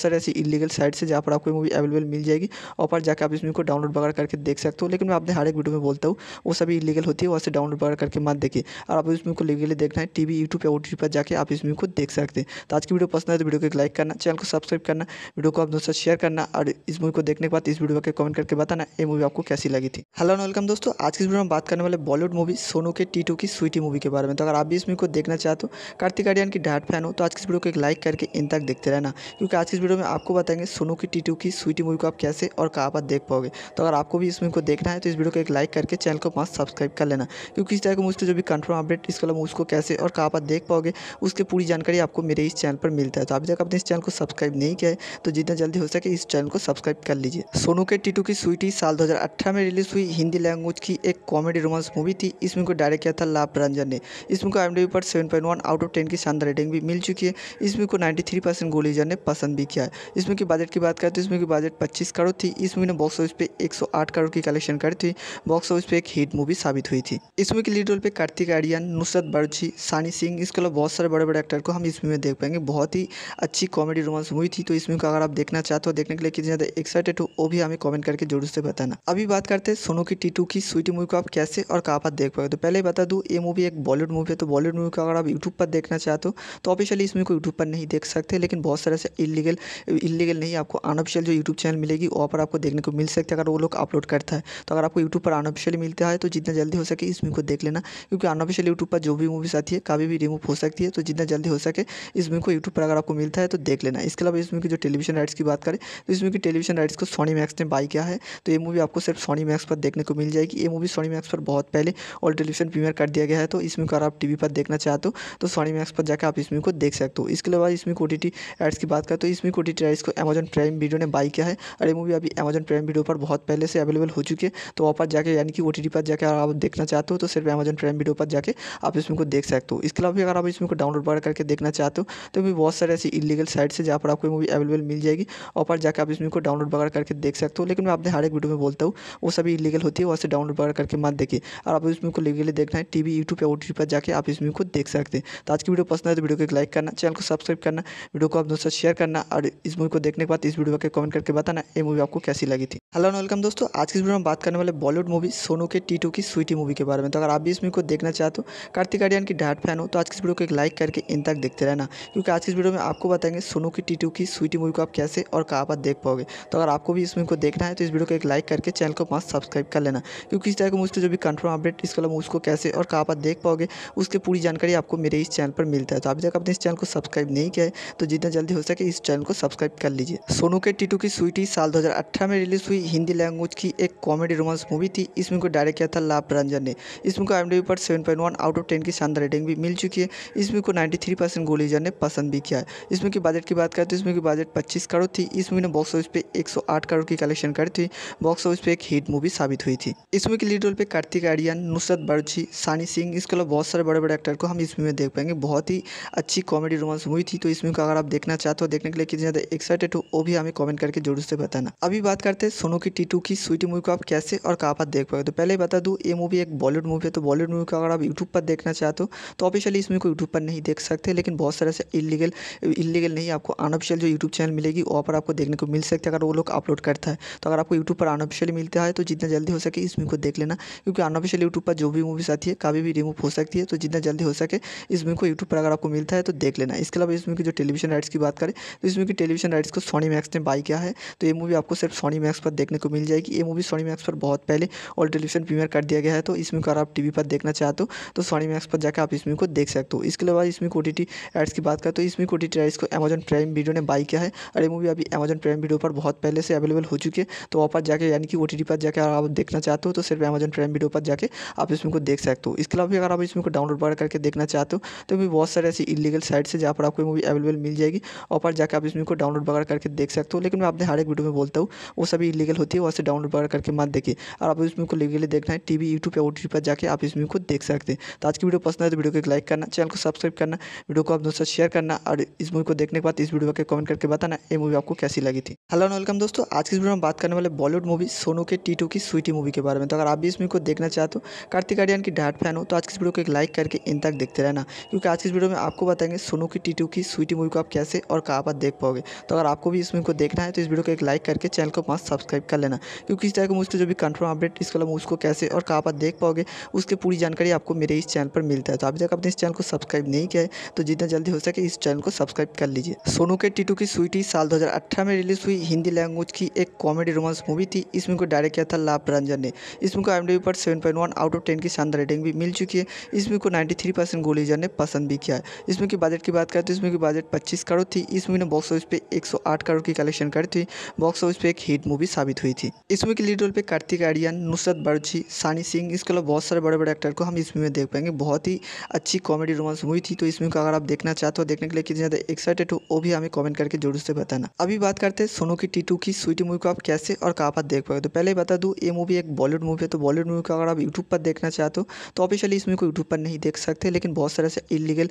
सारे ऐसी इलीगल साइट्स है जहाँ पर आपको मूवी अवेलेबल मिल जाएगी वहाँ पर जाकर आप इसमें को डाउनलोड वगैरह करके देख सकते हो लेकिन मैं अपने हर एक वीडियो में बोलता हूँ वो सभी इलीगल होती है वहाँ से डाउनलोड वगैरह करके मत देखिए और आप इसमें को लीगली देखना है टी वी यूट्यूब या ओ पर जाकर आप इसमें को देख सकते हैं तो आज के की वीडियो पसंद आए तो वीडियो को एक लाइक करना चैनल को सब्सक्राइब करना वीडियो को आप दोस्तों शेयर करना और इस मूवी को देखने के बाद इस वीडियो के कमेंट करके बताना ये मूवी आपको कैसी लगी थी हेलो वेलकम दोस्तों आज की वीडियो में बात करने वाले बॉलीवुड मूवी सोनू के टी की स्वीटी मूवी के बारे में तो अगर आप भी इस मूवी को देखना चाहते हो कार्तिक आर्यन की डाट फैन हो तो आज की इस वीडियो को एक लाइक करके इन तक देखते रहना क्योंकि आज की इस वीडियो में आपको बताएंगे सोनू की टी की स्वीटी मूवी को आप कैसे और कहाँ पर देख पाओगे तो अगर आपको भी इस मूवी को देखना है तो इस वीडियो को एक लाइक करके चैनल को पाँच सब्सक्राइब कर लेना क्योंकि इस तरह के मुझसे जो भी कंफर्म अपडेट इस कलम उसको कैसे और कहाँ पर देख पाओगे उसकी पूरी जानकारी आपको मेरे इस चैनल पर मिलता है तो अभी तक आपने इस चैनल को सब्सक्राइब नहीं किया है तो जितना जल्दी हो सके इस चैनल को सब्सक्राइब कर लीजिए सोनू के टीटू की स्वीटी साल दो में रिलीज हुई हिंदी लैंग्वेज की एक कॉमेडी रोमांस मूवी थी इसमें को डायरेक्ट किया था लाभ रंजन ने इसमें को आई पर सेवन आउट ऑफ टेन की शानदार रेटिंग भी मिल चुकी है इसमें को नाइन्टी गोलीजर ने पसंद भी किया है इसमें की बजट की बात करें तो इसमें की बजट पच्चीस करोड़ थी इस मूवी ने बॉक्स ऑफिस पे आठ करोड़ की कलेक्शन करी थी बॉक्स ऑफिस पे एक हिट मूवी साबित हुई थी इस मूवी के लीड रोल पे कार्तिक आर्यन नुसरत बर्जी सानी सिंह इसके अलावा बहुत सारे बड़े बड़े एक्टर को हम इस मूवी में देख पाएंगे बहुत ही अच्छी कॉमेडी रोमांस मूवी थी तो इस मूवी को अगर आप देखना चाहते हो देखने के लिए कितने ज़्यादा एक्साइटेड हो वो भी हमें कमेंट करके जरूर से बताना अभी बात करते हैं सोनू की टीटू की स्वीटी मूवी को आप कैसे और कहाँ पर देख पाए तो पहले ही बता दूँ ये मूवी एक बॉलीवुड मूवी है तो बॉलीवुड मूवी को अगर आप यूट्यूब पर देखना चाहते हो तो ऑफिशियली इस मूवी को यूट्यूब पर नहीं देख सकते लेकिन बहुत सारे से इलीगल इलीगल नहीं आपको अनऑफिशियल जो यूट्यूब चैनल मिलेगी वहाँ पर आपको देखने को मिल सकते है अगर वो लोग अपलोड करता है तो अगर आपको यूट्यूब पर अनऑफिशियल मिलता है तो जितना जल्दी हो सके इस मूवी को देख लेना क्योंकि अनऑफिशियल यूट्यूब पर जो भी मूवीज़ आती है कभी भी रिमूव हो सकती है तो जितना जल्दी हो सके इस मूवी को यूट्यूब पर अगर आपको मिलता है तो देख लेना इसके अलावा इसमें की जो टेलीविजन राइट्स की बात करें तो इसमें की टेलीविजन राइट्स को सोनी मैक्स ने बाई किया है तो ये मूवी आपको सिर्फ सोनी मैक्स पर देखने को मिल जाएगी ये मूवी सोनी मैक्स पर बहुत पहले और टेलीविजन प्रीमियर कर दिया गया है तो इसमें अगर आप टी पर देखना चाहते हो तो सोनी मैक्स पर जाकर आप इसमें को देख सकते हो इसके अलावा इसमें को टी एड्स की बात करें तो इसमें को टी राइट्स को अमेजन प्राइम वीडियो ने बाई किया है और ये मूवी अभी अमेजन प्राइम वीडियो पर बहुत पहले से अवेलेबल हो चुकी है तो वहाँ पर जाकर यानी कि ओ पर जाकर आप देखना चाहते हो तो सिर्फ अमेजन प्राइम वीडियो पर जाकर आप इसमें को देख सकते हो इसके अलावा भी अगर आप इसमें को डाउनलोड करके देखना चाहते हो तो भी बहुत सारे ऐसी इलीगल साइट्स है जहाँ पर आपको मूवी अवेलेबल मिल जाएगी और पर जाकर आप इस मूवी को डाउनलोड वगैरह करके देख सकते हो लेकिन मैं आपने हर एक वीडियो में बोलता हूँ वो सभी इलीगल होती है वहाँ से डाउनलोड वगैरह करके मत देखिए और आप इस मूवी को लीगली देखना है टी वी यूट्यूब या ओ पर जाकर आप इस मूवी को देख सकते हैं तो आज की वीडियो पसंद है तो वीडियो को एक लाइक करना चैनल को सब्सक्राइब करना वीडियो को आप दोस्तों शेयर करना और इस मूवी को देखने के बाद इस वीडियो को कमेंट करके बताना ये मूवी आपको कैसी लगी थी हेलो एंड वेलकम दोस्तों आज की वीडियो में बात करने वाले बॉलीवुड मूवी सोनू के टी की स्वीटी मूवी के बारे में तो अगर आप भी इस मूवी को देखना चाहते हो कार्तिक आर्यन की डाट फैन हो तो आज की वीडियो को एक लाइक करके इन तक देखते रहना क्योंकि आज की इस वीडियो में आपको बताएंगे सोनू की टीटू की स्वीटी मूवी को आप कैसे और कहाँ पर देख पाओगे तो अगर आपको भी इस मूवी को देखना है तो इस वीडियो को एक लाइक करके चैनल को पास सब्सक्राइब कर लेना क्योंकि इस तरह के मुझसे जो भी कंफर्म अपडेट इसके अलावा उसको कैसे और कहाँ पर देख पाओगे उसकी पूरी जानकारी आपको मेरे इस चैनल पर मिलता है तो अभी तक आपने इस चैनल को सब्सक्राइब नहीं किया है तो जितना जल्दी हो सके इस चैनल को सब्सक्राइब कर लीजिए सोनू के टीटू की स्वीटी साल दो में रिलीज हुई हिंदी लैंग्वेज की एक कॉमेडी रोमांस मूवी थी इस मूवी को डायरेक्ट किया था लाभ रंजन ने इस मूवी को आई पर सेवन आउट ऑफ टेन की शानदार रेटिंग भी मिल चुकी है इस मूवी को नाइन्टी परसेंट गोलीजन ने पसंद पसंद भी किया है इसमें की बजट की बात करें तो इसमें की बजट पच्चीस करोड़ थी इस मूवी ने बॉक्स ऑफिस पे 108 करोड़ की कलेक्शन करी थी बॉक्स ऑफिस पे एक हिट मूवी साबित हुई थी इस मूवी के लीड रोल पे कार्तिक आर्यन नुसरत बर्जी सानी सिंह इसके अलावा बहुत सारे बड़े बड़े एक्टर को हम इस मूवी में देख पाएंगे बहुत ही अच्छी कॉमेडी रोमांस मूवी थी तो इस मूवी को अगर आप देखना चाहते हो देखने के लिए कितने ज़्यादा एक्साइटेड हो वो भी हमें कॉमेंट करके जरूर से बताना अभी बात करते हैं सोनू की टीटू की स्वीटी मूवी को आप कैसे और कहाँ पर देख पाओगे तो पहले बता दू ये मूवी एक बॉलीवुड मूवी है तो बॉलीवुड मूवी को अगर आप यूट्यूब पर देखना चाहते हो तो ऑफिशियली इस मूवी को यूट्यूब पर नहीं देख सकते लेकिन बहुत सारे से इलीगल इलीगल नहीं आपको अनऑफिशियल जो यूट्यूब चैनल मिलेगी वहाँ पर आपको देखने को मिल सकता है अगर वो लोग अपलोड करता है तो अगर आपको यूट्यूब पर अनऑफिशियल मिलता है तो जितना जल्दी हो सके इस मूवी को देख लेना क्योंकि अनऑफिशियल यूट्यूब पर जो भी मूवीज़ आती है कभी भी रिमूव हो सकती है तो जितना जल्दी हो सके इस मूवी को यूट्यूब पर अगर आपको मिलता है तो देख लेना इसके अलावा इस मूवी की जो टेलीविजन राइट्स की बात करें तो इस मूवी की टेलीविजन राइट्स को सोनी मैक्स ने बाई किया है तो ये मूवी आपको सिर्फ सोनी मैक्स पर देखने को मिल जाएगी ये मूवी सोनी मैक्स पर बहुत पहले और टेलीविजन प्रीमियर कर दिया गया है तो इसमें अगर आप टीवी पर देखना चाहते हो तो सोनी मैक्स पर जाकर आप इसमें को देख सकते हो इसके अलावा इसमें ओ टी एड्स की बात करें तो इसमें कोटी ट्राइस को अमेजन प्राइम वीडियो ने बाई किया है और ये मूवी अभी अमेजन प्राइम वीडियो पर बहुत पहले से अवेलेबल हो चुकी है तो वहाँ पर जाकर यानी कि ओ पर जाकर अगर आप देखना चाहते हो तो सिर्फ अमेजन प्राइम वीडियो पर जाकर आप इसमें को देख सकते हो इसके अलावा भी अगर आप इसमें को डाउनलोड वगैरह करके देखना चाहते हो तो भी बहुत सारे ऐसी इलीगल साइट है जहाँ पर आपको मूवी अवेलेबल मिल जाएगी वहाँ पर जाकर आप इसमें को डाउनलोड वगैरह करके देख सकते हो लेकिन मैं अपने हर एक वीडियो में बोलता हूँ वो सभी इलीगल होती है वहाँ से डाउनलोड वगैरह करके मत देखिए और आप इसमें को लीगली देखना है टी वी यूट्यूब या ओ पर जाकर आप इसमें को देख सकते हैं तो आज की वीडियो पसंद है तो वीडियो को एक लाइक करना चैनल को सब्सक्राइब करना वीडियो को आप दोस्तों शेयर करना करना और इस मूवी को देखने के बाद इस वीडियो के कमेंट करके बताना ये मूवी आपको कैसी लगी थी हेलो एंड वेलकम दोस्तों आज की वीडियो में बात करने वाले बॉलीवुड मूवी सोनू के टी की स्वीटी मूवी के बारे में तो अगर आप भी इस मूवी को देखना चाहते हो कार्तिक आर्यन की डाट फैन हो तो आज की वीडियो को एक लाइक करके इन तक देखते रहना क्योंकि आज की वीडियो में आपको बताएंगे सोनू की टी की स्वीटी मूवी को आप कैसे और कहाँ पर देख पाओगे तो अगर आपको भी इस मूवी को देखना है तो इस वीडियो को एक लाइक करके चैनल को पास सब्सक्राइब कर लेना क्योंकि इस तरह के मुझसे जो भी कंफर्म अपडेट इसके अलावा उसको कैसे और कहाँ पर देख पाओगे उसकी पूरी जानकारी आपको मेरे इस चैनल पर मिलता है तो अभी तक आपने इस चैनल को सब्सक्राइब नहीं किया है तो जितना जल्दी हो सके इस चैनल को सब्सक्राइब कर लीजिए सोनू के टीटू की स्वीटी साल 2018 में रिलीज हुई हिंदी लैंग्वेज की एक कॉमेडी रोमांस मूवी थी इस मूवी को डायरेक्ट किया था लाभ रंजन ने इस मूवी को एम पर 7.1 आउट ऑफ 10 की शानदार रेटिंग भी मिल चुकी है इस मूवी को नाइन्टी परसेंट ने पसंद भी किया है इस मूवी बजट की बात करें तो इस मूवी की बजट पच्चीस करोड़ थी इस मूवी ने बॉक्स ऑफिस पे एक करोड़ की कलेक्शन करी थी बॉक्स ऑफिस पे एक हिट मूवी साबित हुई थी इस मूवी के लीड रोल पे कार्तिक आर्यन नुसरत बर्जी सानी सिंह इसके अलावा बहुत सारे बड़े बड़े एक्टर को हम इस मूवी में देख पाएंगे बहुत ही अच्छी कॉमेडी रोमांस मूवी थी तो इसमें को अगर आप देखना चाहते हो देखने अगले कितने ज़्यादा एक्साइटेड हो वो भी हमें कमेंट करके जरूर से बताना अभी बात करते हैं सोनू की टीटू की स्वीटी मूवी को आप कैसे और कहाँ पर देख पाए तो पहले ही बता दूँ ये मूवी एक बॉलीवुड मूवी है तो बॉलीवुड मूवी को अगर आप यूट्यूब पर देखना चाहते हो तो ऑफिशियली इस मूवी को यूट्यूब पर नहीं देख सकते लेकिन बहुत सारे ऐसे इलीगल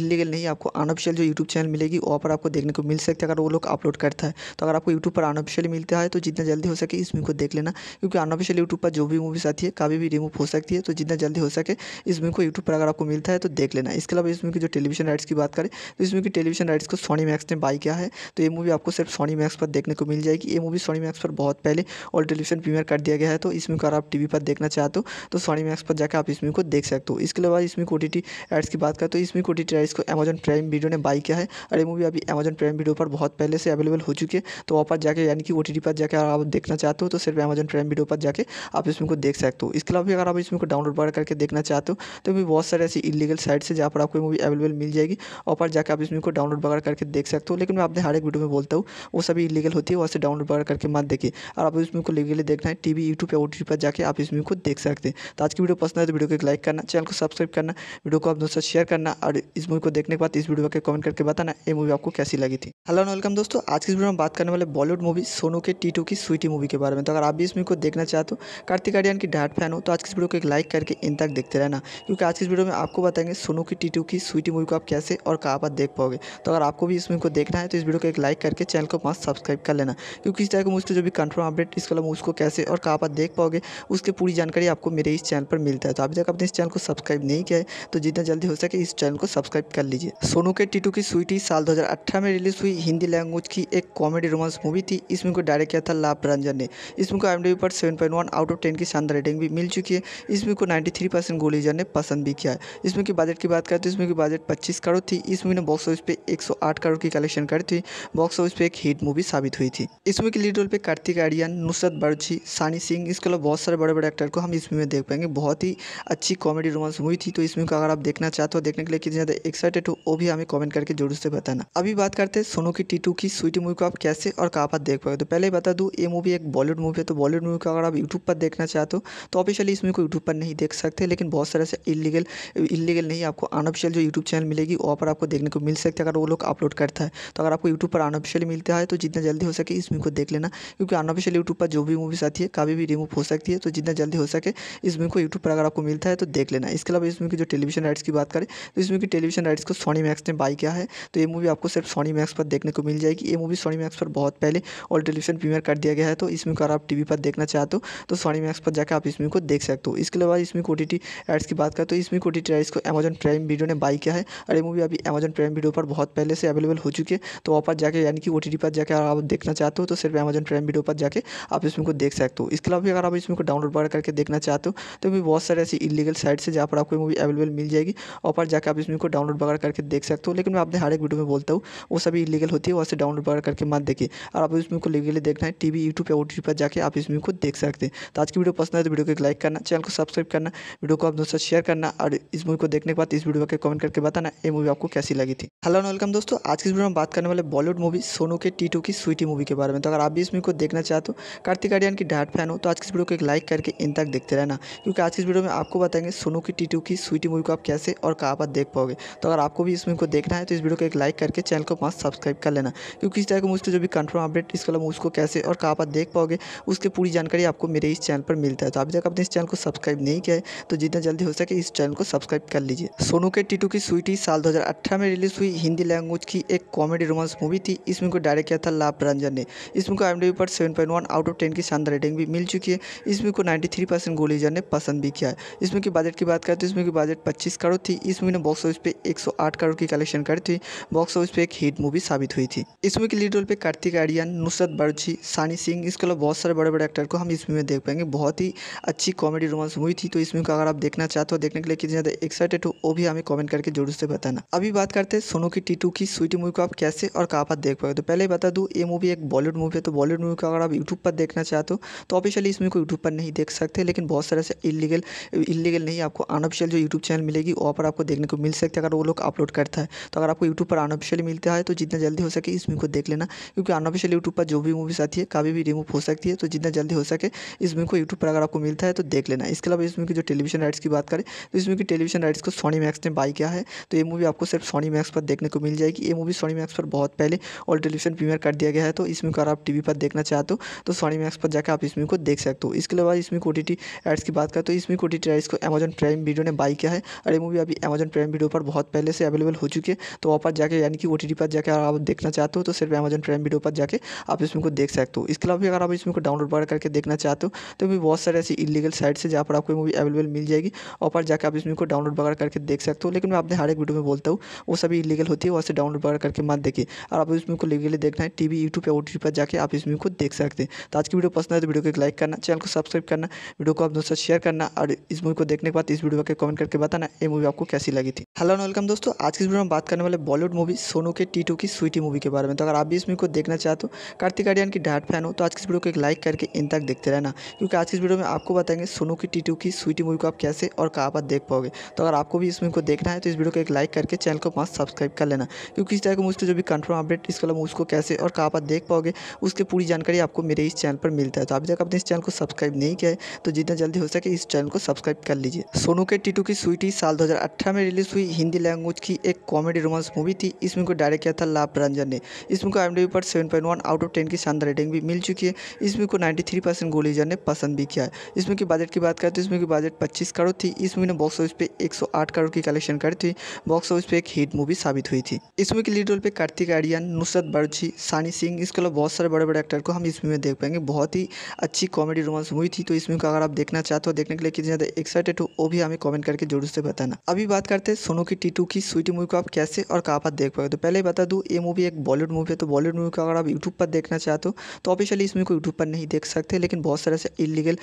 इलीगल नहीं आपको अनऑफिशियल जो यूट्यूब चैनल मिलेगी वहाँ पर आपको देखने को मिल सकता है अगर वो लोग अपलोड करता है तो अगर आपको यूट्यूब पर अनऑफिशियल मिलता है तो जितना जल्दी हो सके इस मूवी को देख लेना क्योंकि अनऑफिशियल यूट्यूब पर जो भी मूवीज़ आती है कभी भी रिमूव हो सकती है तो जितना जल्दी हो सके इस मूवी को यूट्यूब पर अगर आपको मिलता है तो देख लेना इसके अलावा इस मूवी की जो टेलीविजन राइट्स की बात करें तो इस मूवी की टेलीविजन राइट्स को सोनी मैक्स ने बाई किया है तो ये मूवी आपको सिर्फ सोनी मैक्स पर देखने को मिल जाएगी ये मूवी सोनी मैक्स पर बहुत पहले और टेलीविजन प्रीमियर कर दिया गया है तो इसमें अगर आप टी पर देखना चाहते हो तो सोनी मैक्स पर जाकर आप इस मूवी को देख सकते हो इसके अलावा इसमें को टी एड्स की बात करें तो इसमें को टी एड्स को अमेजन प्राइम वीडियो ने बाई किया है और ये मूवी अभी अमेजन प्राइम वीडियो पर बहुत पहले से अवेलेबल हो चुकी है तो वहाँ पर जाकर यानी कि ओ पर जाकर आप देखना चाहते हो तो सिर्फ अमेजन प्राइम वीडियो पर जाकर आप इसमें को देख सकते हो इसके अलावा भी अगर आप इसमें को डाउनलोड करके देखना चाहते हो तो भी बहुत सारे ऐसी इलीगल साइट्स है जहाँ पर आपको मूवी अवेलेबल मिल जाएगी और पर जाकर आप इस को डाउनलोड वगैरह करके देख सकते हो लेकिन मैं आपने हर एक वीडियो में बोलता हूँ वो सभी इलीगल होती है वहाँ से डाउनलोड वगैरह करके मत देखिए और आप इस को लीगली देखना है टी वी यूट्यूब या ओ पर जाकर आप इस को देख सकते हैं तो आज की वीडियो पसंद है तो वीडियो को लाइक करना चैनल को सब्सक्राइब करना वीडियो को आप दोस्तों शेयर करना और इस मूवी को देखने के बाद इस वीडियो को कमेंट करके बताना ये मूवी आपको कैसी लगी थी हेलो वेलकम दोस्तों आज की वीडियो में बात करने वाले बॉलीवुड मूवी सोनू के टीटू की स्वीटी मूवी के बारे में तो अगर आप भी इस मूवी को देखना चाहते हो कार्तिक आर्यन की डाट फैन हो तो आज की वीडियो को एक लाइक करके इन तक देखते रहना क्योंकि आज की वीडियो में आपको बताएंगे सोनू की टीटू की स्वीटी मूवी को आप कैसे और कहाँ पर देख पाओगे तो अगर आपको भी इस मूवी को देखना है तो इस वीडियो को एक लाइक करके चैनल को पास सब्सक्राइब कर लेना क्योंकि इस टाइप के जो भी कंफर्म अपडेट इस कलम उसको कैसे और कहाँ पर देख पाओगे उसकी पूरी जानकारी आपको मेरे इस चैनल पर मिलता है तो अभी तक आपने इस चैनल को सब्सक्राइब नहीं किया है तो जितना जल्दी हो सके इस चैनल को सब्सक्राइब कर लीजिए सोनू के टीटू की स्वीटी साल दो में रिलीज हुई हिंदी लैंग्वेज की एक कॉमेडी रोमांस मूवी थी इस मूवी को डायरेक्ट किया था लाभ रंजन ने इस मूवी को डी पर seven point one out of ten की शानदार रेटिंग भी मिल चुकी है इस मूवी को थ्री परसेंट गोलीजर ने पसंद भी किया है इस मूवी की बजट की बात करें तो इस मूवी की बजट पच्चीस करोड़ थी इस मूवी ने बॉक्स ऑफिस पे 108 करोड़ की कलेक्शन कर थी बॉक्स ऑफिस पे एक हिट मूवी साबित हुई थी इस मूवी के लीड रोल पे कार्तिक आर्यन नुसरत बर्जी सानी सिंह इसके अलावा बहुत सारे बड़े बड़े एक्टर को हम इस मूवी में देख पाएंगे बहुत ही अच्छी कॉमेडी रोमांस मूवी थी तो इस मूवी को अगर आप देखना चाहते हो देखने के लिए कितने ज़्यादा एक्साइटेड हो वो भी हमें कॉमेंट करके जरूर से बताना अभी बात करते हैं सोनू की टीटू की स्वीटी मूवी को आप कैसे और कहाँ पर देख पाए तो पहले बता दूँ ये मूवी एक बॉलीवुड मूवी है तो बॉलीवुड मूवी को अगर आप यूट्यूब पर देखना चाहते हो तो ऑफिशियली इस मूवी को यूट्यूब पर नहीं देख सकते लेकिन बहुत सारे ऐसे इलीगल इलीगल नहीं आपको अनऑफिशियल जो यूट्यूब चैनल मिलेगी वहाँ पर आपको देखने को मिल सकते हैं अगर वो लोग अपलोड करता है तो अगर आपको यूट्यूब पर अनऑफिशियल मिलता है तो जितना जल्दी हो सके इस मूवी को देख लेना क्योंकि अनऑफिशियल यूट्यूब पर जो भी मूवीज़ आती है कभी भी रिमूव हो सकती है तो जितना जल्दी हो सके इस मूवी को यूट्यूब पर अगर आपको मिलता है तो देख लेना इसके अलावा इस मूवी की जो टेलीविजन राइट्स की बात करें तो इस मूवी की टेलीविजन राइट्स को सोनी मैक्स ने बाई किया है तो ये मूवी आपको सिर्फ सोनी मैक्स पर देखने को मिल जाएगी ये मूवी सोनी मैक्स पर बहुत पहले और टेलीविजन प्रीमियर कर दिया गया है तो इसमें अगर आप टीवी पर देखना चाहते हो तो सोनी मैक्स पर जाकर आप इसमें को देख सकते हो इसके अलावा इसमें कोटी टी एड्स की बात करें तो इसमें कोटी टी एड्स को अमेजन प्राइम वीडियो ने बाई किया है और ये मूवी अभी अमेजन प्राइम वीडियो पर बहुत पहले से अवेलेबल हो चुकी है तो वहाँ पर जाकर यानी कि ओ पर जाकर आप देखना चाहते हो तो सिर्फ अमेजन प्राइम वीडियो पर जाकर आप इसमें को देख सकते हो इसके अलावा भी अगर आप इसमें को डाउनलोड वगैरह करके देखना चाहते हो तो भी बहुत सारे ऐसी इलीगल साइट्स है जहाँ पर आपको मूवी अवेलेबल मिल जाएगी और पर जाकर आप इसमें को डाउनलोड वगैरह करके देख सकते हो लेकिन मैं अपने हर एक वीडियो में बोलता हूँ वो सभी इलीगल होती है वहाँ से डाउनलोड वगैरह करके मत देखिए और आप इसमें को लीगली देखना है टी वी यूट्यूब या ओ पर जाकर आप इसमें को देख सकते हैं तो आज की वीडियो पसंद है तो वीडियो को एक लाइक करना चैनल को सब्सक्राइब करना वीडियो को आप दोस्तों शेयर करना और इस मूवी को देखने के बाद इस वीडियो को कमेंट करके बताना ये मूवी आपको कैसी लगी लगी थी हेलो एंड वेलकम दोस्तों आज की वीडियो में बात करने वाले बॉलीवुड मूवी सोनू के टी की स्वीटी मूवी के बारे में तो अगर आप भी इस मूवी को देखना चाहते हो कार्तिक आर्यन की डाट फैन हो तो आज की वीडियो को एक लाइक करके इन तक देखते रहना क्योंकि आज की वीडियो में आपको बताएंगे सोनू की टी की स्वीटी मूवी को आप कैसे और कहाँ पर देख पाओगे तो अगर आपको भी इस मूवी को देखना है तो इस वीडियो को एक लाइक करके चैनल को पास सब्सक्राइब कर लेना क्योंकि इस तरह मूवी मुझको जो भी कन्फर्म अपडेट इसके अलावा उसको कैसे और कहाँ पर देख पाओगे उसकी पूरी जानकारी आपको मेरे इस चैनल पर मिलता है तो अभी तक आपने इस चैनल को सब्सक्राइब नहीं किया है तो जितना जल्दी हो सके इस चैनल को सब्सक्राइब कर लीजिए सोनू के टी की स्वीटी साल दो में रिलीज हुई हिंदी लैंग्वेज की एक कॉमेडी रोमांस मूवी थी इस मूवी को डायरेक्ट किया था लाभ रंजन ने इस मूवी को आई पर seven point one out of ten की शानदार रेटिंग भी मिल चुकी है इस मूवी को नाइन्टी थ्री परसेंट गोलीजर ने पसंद भी किया है इस मूवी की बजट की बात करें तो इस मूवी की बजट पच्चीस करोड़ थी इस मूवी ने बॉक्स ऑफिस पे एक सौ आठ करोड़ की कलेक्शन करी थी बॉक्स ऑफिस पे एक हिट मूवी साबित हुई थी इस मूवी के लीड रोल पे कार्तिक आर्यन नुसरत बर्जी सानी सिंह इसके अलावा बहुत सारे बड़े बड़े एक्टर को हम इस मूवी में देख पाएंगे बहुत ही अच्छी कॉमेडी रोमांस मूवी थी तो इस मूवी को अगर आप देखना चाहते हो देखने के लिए कितने ज़्यादा एक्साइटेड हो वो भी हमें कॉमेंट करके जरूर से बताना अभी बात कर करते हैं सोनू की टीटू की स्वीटी मूवी को आप कैसे और कहाँ पर देख पाओगे तो पहले बता दूँ ये मूवी एक बॉलीवुड मूवी है तो बॉलीवुड मूवी को अगर आप यूट्यूब पर देखना चाहते हो तो ऑफिशियली इस मूवी को यूट्यूब पर नहीं देख सकते लेकिन बहुत सारे से इलीगल इलीगल नहीं आपको अनऑफिशियल जो यूट्यूब चैनल मिलेगी वहाँ पर आपको देखने को मिल सकती है अगर वो लोग अपलोड करता है तो अगर आपको यूट्यूब पर अनऑफिशियल मिलता है तो जितना जल्दी हो सके इस मूवी को देख लेना क्योंकि अनऑफिशियल यूट्यूब पर जो भी मूवीज आती है कभी भी रिमूव हो सकती है तो जितना जल्दी हो सके इस मूवी को यूट्यूब पर अगर आपको मिलता है तो देख लेना इसके अलावा इस मूवी की जो टेलीविजन राइट्स की बात करें तो इस मूवी की टेलीविजन राइट्स को सोनी मैक्स ने बाई किया है तो ये मूवी आपको सिर्फ सोनी मैक्स पर देखने को मिल जाएगी ये मूवी सोनी मैक्स पर बहुत पहले ऑल टेलीविजन प्रीमियर कर दिया गया है तो इसमें अगर आप टीवी पर देखना चाहते हो तो सोनी तो मैक्स पर जाकर आप इसमें को देख सकते हो इसके अलावा इसमें ओ टी एड्स की बात करें तो इसमें ओ टी एड्स को अमेजन प्राइम वीडियो ने बाई किया है और ये मूवी अभी अमेजन प्राइम वीडियो पर बहुत पहले से अवेलेबल हो चुकी है तो वहाँ पर जाकर यानी कि ओ पर जाकर आप देखना चाहते हो तो सिर्फ अमेजन प्राइम वीडियो पर जाकर आप इसमें को देख सकते हो इसके अलावा अगर आप इसमें को डाउनलोड वगैरह करके देखना चाहते हो तो भी बहुत सारे ऐसी इलीगल साइट से जहाँ पर आपको मूवी अवेलेबल मिल जाएगी और पर जाकर आप इसमें को डाउनलोड वगैरह करके देख सकते हो लेकिन मैं अपने हर एक वीडियो में बोलता हूँ वो सभी इलीगल होती है वहाँ से डाउनलोड वगैरह करके मत देखिए और आप इस मूवी को लीगली देखना है टी वी यूट्यूब या ओ पर जाकर आप इस मूवी को देख सकते हैं तो आज की वीडियो पसंद है तो वीडियो को एक लाइक करना चैनल को सब्सक्राइब करना वीडियो को आप दोस्तों शेयर करना और इस मूवी को देखने के बाद इस वीडियो को कमेंट करके बताना ये मूवी आपको कैसी लगी थी हेलो वेलकम दोस्तों आज की वीडियो में बात करने वाले बॉलीवुड मूवी सोनू के टी की स्वीटी मूवी के बारे में तो अगर आप भी इस मूवी को देखना चाहते हो कार्तिक आर्यन की डाट फैन हो तो आज की वीडियो को एक लाइक करके इन तक देखते रहना क्योंकि आज की वीडियो में आपको बताएंगे सोनू की टी की स्वीटी मूवी को आप कैसे और कहाँ पर देख पाओगे तो अगर आपको भी इस मूवी को देखना है तो इस वीडियो को एक लाइक करके चैनल को पाँच सब्सक्राइब कर लेना क्योंकि इस तरह का मुझसे जो भी कंफर्म अपडेट इस कलम उसको कैसे और कहाँ पर देख पाओगे उसकी पूरी जानकारी आपको मेरे इस चैनल पर मिलता है तो अभी तक आपने इस चैनल को सब्सक्राइब नहीं किया है तो जितना जल्दी हो सके इस चैनल को सब्सक्राइब कर लीजिए सोनू के टीटू की स्वीटी साल दो में रिलीज हुई हिंदी लैंग्वेज की एक कॉमेडी रोमांस मूवी थी इसमें को डायरेक्ट किया था लाभ रंजन ने इसमें को आई पर सेवन आउट ऑफ टेन की शानदार रेटिंग भी मिल चुकी है इसमें को नाइन्टी परसेंट गोलीजर ने पसंद भी किया है इसमें की बजट की बात करें तो इसमें की बजट पच्चीस करोड़ थी इस मूवी ने बॉक्स ऑफिस पर एक करोड़ की कलेक्शन करी थी बॉक्स ऑफिस पर एक हिट मूवी साबित हुई थी इस मूवी के लीड रोल पे कार्तिक आर्यन नुसरत बर्जी सानी सिंह इसके अलावा बहुत सारे बड़े बड़े एक्टर को हम इस मूवी में देख पाएंगे बहुत ही अच्छी कॉमेडी रोमांस मूवी थी तो इस मूवी को अगर आप देखना चाहते हो देखने के लिए कितने ज़्यादा एक्साइटेड हो वो भी हमें कॉमेंट करके जरूर से बताना अभी बात करते हैं सोनू की टीटू की स्वीटी मूवी को आप कैसे और कहाँ पर देख पाए तो पहले ही बता दू ये मूवी एक बॉलीवुड मूवी है तो बॉलीवुड मूवी को अगर आप यूट्यूब पर देखना चाहते हो तो ऑफिशियली इस मूवी को यूट्यूब पर नहीं देख सकते लेकिन बहुत सारे ऐसे इलीगल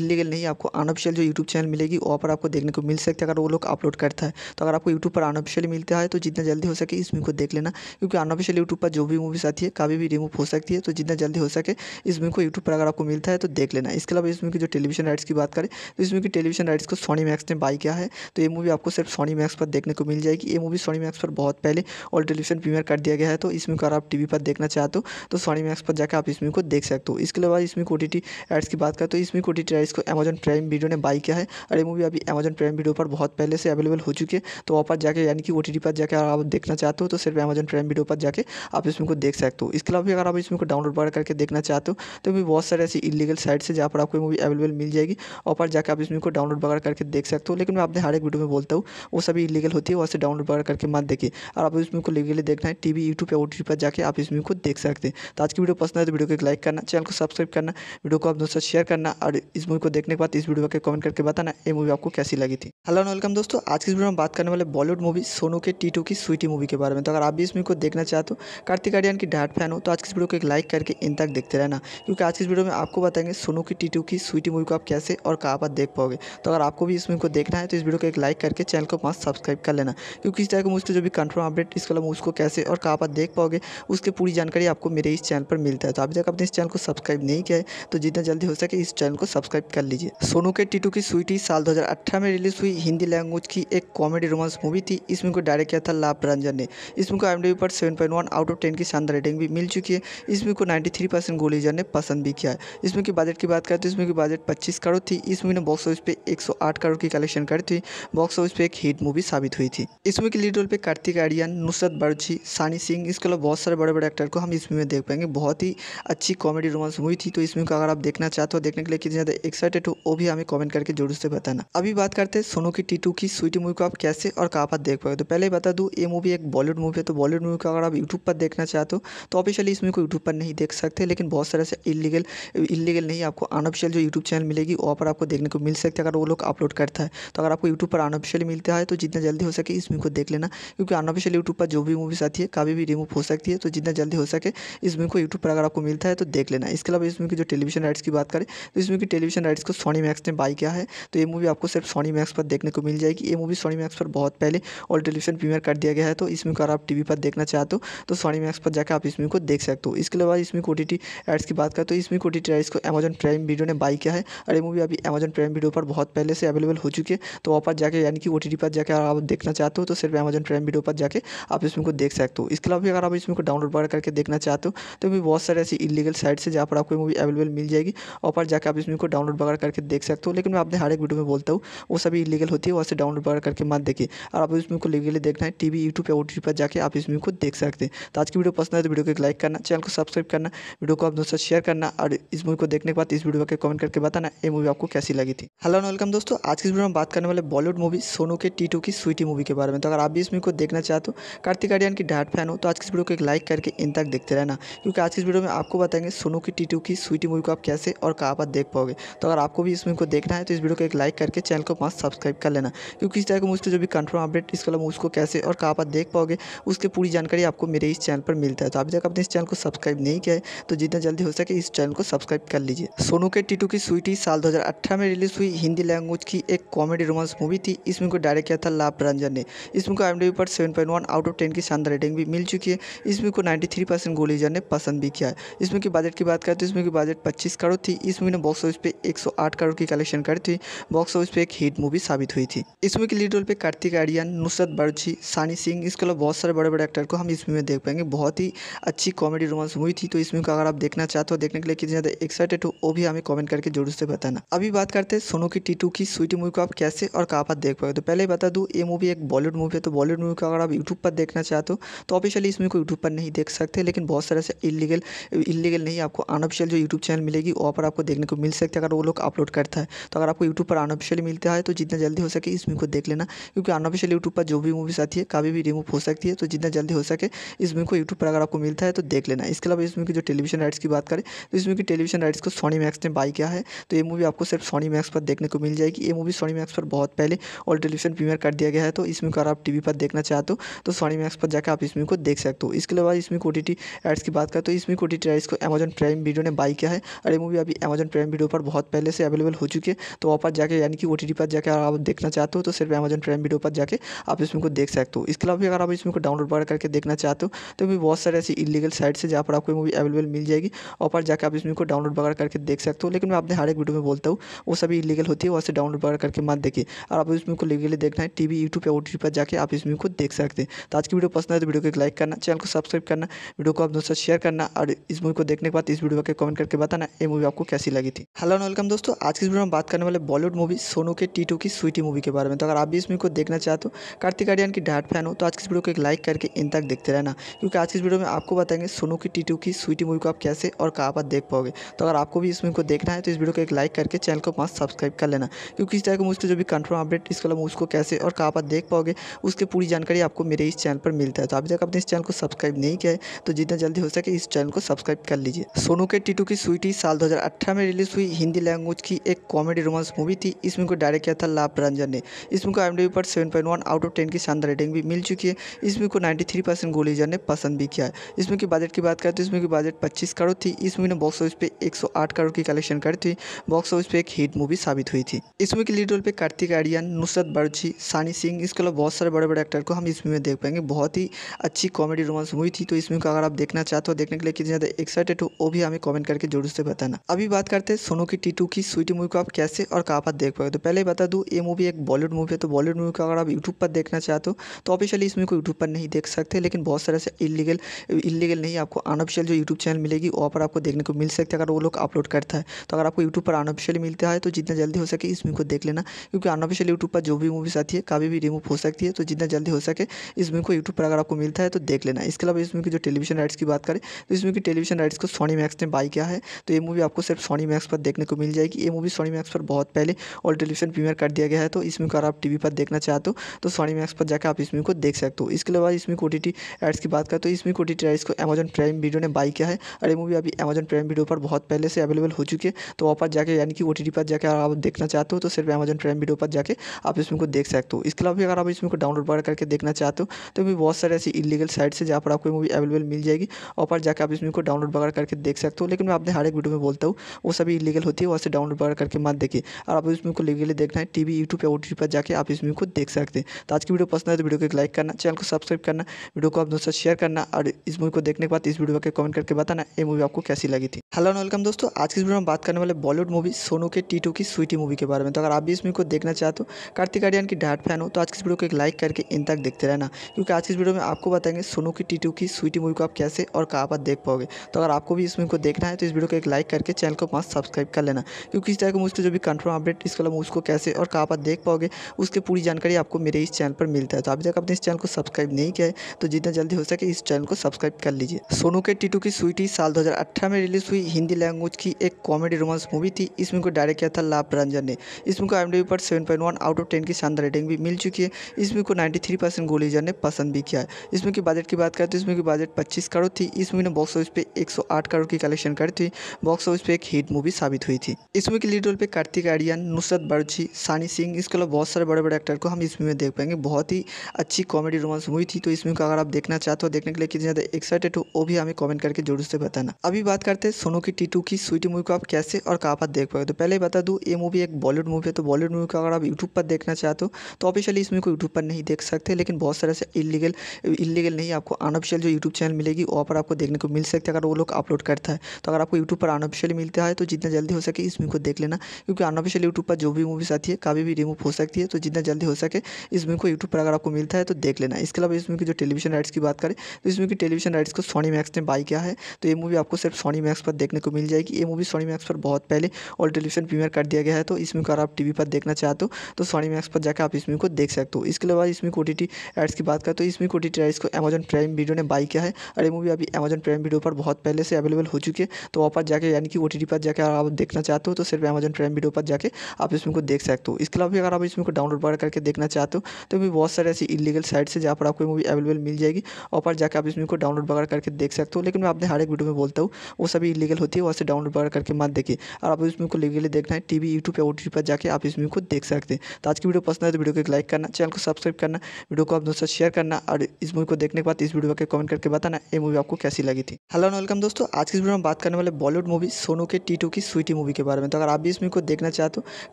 इलीगल नहीं आपको अनऑफिशियल जो यूट्यूब चैनल मिलेगी वहाँ पर आपको देखने को मिल सकता है अगर वो लोग अपलोड करता है तो अगर आपको यूट्यूब पर अनऑफिशियल मिलता है तो जितना जल्दी हो सके इस मूवी को देख लेना क्योंकि अनऑफिशियल यूट्यूब पर जो भी मूवीज़ आती है कभी भी रिमूव हो सकती है तो जितना जल्दी हो सके इस मूवी को यूट्यूब पर अगर आपको मिलता है तो देख लेना इसके अलावा इस मूवी की जो टेलीविजन राइट्स की बात करें तो इस मूवी की टेलीविजन राइट्स को सोनी मैक्स ने बाई किया है तो ये मूवी आपको सिर्फ सोनी मैक्स पर देखने को मिल जाएगी ये मूवी सोनी मैक्स पर बहुत पहले ऑल टेलीविजन प्रीमियर कर दिया गया है तो इस मूवी को अगर आप टी पर देखना चाहते हो तो सोनी मैक्स पर जाकर आप इस मूवी को देख सकते हो इसके अलावा इसमें मूवी को टी एड्स की बात करें तो इसमें को टी राइट्स को अमेजन प्राइम वीडियो ने बाई किया है और ये मूवी अभी अमेजन प्राइम वीडियो पर बहुत पहले से अवेलेबल हो चुकी है तो वहाँ पर जाकर यानी कि ओ पर जाकर जाके अगर आप देखना चाहते हो तो सिर्फ अमेजन प्राइम वीडियो पर जाके आप इसमें को देख सकते हो इसके अलावा भी अगर आप इसमें को डाउनलोड वगैरह करके देखना चाहते हो तो भी बहुत सारे ऐसी इलीगल साइट्स है जहाँ पर आपको मूवी अवेलेबल मिल जाएगी और पर जाकर आप इसमें को डाउनलोड वगैरह करके देख सकते हो लेकिन मैं आपने हर एक वीडियो में बोलता हूँ वो सभी इलीगल होती है वहाँ से डाउनलोड वगैरह करके मत देखिए और आप इसमें को लीगली देखना है टी वी यूट्यूब या ओ पर जाकर आप इसमें को देख सकते हैं तो आज की वीडियो पसंद है तो वीडियो को लाइक करना चैनल को सब्सक्राइब करना वीडियो को आप दोस्तों शेयर करना और इस मूवी को देखने के बाद इस वीडियो के कमेंट करके बताना ये मूवी आपको कैसी लगी थी हेलो वेलकम दोस्तों आज की वीडियो में बात करने वाले बॉलीवुड मूवी सोनू के टी टू की स्वीटी मूवी के बारे में तो अगर आप भी इस मूवी को देखना चाहते हो कार्तिक आर्यन की डाट फैन हो तो आज की इस वीडियो को एक लाइक करके इन तक देखते रहना क्योंकि आज की इस वीडियो में आपको बताएंगे सोनू की टीटू की स्वीटी मूवी को आप कैसे और कहाँ पर देख पाओगे तो अगर आपको भी इस मूवी को देखना है तो इस वीडियो को एक लाइक करके चैनल को पास सब्सक्राइब कर लेना क्योंकि इस टाइप की मुझको जो भी कंफर्म अपडेट इसके अलावा उसको कैसे और कहाँ पर देख पाओगे उसकी पूरी जानकारी आपको मेरे इस चैनल पर मिलता है तो अभी तक आपने इस चैनल को सब्सक्राइब नहीं किया है तो जितना जल्दी हो सके इस चैनल को सब्सक्राइब कर लीजिए सोनू के टीटू की स्वीटी साल 2018 में रिलीज हुई हिंदी लैंग्वेज की एक कॉमेडी रोमांस मूवी थी इसमें को डायरेक्ट किया था था लाभ रंजन ने इस बुक को एम डी पर seven point one out of ten की शानदार रेटिंग भी मिल चुकी है इस मूवी को नाइन्टी थ्री परसेंट गोलीजर ने पसंद भी किया है इस मूवी के बजट की बात करें तो इस मूवी की बजट पच्चीस करोड़ थी इस मूवी ने बॉक्स ऑफिस पे एक सौ आठ करोड़ की कलेक्शन करी थी बॉक्स ऑफिस पे एक हिट मूवी साबित हुई थी इस मूवी के लीड रोल पे कार्तिक आर्यन नुसरत बर्जी सानी सिंह इसके अलावा बहुत सारे बड़े बड़े एक्टर को हम इस मूवी में देख पाएंगे बहुत ही अच्छी कॉमेडी रोमांस मूवी थी तो इस मूवी को अगर आप देखना चाहते हो देखने के लिए कितने ज़्यादा एक्साइटेड हो वो भी हमें कॉमेंट करके जरूर से बताना अभी बात करते हैं सोनू की टीटू की स्वीटी मूवी को आप कैसे और कहाँ पर देख पाओगे तो पहले बता बता दूँ ये मूवी एक बॉलीवुड मूवी है तो बॉलीवुड मूवी को अगर आप यूट्यूब पर देखना चाहते हो तो ऑफिशियली इस मूवी को यूट्यूब पर नहीं देख सकते लेकिन बहुत सारे से इलीगल इलीगल नहीं आपको अनऑफिशियल जो यूट्यूब चैनल मिलेगी वहाँ पर आपको देखने को मिल सकती है अगर वो लोग अपलोड करता है तो अगर आपको यूट्यूब पर अनऑफिशियल मिलता है तो जितना जल्दी हो सके इस मूवी को देख लेना क्योंकि अनऑफिशियल यूट्यूब पर जो भी मूवीज़ आती है कभी भी रिमूव हो सकती है तो जितना जल्दी हो सके इस मूवी को यूट्यूब पर अगर आपको मिलता है तो देख लेना इसके अलावा इस मूवी की जो टेलीविजन राइट्स की बात करें तो इस मूवी की टेलीविजन राइट्स को सोनी मैक्स ने बाई किया है तो ये मूवी आपको सिर्फ सोनी मैक्स पर देखने को मिल जाएगी ये मूवी सोनी मैक्स पर बहुत पहले और टेलीविजन प्रीमियर कर दिया गया है तो इसमें अगर आप टी पर देखना चाहते हो तो सोनी मैक्स पर जाकर आप इसमें को देख सकते हो इसके अलावा इसमें कोटी टी एड्स की बात करें तो इसमें कोटी टी एड्स को अमेजन प्राइम वीडियो ने बाई किया है और ये मूवी अभी अमेजन प्राइम वीडियो पर बहुत पहले से अवेलेबल हो चुकी है तो वहाँ पर जाकर यानी कि ओ पर जाकर आप देखना चाहते हो तो सिर्फ अमेजन प्राइम वीडियो पर जाकर आप इसमें को देख सकते हो इसके अलावा भी अगर आप इसमें को डाउनलोड वगैरह करके देखना चाहते हो तो भी बहुत सारे ऐसी इलीगल साइट्स है जहाँ पर आपको मूवी अवेलेबल मिल जाएगी और पर जाकर आप इसमें को डाउनलोड वगैरह करके देख सकते हो लेकिन मैं अपने हर एक वीडियो में बोलता हूँ वो सभी इलीगल होती है वहाँ से डाउनलोड वगैरह करके मत देखिए और आप इसमें को लीगली देखना है टी वी यूट्यूब या ओ पर जाकर आप इस मूवी को देख सकते हैं तो आज की वीडियो पसंद है तो वीडियो को एक लाइक करना चैनल को सब्सक्राइब करना वीडियो को आप दोस्तों शेयर करना और इस मूवी को देखने के बाद इस वीडियो को कमेंट करके बताना ये मूवी आपको कैसी लगी थी हेलो एंड वेलकम दोस्तों आज की वीडियो में बात करने वाले बॉलीवुड मूवी सोनू के टी की स्वीटी मूवी के बारे में तो अगर आप भी इस मूवी को देखना चाहते हो कार्तिक आर्यन की डाट फैन हो तो आज की वीडियो को एक लाइक करके इन तक देखते रहना क्योंकि आज की वीडियो में आपको बताएंगे सोनू की टी की स्वीटी मूवी को आप कैसे और कहाँ पर देख पाओगे तो अगर आपको भी इस मूवी को देखना है तो इस वीडियो को एक लाइक करके चैनल को पास सब्सक्राइब कर लेना क्योंकि इस टाइप को मुझको जो भी कंफर्म अपडेट इसके अलावा उसको कैसे और कहाँ पर देख पाओगे उसकी पूरी जानकारी आपको मेरे इस चैनल पर मिलता है तो अभी तक आपने इस चैनल को सब्सक्राइब नहीं किया है तो जितना जल्दी हो सके इस चैनल को सब्सक्राइब कर लीजिए सोनू के टीटू की स्वीटी साल दो में रिलीज हुई हिंदी लैंग्वेज की एक कॉमेडी रोमांस मूवी थी इस मूवी को डायरेक्ट किया था लाभ रंजन ने इस मूवी को आई पर सेवन आउट ऑफ टेन की शानदार रेटिंग भी मिल चुकी है इस मूवी को नाइन्टी परसेंट गोलीजर ने पसंद भी किया है इस मूवी की बजट की बात करें तो इस मूवी की बजट पच्चीस करोड़ थी इस मूवी ने बॉक्स ऑफिस पे एक करोड़ की कलेक्शन करी थी बॉक्स ऑफिस पे एक हिट मूवी साबित हुई थी इस मूवी के लीड रोल पे कार्तिक आर्यन नुसरत बर्जी सानी सिंह इसके अलावा बहुत सारे बड़े बड़े एक्टर को हम इस मूवी में देख पाएंगे बहुत ही अच्छी कॉमेडी रोमांस मूवी थी तो इस मूवी को अगर आप देखना चाहते हो देखने के लिए कितने ज़्यादा एक्साइटेड हो वो भी हमें कॉमेंट करके जरूर से बताना अभी बात करते हैं सोनू की टीटू की स्वीटी मूवी को आप कैसे और कहाँ पर देख पाए तो पहले बता दूँ ये मूवी एक बॉलीवुड मूवी है तो बॉलीवुड मूवी को अगर आप यूट्यूब पर देखना चाहते हो तो ऑफिशियली इस मूवी को यूट्यूब पर नहीं देख सकते लेकिन बहुत सारे से इलीगल इलीगल नहीं आपको अनऑफिशियल जो यूट्यूब चैनल मिलेगी वहाँ पर आपको देखने को मिल सकती है अगर वो लोग अपलोड करता है तो अगर आपको यूट्यूब पर अनऑफिशियली मिलता है तो जितना जल्दी हो सके इस मूवी को देख लेना क्योंकि अनऑफिशियल यूट्यूब पर जो भी मूवीज़ आती है कीजिए कभी भी रिमूव हो सकती है तो जितना जल्दी हो सके इस मूवी को यूट्यूब पर अगर आपको मिलता है तो देख लेना इसके अलावा इस मूवी की जो टेलीविजन राइट्स की बात करें तो इस मूवी की टेलीविजन राइट्स को सोनी मैक्स ने बाई किया है तो ये मूवी आपको सिर्फ सोनी मैक्स पर देखने को मिल जाएगी ये मूवी सोनी मैक्स पर बहुत पहले और टेलीविजन प्रीमियर कर दिया गया है तो इसमें अगर आप टी पर देखना चाहते हो तो सोनी मैक्स पर जाकर आप इस मूवी को देख सकते हो इसके अलावा इसमें को टी एड्स की बात करें तो इसमें को टी राइट्स को अमेजन प्राइम वीडियो ने बाई किया है और ये मूवी अभी अमेजन प्राइम वीडियो पर बहुत पहले से अवेलेबल हो चुकी है तो वहाँ पर जाकर यानी कि ओ पर जाकर आप देखना चाहते हो तो सिर्फ अमेजन प्राइम वीडियो पर जाकर आप इसमें को देख सकते हो सकते हो इसके अलावा भी अगर आप इस मूवी को डाउनलोड वगैरह करके देखना चाहते हो तो भी बहुत सारे ऐसी इलीगल साइट है जहाँ पर आपको मूवी अवेलेबल मिल जाएगी और पर जाकर आप इस मूवी को डाउनलोड वगैरह करके देख सकते हो लेकिन मैं अपने हर एक वीडियो में बोलता हूँ वो सभी इलीगल होती है वहाँ से डाउनलोड वगैरह करके मत देखिए और आप इस मूवी को लीगली देखना है टीवी यूट्यूब या ओ पर जाकर आप इस मूवी को देख सकते हैं तो आज की वीडियो पसंद है तो वीडियो को एक लाइक करना चैनल को सब्सक्राइब करना वीडियो को आप दोस्तों शेयर करना और इस मूवी को देखने के बाद इस वीडियो को कमेंट करके बताना ये मूवी आपको कैसी लगी थी हेलो एंड वेलकम दोस्तों आज की वीडियो में बात करने वाले बॉलीवुड मूवी सोनू के टी की स्वीटी मूवी के बारे में तो अगर आप भी इस मूवी को देखना चाहते हो कार्तिक आर्यन की विराट फैन हो तो आज की इस वीडियो को एक लाइक करके इन तक देखते रहना क्योंकि आज की इस वीडियो में आपको बताएंगे सोनू की टीटू की स्वीटी मूवी को आप कैसे और कहाँ पर देख पाओगे तो अगर आपको भी इस मूवी को देखना है तो इस वीडियो को एक लाइक करके चैनल को पास सब्सक्राइब कर लेना क्योंकि इस तरह के मुझसे जो भी कंफर्म अपडेट वाला मूवी को कैसे और कहाँ पर देख पाओगे उसकी पूरी जानकारी आपको मेरे इस चैनल पर मिलता है तो अभी तक आपने इस चैनल को सब्सक्राइब नहीं किया है तो जितना जल्दी हो सके इस चैनल को सब्सक्राइब कर लीजिए सोनू के टीटू की स्वीटी साल 2018 में रिलीज हुई हिंदी लैंग्वेज की एक कॉमेडी रोमांस मूवी थी इसमें को डायरेक्ट किया था लाभ रंजन ने इसमें मूवी को आई पर seven point one out of ten की शानदार रेटिंग भी मिल चुकी है इस मूवी को नाइन्टी थ्री परसेंट गोलीजर ने पसंद भी किया है इस मूवी बजट की बात करें तो इस मूवी की बजट पच्चीस करोड़ थी इस मूवी ने बॉक्स ऑफिस पे एक सौ आठ करोड़ की कलेक्शन करी थी बॉक्स ऑफिस पे एक हिट मूवी साबित हुई थी इस मूवी के लीड रोल पे कार्तिक आर्यन नुसरत बर्जी सानी सिंह इसके अलावा बहुत सारे बड़े बड़े एक्टर को हम इस मूवी में देख पाएंगे बहुत ही अच्छी कॉमेडी रोमांस मूवी थी तो इस मूवी को अगर आप देखना चाहते हो देखने के लिए कितने ज़्यादा एक्साइटेड हो वो भी हमें कमेंट करके जरूर से बताना अभी बात करते हैं सोनू की टीटू की स्वीटी मूवी को आप कैसे और कहाँ पर देख पाएंगे तो पहले बता दूँ ये मूवी एक बॉलीवुड मूवी है तो बॉलीवुड मूवी को अगर आप यूट्यूब पर देखना चाहते हो तो ऑफिशियली इसमें कोई को यूट्यूब पर नहीं देख सकते लेकिन बहुत सारे ऐसे इलीगल इलीगल नहीं आपको अनऑफिशियल जो यूट्यूब चैनल मिलेगी वहाँ पर आपको देखने को मिल सकती है अगर वो लोग अपलोड करता है तो अगर आपको यूट्यूब पर अनऑफिशियल मिलता है तो जितना जल्दी हो सके इसमें को देख लेना क्योंकि अनऑफिशियल यूट्यूब पर जो भी मूवीज़ आती है कभी भी रिमूव हो सकती है तो जितना जल्दी हो सके इस को यूट्यूब पर अगर आपको मिलता है तो देख लेना इसके अलावा इसमें की जो टेलीविजन राइट्स की बात करें तो इसमें की टेलीविजन राइट्स को सोनी मैक्स ने बाई किया है तो ये मूवी आपको सिर्फ सोनी मैक्स पर देखने को मिल जाएगी ये मूवी सोनी मैक्स पर बहुत पहले और टेलीविजन प्रीमियर कर दिया गया है तो इसमें अगर आप टी पर देखना चाहते हो तो सोनी मैक्स पर जाकर आप इसमें को देख सकते हो इसके अलावा इसमें को टी एड्स की बात करें तो इसमें को टी एड्स को अमेजन प्राइम वीडियो ने बाई किया है और ये मूवी अभी अमेजन प्राइम वीडियो पर बहुत पहले से अवेलेबल हो चुकी है तो वहाँ पर जाकर यानी कि ओ पर जाकर आप देखना चाहते हो तो सिर्फ अमेजन प्राइम वीडियो पर जाकर आप इसमें को देख सकते हो इसके अलावा अगर आप इसमें को डाउनलोड वगैरह करके देखना चाहते हो तो भी बहुत सारे ऐसी इलीगल साइट्स है जहाँ पर आपको मूवी अवेलेबल मिल जाएगी वहाँ पर जाकर आप इसमें को डाउनलोड वगैरह करके देख सकते हो लेकिन मैं अपने हर एक वीडियो में बोलता हूँ वो सभी इलीगल होती है वहाँ से डाउनलोड वगैरह करके मत देखिए और आप इसमें को लीगली देखना है टीवी यूट्यूब या ओ पर जाकर आप इसमें को देख सकते हैं तो आज की वीडियो पसंद है तो वीडियो को एक लाइक करना चैनल को सब्सक्राइब करना वीडियो को आप दोस्तों शेयर करना और इस मूवी को देखने के बाद इस वीडियो को कमेंट करके बताना ये मूवी आपको कैसी लगी थी हेलो वेलकम दोस्तों आज की वीडियो में बात करने वाले बॉलीवुड मूवी सोनू के टी की स्वीटी मूवी के बारे में तो अगर आप भी इस मूवी को देखना चाहते हो कार्तिक आर्यन की डाट फैन हो तो आज की वीडियो को एक लाइक करके इन तक देखते रहना क्योंकि आज की वीडियो में आपको बताएंगे सोनू की टी की स्वीटी मूवी को आप कैसे और कहाँ पर देख पाओगे तो अगर आपको भी इस मूवी को देखना है तो इस वीडियो को एक लाइक करके चैनल को पास सब्सक्राइब कर लेना क्योंकि इस तरह के मुझको जो भी कंफर्म अपडेट इसके अलावा उसको कैसे और कहाँ पर देख पाओगे उसकी पूरी जानकारी आपको मेरे इस चैनल पर मिलता है तो आप अभी तक आपने इस चैनल को सब्सक्राइब नहीं किया है तो जितना जल्दी हो सके इस चैनल को सब्सक्राइब कर लीजिए सोनू के टीटू की स्वीटी साल 2018 में रिलीज हुई हिंदी लैंग्वेज की एक कॉमेडी रोमांस मूवी थी इस मूवी को डायरेक्ट किया था लाभ रंजन ने इस मूवी को आई पर सेवन आउट ऑफ टेन की शानदार रेटिंग भी मिल चुकी है इस मूवी को नाइन्टी थ्री ने पसंद भी किया है इस मूवी की बजट की बात करें तो इस मूवी की बजट पच्चीस करोड़ थी इस मूवी ने बॉक्स ऑफिस सौ आठ करोड़ की कलेक्शन करी थी बॉक्स ऑफिस पर एक हिट मूवी साबित हुई थी इस मूवी के लीड रोल पर कार्तिक आर्यन नुसरत बर्जी सानी सिंह इसके अलावा बहुत सारे बड़े बड़े एक्टर को हम इस मूवी में देख पाएंगे बहुत ही अच्छी कॉमेडी रोमांस मूवी थी तो इस मूवी को अगर आप देखना चाहते हो देखने के लिए कितने ज़्यादा एक्साइटेड हो वो भी हमें कॉमेंट करके जरूर से बताना अभी बात करते हैं सोनू की टीटू की स्वीटी मूवी को आप कैसे और कहाँ पर देख पाए तो पहले बता दू ये मूवी एक बॉलीवुड मूवी है तो बॉलीवुड मूवी को अगर आप यूट्यूब पर देखना चाहते हो तो ऑफिशियली इस मूवी को यूट्यूब पर नहीं देख सकते लेकिन बहुत सारे ऐसे इलीगल इलीगल नहीं आपको अनऑफिशियल जो यूट्यूब चैनल मिलेगी वहाँ पर आपको देखने को मिल सकते अगर वो लोग अपलोड करता है तो अगर आपको यूट्यूब पर अनऑफिशियल मिलता है तो जितना जल्दी हो सके इस मूवी को देख लेना क्योंकि अनऑफिशियल यूट्यूब पर जो भी मूवीज आती है कभी भी रिमूव हो सकती है तो जितना जल्दी हो सके इस मूवी को यूट्यूब पर अगर आपको मिल मिलता है तो देख लेना इसके अलावा इसमें की जो टेलीविजन राइट्स की बात करें तो इसमें की टेलीविजन राइट्स को सोनी मैक्स ने बाई किया है तो ये मूवी आपको सिर्फ सोनी मैक्स पर देखने को मिल जाएगी ये मूवी सोनी मैक्स पर बहुत पहले और टेलीविजन प्रीमियर कर दिया गया है तो इसमें अगर आप टीवी पर देखना चाहते हो तो सोनी तो मैक्स पर जाकर आप इसमें को देख सकते हो इसके अलावा इसमें ओ टी एड्स की बात करें तो इसमें ओ टी राइट्स को अमेजन प्राइम वीडियो ने बाई किया है और ये मूवी अभी अमेजन प्राइम वीडियो पर बहुत पहले से अवेलेबल हो चुकी है तो वहाँ पर जाकर यानी कि ओ पर जाकर आप देखना चाहते हो तो सिर्फ अमेजन प्राइम वीडियो पर जाकर आप इसमें को देख सकते हो इसके अलावा अगर आप इसमें को डाउनलोड करके देखना चाहते हो तो भी बहुत सारे ऐसी इलीगल साइट से जहाँ पर आपको मूवी अवेलेबल मिल जाएगी और पर जाकर आप इस मूवी को डाउनलोड वगैरह करके देख सकते हो लेकिन मैं अपने हर एक वीडियो में बोलता हूँ वो सभी इलीगल होती है वहाँ से डाउनलोड वगैरह करके मत देखिए और आप इस मूवी को लीगली देखना है टी वी यूट्यूब या ओ पर जाकर आप इस मूवी को देख सकते हैं तो आज की वीडियो पसंद है तो वीडियो को एक लाइक करना चैनल को सब्सक्राइब करना वीडियो को आप दोस्तों शेयर करना और इस मूवी को देखने के बाद इस वीडियो को कमेंट करके बताना ये मूवी आपको कैसी लगी थी हेलो एंड वेलकम दोस्तों आज की वीडियो में बात करने वाले बॉलीवुड मूवी सोनू के टी की स्वीटी मूवी के बारे में तो अगर आप भी इस मूवी को देखना चाहते हो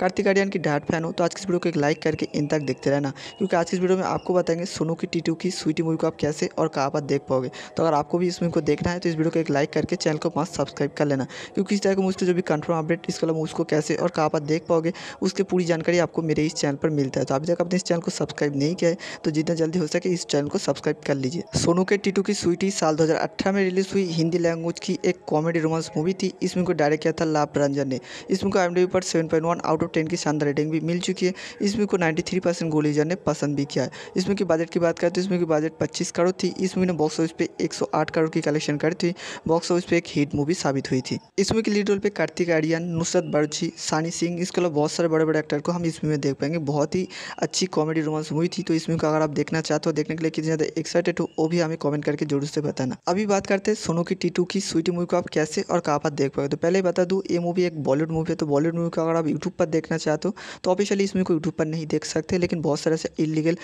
कार्तिक आर्यन की डाट फैन हो तो आज की वीडियो को एक लाइक करके इन तक देखते रहना क्योंकि आज की वीडियो में आपको बताएंगे सोनू की टीटू की स्वीटी मूवी को आप कैसे और कहाँ पर देख पाओगे तो अगर आपको भी इस मूवी को देखना है तो इस वीडियो को एक लाइक करके चैनल को पास सब्सक्राइब कर लेना क्योंकि इस तरह के मुझसे जो भी कंफर्म अपडेट इसके अलावा उसको कैसे और कहाँ पर देख पाओगे उसकी पूरी जानकारी आपको मेरे इस चैनल पर मिलता है तो अभी तक आपने इस चैनल को सब्सक्राइब नहीं किया है तो जितना जल्दी हो सके इस चैनल को सब्सक्राइब कर लीजिए सोनू के टीटू की स्वीटी साल दो में रिलीज हुई हिंदी लैंग्वेज की एक कॉमेडी रोमांस मूवी थी इस मूवी को डायरेक्ट किया था लाभ रंजन ने इस मूवी को आई पर सेवन आउट ऑफ टेन की शानदार रेटिंग भी मिल चुकी है इस मूवी को नाइन्टी गोलीजर ने पसंद भी किया है इसमें की बजट की बात करें तो इसमें की बजट पच्चीस करोड़ थी इस मूवी ने बॉक्स ऑफिस पे 108 करोड़ की कलेक्शन करी थी बॉक्स ऑफिस पे एक हिट मूवी साबित हुई थी इस मूवी के लीड रोल पे कार्तिक आर्यन नुसरत बर्जी सानी सिंह इसके अलावा बहुत सारे बड़े बड़े एक्टर को हम इस मूवी में देख पाएंगे बहुत ही अच्छी कॉमेडी रोमांस मूवी थी तो इस मूवी को अगर आप देखना चाहते हो देखने के लिए कितने ज़्यादा एक्साइटेड हो वो भी हमें कॉमेंट करके जरूर से बताना अभी बात करते हैं सोनू की टीटू की स्वीटी मूवी को आप कैसे और कहाँ पर देख पाए तो पहले बता दू ये मूवी एक बॉलीवुड मूवी है तो बॉलीवुड मूवी को अगर आप यूट्यूब पर देखना चाहते हो तो ऑफिशियली इस मूवी को यूट्यूब पर नहीं देख सकते लेकिन बहुत सारे ऐसे इलीगल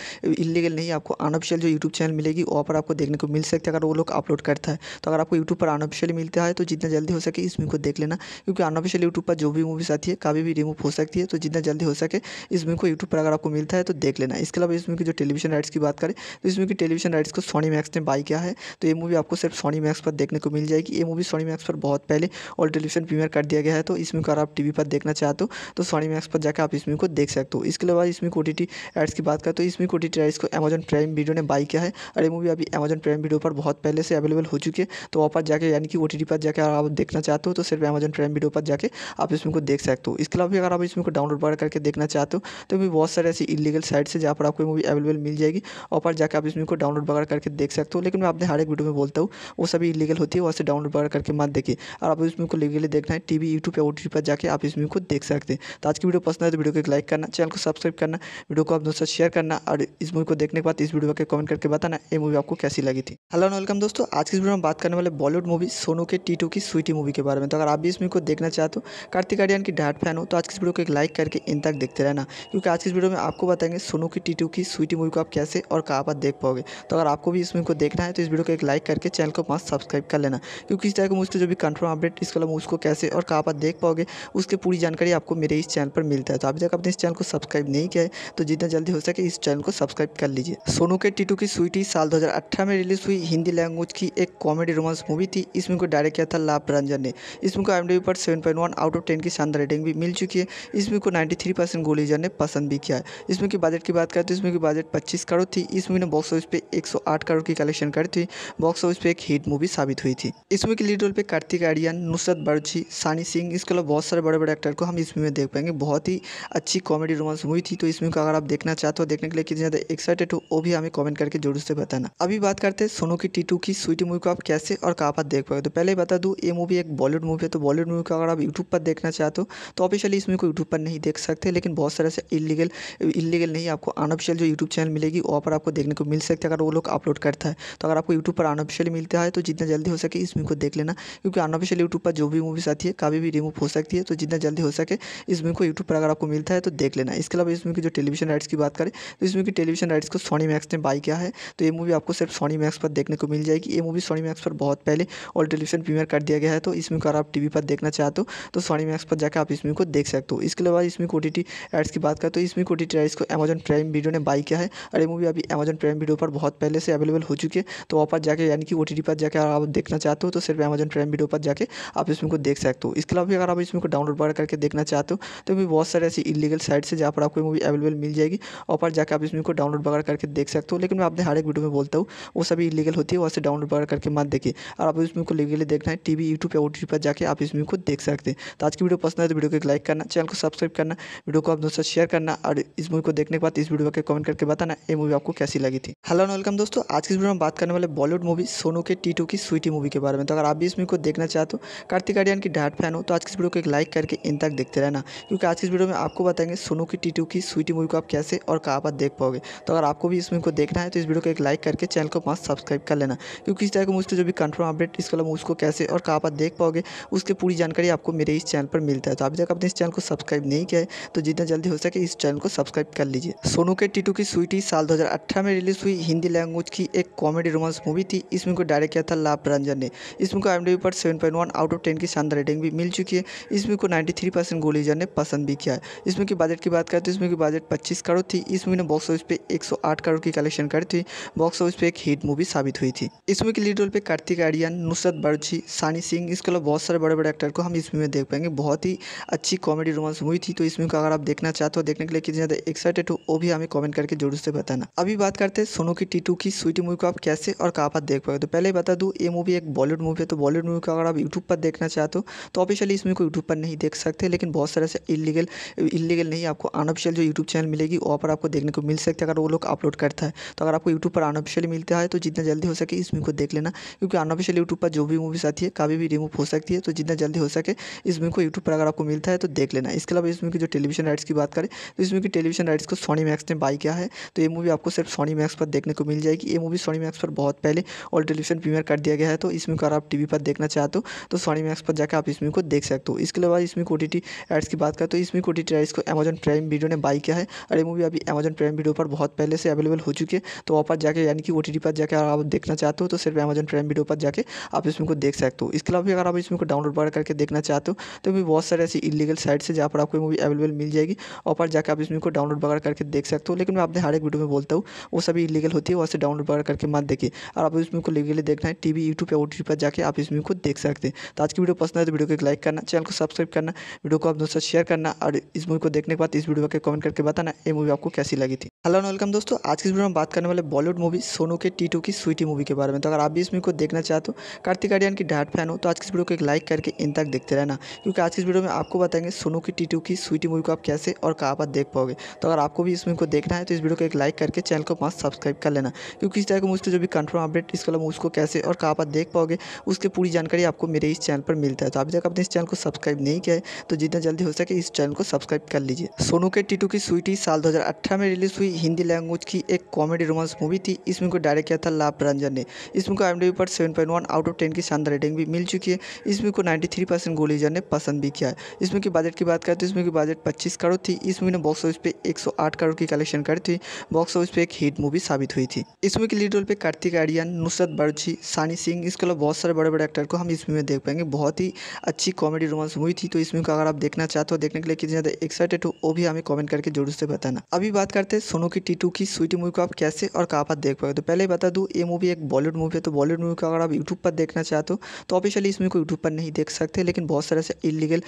इलीगल नहीं आपको अनऑफिशियल जो यूट्यूब चैनल मिलेगी वहाँ पर आपको देखने को मिल सकता है अगर वो लोग अपलोड करता है तो अगर आपको यूट्यूब पर अनऑफिशियल मिलता है तो जितना जल्दी हो सके इस मूवी को देख लेना क्योंकि अनऑफिशियल यूट्यूब पर जो भी मूवीज़ आती है कभी भी रिमूव हो सकती है तो जितना जल्दी हो सके इस मूवी को यूट्यूब पर अगर आपको मिलता है तो देख लेना इसके अलावा इस मूवी की जो टेलीविजन राइट्स की बात करें तो इस मूवी की टेलीविजन राइट्स को सोनी मैक्स ने बाई किया है तो ये मूवी आपको सिर्फ सोनी मैक्स पर देखने को मिल जाएगी ये मूवी सोनी मैक्स पर बहुत पहले और टेलीविजन प्रीमियर कर दिया गया है तो इसमें अगर आप टीवी पर देखना चाहते हो तो सोनी मैक्स पर जाकर आप इसमें को देख सकते हो इसके अलावा इसमें को टी एड्स की बात करें तो इसमें टी टी प्राइस इसको अमेजन प्राइम वीडियो ने बाई किया है और ये मूवी अभी अमेजन प्राइम वीडियो पर बहुत पहले से अवेलेबल हो चुकी है तो वहाँ पर जाकर यानी कि ओ पर जाकर आप देखना चाहते हो तो सिर्फ अमेजन प्राइम वीडियो पर जाकर आप इसमें को देख सकते हो इसके अलावा भी अगर आप इसमें को डाउनलोड वगैरह करके देखना चाहते हो तो भी बहुत सारे ऐसी इलीगल साइट्स है जहाँ पर आपको मूवी अवेलेबल मिल जाएगी और पर जाकर आप इसमें को डाउनलोड वगैरह करके देख सकते हो लेकिन मैं अपने हर एक वीडियो में बोलता हूँ वो सभी इलीगल होती है वहाँ से डाउनलोड वगैरह करके मत देखिए और आप इस मूवी को लीगली देखना है टीवी यूट्यूब या ओ पर जाकर आप इसमें को देख सकते हैं तो आज की वीडियो पसंद है तो वीडियो को एक लाइक करना चैनल को सब्सक्राइब करना वीडियो को आप दोस्तों शेयर करना और इस मूवी को देखने के बाद इस वीडियो के कमेंट करके बताना ये मूवी आपको कैसी लगी थी हेलो एंड वेलकम दोस्तों आज की वीडियो में बात करने वाले बॉलीवुड मूवी सोनू के टी की स्वीटी मूवी के बारे में तो अगर आप भी इस मूवी को देखना चाहते हो कार्तिक आर्यन की डाट फैन हो तो आज की वीडियो को एक लाइक करके इन तक देखते रहना क्योंकि आज की वीडियो में आपको बताएंगे सोनू की टी की स्वीटी मूवी को आप कैसे और कहाँ पर देख पाओगे तो अगर आपको भी इस मूवी को देखना है तो इस वीडियो को एक लाइक करके चैनल को पास सब्सक्राइब कर लेना क्योंकि इस तरह के मुझसे जो भी कंफर्म अपडेट इसके अलावा उसको कैसे और कहाँ पर देख पाओगे उसकी पूरी जानकारी आपको मेरे इस चैनल पर मिलता है तो अभी तक आपने इस चैनल को सब्सक्राइब नहीं किया है तो जितना जल्दी हो सके इस चैनल को सब्सक्राइब सब्सक्राइब कर लीजिए सोनू के टीटू की स्वीटी साल 2018 में रिलीज हुई हिंदी लैंग्वेज की एक कॉमेडी रोमांस मूवी थी इस मूवी को डायरेक्ट किया था लाभ रंजन ने इस मूवी को एम पर 7.1 आउट ऑफ 10 की शानदार रेटिंग भी मिल चुकी है इस मूवी को 93 परसेंट गोलीजर ने पसंद भी किया है इस मूवी बजट की बात करें तो इस मूवी की बजट पच्चीस करोड़ थी इस मूवी ने बॉक्स ऑफिस पे एक करोड़ की कलेक्शन करी थी बॉक्स ऑफिस पे एक हिट मूवी साबित हुई थी इस मूवी के लीड रोल पे कार्तिक आर्यन नुसरत बर्जी सानी सिंह इसके अलावा बहुत सारे बड़े बड़े एक्टर को हम इस मूवी में देख पाएंगे बहुत ही अच्छी कॉमेडी रोमांस मूवी थी तो इसमें को अगर आप देखना चाहते हो देखने के लिए कितने ज़्यादा एक्साइटेड हो वो भी हमें कमेंट करके जरूर से बताना अभी बात करते हैं सोनू की टीटू की स्वीटी मूवी को आप कैसे और कहाँ पर देख पाए तो पहले ही बता दूँ ये मूवी एक बॉलीवुड मूवी है तो बॉलीवुड मूवी को अगर आप यूट्यूब पर देखना चाहते हो तो ऑफिशियली इस मूवी को यूट्यूब पर नहीं देख सकते लेकिन बहुत सारे ऐसे इलीगल इलीगल नहीं आपको अनऑफिशियल जो यूट्यूब चैनल मिलेगी वहाँ पर आपको देखने को मिल सकती है अगर वो लोग अपलोड करता है तो अगर आपको यूट्यूब पर अनऑफिशियल मिलता है तो जितना जल्दी हो सके इस मूवी को देख लेना क्योंकि अनऑफिशियल यूट्यूब पर जो भी मूवीज़ आती है कभी भी रिमूव हो सकती है तो जितना जल्दी हो सके इस मूवी को यूट्यूब पर अगर आपको मिलता है तो देख लेना इसके अलावा इस मूवी की जो टेलीविजन राइट्स की बात करें तो इस मूवी की टेलीविजन एनिमेशन राइट्स को सोनी मैक्स ने बाई किया है तो ये मूवी आपको सिर्फ सोनी मैक्स पर देखने को मिल जाएगी ये मूवी सोनी मैक्स पर बहुत पहले और टेलीविजन प्रीमियर कर दिया गया है तो इसमें अगर आप टीवी पर देखना चाहते हो तो सोनी मैक्स पर जाकर आप इस मूवी को देख सकते हो इसके अलावा इसमें ओ टी एड्स की बात करें तो इसमें ओ टी राइट्स को अमेजन प्राइम वीडियो ने बाई किया है और ये मूवी अभी अमेजन प्राइम वीडियो पर बहुत पहले से अवेलेबल हो चुकी है तो वहाँ पर जाकर यानी कि ओ पर जाकर आप देखना चाहते हो तो सिर्फ अमेजन प्राइम वीडियो पर जाकर आप इसमें को देख सकते हो इसके अलावा भी अगर आप इसमें को डाउनलोड वगैरह करके देखना चाहते हो तो भी बहुत सारे ऐसी इलीगल साइट्स है जहाँ पर आपको मूवी अवेलेबल मिल जाएगी और पर जाकर आप इसमें को डाउनलोड डाउनलोड वगैरह करके देख सकते हो लेकिन मैं अपने हर एक वीडियो में बोलता हूँ वो सभी इलीगल होती है वहाँ से डाउनलोड वगैरह करके मत देखिए और आप इसमें को लीगली देखना है टी वी यूट्यूब या ओ पर जाकर आप इसमें को देख सकते हैं तो आज की वीडियो पसंद है तो वीडियो को एक लाइक करना चैनल को सब्सक्राइब करना वीडियो को आप दोस्तों शेयर करना और इस मूवी को देखने के बाद इस वीडियो को कमेंट करके बताना ये मूवी आपको कैसी लगी थी हेलो एंड वेलकम दोस्तों आज की वीडियो में बात करने वाले बॉलीवुड मूवी सोनू के टीटू की स्वीटी मूवी के बारे में तो अगर आप भी इस मूवी को देखना चाहते हो कार्तिक आर्यन की डाट फैन हो तो आज की वीडियो को एक लाइक करके इन तक देखते रहना क्योंकि आज की वीडियो में आपको बताएंगे सोनू की टीटू की स्वीटी मूवी को आप कैसे और कहाँ पर देख पाओगे तो अगर आपको भी इस मूवी को देखना है तो इस वीडियो को एक लाइक करके चैनल को पाँच सब्सक्राइब कर लेना क्योंकि इस तरह के मुझसे जो भी कंफर्म अपडेट इसके अलावा उसको कैसे और कहाँ पर देख पाओगे उसकी पूरी जानकारी आपको मेरे इस चैनल पर मिलता है तो अभी तक आपने इस चैनल को सब्सक्राइब नहीं किया है तो जितना जल्दी हो सके इस चैनल को सब्सक्राइब कर लीजिए सोनू के टीटू की स्वीटी साल दो में रिलीज हुई हिंदी लैंग्वेज की एक कॉमेडी रोमांस मूवी थी इस मूवी को डायरेक्ट किया था लाभ रंजन ने इस मूवी को आई पर seven point one out of ten की शानदार रेटिंग भी मिल चुकी है इस मूवी को थ्री परसेंट गोलीजर ने पसंद भी किया है इस मूवी के बजट की बात करें तो इस मूवी की बजट पच्चीस करोड़ थी इस मूवी ने बॉक्स ऑफिस पर 108 करोड़ की कलेक्शन कर थी बॉक्स ऑफिस पे एक हिट मूवी साबित हुई थी इस मूवी के लीड रोल पे कार्तिक आर्यन नुसरत बर्जी सानी सिंह इसके अलावा बहुत सारे बड़े बड़े एक्टर को हम इस मूवी में देख पाएंगे बहुत ही अच्छी कॉमेडी रोमांस मूवी थी तो इस मूवी को अगर आप देखना चाहते हो देखने के लिए कितने ज़्यादा एक्साइटेड हो वो भी हमें कॉमेंट करके जरूर से बताना अभी बात करते हैं सोनू की टीटू की स्वीटी मूवी को आप कैसे और कहाँ पर देख पाए तो पहले बता दूँ ये मूवी एक बॉलीवुड मूवी है तो बॉलीवुड मूवी को अगर आप यूट्यूब पर देखना चाहते हो तो ऑफिशियली इस मूवी को यूट्यूब पर नहीं देख सकते लेकिन बहुत सारे ऐसे इलीगल इलीगल नहीं आपको अनऑफिशियल जो यूट्यूब चैनल मिलेगी वहाँ पर आपको देखने को मिल सकता है अगर वो लोग अपलोड करता है तो अगर आपको यूट्यूब पर अनऑफिशियल मिलता है तो जितना जल्दी हो सके इस मूवी को देख लेना क्योंकि अनऑफिशियल यूट्यूब पर जो भी मूवीज़ आती है कभी भी रिमूव हो सकती है तो जितना जल्दी हो सके इस मूवी को यूट्यूब पर अगर आपको मिलता है तो देख लेना इसके अलावा इस मूवी की जो टेलीविजन राइट्स की बात करें तो इस मूवी की टेलीविजन राइट्स को सोनी मैक्स ने बाई किया है तो ये मूवी आपको सिर्फ सोनी मैक्स पर देखने को मिल जाएगी ये मूवी सोनी मैक्स पर बहुत पहले और टेलीविजन प्रीमियर कर दिया गया है तो इसमें अगर आप टीवी पर देखना चाहते हो तो सोनी मैक्स पर जाकर आप इसमें को देख सकते हो इसके अलावा इसमें को टी एड्स की बात करें तो इसमें को टी एड्स को अमेजन प्राइम वीडियो ने बाई किया है और ये मूवी अभी अमेजन प्राइम वीडियो पर बहुत बहुत पहले से अवेलेबल हो चुकी है तो वहाँ पर जाके यानी कि ओ टी पर जाकर आप देखना चाहते हो तो सिर्फ अमेजन प्राइम वीडियो पर जाके आप इसमें को देख सकते हो इसके अलावा भी अगर आप इसमें को डाउनलोड वगैरह करके देखना चाहते हो तो भी बहुत सारे ऐसी इलीगल साइट्स है जहाँ पर आपको मूवी अवेलेबल मिल जाएगी और पर जाकर आप इसमें को डाउनलोड वगैरह करके देख सकते हो लेकिन मैं अपने हर एक वीडियो में बोलता हूँ वो सभी इलीगल होती है वहाँ से डाउनलोड वगैरह करके मत देखिए और आप इसमें को लीगली देखना है टी वी यूट्यूब या ओ पर जाकर आप इसमें को देख सकते हैं तो आज की वीडियो पसंद है तो वीडियो को एक लाइक करना चैनल को सब्सक्राइब करना वीडियो को आप दोस्तों शेयर करना और इस मूवी को देखने के बाद इस वीडियो के कमेंट करके बताना ये मूवी आपको कैसी लगी थी हेलो एंड वेलकम दोस्तों आज की वीडियो में बात करने वाले बॉलीवुड मूवी सोनू के टी टू की स्वीटी मूवी के बारे में तो अगर आप भी इस मूवी को देखना चाहते हो कार्तिक आर्यन की डाट फैन हो तो आज की वीडियो को एक लाइक करके इन तक देखते रहना क्योंकि आज की वीडियो में आपको बताएंगे सोनू की टी टू की स्वीटी मूवी को आप कैसे और कहाँ पर देख पाओगे तो अगर आपको भी इस मूवी को देखना है तो इस वीडियो को एक लाइक करके चैनल को पाँच सब्सक्राइब कर लेना क्योंकि इस तरह का मुझसे जो भी कन्फर्म अपडेट इस कलम उसको कैसे और कहाँ पर देख पाओगे उसकी पूरी जानकारी आपको मेरे इस चैनल पर मिलता है तो अभी तक आपने इस चैनल को सब्सक्राइब नहीं किया है तो जितना जल्दी हो सके इस चैनल को सब्सक्राइब कर लीजिए सोनू के टी टू की स्वीटी साल दो में रिलीज हुई हिंदी लैंग्वेज की एक कॉमेडी रोमांस मूवी थी इस मूवी को डायरेक्ट किया था लाभ रंजन ने इस मूवी को आई पर seven point one out of ten की शानदार रेटिंग भी मिल चुकी है इस मूवी को नाइन्टी थ्री परसेंट गोलीजर ने पसंद भी किया है इस मूवी की बजट की बात करें तो इस मूवी की बजट पच्चीस करोड़ थी इस मूवी ने बॉक्स ऑफिस पे एक सौ आठ करोड़ की कलेक्शन करी थी बॉक्स ऑफिस पे एक हिट मूवी साबित हुई थी इस मूवी के लीड रोल पे कार्तिक आर्यन नुसरत बर्जी सानी सिंह इसके अलावा बहुत सारे बड़े बड़े एक्टर को हम इस मूवी में देख पाएंगे बहुत ही अच्छी कॉमेडी रोमांस मूवी थी तो इस मूवी को अगर आप देखना चाहते हो देखने के लिए कितने ज़्यादा एक्साइटेड हो वो भी हमें कॉमेंट करके जरूर से बताना अभी बात करते हैं दोनों की टीटू की स्वीटी मूवी को आप कैसे और कहाँ पर देख पाओगे तो पहले ही बता दूँ ये मूवी एक बॉलीवुड मूवी है तो बॉलीवुड मूवी को अगर आप यूट्यूब पर देखना चाहते हो तो ऑफिशियली इस मूवी को यूट्यूब पर नहीं देख सकते लेकिन बहुत सारे से इलीगल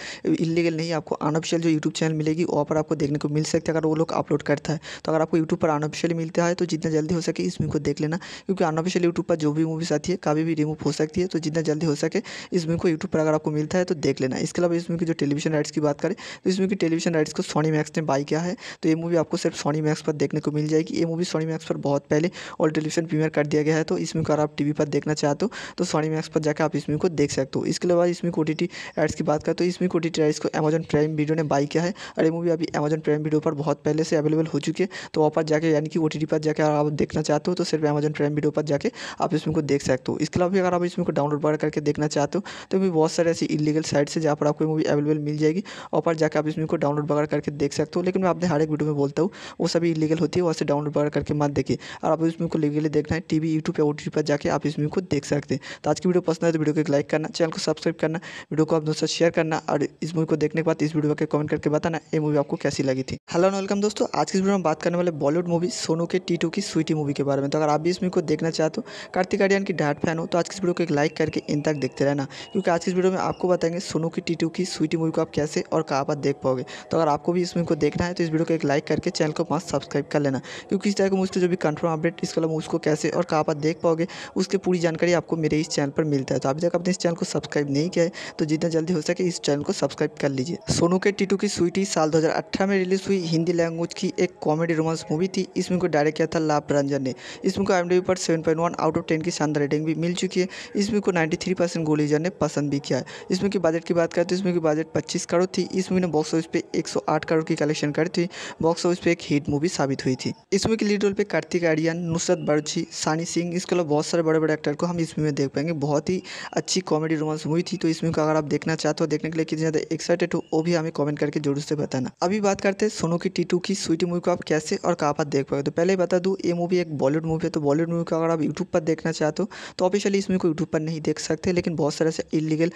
इलीगल नहीं आपको अनऑफिशियल जो यूट्यूब चैनल मिलेगी वहाँ पर आपको देखने को मिल सकती है अगर वो लोग अपलोड करता है तो अगर आपको यूट्यूब पर अनऑफिशियल मिलता है तो जितना जल्दी हो सके इस मूवी को देख लेना क्योंकि अनऑफिशियल यूट्यूब पर जो भी मूवीज़ आती है कभी भी रिमूव हो सकती है तो जितना जल्दी हो सके इस मूवी को यूट्यूब पर अगर आपको मिलता है तो देख लेना इसके अलावा इस मूवी की जो टेलीविजन राइट्स की बात करें तो इस मूवी की टेलीविजन राइट्स को सोनी मैक्स ने बाई किया है तो ये मूवी आपको सिर्फ सोनी मैक्स पर देख देखने को मिल जाएगी ये मूवी सोनी मैक्स पर बहुत पहले और टेलीविजन प्रीमियर कर दिया गया है तो इसमें अगर आप टीवी पर देखना चाहते हो तो सोनी मैक्स पर जाकर आप इसमें को देख सकते हो इसके अलावा इसमें को टी एड्स की बात करें तो इसमें को टी एड्स को अमेजन प्राइम वीडियो ने बाई किया है और ये मूवी अभी अमेजन प्राइम वीडियो पर बहुत पहले से अवेलेबल हो चुकी है तो वहाँ पर जाकर यानी कि ओ पर जाकर आप देखना चाहते हो तो सिर्फ अमेजन प्राइम वीडियो पर जाकर आप इसमें को देख सकते हो इसके अलावा भी अगर आप इसमें को डाउनलोड वगैरह करके देखना चाहते हो तो भी बहुत सारे ऐसी इलीगल साइट्स से जहाँ पर आपको मूवी अवेलेबल मिल जाएगी और पर जाकर आप इसमें को डाउनलोड वगैरह करके देख सकते हो लेकिन मैं अपने हर एक वीडियो में बोलता हूँ वो सभी इलीगल लीगल होती है वहाँ से डाउनलोड वगैरह करके मत देखिए और आप इस मूवी को लीगली देखना है टी वी यूट्यूब या ओ पर जाकर आप इस मूवी को देख सकते हैं तो आज की वीडियो पसंद है तो वीडियो को एक लाइक करना चैनल को सब्सक्राइब करना वीडियो को आप दोस्तों शेयर करना और इस मूवी को देखने के बाद इस वीडियो के कमेंट करके बताना ये मूवी आपको कैसी लगी थी हेलो वेलकम दोस्तों आज की वीडियो में बात करने वाले बॉलीवुड मूवी सोनू के टी की स्वीटी मूवी के बारे में तो अगर आप भी इस मूवी को देखना चाहते हो कार्तिक आर्यन की डाट फैन हो तो आज की वीडियो को एक लाइक करके इन तक देखते रहना क्योंकि आज की वीडियो में आपको बताएंगे सोनू की टी की स्वीटी मूवी को आप कैसे और कहाँ पर देख पाओगे तो अगर आपको भी इस मूवी को देखना है तो इस वीडियो को एक लाइक करके चैनल को पाँच सब्सक्राइब सब्सक्राइब कर लेना क्योंकि इस टाइप का मुझसे जो भी कंफर्म अपडेट इस कलम उसको कैसे और कहाँ पर देख पाओगे उसकी पूरी जानकारी आपको मेरे इस चैनल पर मिलता है तो अभी तक आपने इस चैनल को सब्सक्राइब नहीं किया है तो जितना जल्दी हो सके इस चैनल को सब्सक्राइब कर लीजिए सोनू के टीटू की स्वीटी साल दो में रिलीज हुई हिंदी लैंग्वेज की एक कॉमेडी रोमांस मूवी थी इसमें को डायरेक्ट किया था लाभ रंजन ने इसमें को आई पर सेवन आउट ऑफ टेन की शानदार रेटिंग भी मिल चुकी है इसमें को नाइन्टी परसेंट गोलीजर ने पसंद भी किया है इसमें की बजट की बात करें तो इसमें की बजट पच्चीस करोड़ थी इसमें ने बॉक्स ऑफिस पे एक करोड़ की कलेक्शन करी थी बॉक्स ऑफिस पे एक हिट मूवी साबित साबित हुई थी इस मूवी के लीड रोल पे कार्तिक आर्यन नुसरत बर्जी सानी सिंह इसके अलावा बहुत सारे बड़े बड़े एक्टर को हम इस मूवी में देख पाएंगे बहुत ही अच्छी कॉमेडी रोमांस मूवी थी तो इस मूवी को अगर आप देखना चाहते हो देखने के लिए कितने ज़्यादा एक्साइटेड हो वो भी हमें कॉमेंट करके जरूर से बताना अभी बात करते हैं सोनू की टीटू की स्वीटी मूवी को आप कैसे और कहाँ पर देख पाए तो पहले बता दूँ ये मूवी एक बॉलीवुड मूवी है तो बॉलीवुड मूवी को अगर आप यूट्यूब पर देखना चाहते हो तो ऑफिशियली इस मूवी को यूट्यूब पर नहीं देख सकते लेकिन बहुत सारे ऐसे इलीगल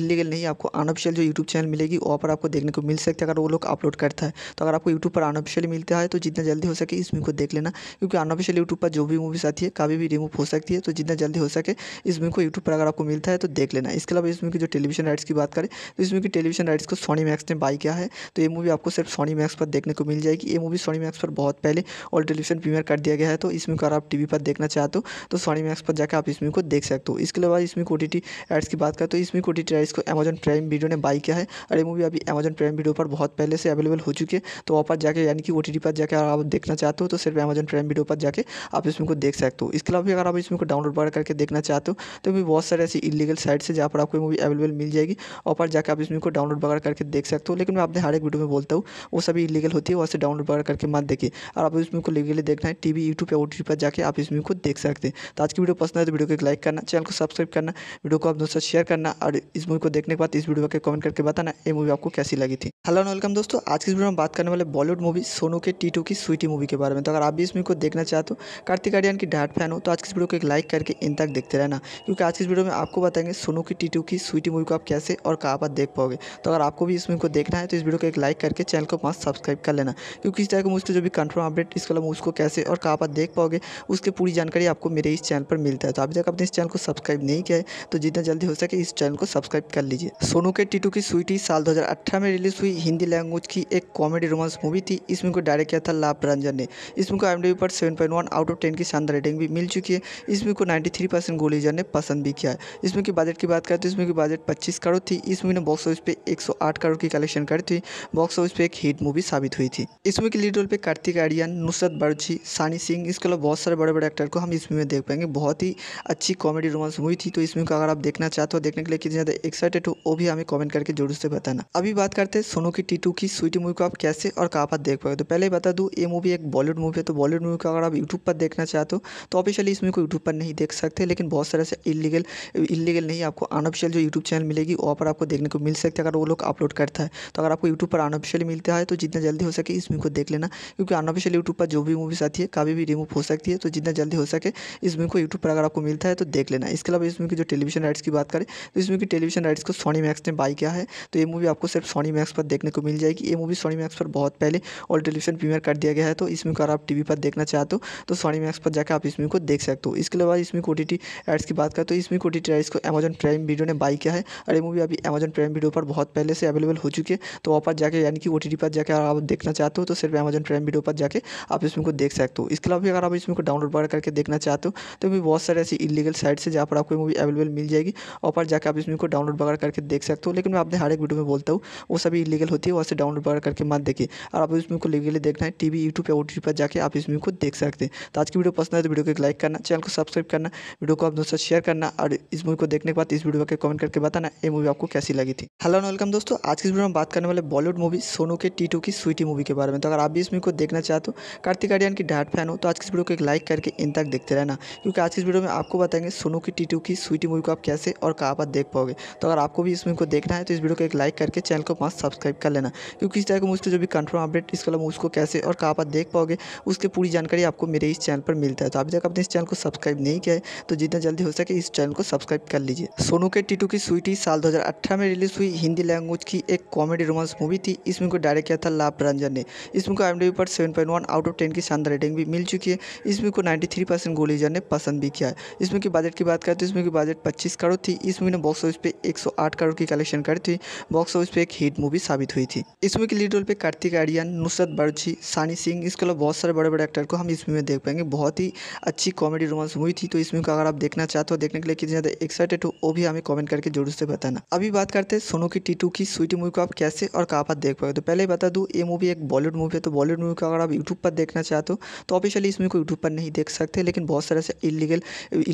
इलीगल नहीं आपको अनऑफिशियल जो यूट्यूब चैनल मिलेगी वहाँ पर आपको देखने को मिल सकता है अगर वो लोग अपलोड करता है तो अगर आपको यूट्यूब पर अनऑफिशियल मिलता है तो जितना जल्दी हो सके इस मूवी को देख लेना क्योंकि अनऑफिशियल यूट्यूब पर जो भी मूवीज़ आती है कभी भी रिमूव हो सकती है तो जितना जल्दी हो सके इस मूवी को यूट्यूब पर अगर आपको मिलता है तो देख लेना इसके अलावा इस मूवी की जो टेलीविजन राइट्स की बात करें तो इस मूवी की टेलीविजन राइट्स को सोनी मैक्स ने बाई किया है तो ये मूवी आपको सिर्फ सोनी मैक्स पर देखने को मिल जाएगी ये मूवी सोनी मैक्स पर बहुत पहले ऑल टेलीविजन प्रीमियर कर दिया गया है तो इस मूवी को अगर आप टी पर देखना चाहते हो तो सोनी मैक्स पर जाकर आप इस मूवी को देख सकते हो इसके अलावा इसमें ओ को टी एड्स की बात करें तो इसमें ओ को टी राइट्स को अमेजन प्राइम वीडियो ने बाई किया है और ये मूवी अभी अमेजन प्राइम वीडियो पर बहुत पहले से अवेलेबल हो चुकी है तो वहाँ पर जाकर यानी कि ओ पर जाकर आप देखना चाहते हो तो सिर्फ अमेजन प्राइम वीडियो पर जाकर आप इस को देख सकते हो इसके अलावा भी अगर आप इस को डाउनलोड वगैरह करके देखना चाहते हो तो भी बहुत सारे ऐसी इलीगल साइट्स है जहाँ पर आपको मूवी अवेलेबल मिल जाएगी और पर जाकर आप इस को डाउनलोड वगैरह करके देख सकते हो लेकिन मैं आपने हर एक वीडियो में बोलता हूँ वो सभी इलीगल होती है वहाँ से डाउनलोड वगैरह करके मत देखिए और आप इस मूवी को लीगली देखना है टी वी यूट्यूब या ओ पर जाकर आप इस को देख सकते हैं तो आज की वीडियो पसंद है तो वीडियो को लाइक करना चैनल को सब्सक्राइब करना वीडियो को आप दोस्तों शेयर करना और इस मूवी को देखने के बाद इस वीडियो के कमेंट करके बताना ये मूवी आपको कैसी लगी थी हेलो वेलकम दोस्तों आज की वीडियो में बात करने वाले बॉलीवुड मूवी सोनू के टी की स्वीटी मूवी के बारे में तो अगर आप भी इस मूवी को देखना चाहते हो कार्तिक आर्यन की डाट फैन हो तो आज की इस वीडियो को एक लाइक करके इन तक देखते रहना क्योंकि आज की इस वीडियो में आपको बताएंगे सोनू की टीटू की स्वीटी मूवी को आप कैसे और कहाँ पर देख पाओगे तो अगर आपको भी इस मूवी को देखना है तो इस वीडियो को एक लाइक करके चैनल को पास सब्सक्राइब कर लेना क्योंकि इस टाइप की मुझसे जो भी कंफर्म अपडेट इसके अलावा उसको कैसे और कहाँ पर देख पाओगे उसकी पूरी जानकारी आपको मेरे इस चैनल पर मिलता है तो अभी तक आपने इस चैनल को सब्सक्राइब नहीं किया है तो जितना जल्दी हो सके इस चैनल को सब्सक्राइब कर लीजिए सोनू के टीटू की स्वीटी साल दो में रिलीज हुई हिंदी लैंग्वेज की एक कॉमेडी रोमांस मूवी थी इसमें को डायरेक्ट किया था लाभ रंजन ने इस बुक को डी पर seven point one out of ten की शानदार रेटिंग भी मिल चुकी है इस बुक को नाइन्टी थ्री परसेंट गोलीजर ने पसंद भी किया है इस मूवी बजट की बात करें तो इस की बजट पच्चीस करोड़ थी इस मूवी ने बॉक्स ऑफिस पे एक सौ आठ करोड़ की कलेक्शन करी थी बॉक्स ऑफिस पे एक हिट मूवी साबित हुई थी इस मूवी के लीड रोल पे कार्तिक आर्यन नुसरत बर्जी सानी सिंह इसके अलावा बहुत सारे बड़े बड़े एक्टर को हम इस मूवी में देख पाएंगे बहुत ही अच्छी कॉमेडी रोमांस मूवी थी तो इस मूवी को अगर आप देखना चाहते हो देखने के लिए कितने ज़्यादा एक्साइटेड हो वो भी हमें कॉमेंट करके जरूर से बताना अभी बात करते हैं सोनू की टीटू की स्वीटी मूवी को आप कैसे और कहाँ पर देख पाए तो पहले बता दूँ ये मूवी एक बॉलीवुड मूवी है तो बॉलीवुड मूवी को अगर आप यूट्यूब पर देखना चाहते हो तो ऑफिशियली इस मूवी को यूट्यूब पर नहीं देख सकते लेकिन बहुत सारे ऐसे इलीगल इलीगल नहीं आपको अनऑफिशियल जो यूट्यूब चैनल मिलेगी वहाँ पर आपको देखने को मिल सकती है अगर वो लोग अपलोड करता है तो अगर आपको यूट्यूब पर अनऑफिशियल मिलता है तो जितना जल्दी हो सके इस मूवी को देख लेना क्योंकि अनऑफिशियल यूट्यूब पर जो भी मूवीज़ आती है कभी भी रिमूव हो सकती है तो जितना जल्दी हो सके इस मूवी को यूट्यूब पर अगर आपको मिलता है तो देख लेना इसके अलावा इस मूवी की जो टेलीविजन राइट्स की बात करें तो इस मूवी की टेलीविजन राइट्स को सोनी मैक्स ने बाई किया है तो ये मूवी आपको सिर्फ सोनी मैक्स पर देखने को मिल जाएगी ये मूवी सोनी मैक्स पर बहुत पहले और टेलीविजन प्रीमियर कर दिया गया गया है तो इसमें अगर आप टीवी पर देखना चाहते हो तो सोनी मैक्स पर जाकर आप इसमें को देख सकते हो इसके अलावा इसमें कोटी एड्स की बात करें तो इसमें कोटी टी को अमेजन प्राइम वीडियो ने बाई किया है और ये मूवी अभी अमेजन प्राइम वीडियो पर बहुत पहले से अवेलेबल हो चुकी है तो वहाँ पर जाकर यानी कि ओ पर जाकर आप देखना चाहते हो तो सिर्फ अमेजन प्राइम वीडियो पर जाकर आप इसमें को देख सकते हो इसके अलावा भी अगर आप इसमें को डाउनलोड करके देखना चाहते हो तो भी बहुत सारे ऐसी इलीगल साइट्स है जहाँ पर आपको मूवी अवेलेबल मिल जाएगी और पर जाकर आप इसमें को डाउनलोड वगैरह करके देख सकते हो लेकिन मैं अपने हर एक वीडियो में बोलता हूँ वो सभी इलीगल होती है वहाँ से डाउनलोड वगैरह करके मत देखिए और आप इसमें को लीगली देखना है टीवी भी यूट्यूब या ओ पर जाकर आप इस मूवी को देख सकते हैं तो आज की वीडियो पसंद है तो वीडियो को एक लाइक करना चैनल को सब्सक्राइब करना वीडियो को आप दोस्तों शेयर करना और इस मूवी को देखने के बाद इस वीडियो को कमेंट करके बताना ये मूवी आपको कैसी लगी थी हेलो एंड वेलकम दोस्तों आज की वीडियो में बात करने वाले बॉलीवुड मूवी सोनू के टी की स्वीटी मूवी के बारे में तो अगर आप भी इस मूवी को देखना चाहते हो कार्तिक आर्यन की डाट फैन हो तो आज की वीडियो को एक लाइक करके इन तक देखते रहना क्योंकि आज की वीडियो में आपको बताएंगे सोनू की टी की स्वीटी मूवी को आप कैसे और कहाँ पर देख पाओगे तो अगर आपको भी इस मूवी को देखना है तो इस वीडियो को एक लाइक करके चैनल को पास सब्सक्राइब कर लेना क्योंकि इस तरह की मुझसे जो भी कंफर्म अपडेट इसका अलावा उसको कैसे और कहा आप देख पाओगे उसकी पूरी जानकारी आपको मेरे इस चैनल पर मिलता है तो अभी तक आपने इस चैनल को सब्सक्राइब नहीं किया है तो जितना जल्दी हो सके इस चैनल को सब्सक्राइब कर लीजिए सोनू के टीटू की स्वीटी साल दो में रिलीज हुई हिंदी लैंग्वेज की एक कॉमेडी रोमांस मूवी थी इस मूवी को डायरेक्ट किया था लाभ रंजन ने इस मूवी को आई पर 7.1 आउट ऑफ टेन की शानदार रेटिंग भी मिल चुकी है इस मूवी को 93 परसेंट गोलीजर ने पसंद भी किया है इस मूवी की बजट की बात करें तो इस मूवी की बजट पच्चीस करोड़ थी इस मूवी ने बॉक्स ऑफिस पे 108 करोड़ की कलेक्शन करी थी बॉक्स ऑफिस पे एक हिट मूवी साबित हुई थी इस मूवी के लीड रोल पे कार्तिक आर्यन नुसरत बर्जी सानी सिंह इसके अलावा बहुत सारे बड़े बड़े एक्टर को हम इस मूवी में देख पाएंगे बहुत ही अच्छी कॉमेडी रोमांस मूवी थी तो इस मूवी को अगर आप देखना चाहते हो देखने के लिए कितने ज़्यादा एक्साइटेड हो वो भी हमें कमेंट करके जरूर से बताना अभी बात करते हैं सोनू की टीटू की स्वीटी मूवी को आप कैसे और कहाँ पर देख पाए तो पहले बता दूँ ये मूवी एक बॉलीवुड मूवी है तो बॉलीवुड मूवी को अगर आप यूट्यूब पर देखना चाहते हो तो ऑफिशियली इस मूवी को यूट्यूब पर नहीं देख सकते लेकिन बहुत सारे से इलीगल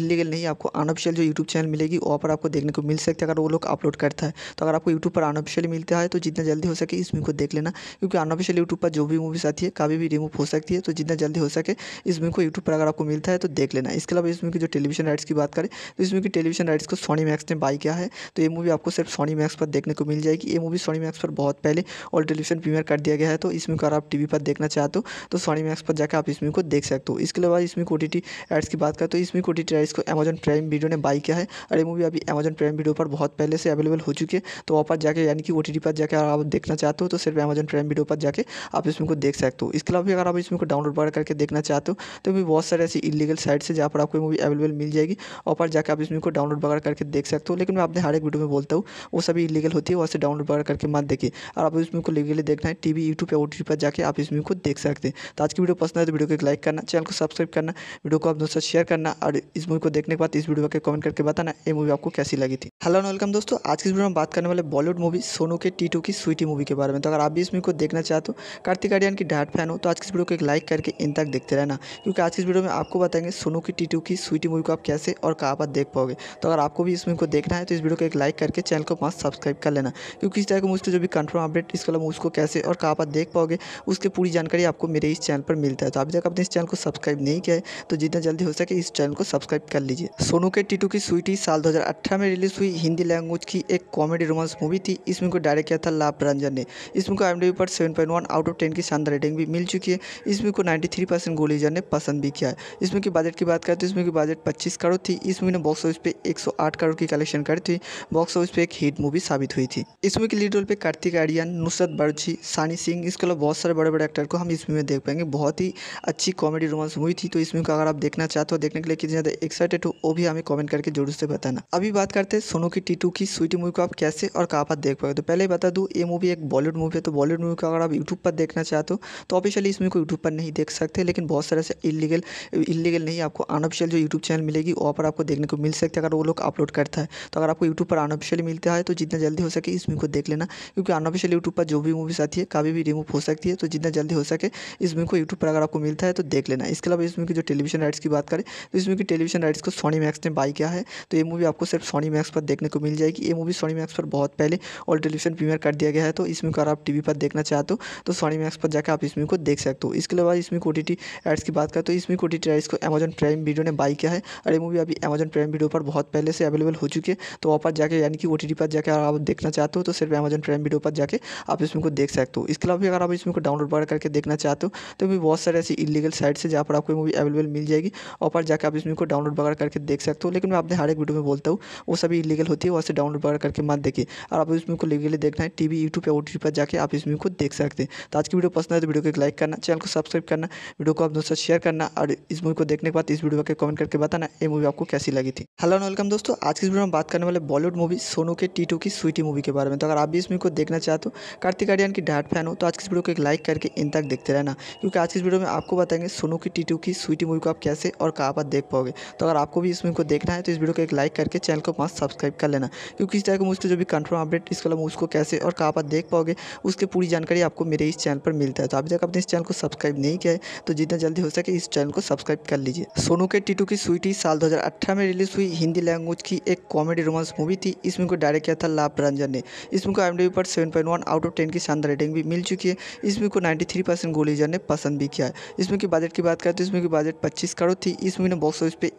इलीगल नहीं आपको अनऑफिशियल जो यूट्यूब चैनल मिलेगी वहाँ पर आपको देखने को मिल सकती है अगर वो लोग अपलोड करता है तो अगर आपको यूट्यूब पर अनऑफिशियली मिलता है तो जितना जल्दी हो सके इस मूवी को देख लेना क्योंकि अनऑफिशियल यूट्यूब पर जो भी मूवीज़ आती है काफ़ी भी रिमूव हो सकती है तो जितना जल्दी हो सके इस मूवी को यूट्यूब पर अगर आपको मिलता है तो देख लेना इसके अलावा इस मूवी की जो टेलीविजन राइट्स की बात करें तो इस मूवी की टेलीविजन राइट्स को सोनी मैक्स ने बाई किया है तो ये मूवी आपको सिर्फ सोनी मैक्स पर देखने को मिल जाएगी ये मूवी सोनी मैक्स पर बहुत पहले और टेलीविजन प्रीमियर कर दिया गया है तो इसमें अगर आप टी पर देखना चाहते हो तो सोनी मैक्स पर जाकर आप इस मूवी को देख सकते हो इसके अलावा इसमें ओ एड्स की बात करें तो इसमें टी एड्स को अमेजन प्राइम वीडियो ने बाई किया है और ये मूवी अभी अमेजन प्राइम वीडियो पर बहुत पहले से अवेलेबल हो चुकी है तो वहाँ पर जाकर यानी कि ओ पर जाकर आप देखना चाहते हो तो सिर्फ अमेजन प्राइम वीडियो पर जाकर आप इसमें को देख सकते हो इसके इसके अलावा भी अगर आप इस मूवी को डाउनलोड वगैरह करके देखना चाहते हो तो भी बहुत सारे ऐसी इलीगल साइट्स है जहाँ पर आपको मूवी अवेलेबल मिल जाएगी और पर जाकर आप इस मूवी को डाउनलोड वगैरह करके देख सकते हो लेकिन मैं अपने हर एक वीडियो में बोलता हूँ वो सभी इलीगल होती है वहाँ से डाउनलोड वगैरह करके मत देखिए और आप इस मूवी को लीगली देखना है टी वी यूट्यूब या ओ पर जाकर आप इस मूवी को देख सकते हैं तो आज की वीडियो पसंद है तो वीडियो को एक लाइक करना चैनल को सब्सक्राइब करना वीडियो को आप दोस्तों शेयर करना और इस मूवी को देखने के बाद इस वीडियो को कमेंट करके बताना ये मूवी आपको कैसी लगी थी हेलो वेलकम दोस्तों आज की वीडियो में बात करने वाले बॉलीवुड मूवी सोनू के टी की स्वीटी मूवी के बारे में तो अगर आप भी इस मूवी को देखना चाहते हो कार्तिक आर्यन की डायट फैन हो हूँ तो आज की वीडियो को एक लाइक करके इन तक देखते रहना क्योंकि आज की वीडियो में आपको बताएंगे सोनू की टीटू की स्वीटी मूवी को आप कैसे और कहाँ पर देख पाओगे तो अगर आपको भी इस मूवी को देखना है तो इस वीडियो को एक लाइक करके चैनल को पाँच सब्सक्राइब कर लेना क्योंकि इस तरह का जो भी कंफर्म अपडेट इस कलम उसको कैसे और कहाँ पर देख पाओगे उसकी पूरी जानकारी आपको मेरे इस चैनल पर मिलता है तो अभी तक आपने इस चैनल को सब्सक्राइब नहीं किया है तो जितना जल्दी हो सके इस चैनल को सब्सक्राइब कर लीजिए सोनू के टीटू की स्वीटी साल दो में रिलीज हुई हिंदी लैंग्वेज की एक कॉमेडी रोमांस मूवी थी इसमें को डायरेक्ट किया था लाभ रंजन ने इसमें को एम पर seven point one out of ten की शानदार रेटिंग भी मिल चुकी है इसमें को नाइन्टी थ्री परसेंट गोलीजर ने पसंद भी किया है इसमें की बजट की बात करें तो इसमें की बजट पच्चीस करोड़ थी इस मूवी ने बॉक्स ऑफिस पे एक सौ आठ करोड़ की कलेक्शन करी थी बॉक्स ऑफिस पे एक हिट मूवी साबित हुई थी इस मूवी के लीड रोल पे कार्तिक आर्यन नुसरत बर्जी सानी सिंह इसके अलावा बहुत सारे बड़े बड़े एक्टर को हम इस मूवी में देख पाएंगे बहुत ही अच्छी कॉमेडी रोमांस मूवी थी तो इस मूवी को अगर आप देखना चाहते हो देखने के लिए कितने ज़्यादा एक्साइटेड हो वो भी हमें कॉमेंट करके जरूर से बताना अभी बात करते हैं सोनू की टीटू की स्वीटी मूवी को आप कैसे और कहाँ पर देख पाए तो पहले बता दूँ ये मूवी एक बॉलीवुड मूवी है तो बॉलीवुड मूवी को अगर आप यूट्यूब पर देखना चाहते हो तो ऑफिस ऑफिशियली इसमें कोई यूट्यूब पर नहीं देख सकते लेकिन बहुत सारे से इलीगल इलीगल नहीं आपको अनऑफिशियल जो यूट्यूब चैनल मिलेगी वहाँ पर आपको देखने को मिल सकती है अगर वो लोग अपलोड करता है तो अगर आपको यूट्यूब पर अनऑफिशियल मिलता है तो जितना जल्दी हो सके इस मूवी को देख लेना क्योंकि अनऑफिशियल यूट्यूब पर जो भी मूवीज़ आती है कभी भी रिमूव हो सकती है तो जितना जल्दी हो सके इस मूवी को यूट्यूब पर अगर आपको मिलता है तो देख लेना इसके अलावा इसमें की जो टेलीविजन राइट्स की बात करें तो इसमें की टेलीविजन राइट्स को सोनी मैक्स ने बाई किया है तो ये मूवी आपको सिर्फ सोनी मैक्स पर देखने को मिल जाएगी ये मूवी सोनी मैक्स पर बहुत पहले और टेलीविजन प्रीमियर कर दिया गया है तो इसमें अगर आप टी पर देखना चाहते हो तो सोनी मैक्स पर जाकर आप इसमें को देख सकते हो इसके अलावा इसमें टी एड्स की बात करें तो इसमें टी एड्स को अमेजन प्राइम वीडियो ने बाई किया है और ये मूवी अभी अमेजन प्राइम वीडियो पर बहुत पहले से अवेलेबल हो चुकी है तो वहाँ पर जाकर यानी कि ओ पर जाकर आप देखना चाहते हो तो सिर्फ अमेजन प्राइम वीडियो पर जाकर आप इसमें को देख सकते हो इसके अलावा भी अगर आप इसमें को डाउनलोड वगैरह करके देखना चाहते हो तो भी बहुत सारे ऐसी इलीगल साइट्स है जहाँ पर आपको मूवी अवेलेबल मिल जाएगी और पर जाकर आप इसमें को डाउनलोड वगैरह करके देख सकते हो लेकिन मैं अपने हर एक वीडियो में बोलता हूँ वो सभी इलीगल होती है वहाँ से डाउनलोड वगैरह करके मत देखिए और आप इसमें को लीगली देखना है टी वी यूट्यूब या ओ पर जाकर आप इसमें को देख सकते हैं तो आज की वीडियो पसंद है तो वीडियो को एक लाइक लाइक करना चैनल को सब्सक्राइब करना वीडियो को आप दोस्तों शेयर करना और इस मूवी को देखने के बाद इस वीडियो के कमेंट करके बताना ये मूवी आपको कैसी लगी थी हेलो एंड वेलकम दोस्तों आज की वीडियो में बात करने वाले बॉलीवुड मूवी सोनू के टी की स्वीटी मूवी के बारे में तो अगर आप भी इस मूवी को देखना चाहते हो कार्तिक आर्यन की डाट फैन हो तो आज की वीडियो को एक लाइक करके इन तक देखते रहना क्योंकि आज की वीडियो में आपको बताएंगे सोनू की टी की स्वीटी मूवी को आप कैसे और कहाँ पर देख पाओगे तो अगर आपको भी इस मूवी को देखना है तो इस वीडियो को एक लाइक करके चैनल को पास सब्सक्राइब कर लेना क्योंकि इस टाइप के मुझको जो भी कंफर्म अपडेट इसके अलावा उसको कैसे और कहाँ पर देख पाओगे उसकी पूरी जानकारी आपको मेरे इस चैनल पर मिलता है तो अभी तक आप आपने इस चैनल को सब्सक्राइब नहीं किया है तो जितना जल्दी हो सके इस चैनल को सब्सक्राइब कर लीजिए सोनू के टीटू की स्वीटी साल 2018 में रिलीज हुई हिंदी लैंग्वेज की एक कॉमेडी रोमांस मूवी थी इस मूवी को डायरेक्ट किया था लाभ रंजन ने इस मूवी को आई पर सेवन आउट ऑफ टेन की शानदार रेटिंग भी मिल चुकी है इस मूवी को नाइन्टी गोलीजर ने पसंद भी किया है इस मूवी की बजट की बात करें तो इस मूवी की बजट पच्चीस करोड़ थी इस मूवी ने बॉक्स ऑफिस पे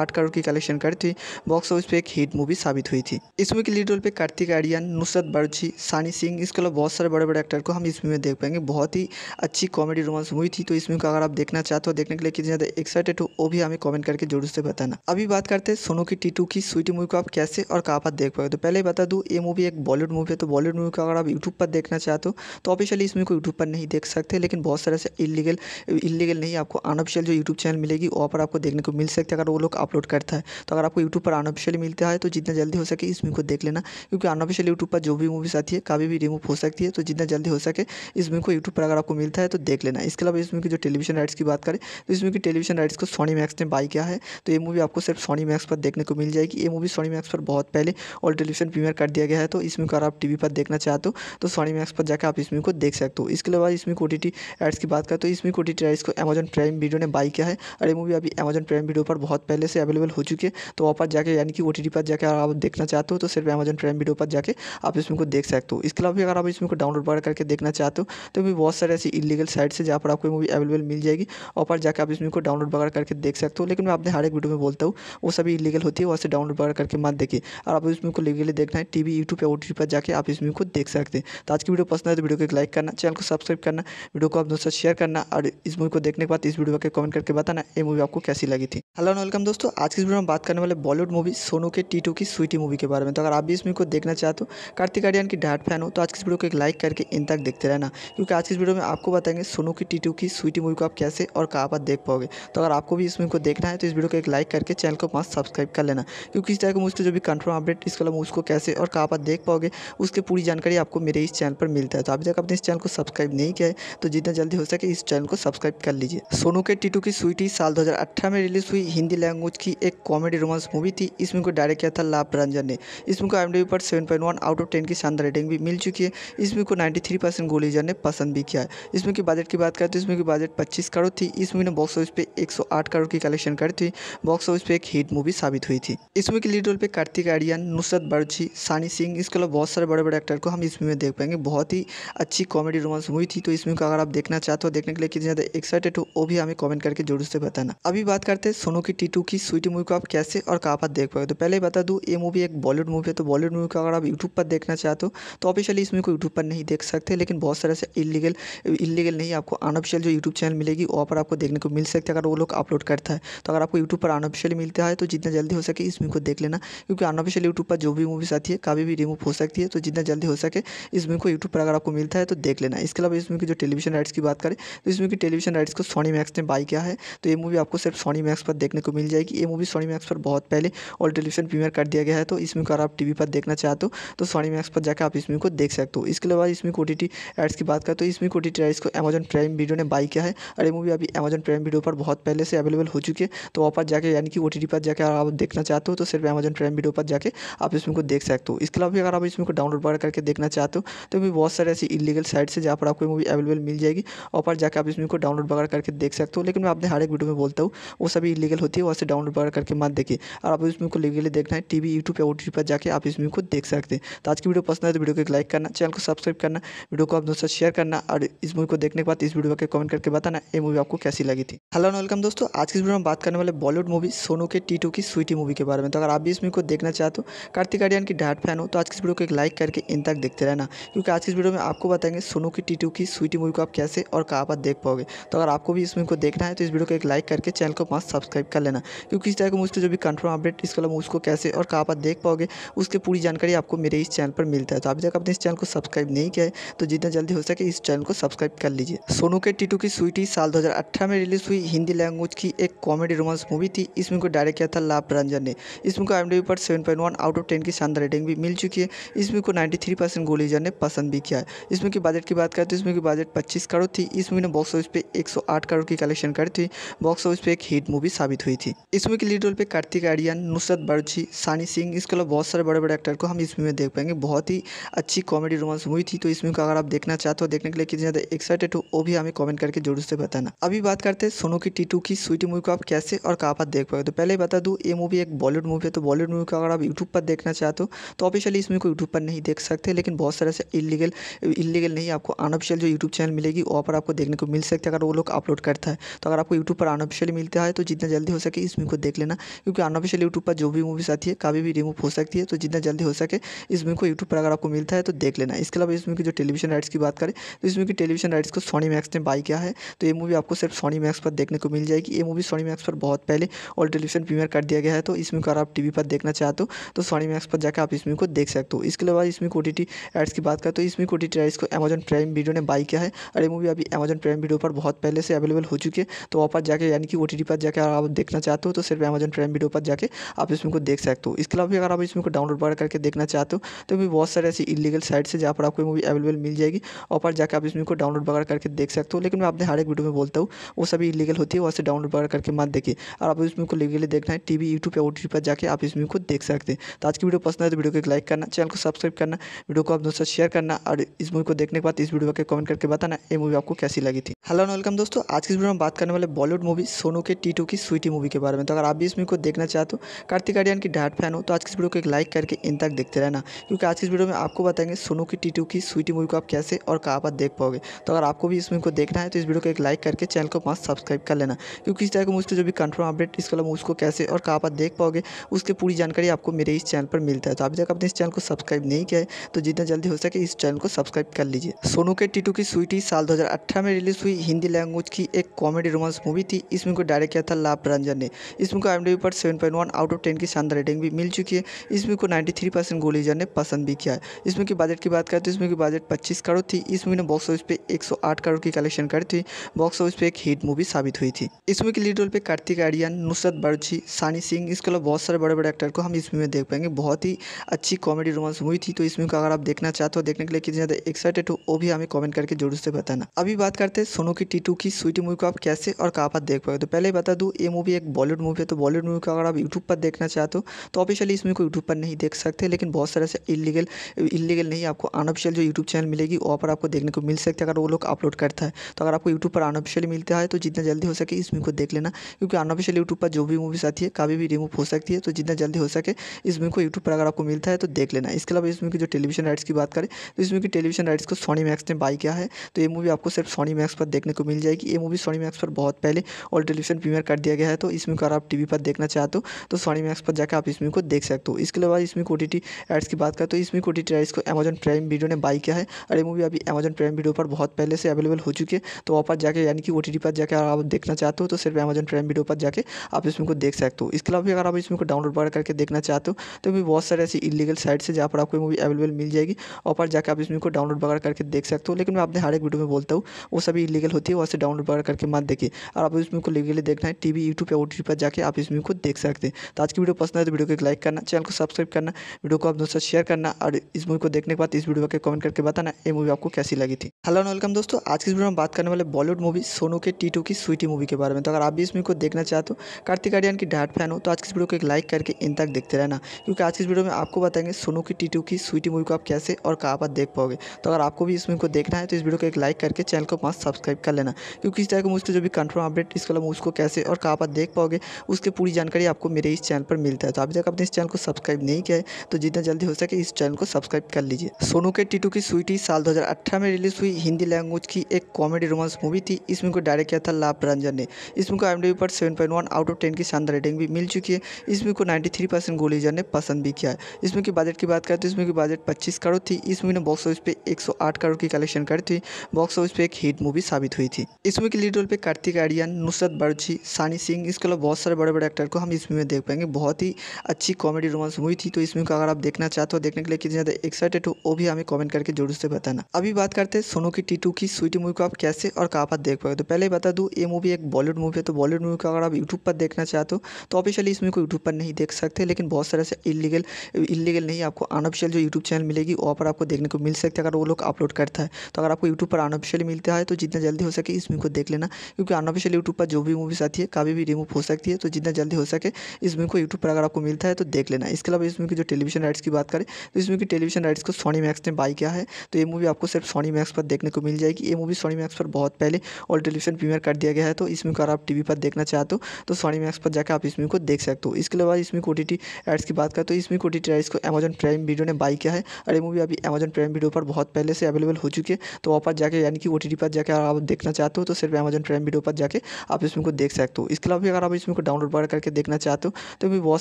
आठ करोड़ की कलेक्शन करी थी बॉक्स ऑफिस पे एक हिट मूवी साबित हुई थी इस मूवी के लीड रोल पे कार्तिक आर्यन नुसरत बर्जी सानी सिंह इसके अलावा बहुत सारे बड़े बड़े एक्टर को हम इस मूवी में देख पाएंगे बहुत ही अच्छी अच्छी कॉमेडी रोमांस मूवी थी तो इस मूवी को अगर आप देखना चाहते हो देखने के लिए कितने ज़्यादा एक्साइटेड हो वो भी हमें कमेंट करके जरूर से बताना अभी बात करते हैं सोनू की टीटू की स्वीटी मूवी को आप कैसे और कहाँ पर देख पाए तो पहले बता दू ये मूवी एक बॉलीवुड मूवी है तो बॉलीवुड मूवी को अगर आप यूट्यूब पर देखना चाहते हो तो ऑफिशियली इस मूवी को यूट्यूब पर नहीं देख सकते लेकिन बहुत सारे ऐसे इलीगल इलीगल नहीं आपको अनऑफिशियल जो यूट्यूब चैनल मिलेगी वहाँ पर आपको देखने को मिल सकती है अगर वो लोग अपलोड करता है तो अगर आपको यूट्यूब पर अनऑफिशियल मिलता है तो जितना जल्दी हो सके इस मूवी को देख लेना क्योंकि अनऑफिशियल यूट्यूब पर जो भी मूवीज आती है कभी भी रिमूव हो सकती है तो जितना जल्दी हो सके इस मूवी को यूट्यूब पर अगर आपको मिलता है तो तो देख लेना इसके अलावा इसमें की जो टेलीविजन राइट्स की बात करें तो इसमें की टेलीविजन राइट्स को सोनी मैक्स ने बाई किया है तो ये मूवी आपको सिर्फ सोनी मैक्स पर देखने को मिल जाएगी ये मूवी सोनी मैक्स पर बहुत पहले और टेलीविजन प्रीमियर कर दिया गया है तो इसमें अगर आप टी पर देखना चाहते हो तो सोनी तो मैक्स पर जाकर आप इसमें को देख सकते हो इसके अलावा इसमें कोटी एड्स की बात करें तो इसमें ओ टी राइट्स को अमेजन प्राइम वीडियो ने बाई किया है और ये मूवी अभी अमेजन प्राइम वीडियो पर बहुत पहले से अवेलेबल हो चुकी है तो वहाँ पर जाकर यानी कि ओ पर जाकर आप देखना चाहते हो तो सिर्फ अमेजन प्राइम वीडियो पर जाकर आप इसमें को देख सकते हो इसके अलावा अगर आप इसमें को डाउनलोड करके देखना चाहते हो तो भी बहुत सारे ऐसे इलीगल ऑफिशियल साइट से जहाँ पर आपको मूवी अवेलेबल मिल जाएगी और पर जाकर आप इस मूवी को डाउनलोड वगैरह करके देख सकते हो लेकिन मैं अपने हर एक वीडियो में बोलता हूँ वो सभी इलीगल होती है वहाँ से डाउनलोड वगैरह करके मत देखिए और आप इस मूवी को लीगली देखना है टीवी यूट्यूब या ओ पर जाकर आप इस मूवी को देख सकते हैं तो आज की वीडियो पसंद है तो वीडियो को लाइक करना चैनल को सब्सक्राइब करना वीडियो को आप दोस्तों शेयर करना और इस मूवी को देखने के बाद इस वीडियो को कमेंट करके बताना ये मूवी आपको कैसी लगी थी हेलो वेलकम दोस्तों आज की वीडियो में बात करने वाले बॉलीवुड मूवी सोनू के टी की स्वीटी मूवी के बारे में तो अगर आप भी इस मूवी को देखना चाहते हो कार्तिक आर्यन की डाट फैन हो तो आज की वीडियो को एक लाइक करके इन तक देखते रहना क्योंकि आज की वीडियो में आपको बताएंगे जाएंगे सोनू की टीटू की स्वीटी मूवी को आप कैसे और कहाँ पर देख पाओगे तो अगर आपको भी इस मूवी को देखना है तो इस वीडियो को एक लाइक करके चैनल को पास सब्सक्राइब कर लेना क्योंकि इस टाइप मुझसे जो भी कंफर्म अपडेट इसके मूवी को कैसे और कहाँ पर देख पाओगे उसकी पूरी जानकारी आपको मेरे इस चैनल पर मिलता है तो अभी तक आपने इस चैनल को सब्सक्राइब नहीं किया है तो जितना जल्दी हो सके इस चैनल को सब्सक्राइब कर लीजिए सोनू के टीटू की स्वीटी साल दो में रिलीज हुई हिंदी लैंग्वेज की एक कॉमेडी रोमांस मूवी थी इस मूवी को डायरेक्ट किया था लाभ रंजन ने इस मूवी को आई पर 7.1 आउट ऑफ टेन की शानदार रेटिंग भी मिल चुकी है इस मूवी को थ्री परसेंट गोलीजर ने पसंद भी किया है इसमें बजट की बात करें तो मूवी की बजट 25 करोड़ थी इस मूवी ने बॉक्स ऑफिस पे 108 करोड़ की कलेक्शन करी थी बॉक्स ऑफिस पे एक हिट मूवी साबित हुई थी इस मूवी के लीड रोल पे कार्तिक आर्यन नुसरत बर्जी सानी सिंह इसके अलावा बहुत सारे बड़े बड़े एक्टर को हम इस मूवी में देख पाएंगे बहुत ही अच्छी कॉमेडी रोमांस मूवी थी तो इस मूवी को अगर आप देखना चाहते हो देखने के लिए कितने ज़्यादा एक्साइटेड हो वो भी हमें कॉमेंट करके जरूर से बताना अभी बात करते हैं सोनू की टीटू की स्वीटी मूवी को आप कैसे और कहाँ पर देख पाए तो पहले बता दूँ ये मूवी एक बॉलीवुड मूवी है तो बॉलीवुड मूवी को अगर आप यूट्यूब पर देखना चाहते हो तो ऑफिशियली इस मूवी को यूट्यूब पर नहीं देख सकते लेकिन बहुत सारे से इलीगल इलीगल चैनल नहीं आपको अनऑफिशियल जो यूट्यूब चैनल मिलेगी वहाँ पर आपको देखने को मिल सकता है अगर वो लोग अपलोड करता है तो अगर आपको यूट्यूब पर अनऑफिशियल मिलता है तो जितना जल्दी हो सके इस मूवी को देख लेना क्योंकि अनऑफिशियल यूट्यूब पर जो भी मूवीज़ आती है कभी भी रिमूव हो सकती है तो जितना जल्दी हो सके इस मूवी को यूट्यूब पर अगर आपको मिलता है तो देख लेना इसके अलावा इस मूवी की जो टेलीविजन राइट्स की बात करें तो इस मूवी की टेलीविजन राइट्स को सोनी मैक्स ने बाई किया है तो ये मूवी आपको सिर्फ सोनी मैक्स पर देखने को मिल जाएगी ये मूवी सोनी मैक्स पर बहुत पहले और टेलीविजन प्रीमियर कर दिया गया है तो इसमें अगर आप टीवी पर देखना चाहते हो तो सोनी मैक्स पर जाकर आप इसमें को देख सकते हो इसके अलावा इसमें को टी एड्स की बात करें तो इसमें ओ टी एड्स को अमेज़न प्राइम वीडियो ने बाई किया है और ये मूवी अभी अमेज़न प्राइम वीडियो पर बहुत पहले से अवेलेबल हो चुकी है तो वहाँ पर जाकर यानी कि ओ पर जाकर अगर आप देखना चाहते हो तो सिर्फ अमेज़न प्राइम वीडियो पर जाकर आप इसमें को देख सकते हो इसके अलावा भी अगर आप इसमें को डाउनलोड वगैरह करके देखना चाहते हो तो भी बहुत सारे ऐसी इलीगल साइट्स है जहाँ पर आपको मूवी अवेलेबल मिल जाएगी और पर जाकर आप इसमें को डाउनलोड वगैरह करके देख सकते हो लेकिन मैं अपने हर एक वीडियो में बोलता हूँ वो सभी इलीगल होती है वहाँ से डाउनलोड वगैरह करके मत देखिए और आप इसमें को लीगली देखना है टी वी यूट्यूब या ओ पर जाकर आप इसमें को देख सकते हैं तो आज की वीडियो पसंद है तो वीडियो को एक लाइक करना चैनल को सब्सक्राइब करना वीडियो को आप दोस्तों शेयर करना और इस मूवी को देखने के बाद इस वीडियो के कमेंट करके बताना ये मूवी आपको कैसी लगी थी हेलो एंड वेलकम दोस्तों आज की वीडियो में बात करने वाले बॉलीवुड मूवी सोनू के टी की स्वीटी मूवी के बारे में तो अगर आप भी इस मूवी को देखना चाहते हो कार्तिक आर्यन की डाट फैन हो तो आज की वीडियो को एक लाइक करके इन तक देखते रहना क्योंकि आज की वीडियो में आपको बताएंगे सोनू की टी की स्वीटी मूवी को आप कैसे और कहाँ पर देख पाओगे तो अगर आपको भी इस मूवी को देखना है तो इस वीडियो को एक लाइक करके चैनल को पास सब्सक्राइब कर लेना क्योंकि इस तरह के मुझसे जो भी कंफर्म अपडेट इसके अलावा उसको कैसे और कहाँ पर देख पाओगे उसकी पूरी जानकारी आपको मेरे इस चैनल पर मिलता है तो अभी तक आपने इस चैनल को सब्सक्राइब नहीं किया है तो जितना जल्दी हो सके इस चैनल को सब्सक्राइब कर लीजिए सोनू के टीटू की स्वीटी साल 2018 में रिलीज हुई हिंदी लैंग्वेज की एक कॉमेडी रोमांस मूवी थी इस मूवी को डायरेक्ट किया था लाभ रंजन ने इस मूवी को एम पर 7.1 आउट ऑफ 10 की शानदार रेटिंग भी मिल चुकी है इस मूवी को 93 परसेंट गोलीजर ने पसंद भी किया है इस मूवी बजट की बात करें तो इस मूवी की बजट पच्चीस करोड़ थी इस मूवी ने बॉक्स ऑफिस पे एक करोड़ की कलेक्शन करी थी बॉक्स ऑफिस पे एक हिट मूवी साबित हुई थी इस मूवी के लीड रोल पे कार्तिक आर्यन नुसरत बर्जी सानी सिंह इसके अलावा बहुत सारे बड़े बड़े एक्टर को हम इस मूवी में देख पाएंगे बहुत ही अच्छी कॉमेडी रोमांस मूवी थी तो इसमें को अगर आप देखना चाहते हो देखने के लिए कितने ज़्यादा एक्साइटेड रिलेटेड हो तो वो भी हमें कमेंट करके जरूर से बताना अभी बात करते हैं सोनू की टीटू की स्वीटी मूवी को आप कैसे और कहाँ पर देख पाए तो पहले ही बता दूँ ये मूवी एक बॉलीवुड मूवी है तो बॉलीवुड मूवी को अगर आप यूट्यूब पर देखना चाहते हो तो ऑफिशियली इस मूवी को यूट्यूब पर नहीं देख सकते लेकिन बहुत सारे ऐसे इलीगल इलीगल नहीं आपको अनऑफिशियल जो यूट्यूब चैनल मिलेगी वहाँ पर आपको देखने को मिल सकती है अगर वो लोग अपलोड करता है तो अगर आपको यूट्यूब पर अनऑफिशियल मिलता है तो जितना जल्दी हो सके इस मूवी को देख लेना क्योंकि अनऑफिशियल यूट्यूब पर जो भी मूवीज़ आती है कभी भी रिमूव हो सकती है तो जितना जल्दी हो सके इस मूवी को यूट्यूब पर अगर आपको मिलता है तो देख लेना इसके अलावा इस मूवी की जो टेलीविजन राइट्स की बात करें तो इस मूवी की टेलीविजन राइट्स इसको सोनी मैक्स ने बाई किया है तो ये मूवी आपको सिर्फ सोनी मैक्स पर देखने को मिल जाएगी ये मूवी सोनी मैक्स पर बहुत पहले और टेलीविजन प्रीमियर कर दिया गया है तो इसमें अगर आप टीवी पर देखना चाहते हो तो सोनी मैक्स पर जाकर आप इस मूवी को देख सकते हो इसके अलावा इसमें को टी एड्स की बात करें तो इसमें को टी एड्स को अमेजन प्राइम वीडियो ने बाई किया है और ये मूवी अभी अमेजन प्राइम वीडियो पर बहुत पहले से अवेलेबल हो चुकी है तो वहाँ पर जाकर यानी कि ओ पर जाकर आप देखना चाहते हो तो सिर्फ अमेजन प्राइम वीडियो पर जाकर आप इसमें को देख सकते हो इसके अलावा भी अगर आप इसमें को डाउनलोड वगैरह करके देखना चाहते हो तो भी बहुत सारे ऐसी इलीगल साइट्स है जहाँ पर आपको मूवी अवेलेबल मिल जाएगी और पर जाकर आप इसमें को डाउनलोड वगैरह करके देख सकते हो लेकिन मैं अपने हर एक वीडियो में बोलता हूँ वो सभी इलीगल होती है वहाँ से डाउनलोड वगैरह करके मत देखिए और आप इस को लीगली देखना है टी वी यूट्यूब या ओटी पर जाकर आप इस मूवी को देख सकते हैं तो आज की वीडियो पसंद है तो वीडियो को एक लाइक करना चैनल को सब्सक्राइब करना वीडियो को आप दोस्तों शेयर करना और इस मूवी को देखने के बाद इस वीडियो को कमेंट करके बताना ये मूवी आपको कैसी लगी थी हेलो एंड वेलकम दोस्तों आज की वीडियो में बात करने वाले बॉलीवुड मूवी सोनू के टी की स्वीटी मूवी के बारे में तो अगर आप भी इस मूवी को देखना चाहते हो कार्तिक आर्यन की डाट फैन हो तो आज की वीडियो को एक लाइक करके इन तक देखते रहना क्योंकि आज की वीडियो में आपको बताएंगे सोनू की टी की स्वीटी मूवी को आप कैसे और कहाँ पर देख पाओगे तो अगर आप आपको भी इस मूवी को देखना है तो इस वीडियो को एक लाइक करके चैनल को पास सब्सक्राइब कर लेना क्योंकि इस तरह के मुझसे जो भी कंफर्म अपडेट इसके अलावा उसको कैसे और कहाँ पर देख पाओगे उसकी पूरी जानकारी आपको मेरे इस चैनल पर मिलता है तो अभी तक आपने इस चैनल को सब्सक्राइब नहीं किया है तो जितना जल्दी हो सके इस चैनल को सब्सक्राइब कर लीजिए सोनू के टीटू की स्वीटी साल दो में रिलीज हुई हिंदी लैंग्वेज की एक कॉमेडी रोमांस मूवी थी इस मूवी को डायरेक्ट किया था लाभ रंजन ने इस मूवी को आई पर सेवन आउट ऑफ टेन की शानदार रेटिंग भी मिल चुकी है इस मूवी को नाइन्टी थ्री परसेंट गोलीजर ने पसंद भी किया है इस मूवी के बजट की बात करें तो इस मूवी की बजट पच्चीस करोड़ थी इस मूवी ने बॉक्स ऑफिस पे एक सौ आठ करोड़ की कलेक्शन करती थी बॉक्स ऑफिस पे एक हिट मूवी साबित हुई थी इस मूवी के लीड रोल पे कार्तिक आर्यन नुसरत बर्जी सानी सिंह इसके अलावा बहुत सारे बड़े बड़े एक्टर को हम इस मूवी में देख पाएंगे बहुत ही अच्छी कॉमेडी रोमांस मूवी थी तो इस मूवी को अगर आप देखना चाहते हो देखने के लिए कितने ज़्यादा एक्साइटेड हो वो भी हमें कॉमेंट करके जरूर से बताना अभी बात करते हैं सोनू की टीटू की स्वीटी मूवी को आप कैसे और कहाँ पर देख पाओगे तो पहले ही बता दूँ ये मूवी एक बॉलीवुड मूवी है तो बॉलीवुड मूवी को अगर आप यूट्यूब पर देखना चाहते हो तो ऑफिशियली इस मूवी को यूट्यूब पर नहीं देख सकते लेकिन बहुत सारे ऐसे इलीगल इलीगल नहीं आपको अनऑफिशियल जो यूट्यूब चैनल मिलेगी वहाँ पर आपको देखने को मिल सकती है अगर वो लोग अपलोड करता है तो अगर आपको यूट्यूब पर अनऑफिशियली मिलता है तो जितना जल्दी हो सके इस मूवी को देख लेना क्योंकि अनऑफिशियल यूट्यूब पर जो भी मूवीज आती है कभी भी रिमूव हो सकती है तो जितना जल्दी हो सके इस मूवी को यूट्यूब पर अगर आपको मिलता है तो देख लेना इसके अलावा इस मूवी की जो टेलीविजन राइट्स की बात करें तो इस मूवी की टेलीविजन राइट्स को सोनी मैक्स ने बाई किया है तो ये मूवी आपको सिर्फ सोनी मैक्स पर देखने को मिल जाएगी ये मूवी सोनी मैक्स पर बहुत पहले और टेलीविजन प्रीमियर कर दिया गया है तो इसमें अगर आप टीवी पर देखना चाहते हो तो सोनी मैक्स पर जाकर आप इसमें को देख सकते हो इसके अलावा इसमें कोटीटी टी एड्स की बात करें तो इसमें कोटीटी टी राइट्स को अमेजन प्राइम वीडियो ने बाई किया है और ये मूवी अभी अमेजन प्राइम वीडियो पर बहुत पहले पहले से अवेलेबल हो चुकी है तो वहाँ पर जाके यानी कि ओ टी पर जाकर आप देखना चाहते हो तो सिर्फ अमेजन प्राइम वीडियो पर जाकर आप इसमें को देख सकते हो इसके अलावा भी अगर आप इसमें को डाउनलोड वगैरह करके देखना चाहते हो तो भी बहुत सारे ऐसी इलीगल साइट्स है जहाँ पर आपको मूवी अवेलेबल मिल जाएगी वहाँ पर जाकर आप इसमें को डाउनलोड वगैरह करके देख सकते हो लेकिन मैं अपने हर एक वीडियो में बोलता हूँ वो सभी इलीगल होती है वहाँ से डाउनलोड वगैरह करके मत देखिए और आप इसमें को लीगली देखना है टी वी यूट्यूब या ओ पर जाकर आप इसमें को देख सकते हैं तो आज की वीडियो पसंद है तो वीडियो को लाइक करना चैनल को सब्सक्राइब करना वीडियो को आप दोस्तों शेयर करना और इस मूवी को देखने के बाद इस वीडियो को कमेंट करके बताना ये मूवी आपको कैसी लगी थी हेलो वेलकम दोस्तों दोस्तों आज की वीडियो में बात करने वाले बॉलीवुड मूवी सोनू के टीटू की स्वीटी मूवी के बारे में तो अगर आप भी इस मूवी को देखना चाहते हो कार्तिक आर्यन की डाट फैन हो तो आज की वीडियो को एक लाइक करके इन तक देखते रहना क्योंकि आज की वीडियो में आपको बताएंगे सोनू की टीटू की स्वीटी मूवी को आप कैसे और कहाँ पर देख पाओगे तो अगर आपको भी इस मूवी को देखना है तो इस वीडियो को एक लाइक करके चैनल को पास सब्सक्राइब कर लेना क्योंकि इस तरह के मुझसे जो भी कंफर्म अपडेट इस कलम उसको कैसे और कहाँ पर देख पाओगे उसकी पूरी जानकारी आपको मेरे इस चैनल पर मिलता है तो अभी तक आपने इस चैनल को सब्सक्राइब नहीं किया है तो जितना जल्दी हो सके इस चैनल को सब्सक्राइब कर लीजिए सोनू के टीटू की स्वीटी साल दो में रिलीज हुई हिंदी लैंग्वेज रामोज की एक कॉमेडी रोमांस मूवी थी इस मूवी को डायरेक्ट किया था लाभ रंजन ने इस मूवी को आई पर seven point one out of ten की शानदार रेटिंग भी मिल चुकी है इस मूवी को नाइन्टी थ्री परसेंट गोलीजर ने पसंद भी किया है इस मूवी की बजट की बात करें तो इस मूवी की बजट पच्चीस करोड़ थी इस मूवी ने बॉक्स ऑफिस पे एक करोड़ की कलेक्शन करी थी बॉक्स ऑफिस पे एक हिट मूवी साबित हुई थी इस मूवी के लीड रोल पे कार्तिक आर्यन नुसरत बर्जी सानी सिंह इसके अलावा बहुत सारे बड़े बड़े एक्टर को हम इस मूवी में देख पाएंगे बहुत ही अच्छी कॉमेडी रोमांस मूवी थी तो इस मूवी को अगर आप देखना चाहते हो देखने के लिए कितने ज़्यादा एक्साइटेड हो वो भी हमें कॉमेंट करके जरूर से बताना अभी बात करते हैं सोनू की टीटू की थी स्वीटी मूवी को आप कैसे और कहाँ पर देख पाओगे तो पहले ही बता दूँ ये मूवी एक बॉलीवुड मूवी है तो बॉलीवुड मूवी को अगर आप यूट्यूब पर देखना चाहते हो तो ऑफिशियली इस मूवी को यूट्यूब पर नहीं देख सकते लेकिन बहुत सारे ऐसे इलीगल इलीगल नहीं आपको अनऑफिशियल जो यूट्यूब चैनल मिलेगी वहाँ पर आपको देखने को मिल सकती है अगर वो लोग अपलोड करता है तो अगर आपको यूट्यूब पर अनऑफिशियल मिलता है तो जितना जल्दी हो सके इस मूवी को देख लेना क्योंकि अनऑफिशियल यूट्यूब पर जो भी मूवीज़ आती है कभी भी रिमूव हो सकती है तो जितना जल्दी हो सके इस मूवी को यूट्यूब पर अगर आपको मिलता है तो देख लेना इसके अलावा इस मूवी की जो टेलीविजन राइट्स की बात करें तो इस मूवी की टेलीविजन राइट्स को सोनी मैक्स ने बाई किया है तो ये मूवी आपको सिर्फ सोनी मैक्स पर देखने को मिल जाएगी कि ये मूवी सोनी मैक्स पर बहुत पहले और टेलीविजन प्रीमियर कर दिया गया है तो इसमें अगर आप टीवी पर देखना चाहते हो तो सोनी मैक्स पर जाकर आप इसमें को देख सकते हो इसके अलावा इसमें ओ टी एड्स की बात करें तो इसमें ओ टी एड्स को अमेजन प्राइम वीडियो ने बाई किया है और ये मूवी अभी अमेजन प्राइम वीडियो पर बहुत पहले से अवेलेबल हो चुकी है तो वहाँ पर जाकर यानी कि ओ पर जाकर आप देखना चाहते हो तो सिर्फ अमेजन प्राइम वीडियो पर जाकर आप इसमें को देख सकते हो इसके अलावा भी अगर आप इसमें को डाउनलोड वगैरह करके देखना चाहते हो तो भी बहुत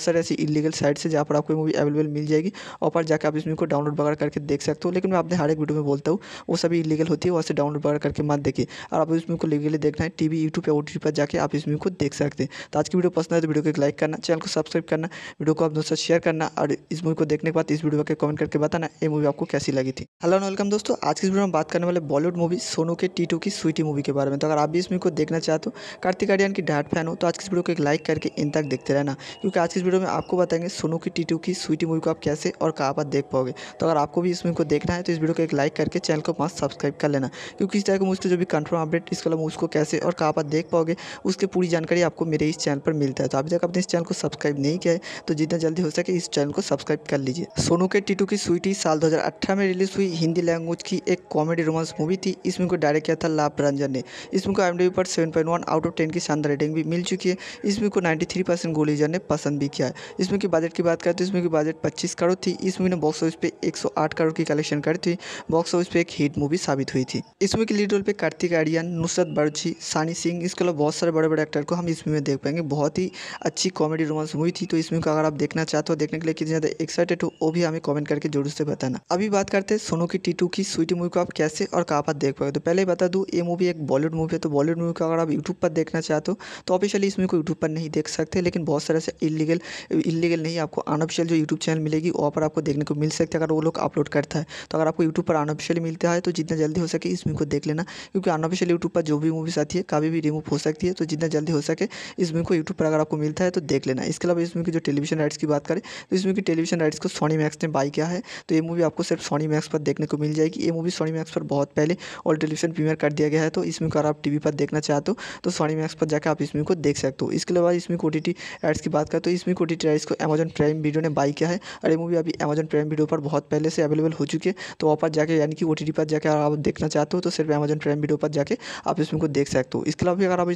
सारे ऐसी इलीगल साइट्स है जहाँ पर आपको मूवी अवेलेबल मिल जाएगी और पर जाकर आप इसमें को डाउनलोड वगैरह करके देख सकते हो लेकिन मैं अपने हर एक वीडियो में बोलता हूँ वो सभी इलीगल होती है वहाँ से डाउनलोड करके मत देखिए और आप इस मूवी को लीगली देखना है टीवी यूट्यूब या ओ पर जाकर आप इस मूवी को देख सकते हैं तो आज की वीडियो पसंद है तो वीडियो को एक लाइक करना चैनल को सब्सक्राइब करना वीडियो को आप दोस्तों शेयर करना और इस मूवी को देखने के बाद इस वीडियो के कमेंट करके बताना ये मूवी आपको कैसी लगी थी हेलो वेलकम दोस्तों आज की वीडियो में बात करने वाले बॉलीवुड मूवी सोनू के टी की स्वीटी मूवी के बारे में तो अगर आप भी इस मूवी को देखना चाहते हो कार्तिक आर्यन की डाट फैन हो तो आज की वीडियो को एक लाइक करके इन तक देखते रहना क्योंकि आज की वीडियो में आपको बताएंगे सोनू की टी की स्वीटी मूवी को आप कैसे और कहाँ पर देख पाओगे तो अगर आपको भी इस मूवी को देखना है तो इस वीडियो को एक लाइक करके चैनल को पाँच सब्सक्राइब कर लेना क्योंकि इस तरह का मूव्स का जो भी कंफर्म अपडेट इस कलम उसको कैसे और कहाँ पर देख पाओगे उसकी पूरी जानकारी आपको मेरे इस चैनल पर मिलता है तो अभी तक आपने इस चैनल को सब्सक्राइब नहीं किया है तो जितना जल्दी हो सके इस चैनल को सब्सक्राइब कर लीजिए सोनू के टीटू की स्वीटी साल दो में रिलीज हुई हिंदी लैंग्वेज की एक कॉमेडी रोमांस मूवी थी इसमें को डायरेक्ट किया था लाभ रंजन ने इसमें को आई पर वन आउट ऑफ टेन की शानदार रेटिंग भी मिल चुकी है इस मूवी को थ्री परसेंट गोलीजर ने पसंद भी किया है इसमें की बजट की बात करें तो इसमें की बजट पच्चीस करोड़ थी इस मूवी ने बॉक्स ऑफिस पे एक करोड़ की कलेक्शन करी थी बॉक्स ऑफिस पे एक हिट मूवी साबित हुई थी इसमें के लीड रोल पे कार्तिक आर्यन नुसरत बर्जी सानी सिंह इसके अलावा बहुत सारे बड़े बड़े एक्टर को हम इस मूवी में देख पाएंगे बहुत ही अच्छी कॉमेडी रोमांस मूवी थी तो इस मूवी को अगर आप देखना चाहते हो देखने के लिए कितने ज़्यादा एक्साइटेड हो वो भी हमें कॉमेंट करके जरूर से बताना अभी बात करते हैं सोनू की टीटू की स्वीट मूवी को आप कैसे और कहाँ पर देख पाए तो पहले बता दूँ ये मूवी एक बॉलीवुड मूवी है तो बॉलीवुड मूवी को अगर आप यूट्यूब पर देखना चाहते हो तो ऑफिशियली इस मूवी को यूट्यूब पर नहीं देख सकते लेकिन बहुत सारे ऐसे इलीगल इलीगल नहीं आपको अनऑफिशियल जो यूट्यूब चैनल मिलेगी वहाँ पर आपको देखने को मिल सकता है अगर वो लोग अपलोड करता है तो अगर आपको यूट्यूब पर अनऑफिशियल मिलता है तो जितना जल्दी हो सके इस मूवी को देख लेना क्योंकि अनऑफिशियल यूट्यूब पर जो भी मूवीज़ आती है कभी भी रिमूव हो सकती है तो जितना जल्दी हो सके इस मूवी को यूट्यूब पर अगर आपको मिलता है तो देख लेना इसके अलावा इस मूवी की जो टेलीविजन राइट्स की बात करें तो इस मूवी की टेलीविजन राइट्स को सोनी मैक्स ने बाई किया है तो ये मूवी आपको सिर्फ सोनी मैक्स पर देखने को मिल जाएगी ये मूवी सोनी मैक्स पर बहुत पहले और टेलीविजन प्रीमियर कर दिया गया है तो इसमें अगर आप टी पर देखना चाहते हो तो सोनी मैक्स पर जाकर आप इस मूवी को देख सकते हो इसके अलावा इसमें को टी एड्स की बात करें तो इसमें मूवी को टी एड्स को अमेजन प्राइम वीडियो ने बाई किया है और ये मूवी अभी अमेजन प्राइम वीडियो पर बहुत पहले से अवेलेबल हो चुकी है तो वहाँ पर जाकर यानी कि ओ पर जाकर आप देखना चाहते हो हो तो सिर्फ अमेजन प्राइम वीडियो पर जाके आप इस फिल्म को देख सकते हो इसके अलावा भी अगर आप इस